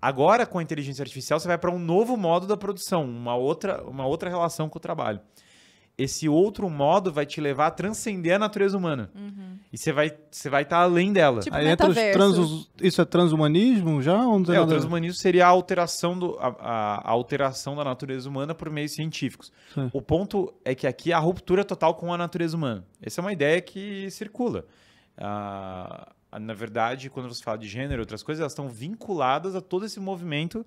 Speaker 1: Agora, com a inteligência artificial, você vai para um novo modo da produção, uma outra, uma outra relação com o trabalho. Esse outro modo vai te levar a transcender a natureza humana. Uhum. E você vai você vai estar tá além dela. Tipo Aí entra os
Speaker 3: trans, isso é transhumanismo já? Ou não é, o
Speaker 1: transhumanismo seria a alteração, do, a, a, a, alteração da natureza humana por meios científicos. Sim. O ponto é que aqui há é a ruptura total com a natureza humana. Essa é uma ideia que circula. Ah, ah, na verdade, quando você fala de gênero e outras coisas, elas estão vinculadas a todo esse movimento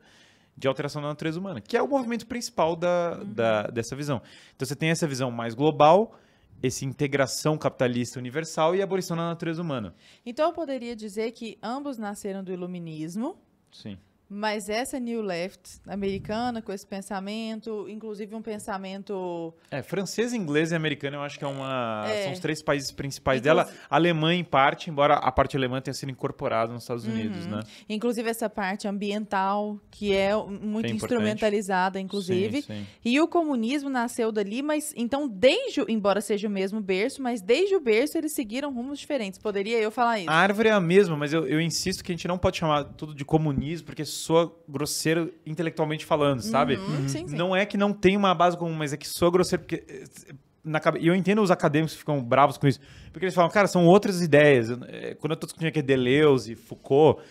Speaker 1: de alteração da natureza humana, que é o movimento principal da, uhum. da, dessa visão. Então você tem essa visão mais global, essa integração capitalista universal e a abolição da natureza humana.
Speaker 2: Então eu poderia dizer que ambos nasceram do iluminismo. Sim. Mas essa New Left americana, com esse pensamento, inclusive um pensamento.
Speaker 1: É, francês, inglês e americano, eu acho que é uma. É. São os três países principais Inclusive... dela. Alemã, em parte, embora a parte alemã tenha sido incorporada nos Estados Unidos, uhum. né?
Speaker 2: Inclusive essa parte ambiental, que é muito é instrumentalizada, inclusive. Sim, sim. E o comunismo nasceu dali, mas então, desde, embora seja o mesmo berço, mas desde o berço eles seguiram rumos diferentes. Poderia eu falar isso? A
Speaker 1: árvore é a mesma, mas eu, eu insisto que a gente não pode chamar tudo de comunismo, porque soa grosseiro intelectualmente falando, uhum. sabe? Uhum, sim, sim. Não é que não tem uma base comum, mas é que soa grosseiro porque eh, na E eu entendo os acadêmicos que ficam bravos com isso, porque eles falam, cara, são outras ideias. Eh, quando eu tô discutindo aqui é Deleuze, Foucault,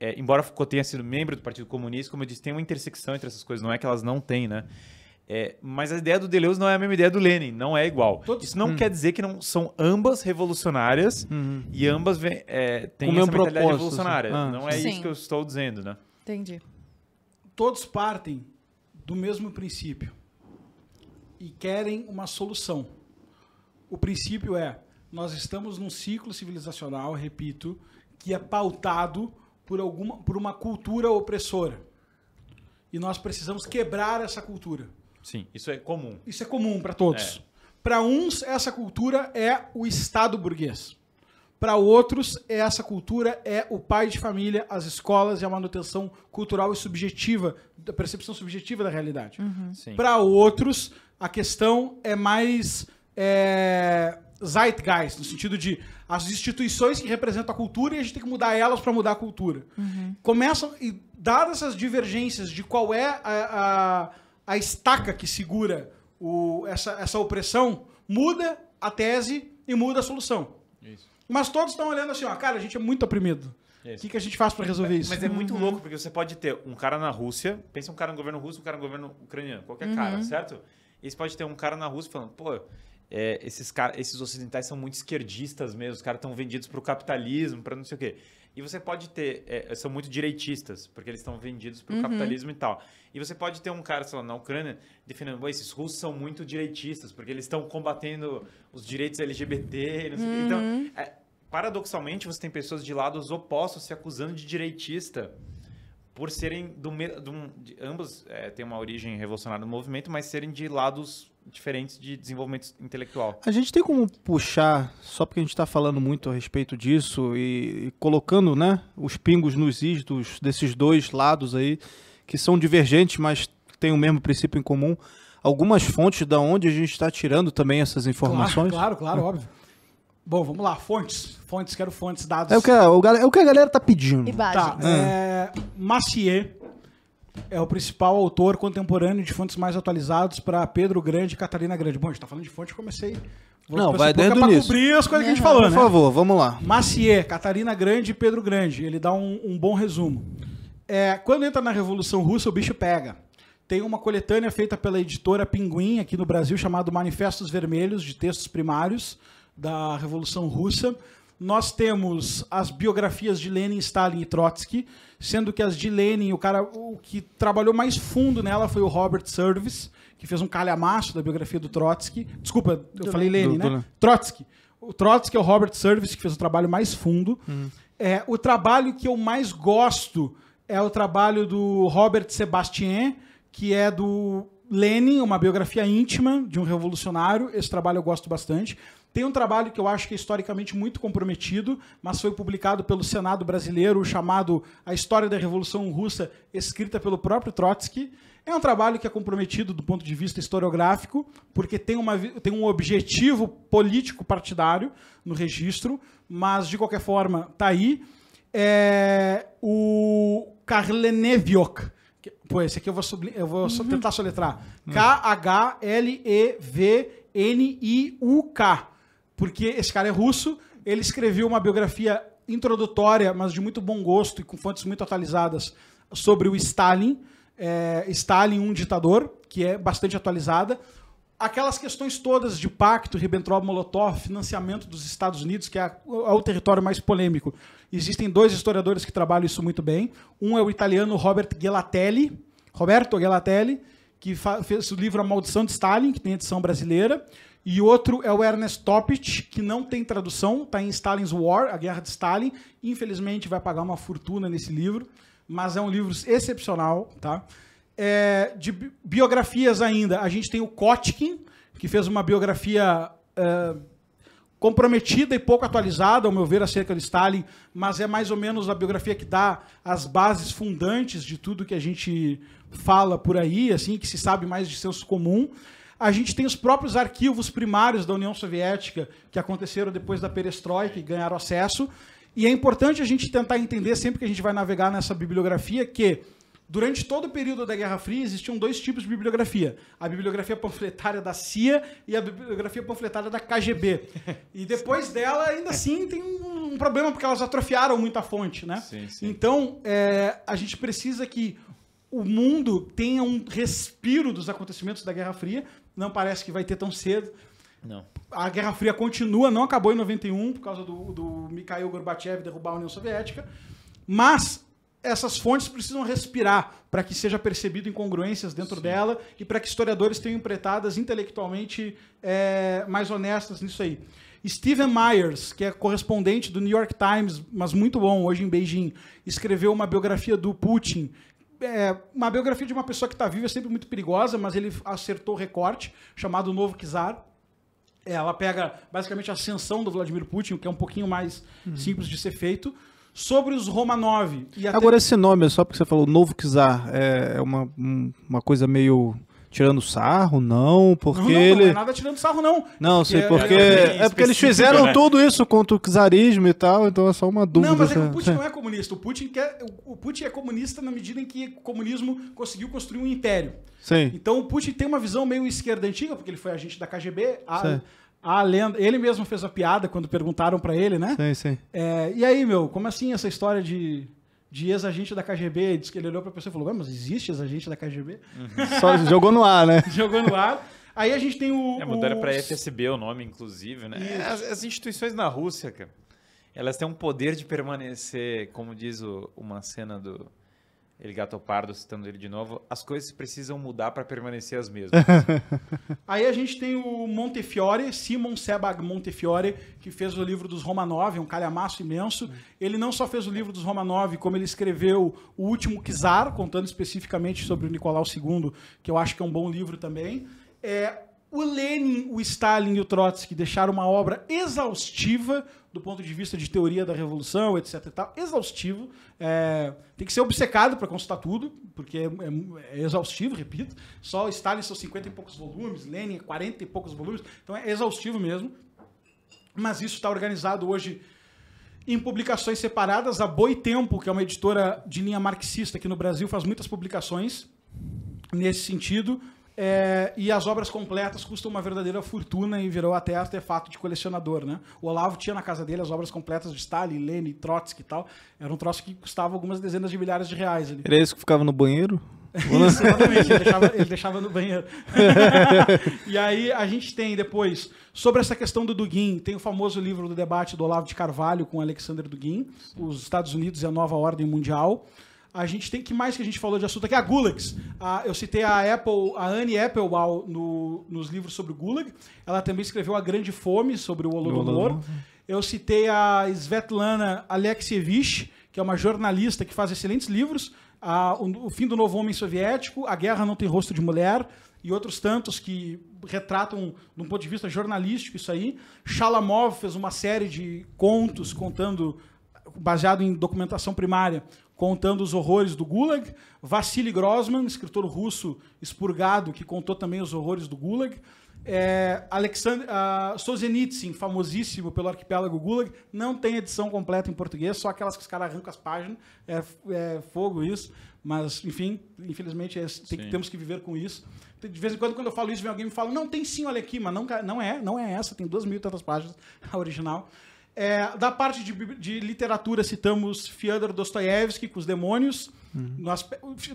Speaker 1: é, embora Foucault tenha sido membro do Partido Comunista, como eu disse, tem uma intersecção entre essas coisas, não é que elas não têm, né? É, mas a ideia do Deleuze não é a mesma ideia do Lenin, não é igual. Isso não hum. quer dizer que não são ambas revolucionárias uhum. e ambas é, têm essa mentalidade revolucionária. Ah. Não é Sim. isso que eu estou dizendo, né?
Speaker 4: Entendi. Todos partem do mesmo princípio e querem uma solução. O princípio é: nós estamos num ciclo civilizacional, repito, que é pautado por, alguma, por uma cultura opressora. E nós precisamos quebrar essa cultura. Sim, isso é comum. Isso é comum para todos. É. Para uns, essa cultura é o Estado burguês. Para outros, é essa cultura é o pai de família, as escolas e é a manutenção cultural e subjetiva, da percepção subjetiva da realidade. Uhum. Para outros, a questão é mais é, zeitgeist, no sentido de as instituições que representam a cultura e a gente tem que mudar elas para mudar a cultura. Uhum. Começam, e dadas essas divergências de qual é a, a, a estaca que segura o, essa, essa opressão, muda a tese e muda a solução. Isso. Mas todos estão olhando assim, ó, cara, a gente é muito oprimido. O que, que a gente faz para resolver isso? Mas é muito uhum. louco,
Speaker 1: porque você pode ter um cara na Rússia, pensa um cara no governo russo, um cara no governo ucraniano, qualquer uhum. cara, certo? E você pode ter um cara na Rússia falando, pô, é, esses, cara, esses ocidentais são muito esquerdistas mesmo, os caras estão vendidos para o capitalismo, para não sei o quê. E você pode ter, é, são muito direitistas, porque eles estão vendidos para o uhum. capitalismo e tal. E você pode ter um cara, sei lá, na Ucrânia, defendendo, esses russos são muito direitistas, porque eles estão combatendo os direitos LGBT, não sei uhum. o quê. Então, uhum. é, paradoxalmente, você tem pessoas de lados opostos se acusando de direitista por serem do, mesmo. ambos é, têm uma origem revolucionária no movimento, mas serem de lados diferentes de desenvolvimento intelectual.
Speaker 3: A gente tem como puxar, só porque a gente está falando muito a respeito disso e, e, colocando né, os pingos nos is dos, desses dois lados aí, que são divergentes, mas têm o mesmo princípio em comum, algumas fontes da onde a gente está tirando também essas informações? Claro, claro,
Speaker 4: claro óbvio. Bom, vamos lá. Fontes. Fontes, quero fontes, dados. É o que, a-
Speaker 3: é o que a galera tá pedindo. E Tá. Ah.
Speaker 4: É, Macier é o principal autor contemporâneo de fontes mais atualizados para Pedro Grande e Catarina Grande. Bom, a gente tá falando de fonte, comecei. vou Não, vai dentro pra cobrir as coisas que a gente falou, Por né? favor, vamos lá. Macier, Catarina Grande e Pedro Grande. Ele dá um, um bom resumo. É, quando entra na Revolução Russa, o bicho pega. Tem uma coletânea feita pela editora Pinguim, aqui no Brasil, chamado Manifestos Vermelhos, de textos primários da Revolução Russa, nós temos as biografias de Lenin, Stalin e Trotsky, sendo que as de Lenin, o cara o que trabalhou mais fundo nela foi o Robert Service, que fez um calhamaço da biografia do Trotsky. Desculpa, eu do, falei Lenin, do, né? Do, Trotsky. O Trotsky é o Robert Service, que fez o trabalho mais fundo. Hum. É, o trabalho que eu mais gosto é o trabalho do Robert Sebastien, que é do Lenin, uma biografia íntima de um revolucionário. Esse trabalho eu gosto bastante. Tem um trabalho que eu acho que é historicamente muito comprometido, mas foi publicado pelo Senado brasileiro, chamado A História da Revolução Russa, escrita pelo próprio Trotsky. É um trabalho que é comprometido do ponto de vista historiográfico, porque tem, uma, tem um objetivo político partidário no registro, mas de qualquer forma está aí. É, o Karleneviok. Pô, esse aqui eu vou, subli, eu vou uhum. tentar soletrar. K-H-L-E-V-N-I-U-K porque esse cara é russo, ele escreveu uma biografia introdutória, mas de muito bom gosto e com fontes muito atualizadas, sobre o Stalin. É, Stalin, um ditador, que é bastante atualizada. Aquelas questões todas de pacto, Ribbentrop-Molotov, financiamento dos Estados Unidos, que é, a, é o território mais polêmico. Existem dois historiadores que trabalham isso muito bem. Um é o italiano Robert Gelatelli, Roberto Gelatelli, que fez o livro A Maldição de Stalin, que tem edição brasileira. E outro é o Ernest Topich que não tem tradução, está em Stalin's War, A Guerra de Stalin. Infelizmente vai pagar uma fortuna nesse livro, mas é um livro excepcional, tá? É, de biografias ainda, a gente tem o Kotkin, que fez uma biografia é, comprometida e pouco atualizada, ao meu ver, acerca de Stalin, mas é mais ou menos a biografia que dá as bases fundantes de tudo que a gente fala por aí, assim, que se sabe mais de senso comum. A gente tem os próprios arquivos primários da União Soviética, que aconteceram depois da perestroika e ganharam acesso. E é importante a gente tentar entender, sempre que a gente vai navegar nessa bibliografia, que durante todo o período da Guerra Fria existiam dois tipos de bibliografia: a bibliografia panfletária da CIA e a bibliografia panfletária da KGB. E depois dela, ainda assim, tem um problema, porque elas atrofiaram muita fonte, né? Sim, sim. Então, é, a gente precisa que o mundo tenha um respiro dos acontecimentos da Guerra Fria não parece que vai ter tão cedo. Não. A Guerra Fria continua, não acabou em 91 por causa do, do Mikhail Gorbachev derrubar a União Soviética, mas essas fontes precisam respirar para que seja percebido incongruências dentro Sim. dela e para que historiadores tenham empreitadas intelectualmente é, mais honestas nisso aí. Steven Myers, que é correspondente do New York Times, mas muito bom hoje em Beijing, escreveu uma biografia do Putin é, uma biografia de uma pessoa que está viva é sempre muito perigosa, mas ele acertou o recorte, chamado Novo Kizar é, Ela pega basicamente a ascensão do Vladimir Putin, que é um pouquinho mais uhum. simples de ser feito, sobre os Romanov. Até... Agora, esse
Speaker 3: nome, só porque você falou Novo Kizar é, é uma, uma coisa meio tirando sarro, não, porque não, não, é ele... Não, é
Speaker 4: nada tirando sarro, não. Não,
Speaker 3: sei, é porque... É, é porque eles fizeram né? tudo isso contra o czarismo e tal, então é só uma dúvida. Não, mas é que o né? Putin não é
Speaker 4: comunista. O Putin, quer, o Putin é comunista na medida em que o comunismo conseguiu construir um império. Sim. Então o Putin tem uma visão meio esquerda antiga, porque ele foi agente da KGB, a, a lenda, ele mesmo fez a piada quando perguntaram para ele, né? Sim, sim. É, e aí, meu, como assim essa história de de ex-agente da KGB, disse que ele olhou pra pessoa e falou, mas existe ex-agente da KGB? Uhum. Só jogou no ar, né? jogou no ar. Aí a gente tem o... É, mudaram o... pra FSB o nome,
Speaker 1: inclusive, né? As, as, instituições na Rússia, cara, elas têm um poder de permanecer, como diz o, uma cena do ele gato pardo, citando ele de novo, as coisas
Speaker 4: precisam mudar
Speaker 1: para permanecer as mesmas.
Speaker 4: Aí a gente tem o Montefiore, Simon Sebag Montefiore, que fez o livro dos Roma Romanov, um calhamaço imenso. Ele não só fez o livro dos Roma Romanov, como ele escreveu O Último Kizar, contando especificamente sobre o Nicolau II, que eu acho que é um bom livro também. É, o Lenin, o Stalin e o Trotsky deixaram uma obra exaustiva do ponto de vista de teoria da revolução, etc. E tal, exaustivo. É, tem que ser obcecado para consultar tudo, porque é, é, é, exaustivo, repito. Só Stalin são 50 e poucos volumes, Lenin 40 é e poucos volumes. Então é exaustivo mesmo. Mas isso está organizado hoje em publicações separadas. A Boi Tempo, que é uma editora de linha marxista aqui no Brasil, faz muitas publicações nesse sentido. É, e as obras completas custam uma verdadeira fortuna e virou até artefato de colecionador, né? O Olavo tinha na casa dele as obras completas de Stalin, Lenin, Trotsky e tal. Era um troço que custava algumas dezenas de milhares de reais. Ali. Era isso
Speaker 3: que ficava no banheiro?
Speaker 4: Isso, exatamente, ele deixava, ele deixava no banheiro. e aí a gente tem depois, sobre essa questão do Dugin, tem o famoso livro do debate do Olavo de Carvalho com Alexander Dugin, Os Estados Unidos e a Nova Ordem Mundial a gente tem que mais que a gente falou de assunto aqui, a Gulags. A, eu citei a Apple, a Anne Applewall no, nos livros sobre o Gulag. Ela também escreveu A Grande Fome sobre o Holodomor. Eu citei a Svetlana Alexievich, que é uma jornalista que faz excelentes livros. A, o, o Fim do Novo Homem Soviético, A Guerra Não Tem Rosto de Mulher e outros tantos que retratam de um ponto de vista jornalístico isso aí. Shalamov fez uma série de contos contando baseado em documentação primária contando os horrores do Gulag, Vassili Grossman, escritor russo expurgado, que contou também os horrores do Gulag, é, Alexander, uh, famosíssimo pelo arquipélago Gulag, não tem edição completa em português, só aquelas que os caras arrancam as páginas. É, é, fogo isso, mas enfim, infelizmente é, tem, temos que viver com isso. De vez em quando, quando eu falo isso, vem alguém me fala: não, tem sim, olha aqui, mas não, não é, não é essa, tem duas mil e tantas páginas a original. É, da parte de, de, literatura, citamos Fyodor Dostoiévski com os demônios. Uhum.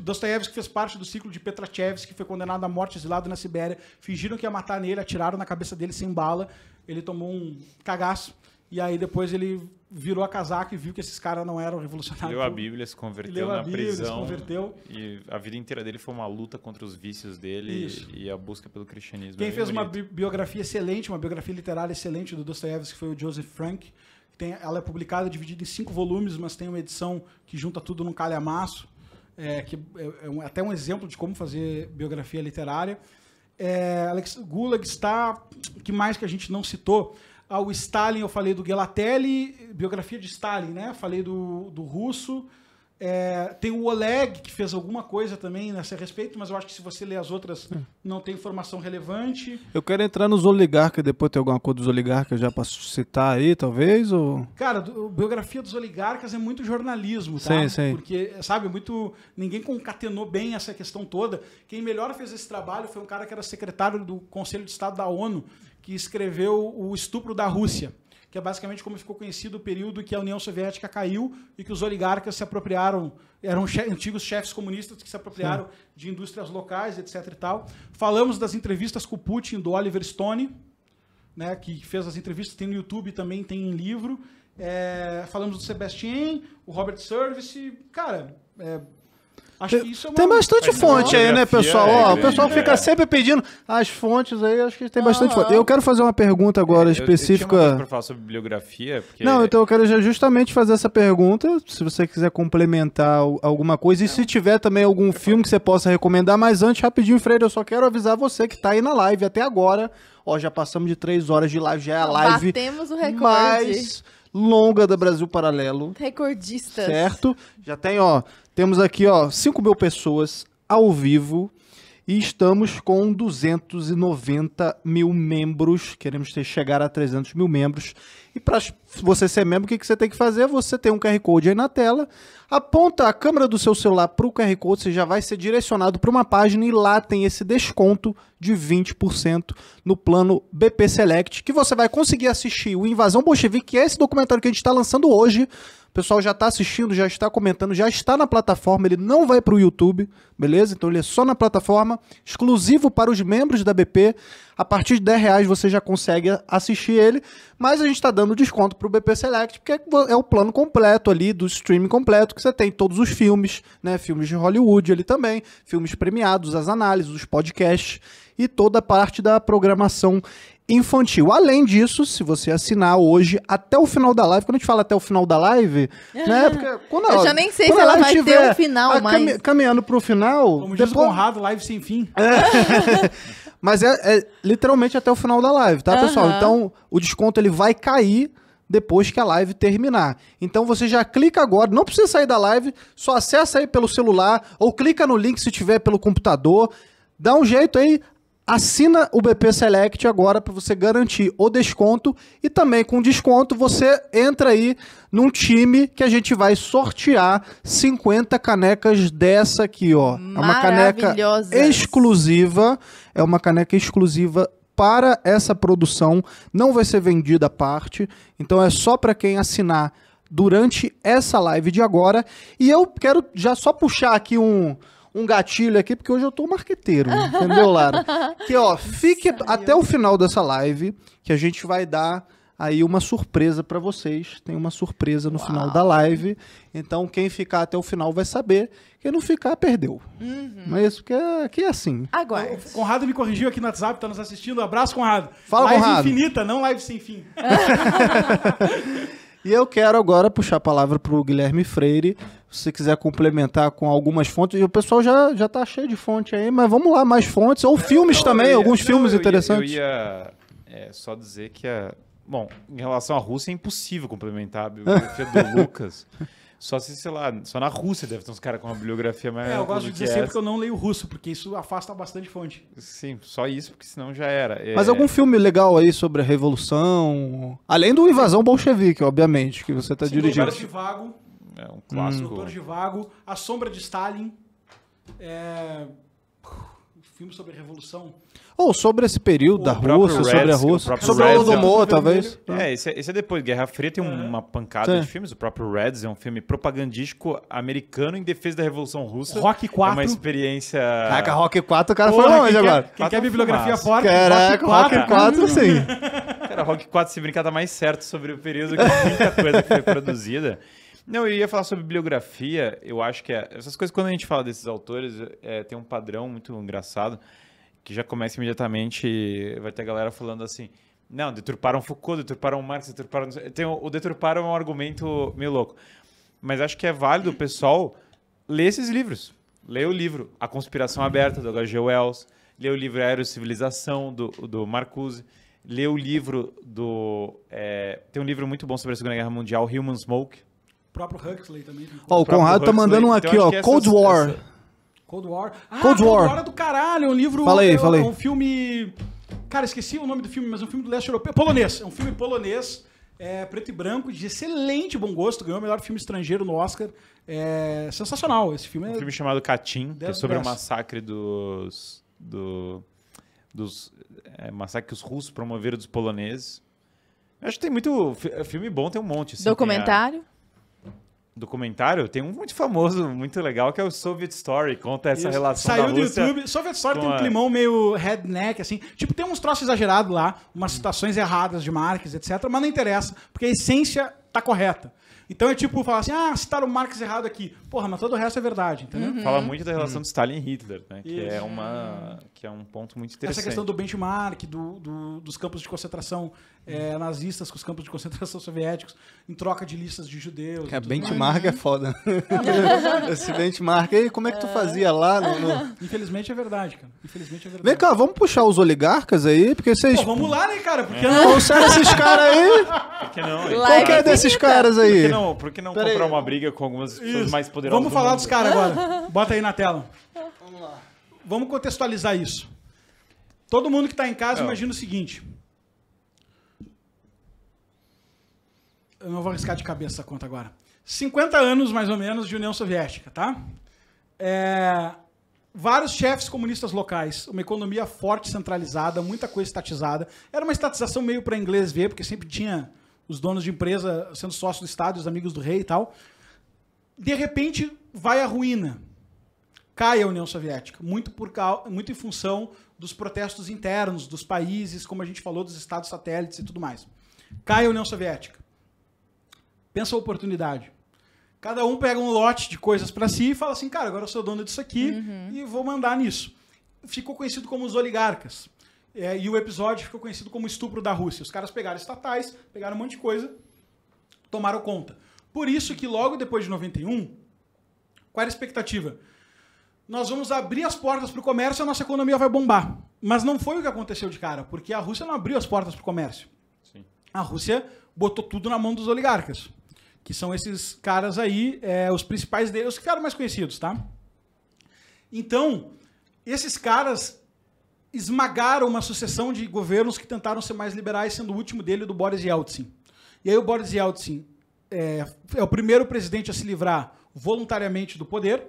Speaker 4: Dostoiévski fez parte do ciclo de Petrachevsky, que foi condenado à morte exilado na Sibéria. Fingiram que ia matar nele, atiraram na cabeça dele sem bala. Ele tomou um cagaço. E aí depois ele virou a casaca e viu que esses caras não eram revolucionários. Leu a Bíblia, se converteu na Bíblia, prisão. Se converteu.
Speaker 1: E a vida inteira dele foi uma luta contra os vícios dele Isso. e a busca pelo cristianismo. Quem é fez bonito.
Speaker 4: uma biografia excelente, uma biografia literária excelente do Dostoiévski foi o Joseph Frank. Tem, ela é publicada, dividida em cinco volumes, mas tem uma edição que junta tudo num calhamaço, é, que é, é um, até um exemplo de como fazer biografia literária. É, Alex Gulag está, que mais que a gente não citou? ao Stalin, eu falei do Gelatelli, biografia de Stalin, né? Falei do, do russo. É, tem o Oleg, que fez alguma coisa também nessa respeito, mas eu acho que se você ler as outras, hum. não tem informação relevante.
Speaker 3: Eu quero entrar nos oligarcas, depois tem alguma coisa dos oligarcas já para citar aí, talvez? Ou...
Speaker 4: Cara, do, biografia dos oligarcas é muito jornalismo, tá? Sim, sim. Porque, sabe, muito. Ninguém concatenou bem essa questão toda. Quem melhor fez esse trabalho foi um cara que era secretário do Conselho de Estado da ONU, que escreveu O Estupro da Rússia, que é basicamente como ficou conhecido o período que a União Soviética caiu e que os oligarcas se apropriaram, eram che antigos chefes comunistas que se apropriaram Sim. de indústrias locais, etc e tal. Falamos das entrevistas com o Putin, do Oliver Stone, né, que fez as entrevistas, tem no YouTube também, tem em livro. É, falamos do Sebastien, o Robert Service, cara, é, Acho que isso é uma... Tem bastante fonte aí, né,
Speaker 3: pessoal? É Ó, o pessoal fica é. sempre pedindo as fontes aí, acho que tem ah, bastante fonte. É. Eu quero fazer uma pergunta agora eu, específica. Eu, eu
Speaker 1: falar sobre bibliografia. Porque... Não, então eu quero
Speaker 3: justamente fazer essa pergunta. Se você quiser complementar alguma coisa e se tiver também algum filme que você possa recomendar, mas antes, rapidinho, Freire, eu só quero avisar você que tá aí na live até agora. Ó, já passamos de três horas de live, já é a live.
Speaker 2: Batemos o recorde. Mas
Speaker 3: longa da Brasil Paralelo.
Speaker 2: Recordistas. Certo?
Speaker 3: Já tem, ó, temos aqui, ó, 5 mil pessoas ao vivo e estamos com 290 mil membros. Queremos ter, chegar a 300 mil membros. E para você ser membro, o que, que você tem que fazer? Você tem um QR Code aí na tela aponta a câmera do seu celular para o QR Code, você já vai ser direcionado para uma página e lá tem esse desconto de 20% no plano BP Select, que você vai conseguir assistir o Invasão Bolchevique, que é esse documentário que a gente está lançando hoje. O pessoal já está assistindo, já está comentando, já está na plataforma, ele não vai para o YouTube, beleza? Então ele é só na plataforma, exclusivo para os membros da BP. A partir de 10 reais você já consegue assistir ele, mas a gente está dando desconto para o BP Select, porque é o plano completo ali, do streaming completo, que você tem todos os filmes, né? Filmes de Hollywood ali também, filmes premiados, as análises, os podcasts e toda a parte da programação infantil. Além disso, se você assinar hoje até o final da live, quando a gente fala até o final da live, é. né? Porque quando eu já
Speaker 4: nem sei se ela vai ter um final, mas
Speaker 3: caminhando para o final, como depois... diz Conrado, live sem fim. É. Mas é, é literalmente até o final da live, tá, uhum. pessoal? Então, o desconto ele vai cair depois que a live terminar. Então você já clica agora, não precisa sair da live, só acessa aí pelo celular ou clica no link se tiver pelo computador. Dá um jeito aí, assina o BP Select agora para você garantir o desconto e também com desconto você entra aí num time que a gente vai sortear 50 canecas dessa aqui, ó. É uma caneca exclusiva é uma caneca exclusiva para essa produção, não vai ser vendida à parte, então é só para quem assinar durante essa live de agora. E eu quero já só puxar aqui um, um gatilho aqui, porque hoje eu tô marqueteiro, entendeu, Lara? Que ó, fique Sério? até o final dessa live, que a gente vai dar aí uma surpresa para vocês. Tem uma surpresa no Uau. final da live. Então, quem ficar até o final vai saber. Quem não ficar, perdeu. Uhum. Mas é isso que é, aqui é assim.
Speaker 4: Agora. Conrado me corrigiu aqui no WhatsApp, tá nos assistindo. Um abraço, Conrado. Fala, live Conrado. infinita, não live sem fim.
Speaker 3: e eu quero agora puxar a palavra para o Guilherme Freire. Se você quiser complementar com algumas fontes, o pessoal já, já tá cheio de fonte aí, mas vamos lá, mais fontes. Ou filmes não, também, ia, alguns não, filmes eu interessantes. Ia,
Speaker 1: eu ia é, só dizer que a, Bom, em relação à Rússia, é impossível complementar a biografia do Lucas. Só se, sei lá, só na Rússia deve ter uns caras com uma bibliografia mais. É, eu gosto de dizer que sempre
Speaker 4: que eu não leio russo, porque isso afasta bastante fonte. Sim, só isso, porque senão já era.
Speaker 1: É... Mas algum
Speaker 3: filme legal aí sobre a Revolução? Além do Invasão Bolchevique, obviamente, que você está dirigindo. Doutor de
Speaker 4: Vago. É um
Speaker 3: clássico. Doutor
Speaker 4: de Vago, A Sombra de Stalin. É... Filme sobre a Revolução.
Speaker 3: Ou sobre esse período o da Rússia, Reds, sobre a Rússia, sobre o Holodomor, é talvez.
Speaker 1: É, esse é, esse é depois. Guerra Fria tem é. uma pancada Sim. de filmes. O próprio Reds é um filme propagandístico americano em defesa da Revolução Russa. Rock 4. É uma experiência... Caraca, Rock 4 o cara foi longe agora. Quer, quem quer bibliografia forte, Caraca, Rock 4, 4 sim. Cara, Rock 4, se brincar, tá mais certo sobre o período que muita coisa que foi produzida. Não, eu ia falar sobre bibliografia. Eu acho que é, essas coisas, quando a gente fala desses autores, é, tem um padrão muito engraçado que já começa imediatamente, vai ter galera falando assim, não, deturparam Foucault, deturparam Marx, deturparam... Tem, o, o deturparam é um argumento meio louco. Mas acho que é válido o pessoal ler esses livros. Ler o livro A Conspiração Aberta, do H.G. Wells, ler o livro Aerocivilização, do, do Marcuse, ler o livro do... É, tem um livro muito bom sobre a Segunda Guerra Mundial, Human Smoke.
Speaker 4: O próprio Huxley também. oh, o, Conrado
Speaker 3: tá mandando um então, aqui, então, ó, Cold essas, War.
Speaker 4: Essa, Cold War. Ah, Cold War. Cold War é do caralho, é um livro. Falei, é, falei. É um filme. Cara, esqueci o nome do filme, mas é um filme do leste europeu. Polonês. É um filme polonês, é, preto e branco, de excelente bom gosto. Ganhou o melhor filme estrangeiro no Oscar. É sensacional esse filme. É... Um filme chamado Catim, que é sobre o
Speaker 1: massacre dos. Do, dos é, massacre que os russos promoveram dos poloneses. acho que tem muito. Filme bom tem um monte. Assim, Documentário? documentário, tem um muito famoso, muito legal, que é o Soviet Story, conta essa Isso. relação Saiu da Rússia do YouTube,
Speaker 4: Soviet Story tem um a... climão meio redneck, assim, tipo, tem uns troços exagerados lá, umas citações erradas de Marx, etc, mas não interessa, porque a essência tá correta. Então é tipo falar assim, ah, citaram Marx errado aqui. Porra, mas todo o resto é verdade, entendeu? Uhum.
Speaker 1: Fala muito da relação uhum. de Stalin e Hitler, né? Que é Isso. é, uma, que é um ponto muito interessante. Essa questão
Speaker 4: do benchmark, do, do dos campos de concentração é, nazistas com os campos de concentração soviéticos em troca de listas de judeus. É, benchmark mais. é foda. Esse benchmark. E como é que tu é. fazia lá? No, no... Infelizmente é verdade, cara. Infelizmente é verdade.
Speaker 3: Vem cá, vamos puxar os oligarcas aí, porque vocês... Pô, vamos lá, né,
Speaker 4: cara? Porque é. não... Consegue
Speaker 5: esses caras aí?
Speaker 1: Por que não? Qualquer é desses né, caras aí. Por que não, por que não comprar aí. uma briga com
Speaker 4: algumas pessoas mais poderosas Vamos do falar mundo? dos caras agora. Bota aí na tela. Vamos lá. Vamos contextualizar isso. Todo mundo que está em casa imagina o seguinte eu não vou arriscar de cabeça essa conta agora. 50 anos, mais ou menos, de União Soviética, tá? É, vários chefes comunistas locais, uma economia forte, centralizada, muita coisa estatizada. Era uma estatização meio para inglês ver, porque sempre tinha os donos de empresa sendo sócios do Estado, os amigos do rei e tal. De repente, vai à ruína. Cai a União Soviética, muito, por, muito em função dos protestos internos dos países, como a gente falou, dos estados satélites e tudo mais. Cai a União Soviética. Pensa a oportunidade. Cada um pega um lote de coisas para si e fala assim, cara, agora eu sou dono disso aqui uhum. e vou mandar nisso. Ficou conhecido como os oligarcas. É, e o episódio ficou conhecido como estupro da Rússia. Os caras pegaram estatais, pegaram um monte de coisa, tomaram conta. Por isso que logo depois de 91, qual era a expectativa? Nós vamos abrir as portas para o comércio e a nossa economia vai bombar. Mas não foi o que aconteceu de cara, porque a Rússia não abriu as portas para o comércio. Sim. A Rússia botou tudo na mão dos oligarcas que são esses caras aí, é, os principais deles, os que ficaram mais conhecidos, tá? Então, esses caras esmagaram uma sucessão de governos que tentaram ser mais liberais, sendo o último dele do Boris Yeltsin. E aí o Boris Yeltsin é, é o primeiro presidente a se livrar voluntariamente do poder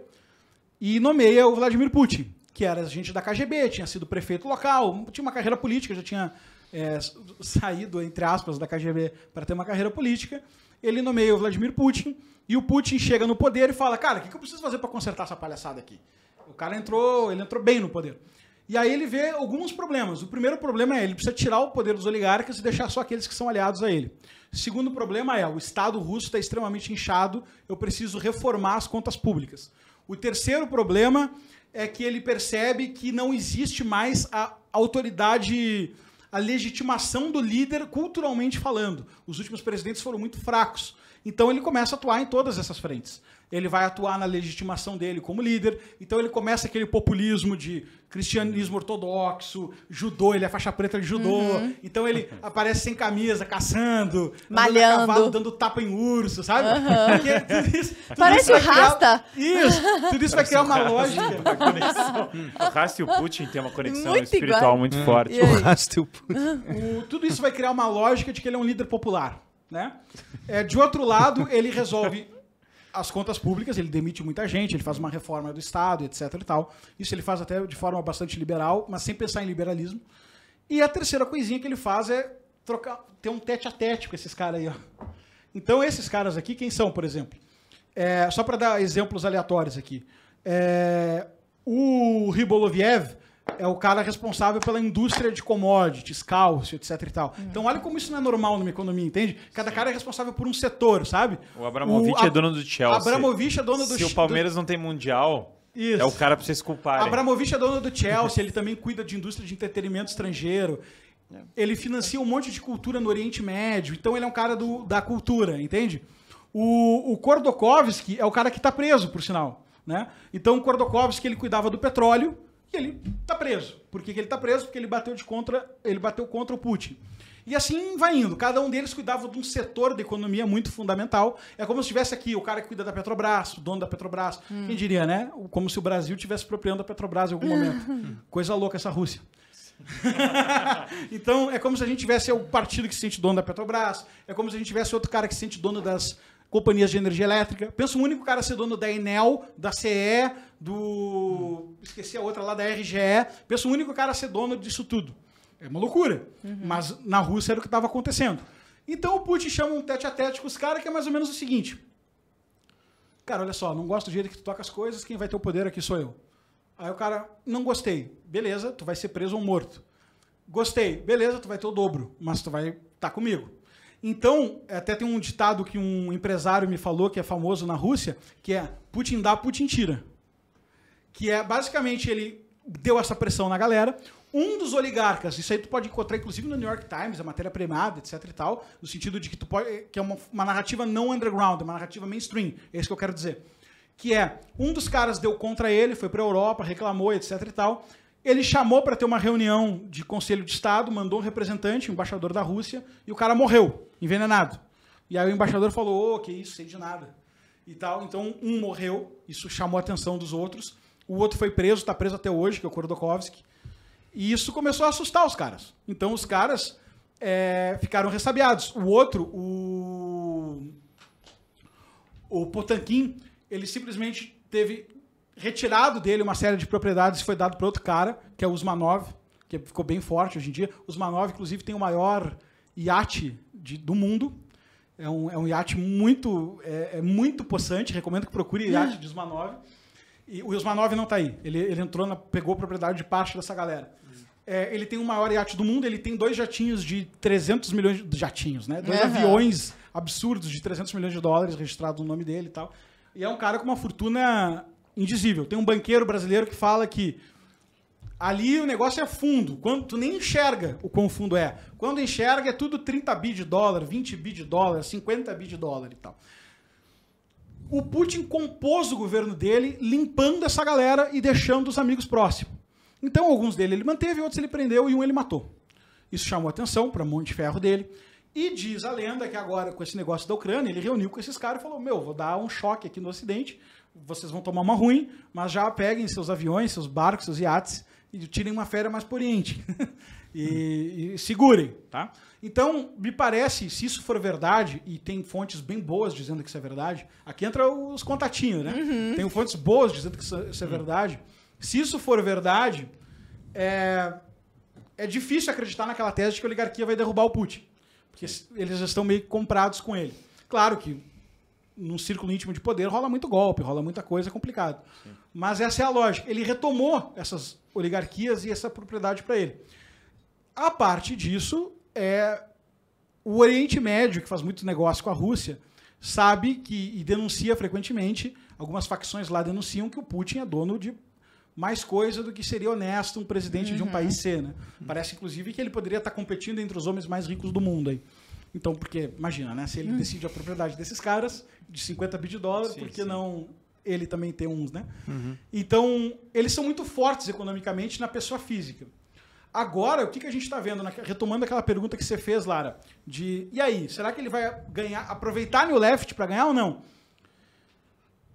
Speaker 4: e nomeia o Vladimir Putin, que era agente da KGB, tinha sido prefeito local, tinha uma carreira política, já tinha é, saído, entre aspas, da KGB para ter uma carreira política ele nomeia o Vladimir Putin e o Putin chega no poder e fala: Cara, o que, que eu preciso fazer para consertar essa palhaçada aqui? O cara entrou, ele entrou bem no poder. E aí ele vê alguns problemas. O primeiro problema é ele precisa tirar o poder dos oligarcas e deixar só aqueles que são aliados a ele. O segundo problema é o Estado russo está extremamente inchado, eu preciso reformar as contas públicas. O terceiro problema é que ele percebe que não existe mais a autoridade a legitimação do líder culturalmente falando. Os últimos presidentes foram muito fracos. Então ele começa a atuar em todas essas frentes ele vai atuar na legitimação dele como líder. Então ele começa aquele populismo de cristianismo ortodoxo, judô, ele é faixa preta de judô. Uhum. Então ele aparece sem camisa, caçando, malhando, cavalo, dando tapa em urso, sabe? Uhum. Porque tudo isso, tudo Parece o Rasta. Criar... Isso, tudo isso Parece vai criar uma rasta, lógica.
Speaker 1: o Rasta e
Speaker 5: o
Speaker 4: Putin tem uma conexão muito espiritual igual. muito hum. forte. O Rasta e o Putin. O, tudo isso vai criar uma lógica de que ele é um líder popular. Né? É, de outro lado, ele resolve as contas públicas, ele demite muita gente, ele faz uma reforma do Estado, etc e tal. Isso ele faz até de forma bastante liberal, mas sem pensar em liberalismo. E a terceira coisinha que ele faz é trocar, ter um tete a tete com esses caras aí. Ó. Então, esses caras aqui, quem são, por exemplo? É, só para dar exemplos aleatórios aqui. É, o Riboloviev, é o cara responsável pela indústria de commodities, cálcio, etc e tal. Uhum. Então olha como isso não é normal numa economia, entende? Cada Sim. cara é responsável por um setor, sabe? O Abramovich o, é dono do Chelsea. Abramovich é dono do Se o Palmeiras
Speaker 1: do... não tem mundial, é isso. É o cara pra vocês culparem. Abramovich
Speaker 4: é dono do Chelsea, ele também cuida de indústria de entretenimento estrangeiro. É. Ele financia um monte de cultura no Oriente Médio, então ele é um cara do, da cultura, entende? O, o Kordokovsky é o cara que está preso, por sinal. Né? Então o Kordokovsky ele cuidava do petróleo, ele está preso. Por que, que ele está preso? Porque ele bateu de contra, ele bateu contra o Putin. E assim vai indo. Cada um deles cuidava de um setor da economia muito fundamental. É como se tivesse aqui o cara que cuida da Petrobras, o dono da Petrobras. Hum. Quem diria, né? Como se o Brasil tivesse apropriando a Petrobras em algum momento. Hum. Coisa louca essa Rússia. então, é como se a gente tivesse é o partido que se sente dono da Petrobras, é como se a gente tivesse outro cara que se sente dono das, companhias de energia elétrica. penso um único cara ser dono da Enel, da CE, do. Esqueci a outra lá, da RGE. penso um único cara ser dono disso tudo. É uma loucura. Uhum. Mas na Rússia era o que estava acontecendo. Então o Putin chama um tete a tete com os caras, que é mais ou menos o seguinte. Cara, olha só, não gosto do jeito que tu toca as coisas, quem vai ter o poder aqui sou eu. Aí o cara, não gostei. Beleza, tu vai ser preso ou morto. Gostei, beleza, tu vai ter o dobro, mas tu vai estar tá comigo. Então, até tem um ditado que um empresário me falou, que é famoso na Rússia, que é Putin dá, Putin tira. Que é, basicamente, ele deu essa pressão na galera. Um dos oligarcas, isso aí tu pode encontrar, inclusive, no New York Times, a matéria premiada, etc e tal, no sentido de que tu pode... que é uma, uma narrativa não underground, é uma narrativa mainstream, é isso que eu quero dizer. Que é, um dos caras deu contra ele, foi pra Europa, reclamou, etc e tal ele chamou para ter uma reunião de Conselho de Estado, mandou um representante, um embaixador da Rússia, e o cara morreu, envenenado. E aí o embaixador falou: Ô, oh, que isso, sei de nada. E tal. Então, um morreu, isso chamou a atenção dos outros. O outro foi preso, está preso até hoje, que é o Kordokovsky. E isso começou a assustar os caras. Então, os caras é, ficaram ressabiados. O outro, o. O Potankin, ele simplesmente teve retirado dele uma série de propriedades foi dado para outro cara, que é o Usmanov, que ficou bem forte hoje em dia. Usmanov, inclusive, tem o maior iate de, do mundo. É um, é um iate muito, é, é muito possante. Recomendo que procure hum. iate de Usmanov. E o Usmanov não está aí. Ele, ele entrou, na, pegou a propriedade de parte dessa galera. Hum. É, ele tem o maior iate do mundo, ele tem dois jatinhos de 300 milhões de... Jatinhos, né? Dois uhum. aviões absurdos de 300 milhões de dólares registrados no nome dele e tal. E é um cara com uma fortuna indizível. Tem um banqueiro brasileiro que fala que ali o negócio é fundo. Quando tu nem enxerga o quão fundo é. Quando enxerga é tudo 30 bi de dólar, 20 bi de dólar, 50 bi de dólar e tal. O Putin compôs o governo dele limpando essa galera e deixando os amigos próximos. Então alguns dele ele manteve, outros ele prendeu e um ele matou. Isso chamou atenção para Monte de Ferro dele. E diz a lenda que agora, com esse negócio da Ucrânia, ele reuniu com esses caras e falou: Meu, vou dar um choque aqui no Ocidente vocês vão tomar uma ruim, mas já peguem seus aviões, seus barcos, seus iates e tirem uma férias mais por Oriente. e, e, segurem, tá? Então, me parece, se isso for verdade, e tem fontes bem boas dizendo que isso é verdade, aqui entra os contatinhos, né? Uhum. Tem fontes boas dizendo que isso, é, isso é verdade. Se isso for verdade, é, é difícil acreditar naquela tese de que a oligarquia vai derrubar o Putin. Porque eles estão meio comprados com ele. Claro que num círculo íntimo de poder, rola muito golpe, rola muita coisa, é complicado. Sim. Mas essa é a lógica. Ele retomou essas oligarquias e essa propriedade para ele. A parte disso é o Oriente Médio, que faz muito negócio com a Rússia, sabe que e denuncia frequentemente, algumas facções lá denunciam que o Putin é dono de mais coisa do que seria honesto um presidente uhum. de um uhum. país ser, né? Parece inclusive que ele poderia estar tá competindo entre os homens mais ricos do mundo aí. Então, porque, imagina, né? Se ele hum. decide a propriedade desses caras, de 50 bi de dólar, sim, por que sim. não ele também ter uns, né? Uhum. Então, eles são muito fortes economicamente na pessoa física. Agora, o que, que a gente está vendo? retomando aquela pergunta que você fez, Lara, de e aí, será que ele vai ganhar, aproveitar New Left para ganhar ou não?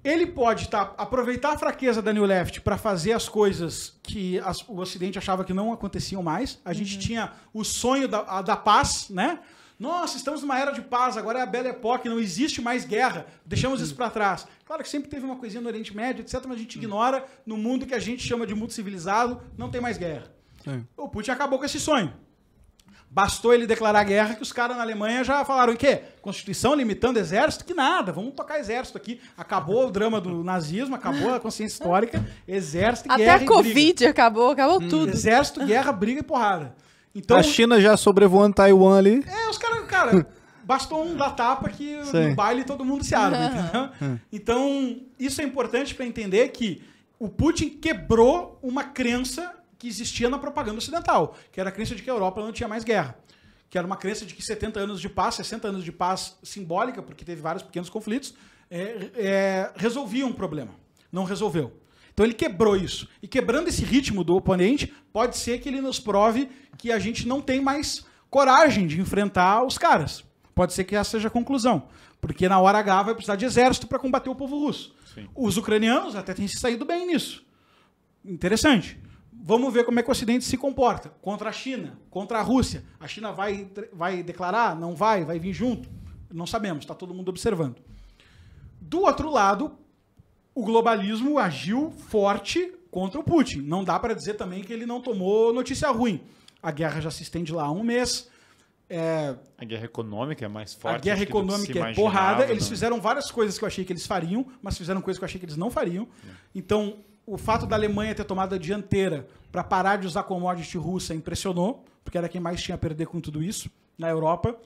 Speaker 4: Ele pode tá, aproveitar a fraqueza da New Left para fazer as coisas que as, o Ocidente achava que não aconteciam mais. A gente uhum. tinha o sonho da, a, da paz, né? Nossa, estamos numa era de paz, agora é a Belle Époque, não existe mais guerra, deixamos isso para trás. Claro que sempre teve uma coisinha no Oriente Médio, etc., mas a gente hum. ignora no mundo que a gente chama de mundo civilizado, não tem mais guerra. Sim. É. O Putin acabou com esse sonho. Bastou ele declarar guerra que os caras na Alemanha já falaram o quê? Constituição limitando exército? Que nada, vamos tocar exército aqui. Acabou o drama do nazismo, acabou a consciência histórica, exército, Até guerra. Até a Covid briga.
Speaker 2: acabou, acabou
Speaker 4: hum. tudo. Exército, guerra, briga e porrada. Então, a China
Speaker 3: já sobrevoando Taiwan ali. É, os
Speaker 4: caras, cara, bastou um da tapa que Sim. no baile todo mundo se arma, uhum. entendeu? É. Então, isso é importante para entender que o Putin quebrou uma crença que existia na propaganda ocidental, que era a crença de que a Europa não tinha mais guerra. Que era uma crença de que 70 anos de paz, 60 anos de paz simbólica, porque teve vários pequenos conflitos, é, é, resolvia um problema. Não resolveu. Então ele quebrou isso. E quebrando esse ritmo do oponente, pode ser que ele nos prove que a gente não tem mais coragem de enfrentar os caras. Pode ser que essa seja a conclusão. Porque na hora H vai precisar de exército para combater o povo russo. Sim. Os ucranianos até têm se saído bem nisso. Interessante. Vamos ver como é que o Ocidente se comporta contra a China, contra a Rússia. A China vai, vai declarar? Não vai? Vai vir junto? Não sabemos, está todo mundo observando. Do outro lado, o globalismo agiu forte contra o Putin. Não dá para dizer também que ele não tomou notícia ruim. A guerra já se estende lá há um mês. É... A
Speaker 1: guerra econômica é mais forte. A guerra econômica é porrada. Né? Eles fizeram
Speaker 4: várias coisas que eu achei que eles fariam, mas fizeram coisas que eu achei que eles não fariam. É. Então, o fato da Alemanha ter tomado a dianteira para parar de usar commodity russa impressionou, porque era quem mais tinha a perder com tudo isso na Europa.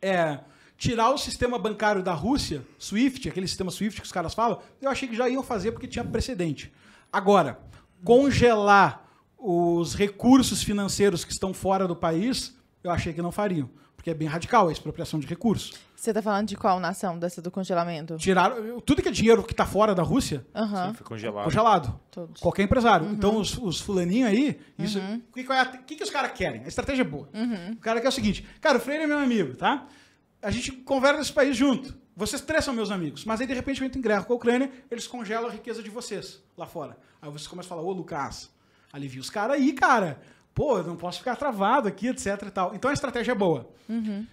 Speaker 4: É, tirar o sistema bancário da Rússia, SWIFT, aquele sistema SWIFT que os caras falam, eu achei que já iam fazer porque tinha precedente. Agora, congelar os recursos financeiros que estão fora do país, eu achei que não fariam. Porque é bem radical a expropriação de recursos.
Speaker 2: Você está falando de qual nação dessa do congelamento? Tiraram
Speaker 4: tudo que é dinheiro que está fora da Rússia. Uhum. foi congelado. Congelado. Todos. Qualquer empresário. Uhum. Então, os, os fulaninhos aí, isso, uhum. o uhum. que, que, que, os caras querem? A estratégia é boa. Uhum. O cara quer o seguinte: cara, o Freire é meu amigo, tá? a gente conversa nesse país junto. Vocês três são meus amigos, mas aí de repente eu entro em guerra com a Ucrânia, eles congelam a riqueza de vocês lá fora. Aí vocês começam a falar, ô Lucas, alivia os caras aí, cara. Pô, eu não posso ficar travado aqui, etc e tal. Então a estratégia é boa. Uhum.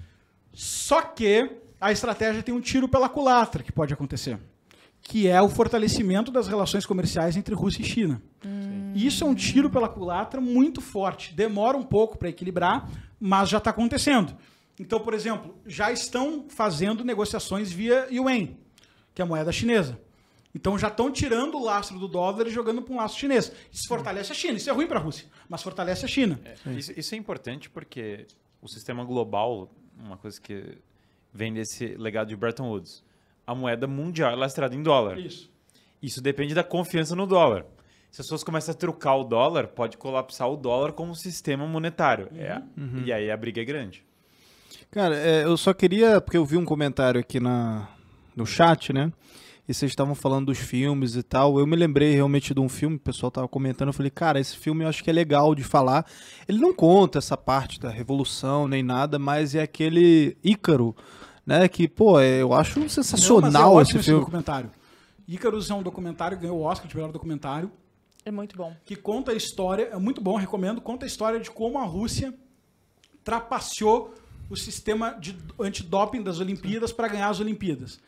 Speaker 4: Só que a estratégia tem um tiro pela culatra que pode acontecer que é o fortalecimento das relações comerciais entre Rússia e China. Hum. Isso é um tiro pela culatra muito forte. Demora um pouco para equilibrar, mas já está acontecendo. Então, por exemplo, já estão fazendo negociações via yuan, que é a moeda chinesa. Então já estão tirando o lastro do dólar e jogando para um lastro chinês. Isso fortalece a China. Isso é ruim para a Rússia, mas fortalece a China.
Speaker 1: É, isso, isso é importante porque o sistema global, uma coisa que vem desse legado de Bretton Woods, a moeda mundial é lastrada em dólar. Isso. Isso depende da confiança no dólar. Se as pessoas começam a trocar o dólar, pode colapsar o dólar como sistema monetário. Uhum. É, uhum. E aí a briga é grande.
Speaker 3: Cara, é, eu só queria, porque eu vi um comentário aqui na, no chat, né? E vocês estavam falando dos filmes e tal. Eu me lembrei realmente de um filme, o pessoal tava comentando. Eu falei, cara, esse filme eu acho que é legal de falar. Ele não conta essa parte da revolução nem nada, mas é aquele Ícaro, né? Que, pô, é, eu acho é sensacional não, é esse filme. Esse
Speaker 4: documentário. Ícaros é um documentário, ganhou o Oscar de melhor documentário. É muito bom. Que conta a história, é muito bom, recomendo. Conta a história de como a Rússia trapaceou o sistema de antidoping das Olimpíadas para ganhar as Olimpíadas.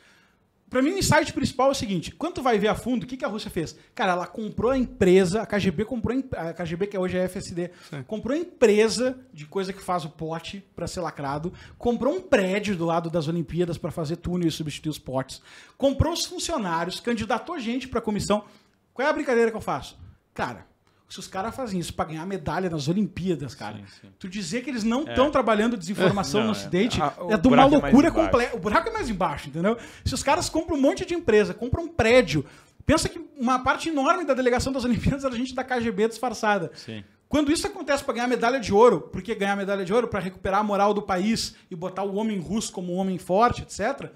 Speaker 4: Para mim, o insight principal é o seguinte: quanto vai ver a fundo, o que, que a Rússia fez? Cara, ela comprou a empresa, a KGB comprou a, KGB, que é hoje é a FSD, Sim. comprou a empresa de coisa que faz o pote para ser lacrado, comprou um prédio do lado das Olimpíadas para fazer túnel e substituir os potes, comprou os funcionários, candidatou gente para a comissão. Qual é a brincadeira que eu faço? Cara, se os caras fazem isso para ganhar medalha nas Olimpíadas, cara, sim, sim. tu dizer que eles não estão é. trabalhando desinformação é, não, no é. Ocidente a, ah, é de uma é loucura completa. O buraco é mais embaixo, entendeu? Se os caras compram um monte de empresa, compram um prédio, pensa que uma parte enorme da delegação das Olimpíadas era gente da KGB disfarçada. Sim. Quando isso acontece para ganhar medalha de ouro, porque ganhar medalha de ouro para recuperar a moral do país e botar o homem russo como um homem forte, etc.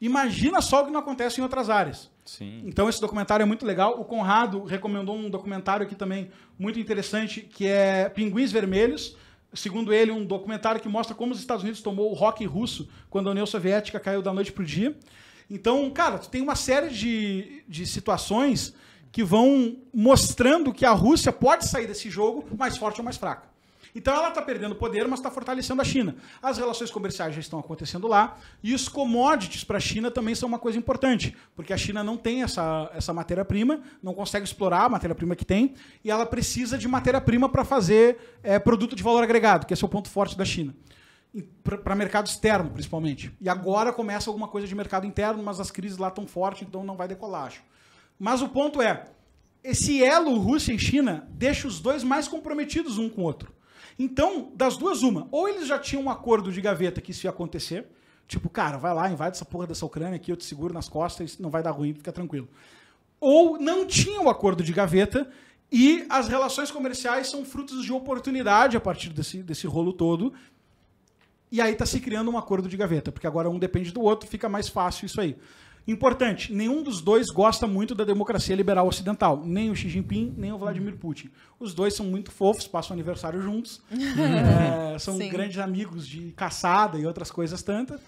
Speaker 4: Imagina só o que não acontece em outras áreas.
Speaker 5: Sim. Então
Speaker 4: esse documentário é muito legal. O Conrado recomendou um documentário aqui também muito interessante, que é Pinguins Vermelhos. Segundo ele, um documentário que mostra como os Estados Unidos tomou o rock russo quando a União Soviética caiu da noite pro dia. Então, cara, tu tem uma série de, de situações que vão mostrando que a Rússia pode sair desse jogo mais forte ou mais fraca. Então ela está perdendo poder, mas está fortalecendo a China. As relações comerciais já estão acontecendo lá e os commodities para a China também são uma coisa importante, porque a China não tem essa, essa matéria-prima, não consegue explorar a matéria-prima que tem e ela precisa de matéria-prima para fazer é, produto de valor agregado, que é o ponto forte da China para mercado externo, principalmente. E agora começa alguma coisa de mercado interno, mas as crises lá estão fortes, então não vai decolar, acho. Mas o ponto é, esse elo Rússia e China deixa os dois mais comprometidos um com o outro. Então, das duas, uma. Ou eles já tinham um acordo de gaveta que isso ia acontecer. Tipo, cara, vai lá, invade essa porra dessa Ucrânia aqui, eu te seguro nas costas, não vai dar ruim, fica tranquilo. Ou não tinham um acordo de gaveta e as relações comerciais são frutos de oportunidade a partir desse, desse rolo todo. E aí está se criando um acordo de gaveta, porque agora um depende do outro, fica mais fácil isso aí. Importante, nenhum dos dois gosta muito da democracia liberal ocidental, nem o Xi Jinping, nem o Vladimir Putin. Os dois são muito fofos, passam aniversário juntos, é, são Sim. grandes amigos de caçada e outras coisas tantas.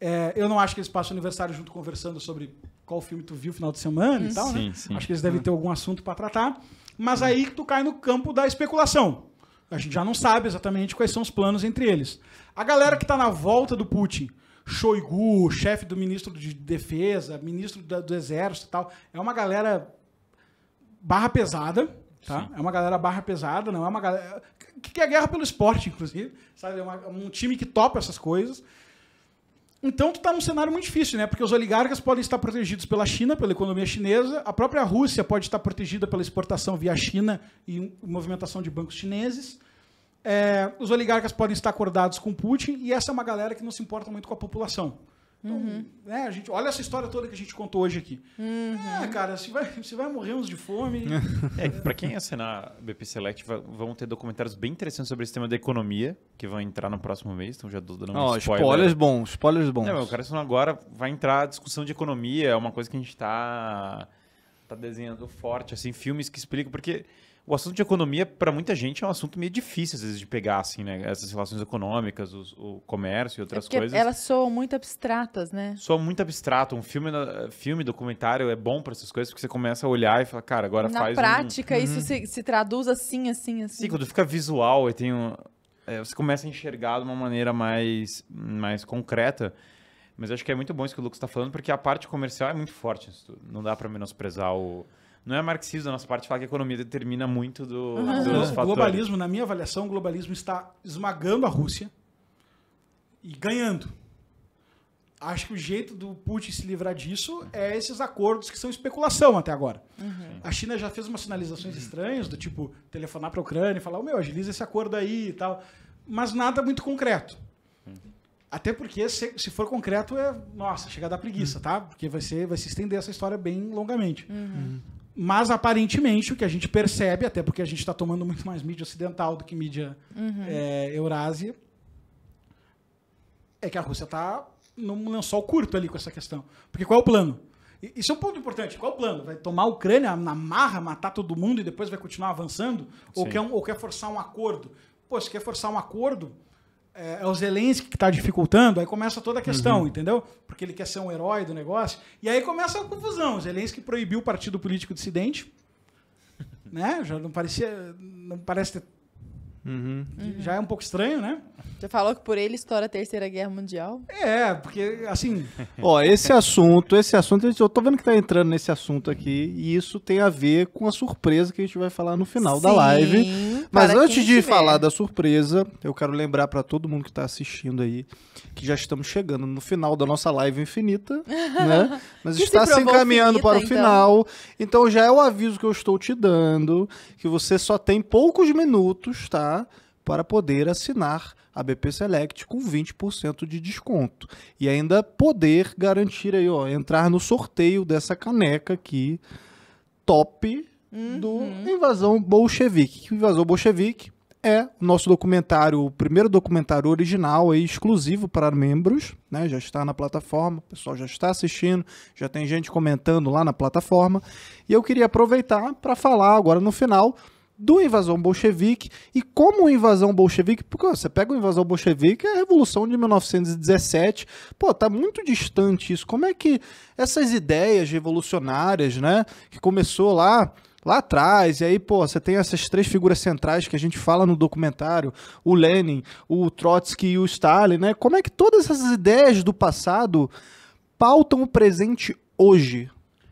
Speaker 4: É, eu não acho que eles passam aniversário junto conversando sobre qual filme tu viu no final de semana hum. e uhum. tal, né? sim, né? Sim. Acho que eles devem é. ter algum assunto para tratar. Mas uhum. aí tu cai no campo da especulação. A gente já não sabe exatamente quais são os planos entre eles. A galera que está na volta do Putin, Shoigu, chefe do ministro de Defesa, ministro da, do Exército e tal. É uma galera barra pesada, tá? Sim. É uma galera barra pesada, não é uma galera... Que quer é guerra pelo esporte, inclusive. Sabe? É uma, é um time que topa essas coisas. Então tu tá num cenário muito difícil, né? Porque os oligarcas podem estar protegidos pela China, pela economia chinesa, a própria Rússia pode estar protegida pela exportação via China e movimentação de bancos chineses. É, os oligarcas podem estar acordados com Putin e essa é uma galera que não se importa muito com a população. Então, uhum. né, a gente, olha essa história toda que a gente contou hoje aqui. Uhum. É, cara, você vai, você vai morrer uns de fome. é, para quem
Speaker 1: assinar BP Select, vão ter documentários bem interessantes sobre o sistema da economia, que vão entrar no próximo mês, então já dou dando oh, spoiler. Spoilers bons,
Speaker 3: spoilers bons. Não, o cara
Speaker 1: agora, vai entrar a discussão de economia, é uma coisa que a gente tá, tá desenhando forte, assim, filmes que explicam, porque o assunto de economia, para muita gente, é um assunto meio difícil, às vezes, de pegar, assim, né? Essas relações econômicas, o comércio e é outras é coisas. Elas
Speaker 2: soam muito abstratas, né?
Speaker 1: Soam muito abstrato. Um filme, filme documentário é bom para essas coisas, porque você começa a olhar e fala, cara, agora Na faz. Na prática, um... Uhum. isso uhum.
Speaker 2: se, se, traduz assim, assim, assim. Sim, quando
Speaker 1: fica visual e tem um. É, você começa a enxergar de uma maneira mais, mais concreta. Mas acho que é muito bom isso que o Lucas está falando, porque a parte comercial é muito forte Não dá para menosprezar o não é marxismo da nossa parte falar que a economia determina muito do, ah, dos fatores. O globalismo,
Speaker 4: na minha avaliação, o globalismo está esmagando a Rússia e ganhando. Acho que o jeito do Putin se livrar disso é esses acordos que são especulação até agora. Uhum. A China já fez umas sinalizações estranhas, do tipo telefonar para a Ucrânia e falar: oh, meu, agiliza esse acordo aí e tal. Mas nada muito concreto. Até porque, se, se, for concreto, é. Nossa, chega da preguiça, uhum. tá? Porque vai, ser, vai se estender essa história bem longamente. Uhum. uhum. Mas aparentemente o que a gente percebe, até porque a gente está tomando muito mais mídia ocidental do que mídia
Speaker 5: uhum. é,
Speaker 4: Eurásia, é que a Rússia está num lençol curto ali com essa questão. Porque qual é o plano? Isso é um ponto importante. Qual é o plano? Vai tomar a Ucrânia na marra, matar todo mundo e depois vai continuar avançando? Ou quer, ou quer forçar um acordo? Pô, se quer forçar um acordo, é, é, o Zelensky que está dificultando, aí começa toda a questão, uhum. entendeu? Porque ele quer ser um herói do negócio. E aí começa a confusão. O Zelensky proibiu o partido político dissidente, né? Já não parecia, não parece ter Uhum. Já é um pouco estranho, né?
Speaker 2: Você falou que por ele estoura a Terceira Guerra Mundial?
Speaker 4: É, porque assim. Ó, esse
Speaker 3: assunto, esse assunto, eu tô vendo que tá entrando nesse assunto aqui, e isso tem a ver com a surpresa que a gente vai falar no final Sim, da live. Mas antes de tiver. falar da surpresa, eu quero lembrar para todo mundo que tá assistindo aí que já estamos chegando no final da nossa live infinita, né? Mas está se, se encaminhando infinita, para o então. final. Então. então já é o aviso que eu estou te dando, que você só tem poucos minutos, tá? para poder assinar a BP Select com 20% de desconto e ainda poder garantir aí, ó, entrar no sorteio dessa caneca aqui top uhum. do Invasão Bolchevique. O Invasão Bolchevique é o nosso documentário, o primeiro documentário original e exclusivo para membros, né? Já está na plataforma, o pessoal já está assistindo, já tem gente comentando lá na plataforma. E eu queria aproveitar para falar agora no final do invasão bolchevique e como invasão bolchevique, porque você pega o invasão bolchevique, é a revolução de 1917, pô, tá muito distante isso. Como é que essas ideias revolucionárias, né, que começou lá lá atrás, e aí, pô, você tem essas três figuras centrais que a gente fala no documentário, o Lenin, o Trotsky e o Stalin, né? Como é que todas essas ideias do passado pautam o presente hoje?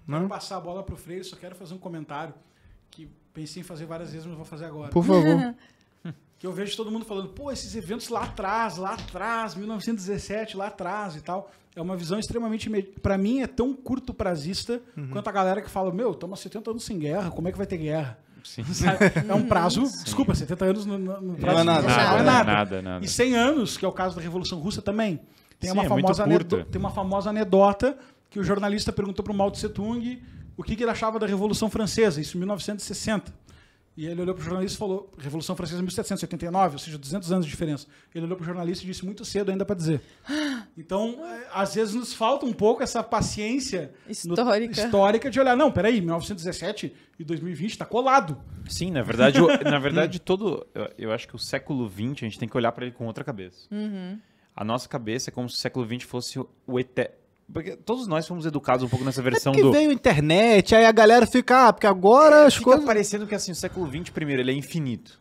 Speaker 4: Né? passar a bola pro Freire, só quero fazer um comentário. Pensei em fazer várias vezes, mas vou fazer agora. Por favor. que eu vejo todo mundo falando, pô, esses eventos lá atrás, lá atrás, 1917, lá atrás e tal. É uma visão extremamente. Para mim, é tão curto prazista uhum. quanto a galera que fala: meu, estamos 70 anos sem guerra, como é que vai ter guerra? Sim. É um prazo. Sim. Desculpa, 70 anos no, no prazo. Não é nada, nada, não é nada. nada, nada. E 100 anos, que é o caso da Revolução Russa também. Tem, Sim, uma, é famosa anedota, tem uma famosa anedota que o jornalista perguntou para o Mao Tse Tung o que, que ele achava da Revolução Francesa, isso em 1960. E ele olhou para o jornalista e falou: Revolução Francesa 1789, é ou seja, 200 anos de diferença. Ele olhou para o jornalista e disse: muito cedo ainda para dizer. Então, é, às vezes nos falta um pouco essa paciência histórica, no, histórica de olhar: não, peraí, 1917 e 2020 está colado. Sim, na verdade, eu, na verdade
Speaker 1: todo. Eu, eu, acho que o século XX a gente tem que olhar para ele com outra cabeça. Uhum. A nossa cabeça é como se o século XX fosse o eterno porque todos nós fomos educados um pouco nessa é versão é do. veio
Speaker 3: internet, aí a galera fica, ah, porque agora é, as fica coisas.
Speaker 1: parecendo que assim, o século XX primeiro, ele é infinito.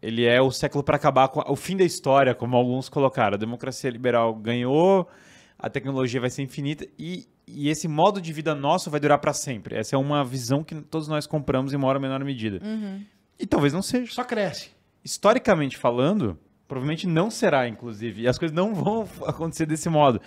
Speaker 1: Ele é o século para acabar com o fim da história, como alguns colocaram. A democracia liberal ganhou, a tecnologia vai ser infinita e, e esse modo de vida nosso vai durar para sempre. Essa é uma visão que todos nós compramos em maior ou menor medida. Uhum. E talvez não seja. Só cresce. Historicamente falando, provavelmente não será, inclusive. E as coisas não vão acontecer desse modo.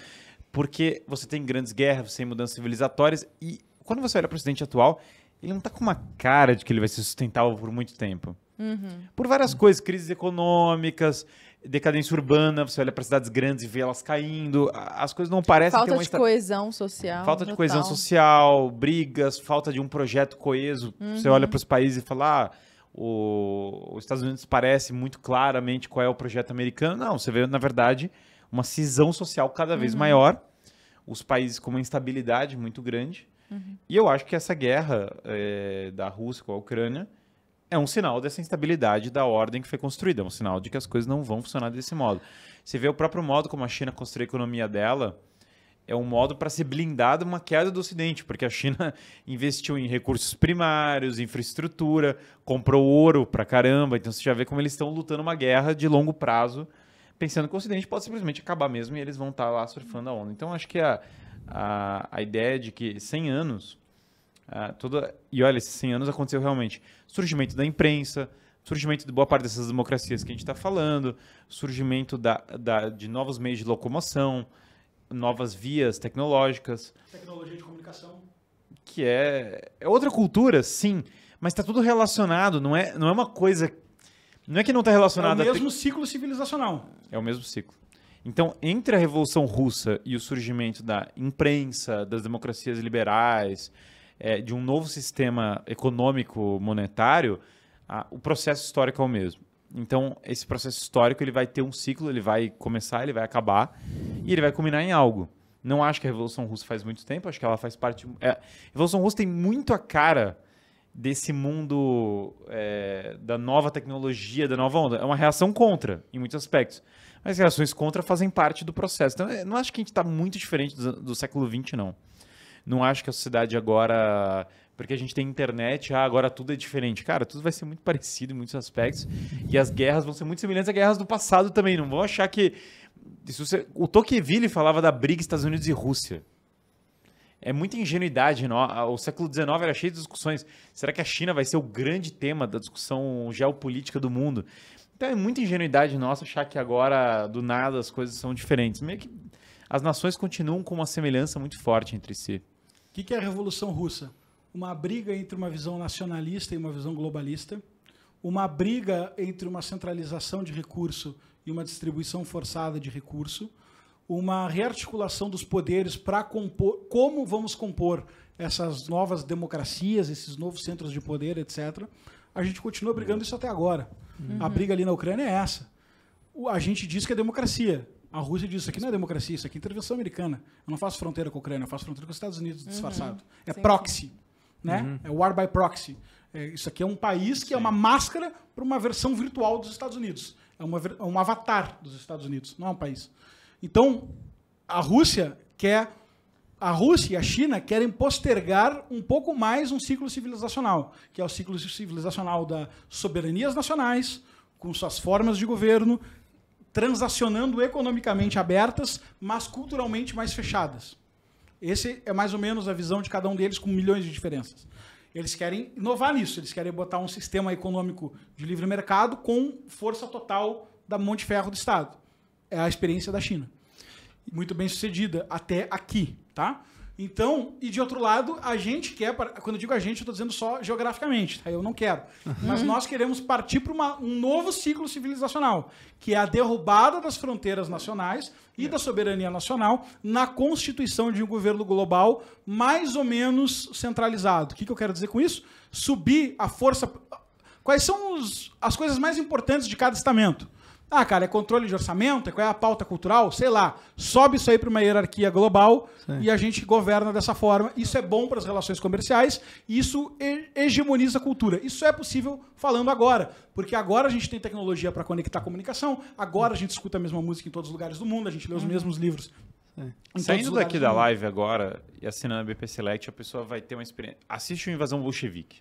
Speaker 1: Porque você tem grandes guerras, você tem mudanças civilizatórias, e quando você olha para o presidente atual, ele não está com uma cara de que ele vai ser sustentável por muito tempo. Uhum. Por várias coisas, crises econômicas, decadência urbana, você olha para cidades grandes e vê elas caindo, as coisas não parecem falta ter uma de
Speaker 2: coesão social. Falta de total. coesão
Speaker 1: social, brigas, falta de um projeto coeso. Uhum. Você olha uhum. para os países e fala, ah, o... os Estados Unidos parece muito claramente qual é o projeto americano. Não, você vê na verdade uma cisão social cada vez uhum. maior, os países com uma instabilidade muito grande. Uhum. E eu acho que essa guerra é, da Rússia com a Ucrânia é um sinal dessa instabilidade da ordem que foi construída, é um sinal de que as coisas não vão funcionar desse modo. Você vê o próprio modo como a China construiu a economia dela, é um modo para se blindar de uma queda do Ocidente, porque a China investiu em recursos primários, infraestrutura, comprou ouro pra caramba, então você já vê como eles estão lutando uma guerra de longo prazo pensando que o Ocidente pode simplesmente acabar mesmo e eles vão estar tá lá surfando a onda. Então, acho que a, a, a ideia de que 100 anos, uh, toda, e olha, esses 100 anos aconteceu realmente, surgimento da imprensa, surgimento de boa parte dessas democracias que a gente está falando, surgimento da, da, de novos meios de locomoção, novas vias tecnológicas.
Speaker 4: Tecnologia de comunicação.
Speaker 1: Que é, é outra cultura, sim, mas está tudo relacionado, não é, não é uma coisa não é que não está relacionado... É o mesmo
Speaker 4: te... ciclo civilizacional.
Speaker 1: É o mesmo ciclo. Então, entre a Revolução Russa e o surgimento da imprensa, das democracias liberais, é, de um novo sistema econômico monetário, a, o processo histórico é o mesmo. Então, esse processo histórico ele vai ter um ciclo, ele vai começar, ele vai acabar e ele vai culminar em algo. Não acho que a Revolução Russa faz muito tempo, acho que ela faz parte. É, a Revolução Russa tem muito a cara desse mundo é, da nova tecnologia, da nova onda. É uma reação contra, em muitos aspectos. Mas reações contra fazem parte do processo. Então, eu não acho que a gente está muito diferente do, do século XX, não. Não acho que a sociedade agora. Porque a gente tem internet, ah, agora tudo é diferente. Cara, tudo vai ser muito parecido em muitos aspectos. E as guerras vão ser muito semelhantes a guerras do passado também. Não vão achar que. Isso, o Tocqueville falava da briga Estados Unidos e Rússia é muita ingenuidade. Não? Ah, o século XIX era cheio de discussões. Será que a China vai ser o grande tema da discussão geopolítica do mundo? Então é muita ingenuidade nossa achar que agora, do nada, as coisas são diferentes. Meio que as nações continuam com uma semelhança muito forte entre si.
Speaker 4: O que, que é a Revolução Russa? Uma briga entre uma visão nacionalista e uma visão globalista, uma briga entre uma centralização de recurso e uma distribuição forçada de recurso, uma rearticulação dos poderes para compor como vamos compor essas novas democracias, esses novos centros de poder, etc. A gente continua brigando isso até agora. Uhum. A briga ali na Ucrânia é essa. A gente diz que é democracia. A Rússia diz: Isso aqui não é democracia, isso aqui é intervenção americana. Eu não faço fronteira com a Ucrânia, eu faço fronteira com os Estados Unidos, uhum. disfarçado. É sim, proxy. Sim. Né? Uhum. É war by proxy. É, isso aqui é um país que sim. é uma máscara para uma versão virtual dos Estados Unidos. É, uma, é um avatar dos Estados Unidos, não é um país. Então, a Rússia quer a Rússia e a China querem postergar um pouco mais um ciclo civilizacional, que é o ciclo civilizacional das soberanias nacionais, com suas formas de governo, transacionando economicamente abertas, mas culturalmente mais fechadas. Esse é mais ou menos a visão de cada um deles, com milhões de diferenças. Eles querem inovar nisso, eles querem botar um sistema econômico de livre mercado com força total da mão de ferro do Estado é a experiência da China. Muito bem sucedida até aqui, tá? Então, e de outro lado, a gente quer, quando eu digo a gente, eu estou dizendo só geograficamente, tá? eu não quero. Uhum. Mas nós queremos partir para um novo ciclo civilizacional, que é a derrubada das fronteiras nacionais e é. da soberania nacional na constituição de um governo global mais ou menos centralizado. O que, que eu quero dizer com isso? Subir a força. Quais são os, as coisas mais importantes de cada estamento? Ah, cara, é controle de orçamento? É qual é a pauta cultural? Sei lá. Sobe isso aí para uma hierarquia global Sim. e a gente governa dessa forma. Isso é bom para as relações comerciais e isso hegemoniza a cultura. Isso é possível falando agora, porque agora a gente tem tecnologia para conectar a comunicação, agora a gente escuta a mesma música em todos os lugares do mundo, a gente lê os uhum. mesmos livros. É. Saindo daqui da live
Speaker 1: agora e assinando a BP Select, a pessoa vai ter uma experiência. Assiste o Invasão Bolchevique.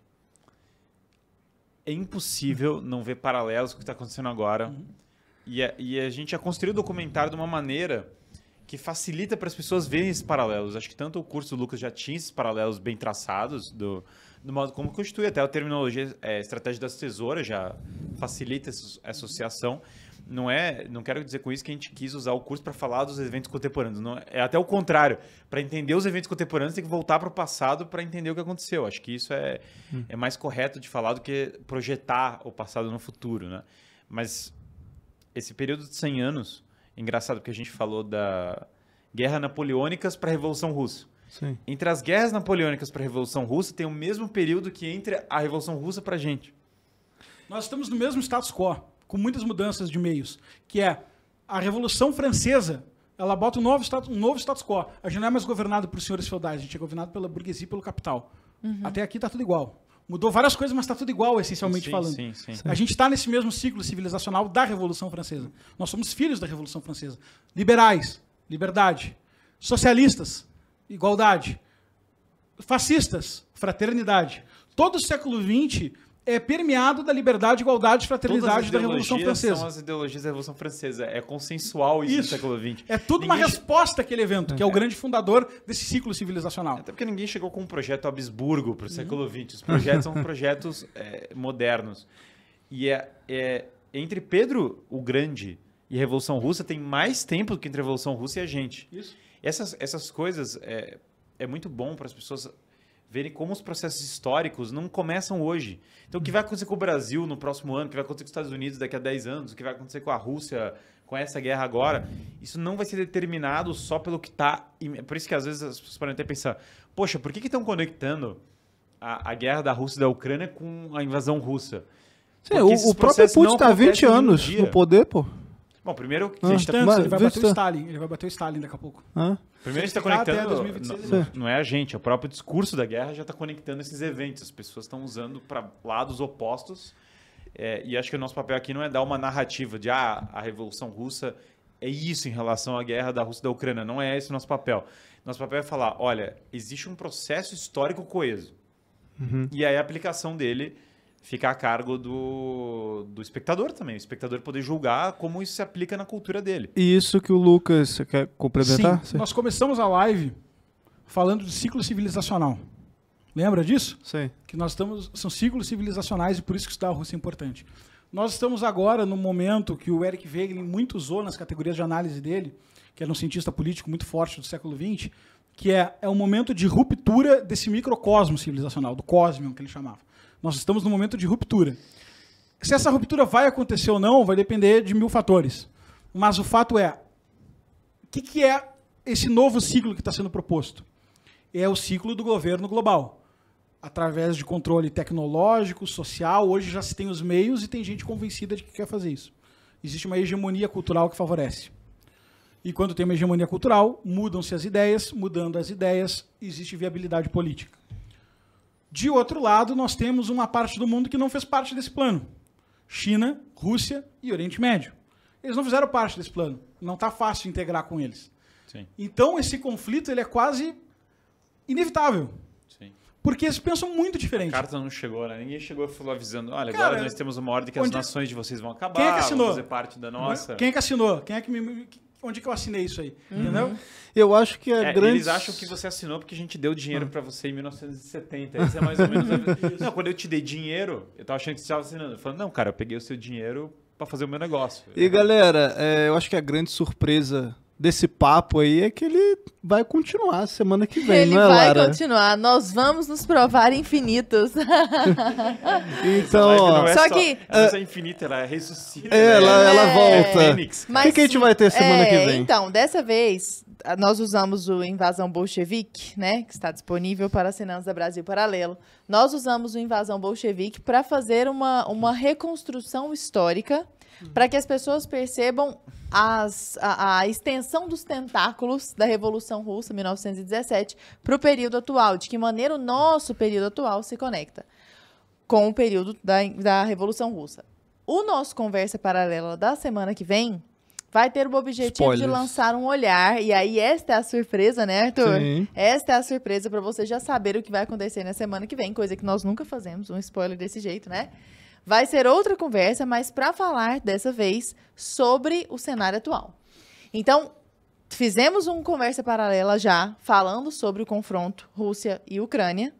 Speaker 1: É impossível não ver paralelos com o que está acontecendo agora. Uhum e a, e a gente já construiu o documentário de uma maneira que facilita para as pessoas verem esses paralelos. Acho que tanto o curso do Lucas já tinha esses paralelos bem traçados do, do modo como constitui até a terminologia, é, estratégia das tesouras já facilita essa associação. Não é, não quero dizer com isso que a gente quis usar o curso para falar dos eventos contemporâneos. Não, é até o contrário. Para entender os eventos contemporâneos, tem que voltar para o passado para entender o que aconteceu. Acho que isso é, hum. é mais correto de falar do que projetar o passado no futuro, né? Mas esse período de 100 anos, engraçado que a gente falou da guerra napoleônicas para a Revolução Russa. Sim. Entre as guerras napoleônicas para a Revolução Russa tem o mesmo período que entre a Revolução Russa para a gente.
Speaker 4: Nós estamos no mesmo status quo, com muitas mudanças de meios, que é a Revolução Francesa, ela bota um novo status, um novo status quo. A gente não é mais governado por senhores feudais, a gente é governado pela burguesia e pelo capital. Uhum. Até aqui está tudo igual. Mudou várias coisas, mas está tudo igual, essencialmente sim, falando. Sim, sim. A gente está nesse mesmo ciclo civilizacional da Revolução Francesa. Nós somos filhos da Revolução Francesa. Liberais, liberdade. Socialistas, igualdade. Fascistas, fraternidade. Todo o século XX é permeado da liberdade, igualdade e fraternidade da Revolução Francesa. são as
Speaker 1: ideologias da Revolução Francesa. É consensual isso, isso. no século XX. É
Speaker 4: tudo ninguém uma resposta àquele evento, que é, o é. grande fundador desse ciclo civilizacional. Até porque ninguém chegou com um projeto
Speaker 1: Habsburgo para o uhum. século XX. Os projetos são projetos é, modernos. E é, é, entre Pedro o Grande e a Revolução Russa tem mais tempo do que entre a Revolução Russa e a gente. Isso. Essas, essas coisas é, é muito bom para as pessoas verem como os processos históricos não começam hoje. Então, o que hum. vai acontecer com o Brasil no próximo ano, o que vai acontecer com os Estados Unidos daqui a 10 anos, o que vai acontecer com a Rússia com essa guerra agora, isso não vai ser determinado só pelo que está. É por isso que às vezes as pessoas podem até pensar: poxa, por que estão conectando a, a guerra da Rússia e da Ucrânia com a invasão russa? Sim, o, o próprio Putin está há 20 anos no poder, pô. Bom, primeiro ah, a gente tá... Mano, ele vai bater o tá-
Speaker 4: Stalin, ele vai bater o Stalin daqui a pouco. Ah. Primeiro a gente tá conectando, 2026, não,
Speaker 1: não, é a gente, é o próprio discurso da guerra já está conectando esses eventos, as pessoas estão usando para lados opostos, é, e acho que o nosso papel aqui não é dar uma narrativa de, ah, a Revolução Russa é isso em relação à guerra da Rússia e da Ucrânia, não é esse o nosso papel. Nosso papel é falar, olha, existe um processo histórico coeso, uhum. e aí a aplicação dele fica a cargo do, do espectador também. O espectador poder julgar como isso se aplica na cultura dele.
Speaker 3: E isso que o Lucas quer
Speaker 4: complementar? Sim, Sim. Nós começamos a live falando de ciclo civilizacional. Lembra disso? Sim. Que nós estamos. São ciclos civilizacionais e por isso que estudar a Rússia é importante. Nós estamos agora no momento que o Eric Wegelin muito usou nas categorias de análise dele, que era um cientista político muito forte do século XX, que é, é um momento de ruptura desse microcosmo civilizacional, do cosmos que ele chamava. Nós estamos num momento de ruptura. Se essa ruptura vai acontecer ou não, vai depender de mil fatores. Mas o fato é, o que, que é esse novo ciclo que está sendo proposto? É o ciclo do governo global através de controle tecnológico, social. Hoje já se tem os meios e tem gente convencida de que quer fazer isso. Existe uma hegemonia cultural que favorece. E quando tem uma hegemonia cultural, mudam-se as ideias, mudando as ideias, existe viabilidade política. De outro lado, nós temos uma parte do mundo que não fez parte desse plano. China, Rússia e Oriente Médio. Eles não fizeram parte desse plano. Não está fácil integrar com eles. Sim. Então, esse conflito ele é quase inevitável. Sim. Porque eles pensam muito diferente. A carta não chegou, né? Ninguém chegou avisando, olha, Cara, agora nós temos uma ordem que as nações
Speaker 1: de vocês vão acabar, quem é que assinou? fazer parte da nossa. Quem é que
Speaker 4: assinou? Quem é que me onde que eu assinei isso aí? Uhum. Entendeu? Eu acho que a é, grande. Eles acham
Speaker 1: que você assinou porque a gente deu dinheiro ah. para você em 1970. Isso é mais ou menos. não, quando eu te dei dinheiro, eu tava achando que você estava assinando. Eu falei, não, cara, eu peguei o seu dinheiro para fazer o meu negócio. E
Speaker 3: galera, é, eu acho que a grande surpresa desse papo aí é que ele vai continuar semana que vem, ele não é, Lara? Ele vai
Speaker 2: continuar. Nós vamos nos provar infinitos.
Speaker 3: então, ó, é só, só que essa
Speaker 1: é infinita, ela é ressuscita, é, né? ela, ela é, volta. O
Speaker 2: que, que a gente vai ter semana que vem? Então, dessa vez nós usamos o Invasão Bolchevique, né, que está disponível para assinantes da Brasil Paralelo. Nós usamos o Invasão Bolchevique para fazer uma, uma reconstrução histórica Uhum. para que as pessoas percebam as, a, a, extensão dos tentáculos da Revolução Russa, 1917, para o período atual, de que maneira o nosso período atual se conecta com o período da, da Revolução Russa. O nosso Conversa Paralela da semana que vem vai ter o objetivo Spoilers. de lançar um olhar. E aí, esta é a surpresa, né, Arthur? Sim. Esta é a surpresa para você já saber o que vai acontecer na semana que vem, coisa que nós nunca fazemos, um spoiler desse jeito, né? Vai ser outra conversa, mas para falar dessa vez sobre o cenário atual. Então, fizemos uma conversa paralela já falando sobre o confronto Rússia e Ucrânia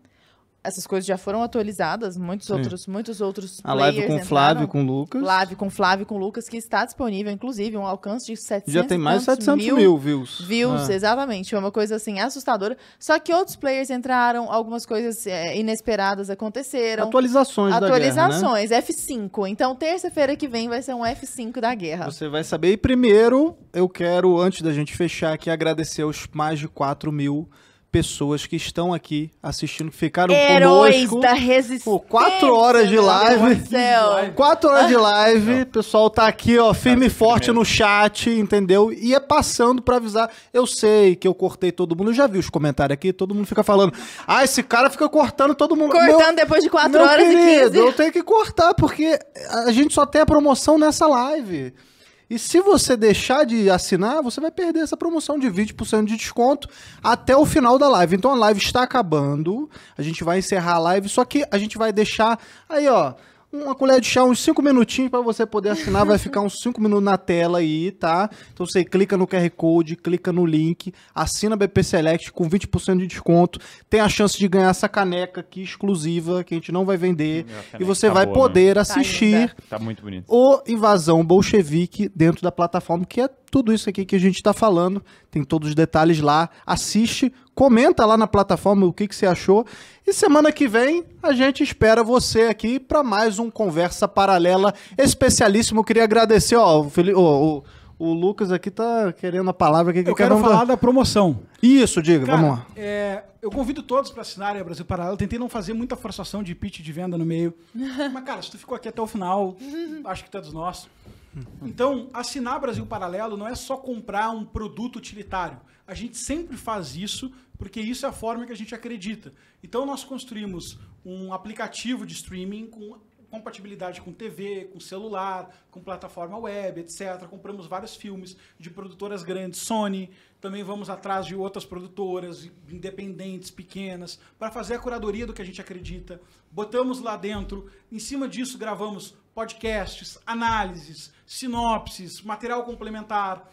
Speaker 2: essas coisas já foram atualizadas, muitos Sim. outros, muitos outros A live com o Flávio, com o Lucas. Live com Flávio, com o Lucas, que está disponível, inclusive, um alcance de 700 Já tem mais de 700 mil, mil
Speaker 3: views. Views, ah.
Speaker 2: exatamente. É uma coisa, assim, assustadora. Só que outros players entraram, algumas coisas é, inesperadas aconteceram. Atualizações, Atualizações, da guerra, né? F5. Então, terça-feira que vem vai ser um F5 da guerra.
Speaker 3: Você vai saber. E primeiro, eu quero, antes da gente fechar aqui, agradecer aos mais de 4 mil pessoas que estão aqui assistindo, que ficaram Heróis
Speaker 2: conosco. da resistência. quatro horas de live. Quatro horas de live.
Speaker 3: O pessoal tá aqui, ó, tá firme e forte no chat, entendeu? E é passando para avisar. Eu sei que eu cortei todo mundo. Eu já vi os comentários aqui, todo mundo fica falando. Ah, esse cara fica cortando todo mundo. Cortando meu, depois de quatro horas querido, e 15. Eu tenho que cortar, porque a gente só tem a promoção nessa live. E se você deixar de assinar, você vai perder essa promoção de 20% de desconto até o final da live. Então a live está acabando, a gente vai encerrar a live, só que a gente vai deixar aí, ó, uma colher de chá, uns 5 minutinhos para você poder assinar. Vai ficar uns 5 minutos na tela aí, tá? Então você clica no QR Code, clica no link, assina BP Select com 20% de desconto. Tem a chance de ganhar essa caneca aqui exclusiva, que a gente não vai vender.
Speaker 1: E você tá vai boa, né? poder né? assistir tá, muito bonito.
Speaker 3: o Invasão Bolchevique dentro da plataforma, que é tudo isso aqui que a gente está falando. Tem todos os detalhes lá. Assiste, Comenta lá na plataforma o que, que você achou. E semana que vem a gente espera você aqui para mais um Conversa Paralela especialíssimo. Eu queria agradecer, ó, o, Fili o, o, o, Lucas aqui tá querendo a palavra que Eu quero tá- falar da
Speaker 4: promoção. Isso, diga, Cara, vamos lá. É, eu convido todos para assinarem a Brasil Paralelo. tentei não fazer muita forçação de pitch de venda no meio. Mas, cara, se tu ficou aqui até o final, acho que tu é dos nossos. Então, assinar Brasil Paralelo não é só comprar um produto utilitário. A gente sempre faz isso porque isso é a forma que a gente acredita. Então nós construímos um aplicativo de streaming com compatibilidade com TV, com celular, com plataforma web, etc. Compramos vários filmes de produtoras grandes, Sony, também vamos atrás de outras produtoras independentes, pequenas, para fazer a curadoria do que a gente acredita. Botamos lá dentro, em cima disso gravamos podcasts, análises, sinopses, material complementar,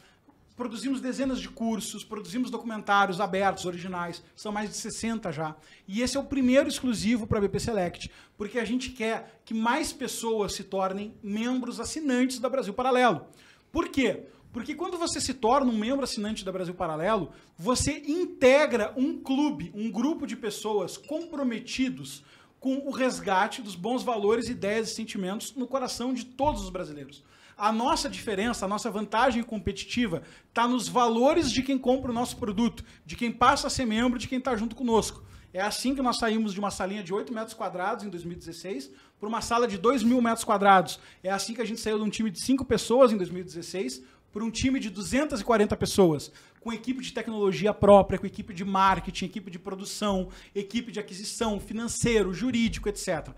Speaker 4: produzimos dezenas de cursos, produzimos documentários abertos, originais, são mais de 60 já. E esse é o primeiro exclusivo para a BP Select, porque a gente quer que mais pessoas se tornem membros assinantes da Brasil Paralelo. Por quê? Porque quando você se torna um membro assinante da Brasil Paralelo, você integra um clube, um grupo de pessoas comprometidos com o resgate dos bons valores, ideias e sentimentos no coração de todos os brasileiros. A nossa diferença, a nossa vantagem competitiva está nos valores de quem compra o nosso produto, de quem passa a ser membro, de quem está junto conosco. É assim que nós saímos de uma salinha de 8 metros quadrados em 2016 para uma sala de 2 mil metros quadrados. É assim que a gente saiu de um time de 5 pessoas em 2016 para um time de 240 pessoas, com equipe de tecnologia própria, com equipe de marketing, equipe de produção, equipe de aquisição, financeiro, jurídico, etc.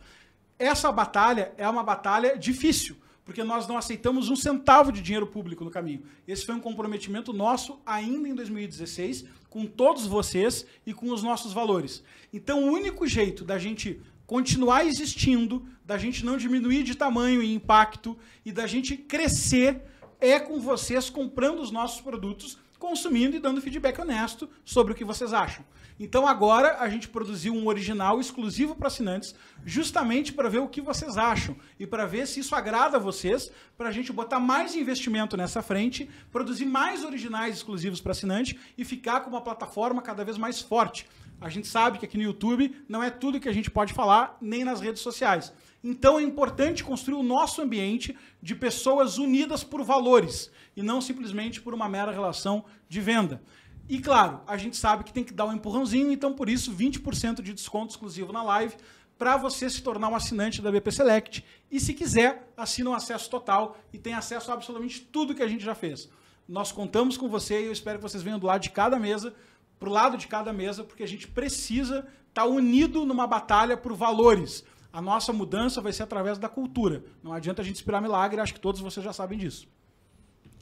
Speaker 4: Essa batalha é uma batalha difícil porque nós não aceitamos um centavo de dinheiro público no caminho. Esse foi um comprometimento nosso ainda em 2016, com todos vocês e com os nossos valores. Então, o único jeito da gente continuar existindo, da gente não diminuir de tamanho e impacto e da gente crescer é com vocês comprando os nossos produtos, consumindo e dando feedback honesto sobre o que vocês acham. Então agora a gente produziu um original exclusivo para assinantes, justamente para ver o que vocês acham e para ver se isso agrada a vocês, para a gente botar mais investimento nessa frente, produzir mais originais exclusivos para assinantes e ficar com uma plataforma cada vez mais forte. A gente sabe que aqui no YouTube não é tudo que a gente pode falar, nem nas redes sociais. Então é importante construir o nosso ambiente de pessoas unidas por valores e não simplesmente por uma mera relação de venda. E claro, a gente sabe que tem que dar um empurrãozinho, então por isso 20% de desconto exclusivo na live para você se tornar um assinante da BP Select. E se quiser, assina o um acesso total e tem acesso a absolutamente tudo que a gente já fez. Nós contamos com você e eu espero que vocês venham do lado de cada mesa, para o lado de cada mesa, porque a gente precisa estar tá unido numa batalha por valores. A nossa mudança vai ser através da cultura. Não adianta a gente esperar milagre, acho que todos vocês já sabem disso.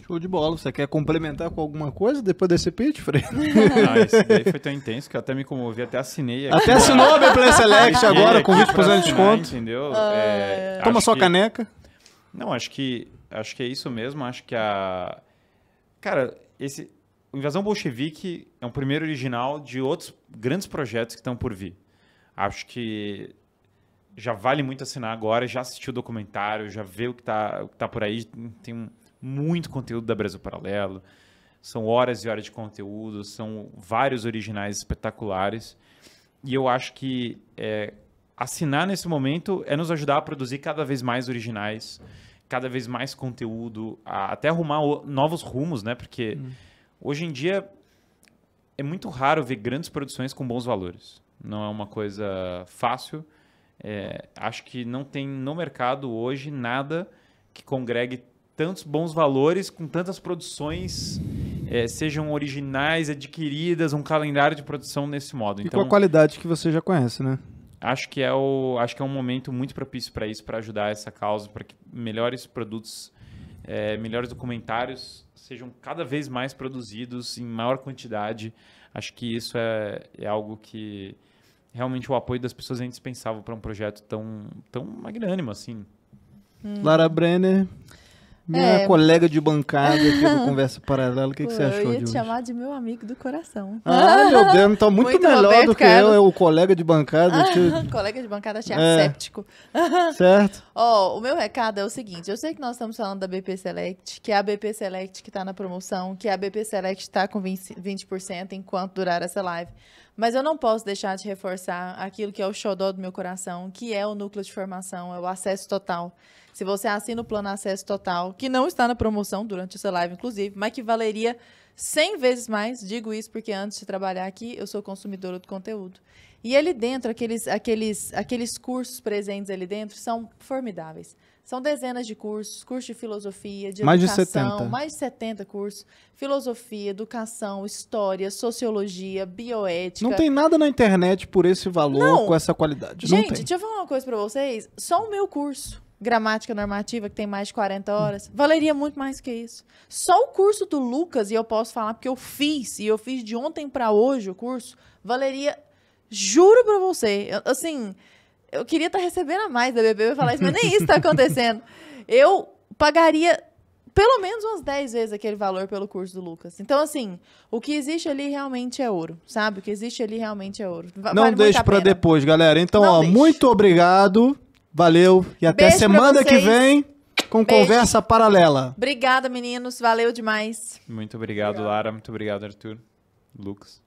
Speaker 3: Show de bola. Você quer complementar com alguma coisa depois desse pitch, Fred? Ah, esse daí foi tão intenso que eu até me comovi, até assinei.
Speaker 4: Aqui. Até assinou a Bplay
Speaker 1: Select agora com 20% de desconto. Entendeu? Ah, é, é, Toma sua que... caneca. Não, acho que acho que é isso mesmo. Acho que a. Cara, esse. O Invasão Bolchevique é um primeiro original de outros grandes projetos que estão por vir. Acho que já vale muito assinar agora, já assistiu o documentário, já vê o que está tá por aí. Tem um, muito conteúdo da Brasil Paralelo. São horas e horas de conteúdo, são vários originais espetaculares. E eu acho que é, assinar nesse momento é nos ajudar a produzir cada vez mais originais, cada vez mais conteúdo, até arrumar novos rumos, né? Porque hum. hoje em dia é muito raro ver grandes produções com bons valores. Não é uma coisa fácil. É, acho que não tem no mercado hoje nada que congregue tantos bons valores, com tantas produções, é, sejam originais, adquiridas, um calendário de produção nesse modo. E então, com a então,
Speaker 3: qualidade que você já conhece, né?
Speaker 1: Acho que é, o, acho que é um momento muito propício para isso, para ajudar essa causa, para que melhores produtos, é, melhores documentários sejam cada vez mais produzidos em maior quantidade. Acho que isso é, é algo que realmente o apoio das pessoas é indispensável para um projeto tão, tão magnânimo assim.
Speaker 3: Hum. Lara Brenner. Minha é. colega de bancada aqui do Conversa Paralela, o que, que você achou Eu ia te
Speaker 2: chamar de meu amigo do coração. Ah, meu Deus, tá muito, muito melhor Roberto do que Carlos. eu, é o
Speaker 3: colega de bancada.
Speaker 2: colega de bancada achei é. asséptico. certo. Ó, oh, o meu recado é o seguinte, eu sei que nós estamos falando da BP Select, que é a BP Select que está na promoção, que a BP Select está com 20%, 20 enquanto durar essa live. Mas eu não posso deixar de reforçar aquilo que é o xodó do meu coração, que é o núcleo de formação, é o acesso total. Se você assina o plano acesso total, que não está na promoção durante essa live, inclusive, mas que valeria 100 vezes mais, digo isso porque antes de trabalhar aqui, eu sou consumidora do conteúdo. E ali dentro, aqueles, aqueles, aqueles cursos presentes ali dentro são formidáveis. São dezenas de cursos, curso de filosofia, de mais educação, de 70. mais de 70 cursos, filosofia, educação, história, sociologia, bioética. Não tem
Speaker 3: nada na internet por esse valor, Não. com essa qualidade.
Speaker 2: Gente, Não tem. deixa eu falar uma coisa para vocês, só o meu curso gramática normativa, que tem mais de 40 horas, valeria muito mais que isso. Só o curso do Lucas, e eu posso falar porque eu fiz, e eu fiz de ontem para hoje o curso, valeria, juro para você, assim, eu queria estar tá recebendo a mais da BBB falar isso, mas nem isso está acontecendo. Eu pagaria pelo menos umas 10 vezes aquele valor pelo curso do Lucas. Então, assim, o que existe ali realmente é ouro, sabe? O que existe ali realmente é ouro. Vale Não deixe para
Speaker 3: depois, galera. Então, Não ó, muito obrigado, valeu e até Beijo semana que vem com Beijo. conversa paralela.
Speaker 2: Obrigada, meninos, valeu demais.
Speaker 1: Muito obrigado, obrigado. Lara, muito obrigado, Arthur, Lucas.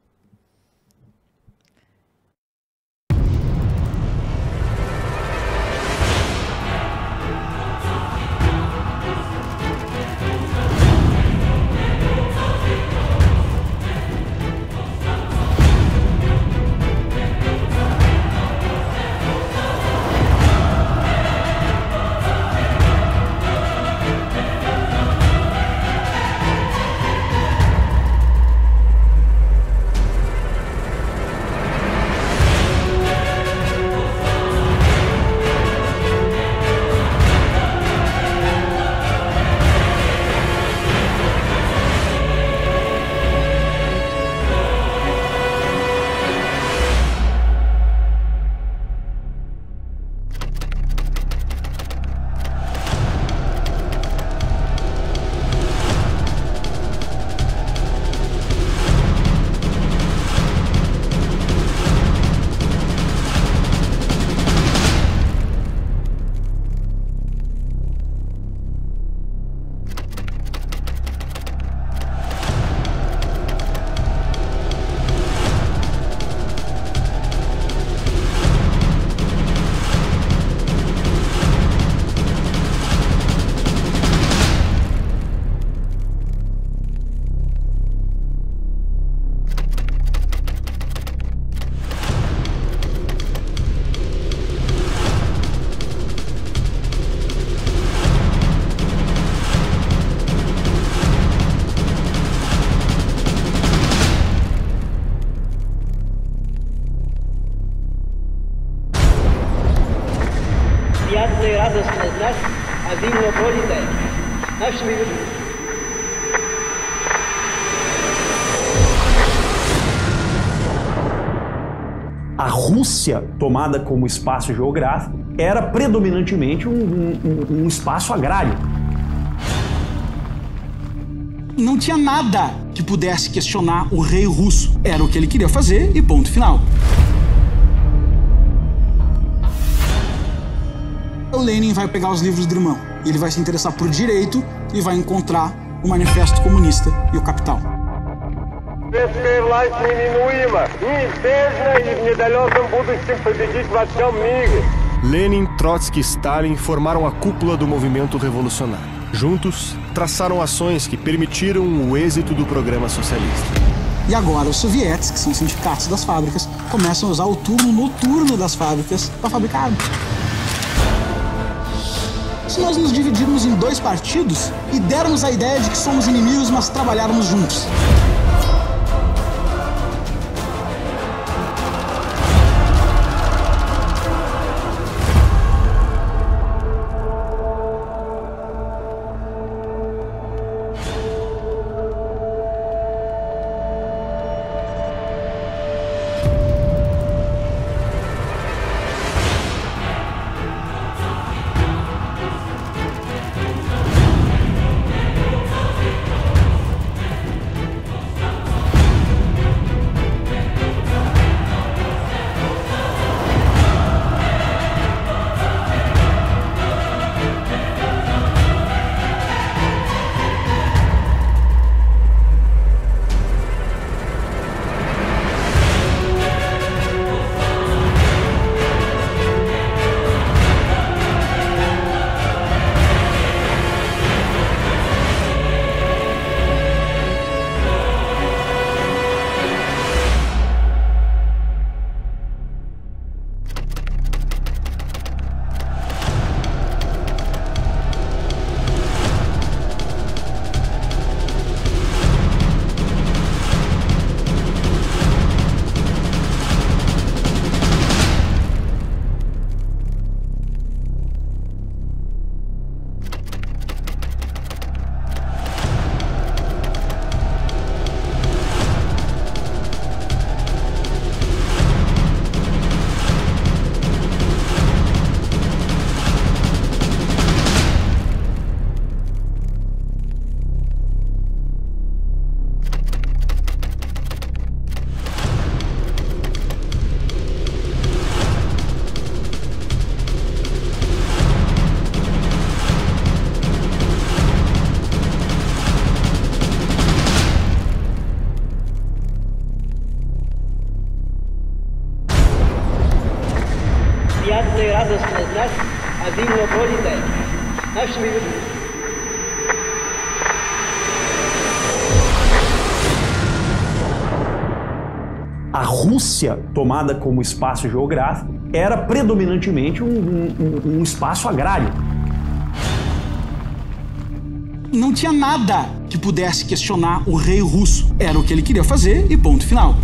Speaker 6: Rússia, tomada
Speaker 4: como espaço geográfico, era predominantemente um, um, um espaço agrário. Não tinha nada que pudesse questionar o rei russo. Era o que ele queria fazer e ponto final. O Lenin vai pegar os livros do irmão. Ele vai se interessar por direito e vai encontrar o Manifesto Comunista e o Capital.
Speaker 5: Descer lá
Speaker 6: Lenin, Trotsky e Stalin formaram a cúpula do movimento revolucionário. Juntos, traçaram ações que permitiram o êxito do programa socialista. E agora os sovietes, que são sindicatos das fábricas, começam a usar o turno noturno das fábricas
Speaker 4: para fabricar Se nós nos dividirmos em dois partidos e dermos a ideia de que somos inimigos, mas trabalharmos juntos. Rússia, tomada como espaço geográfico, era predominantemente um, um, um espaço agrário. Não tinha nada que pudesse questionar o rei russo. Era o que ele queria fazer e ponto final.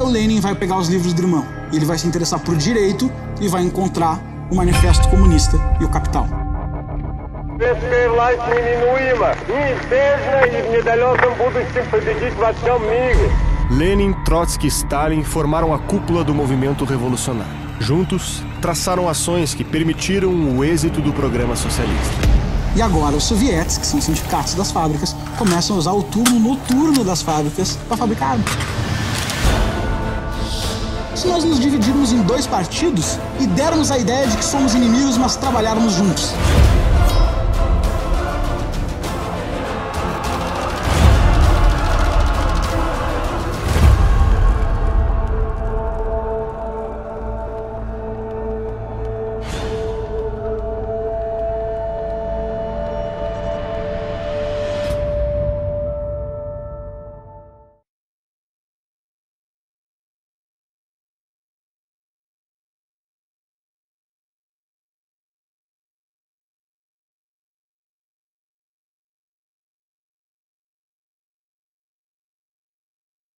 Speaker 4: O Lenin vai pegar os livros do irmão. Ele vai se interessar por direito e vai encontrar o Manifesto Comunista e o Capital.
Speaker 6: Lenin, Trotsky e Stalin formaram a cúpula do movimento revolucionário. Juntos, traçaram ações que permitiram o êxito do programa socialista. E agora os sovietes, que são sindicatos
Speaker 4: das fábricas, começam a usar o turno noturno das fábricas para fabricar armas. Se nós nos dividirmos em dois partidos e dermos a ideia de que somos inimigos, mas trabalharmos juntos.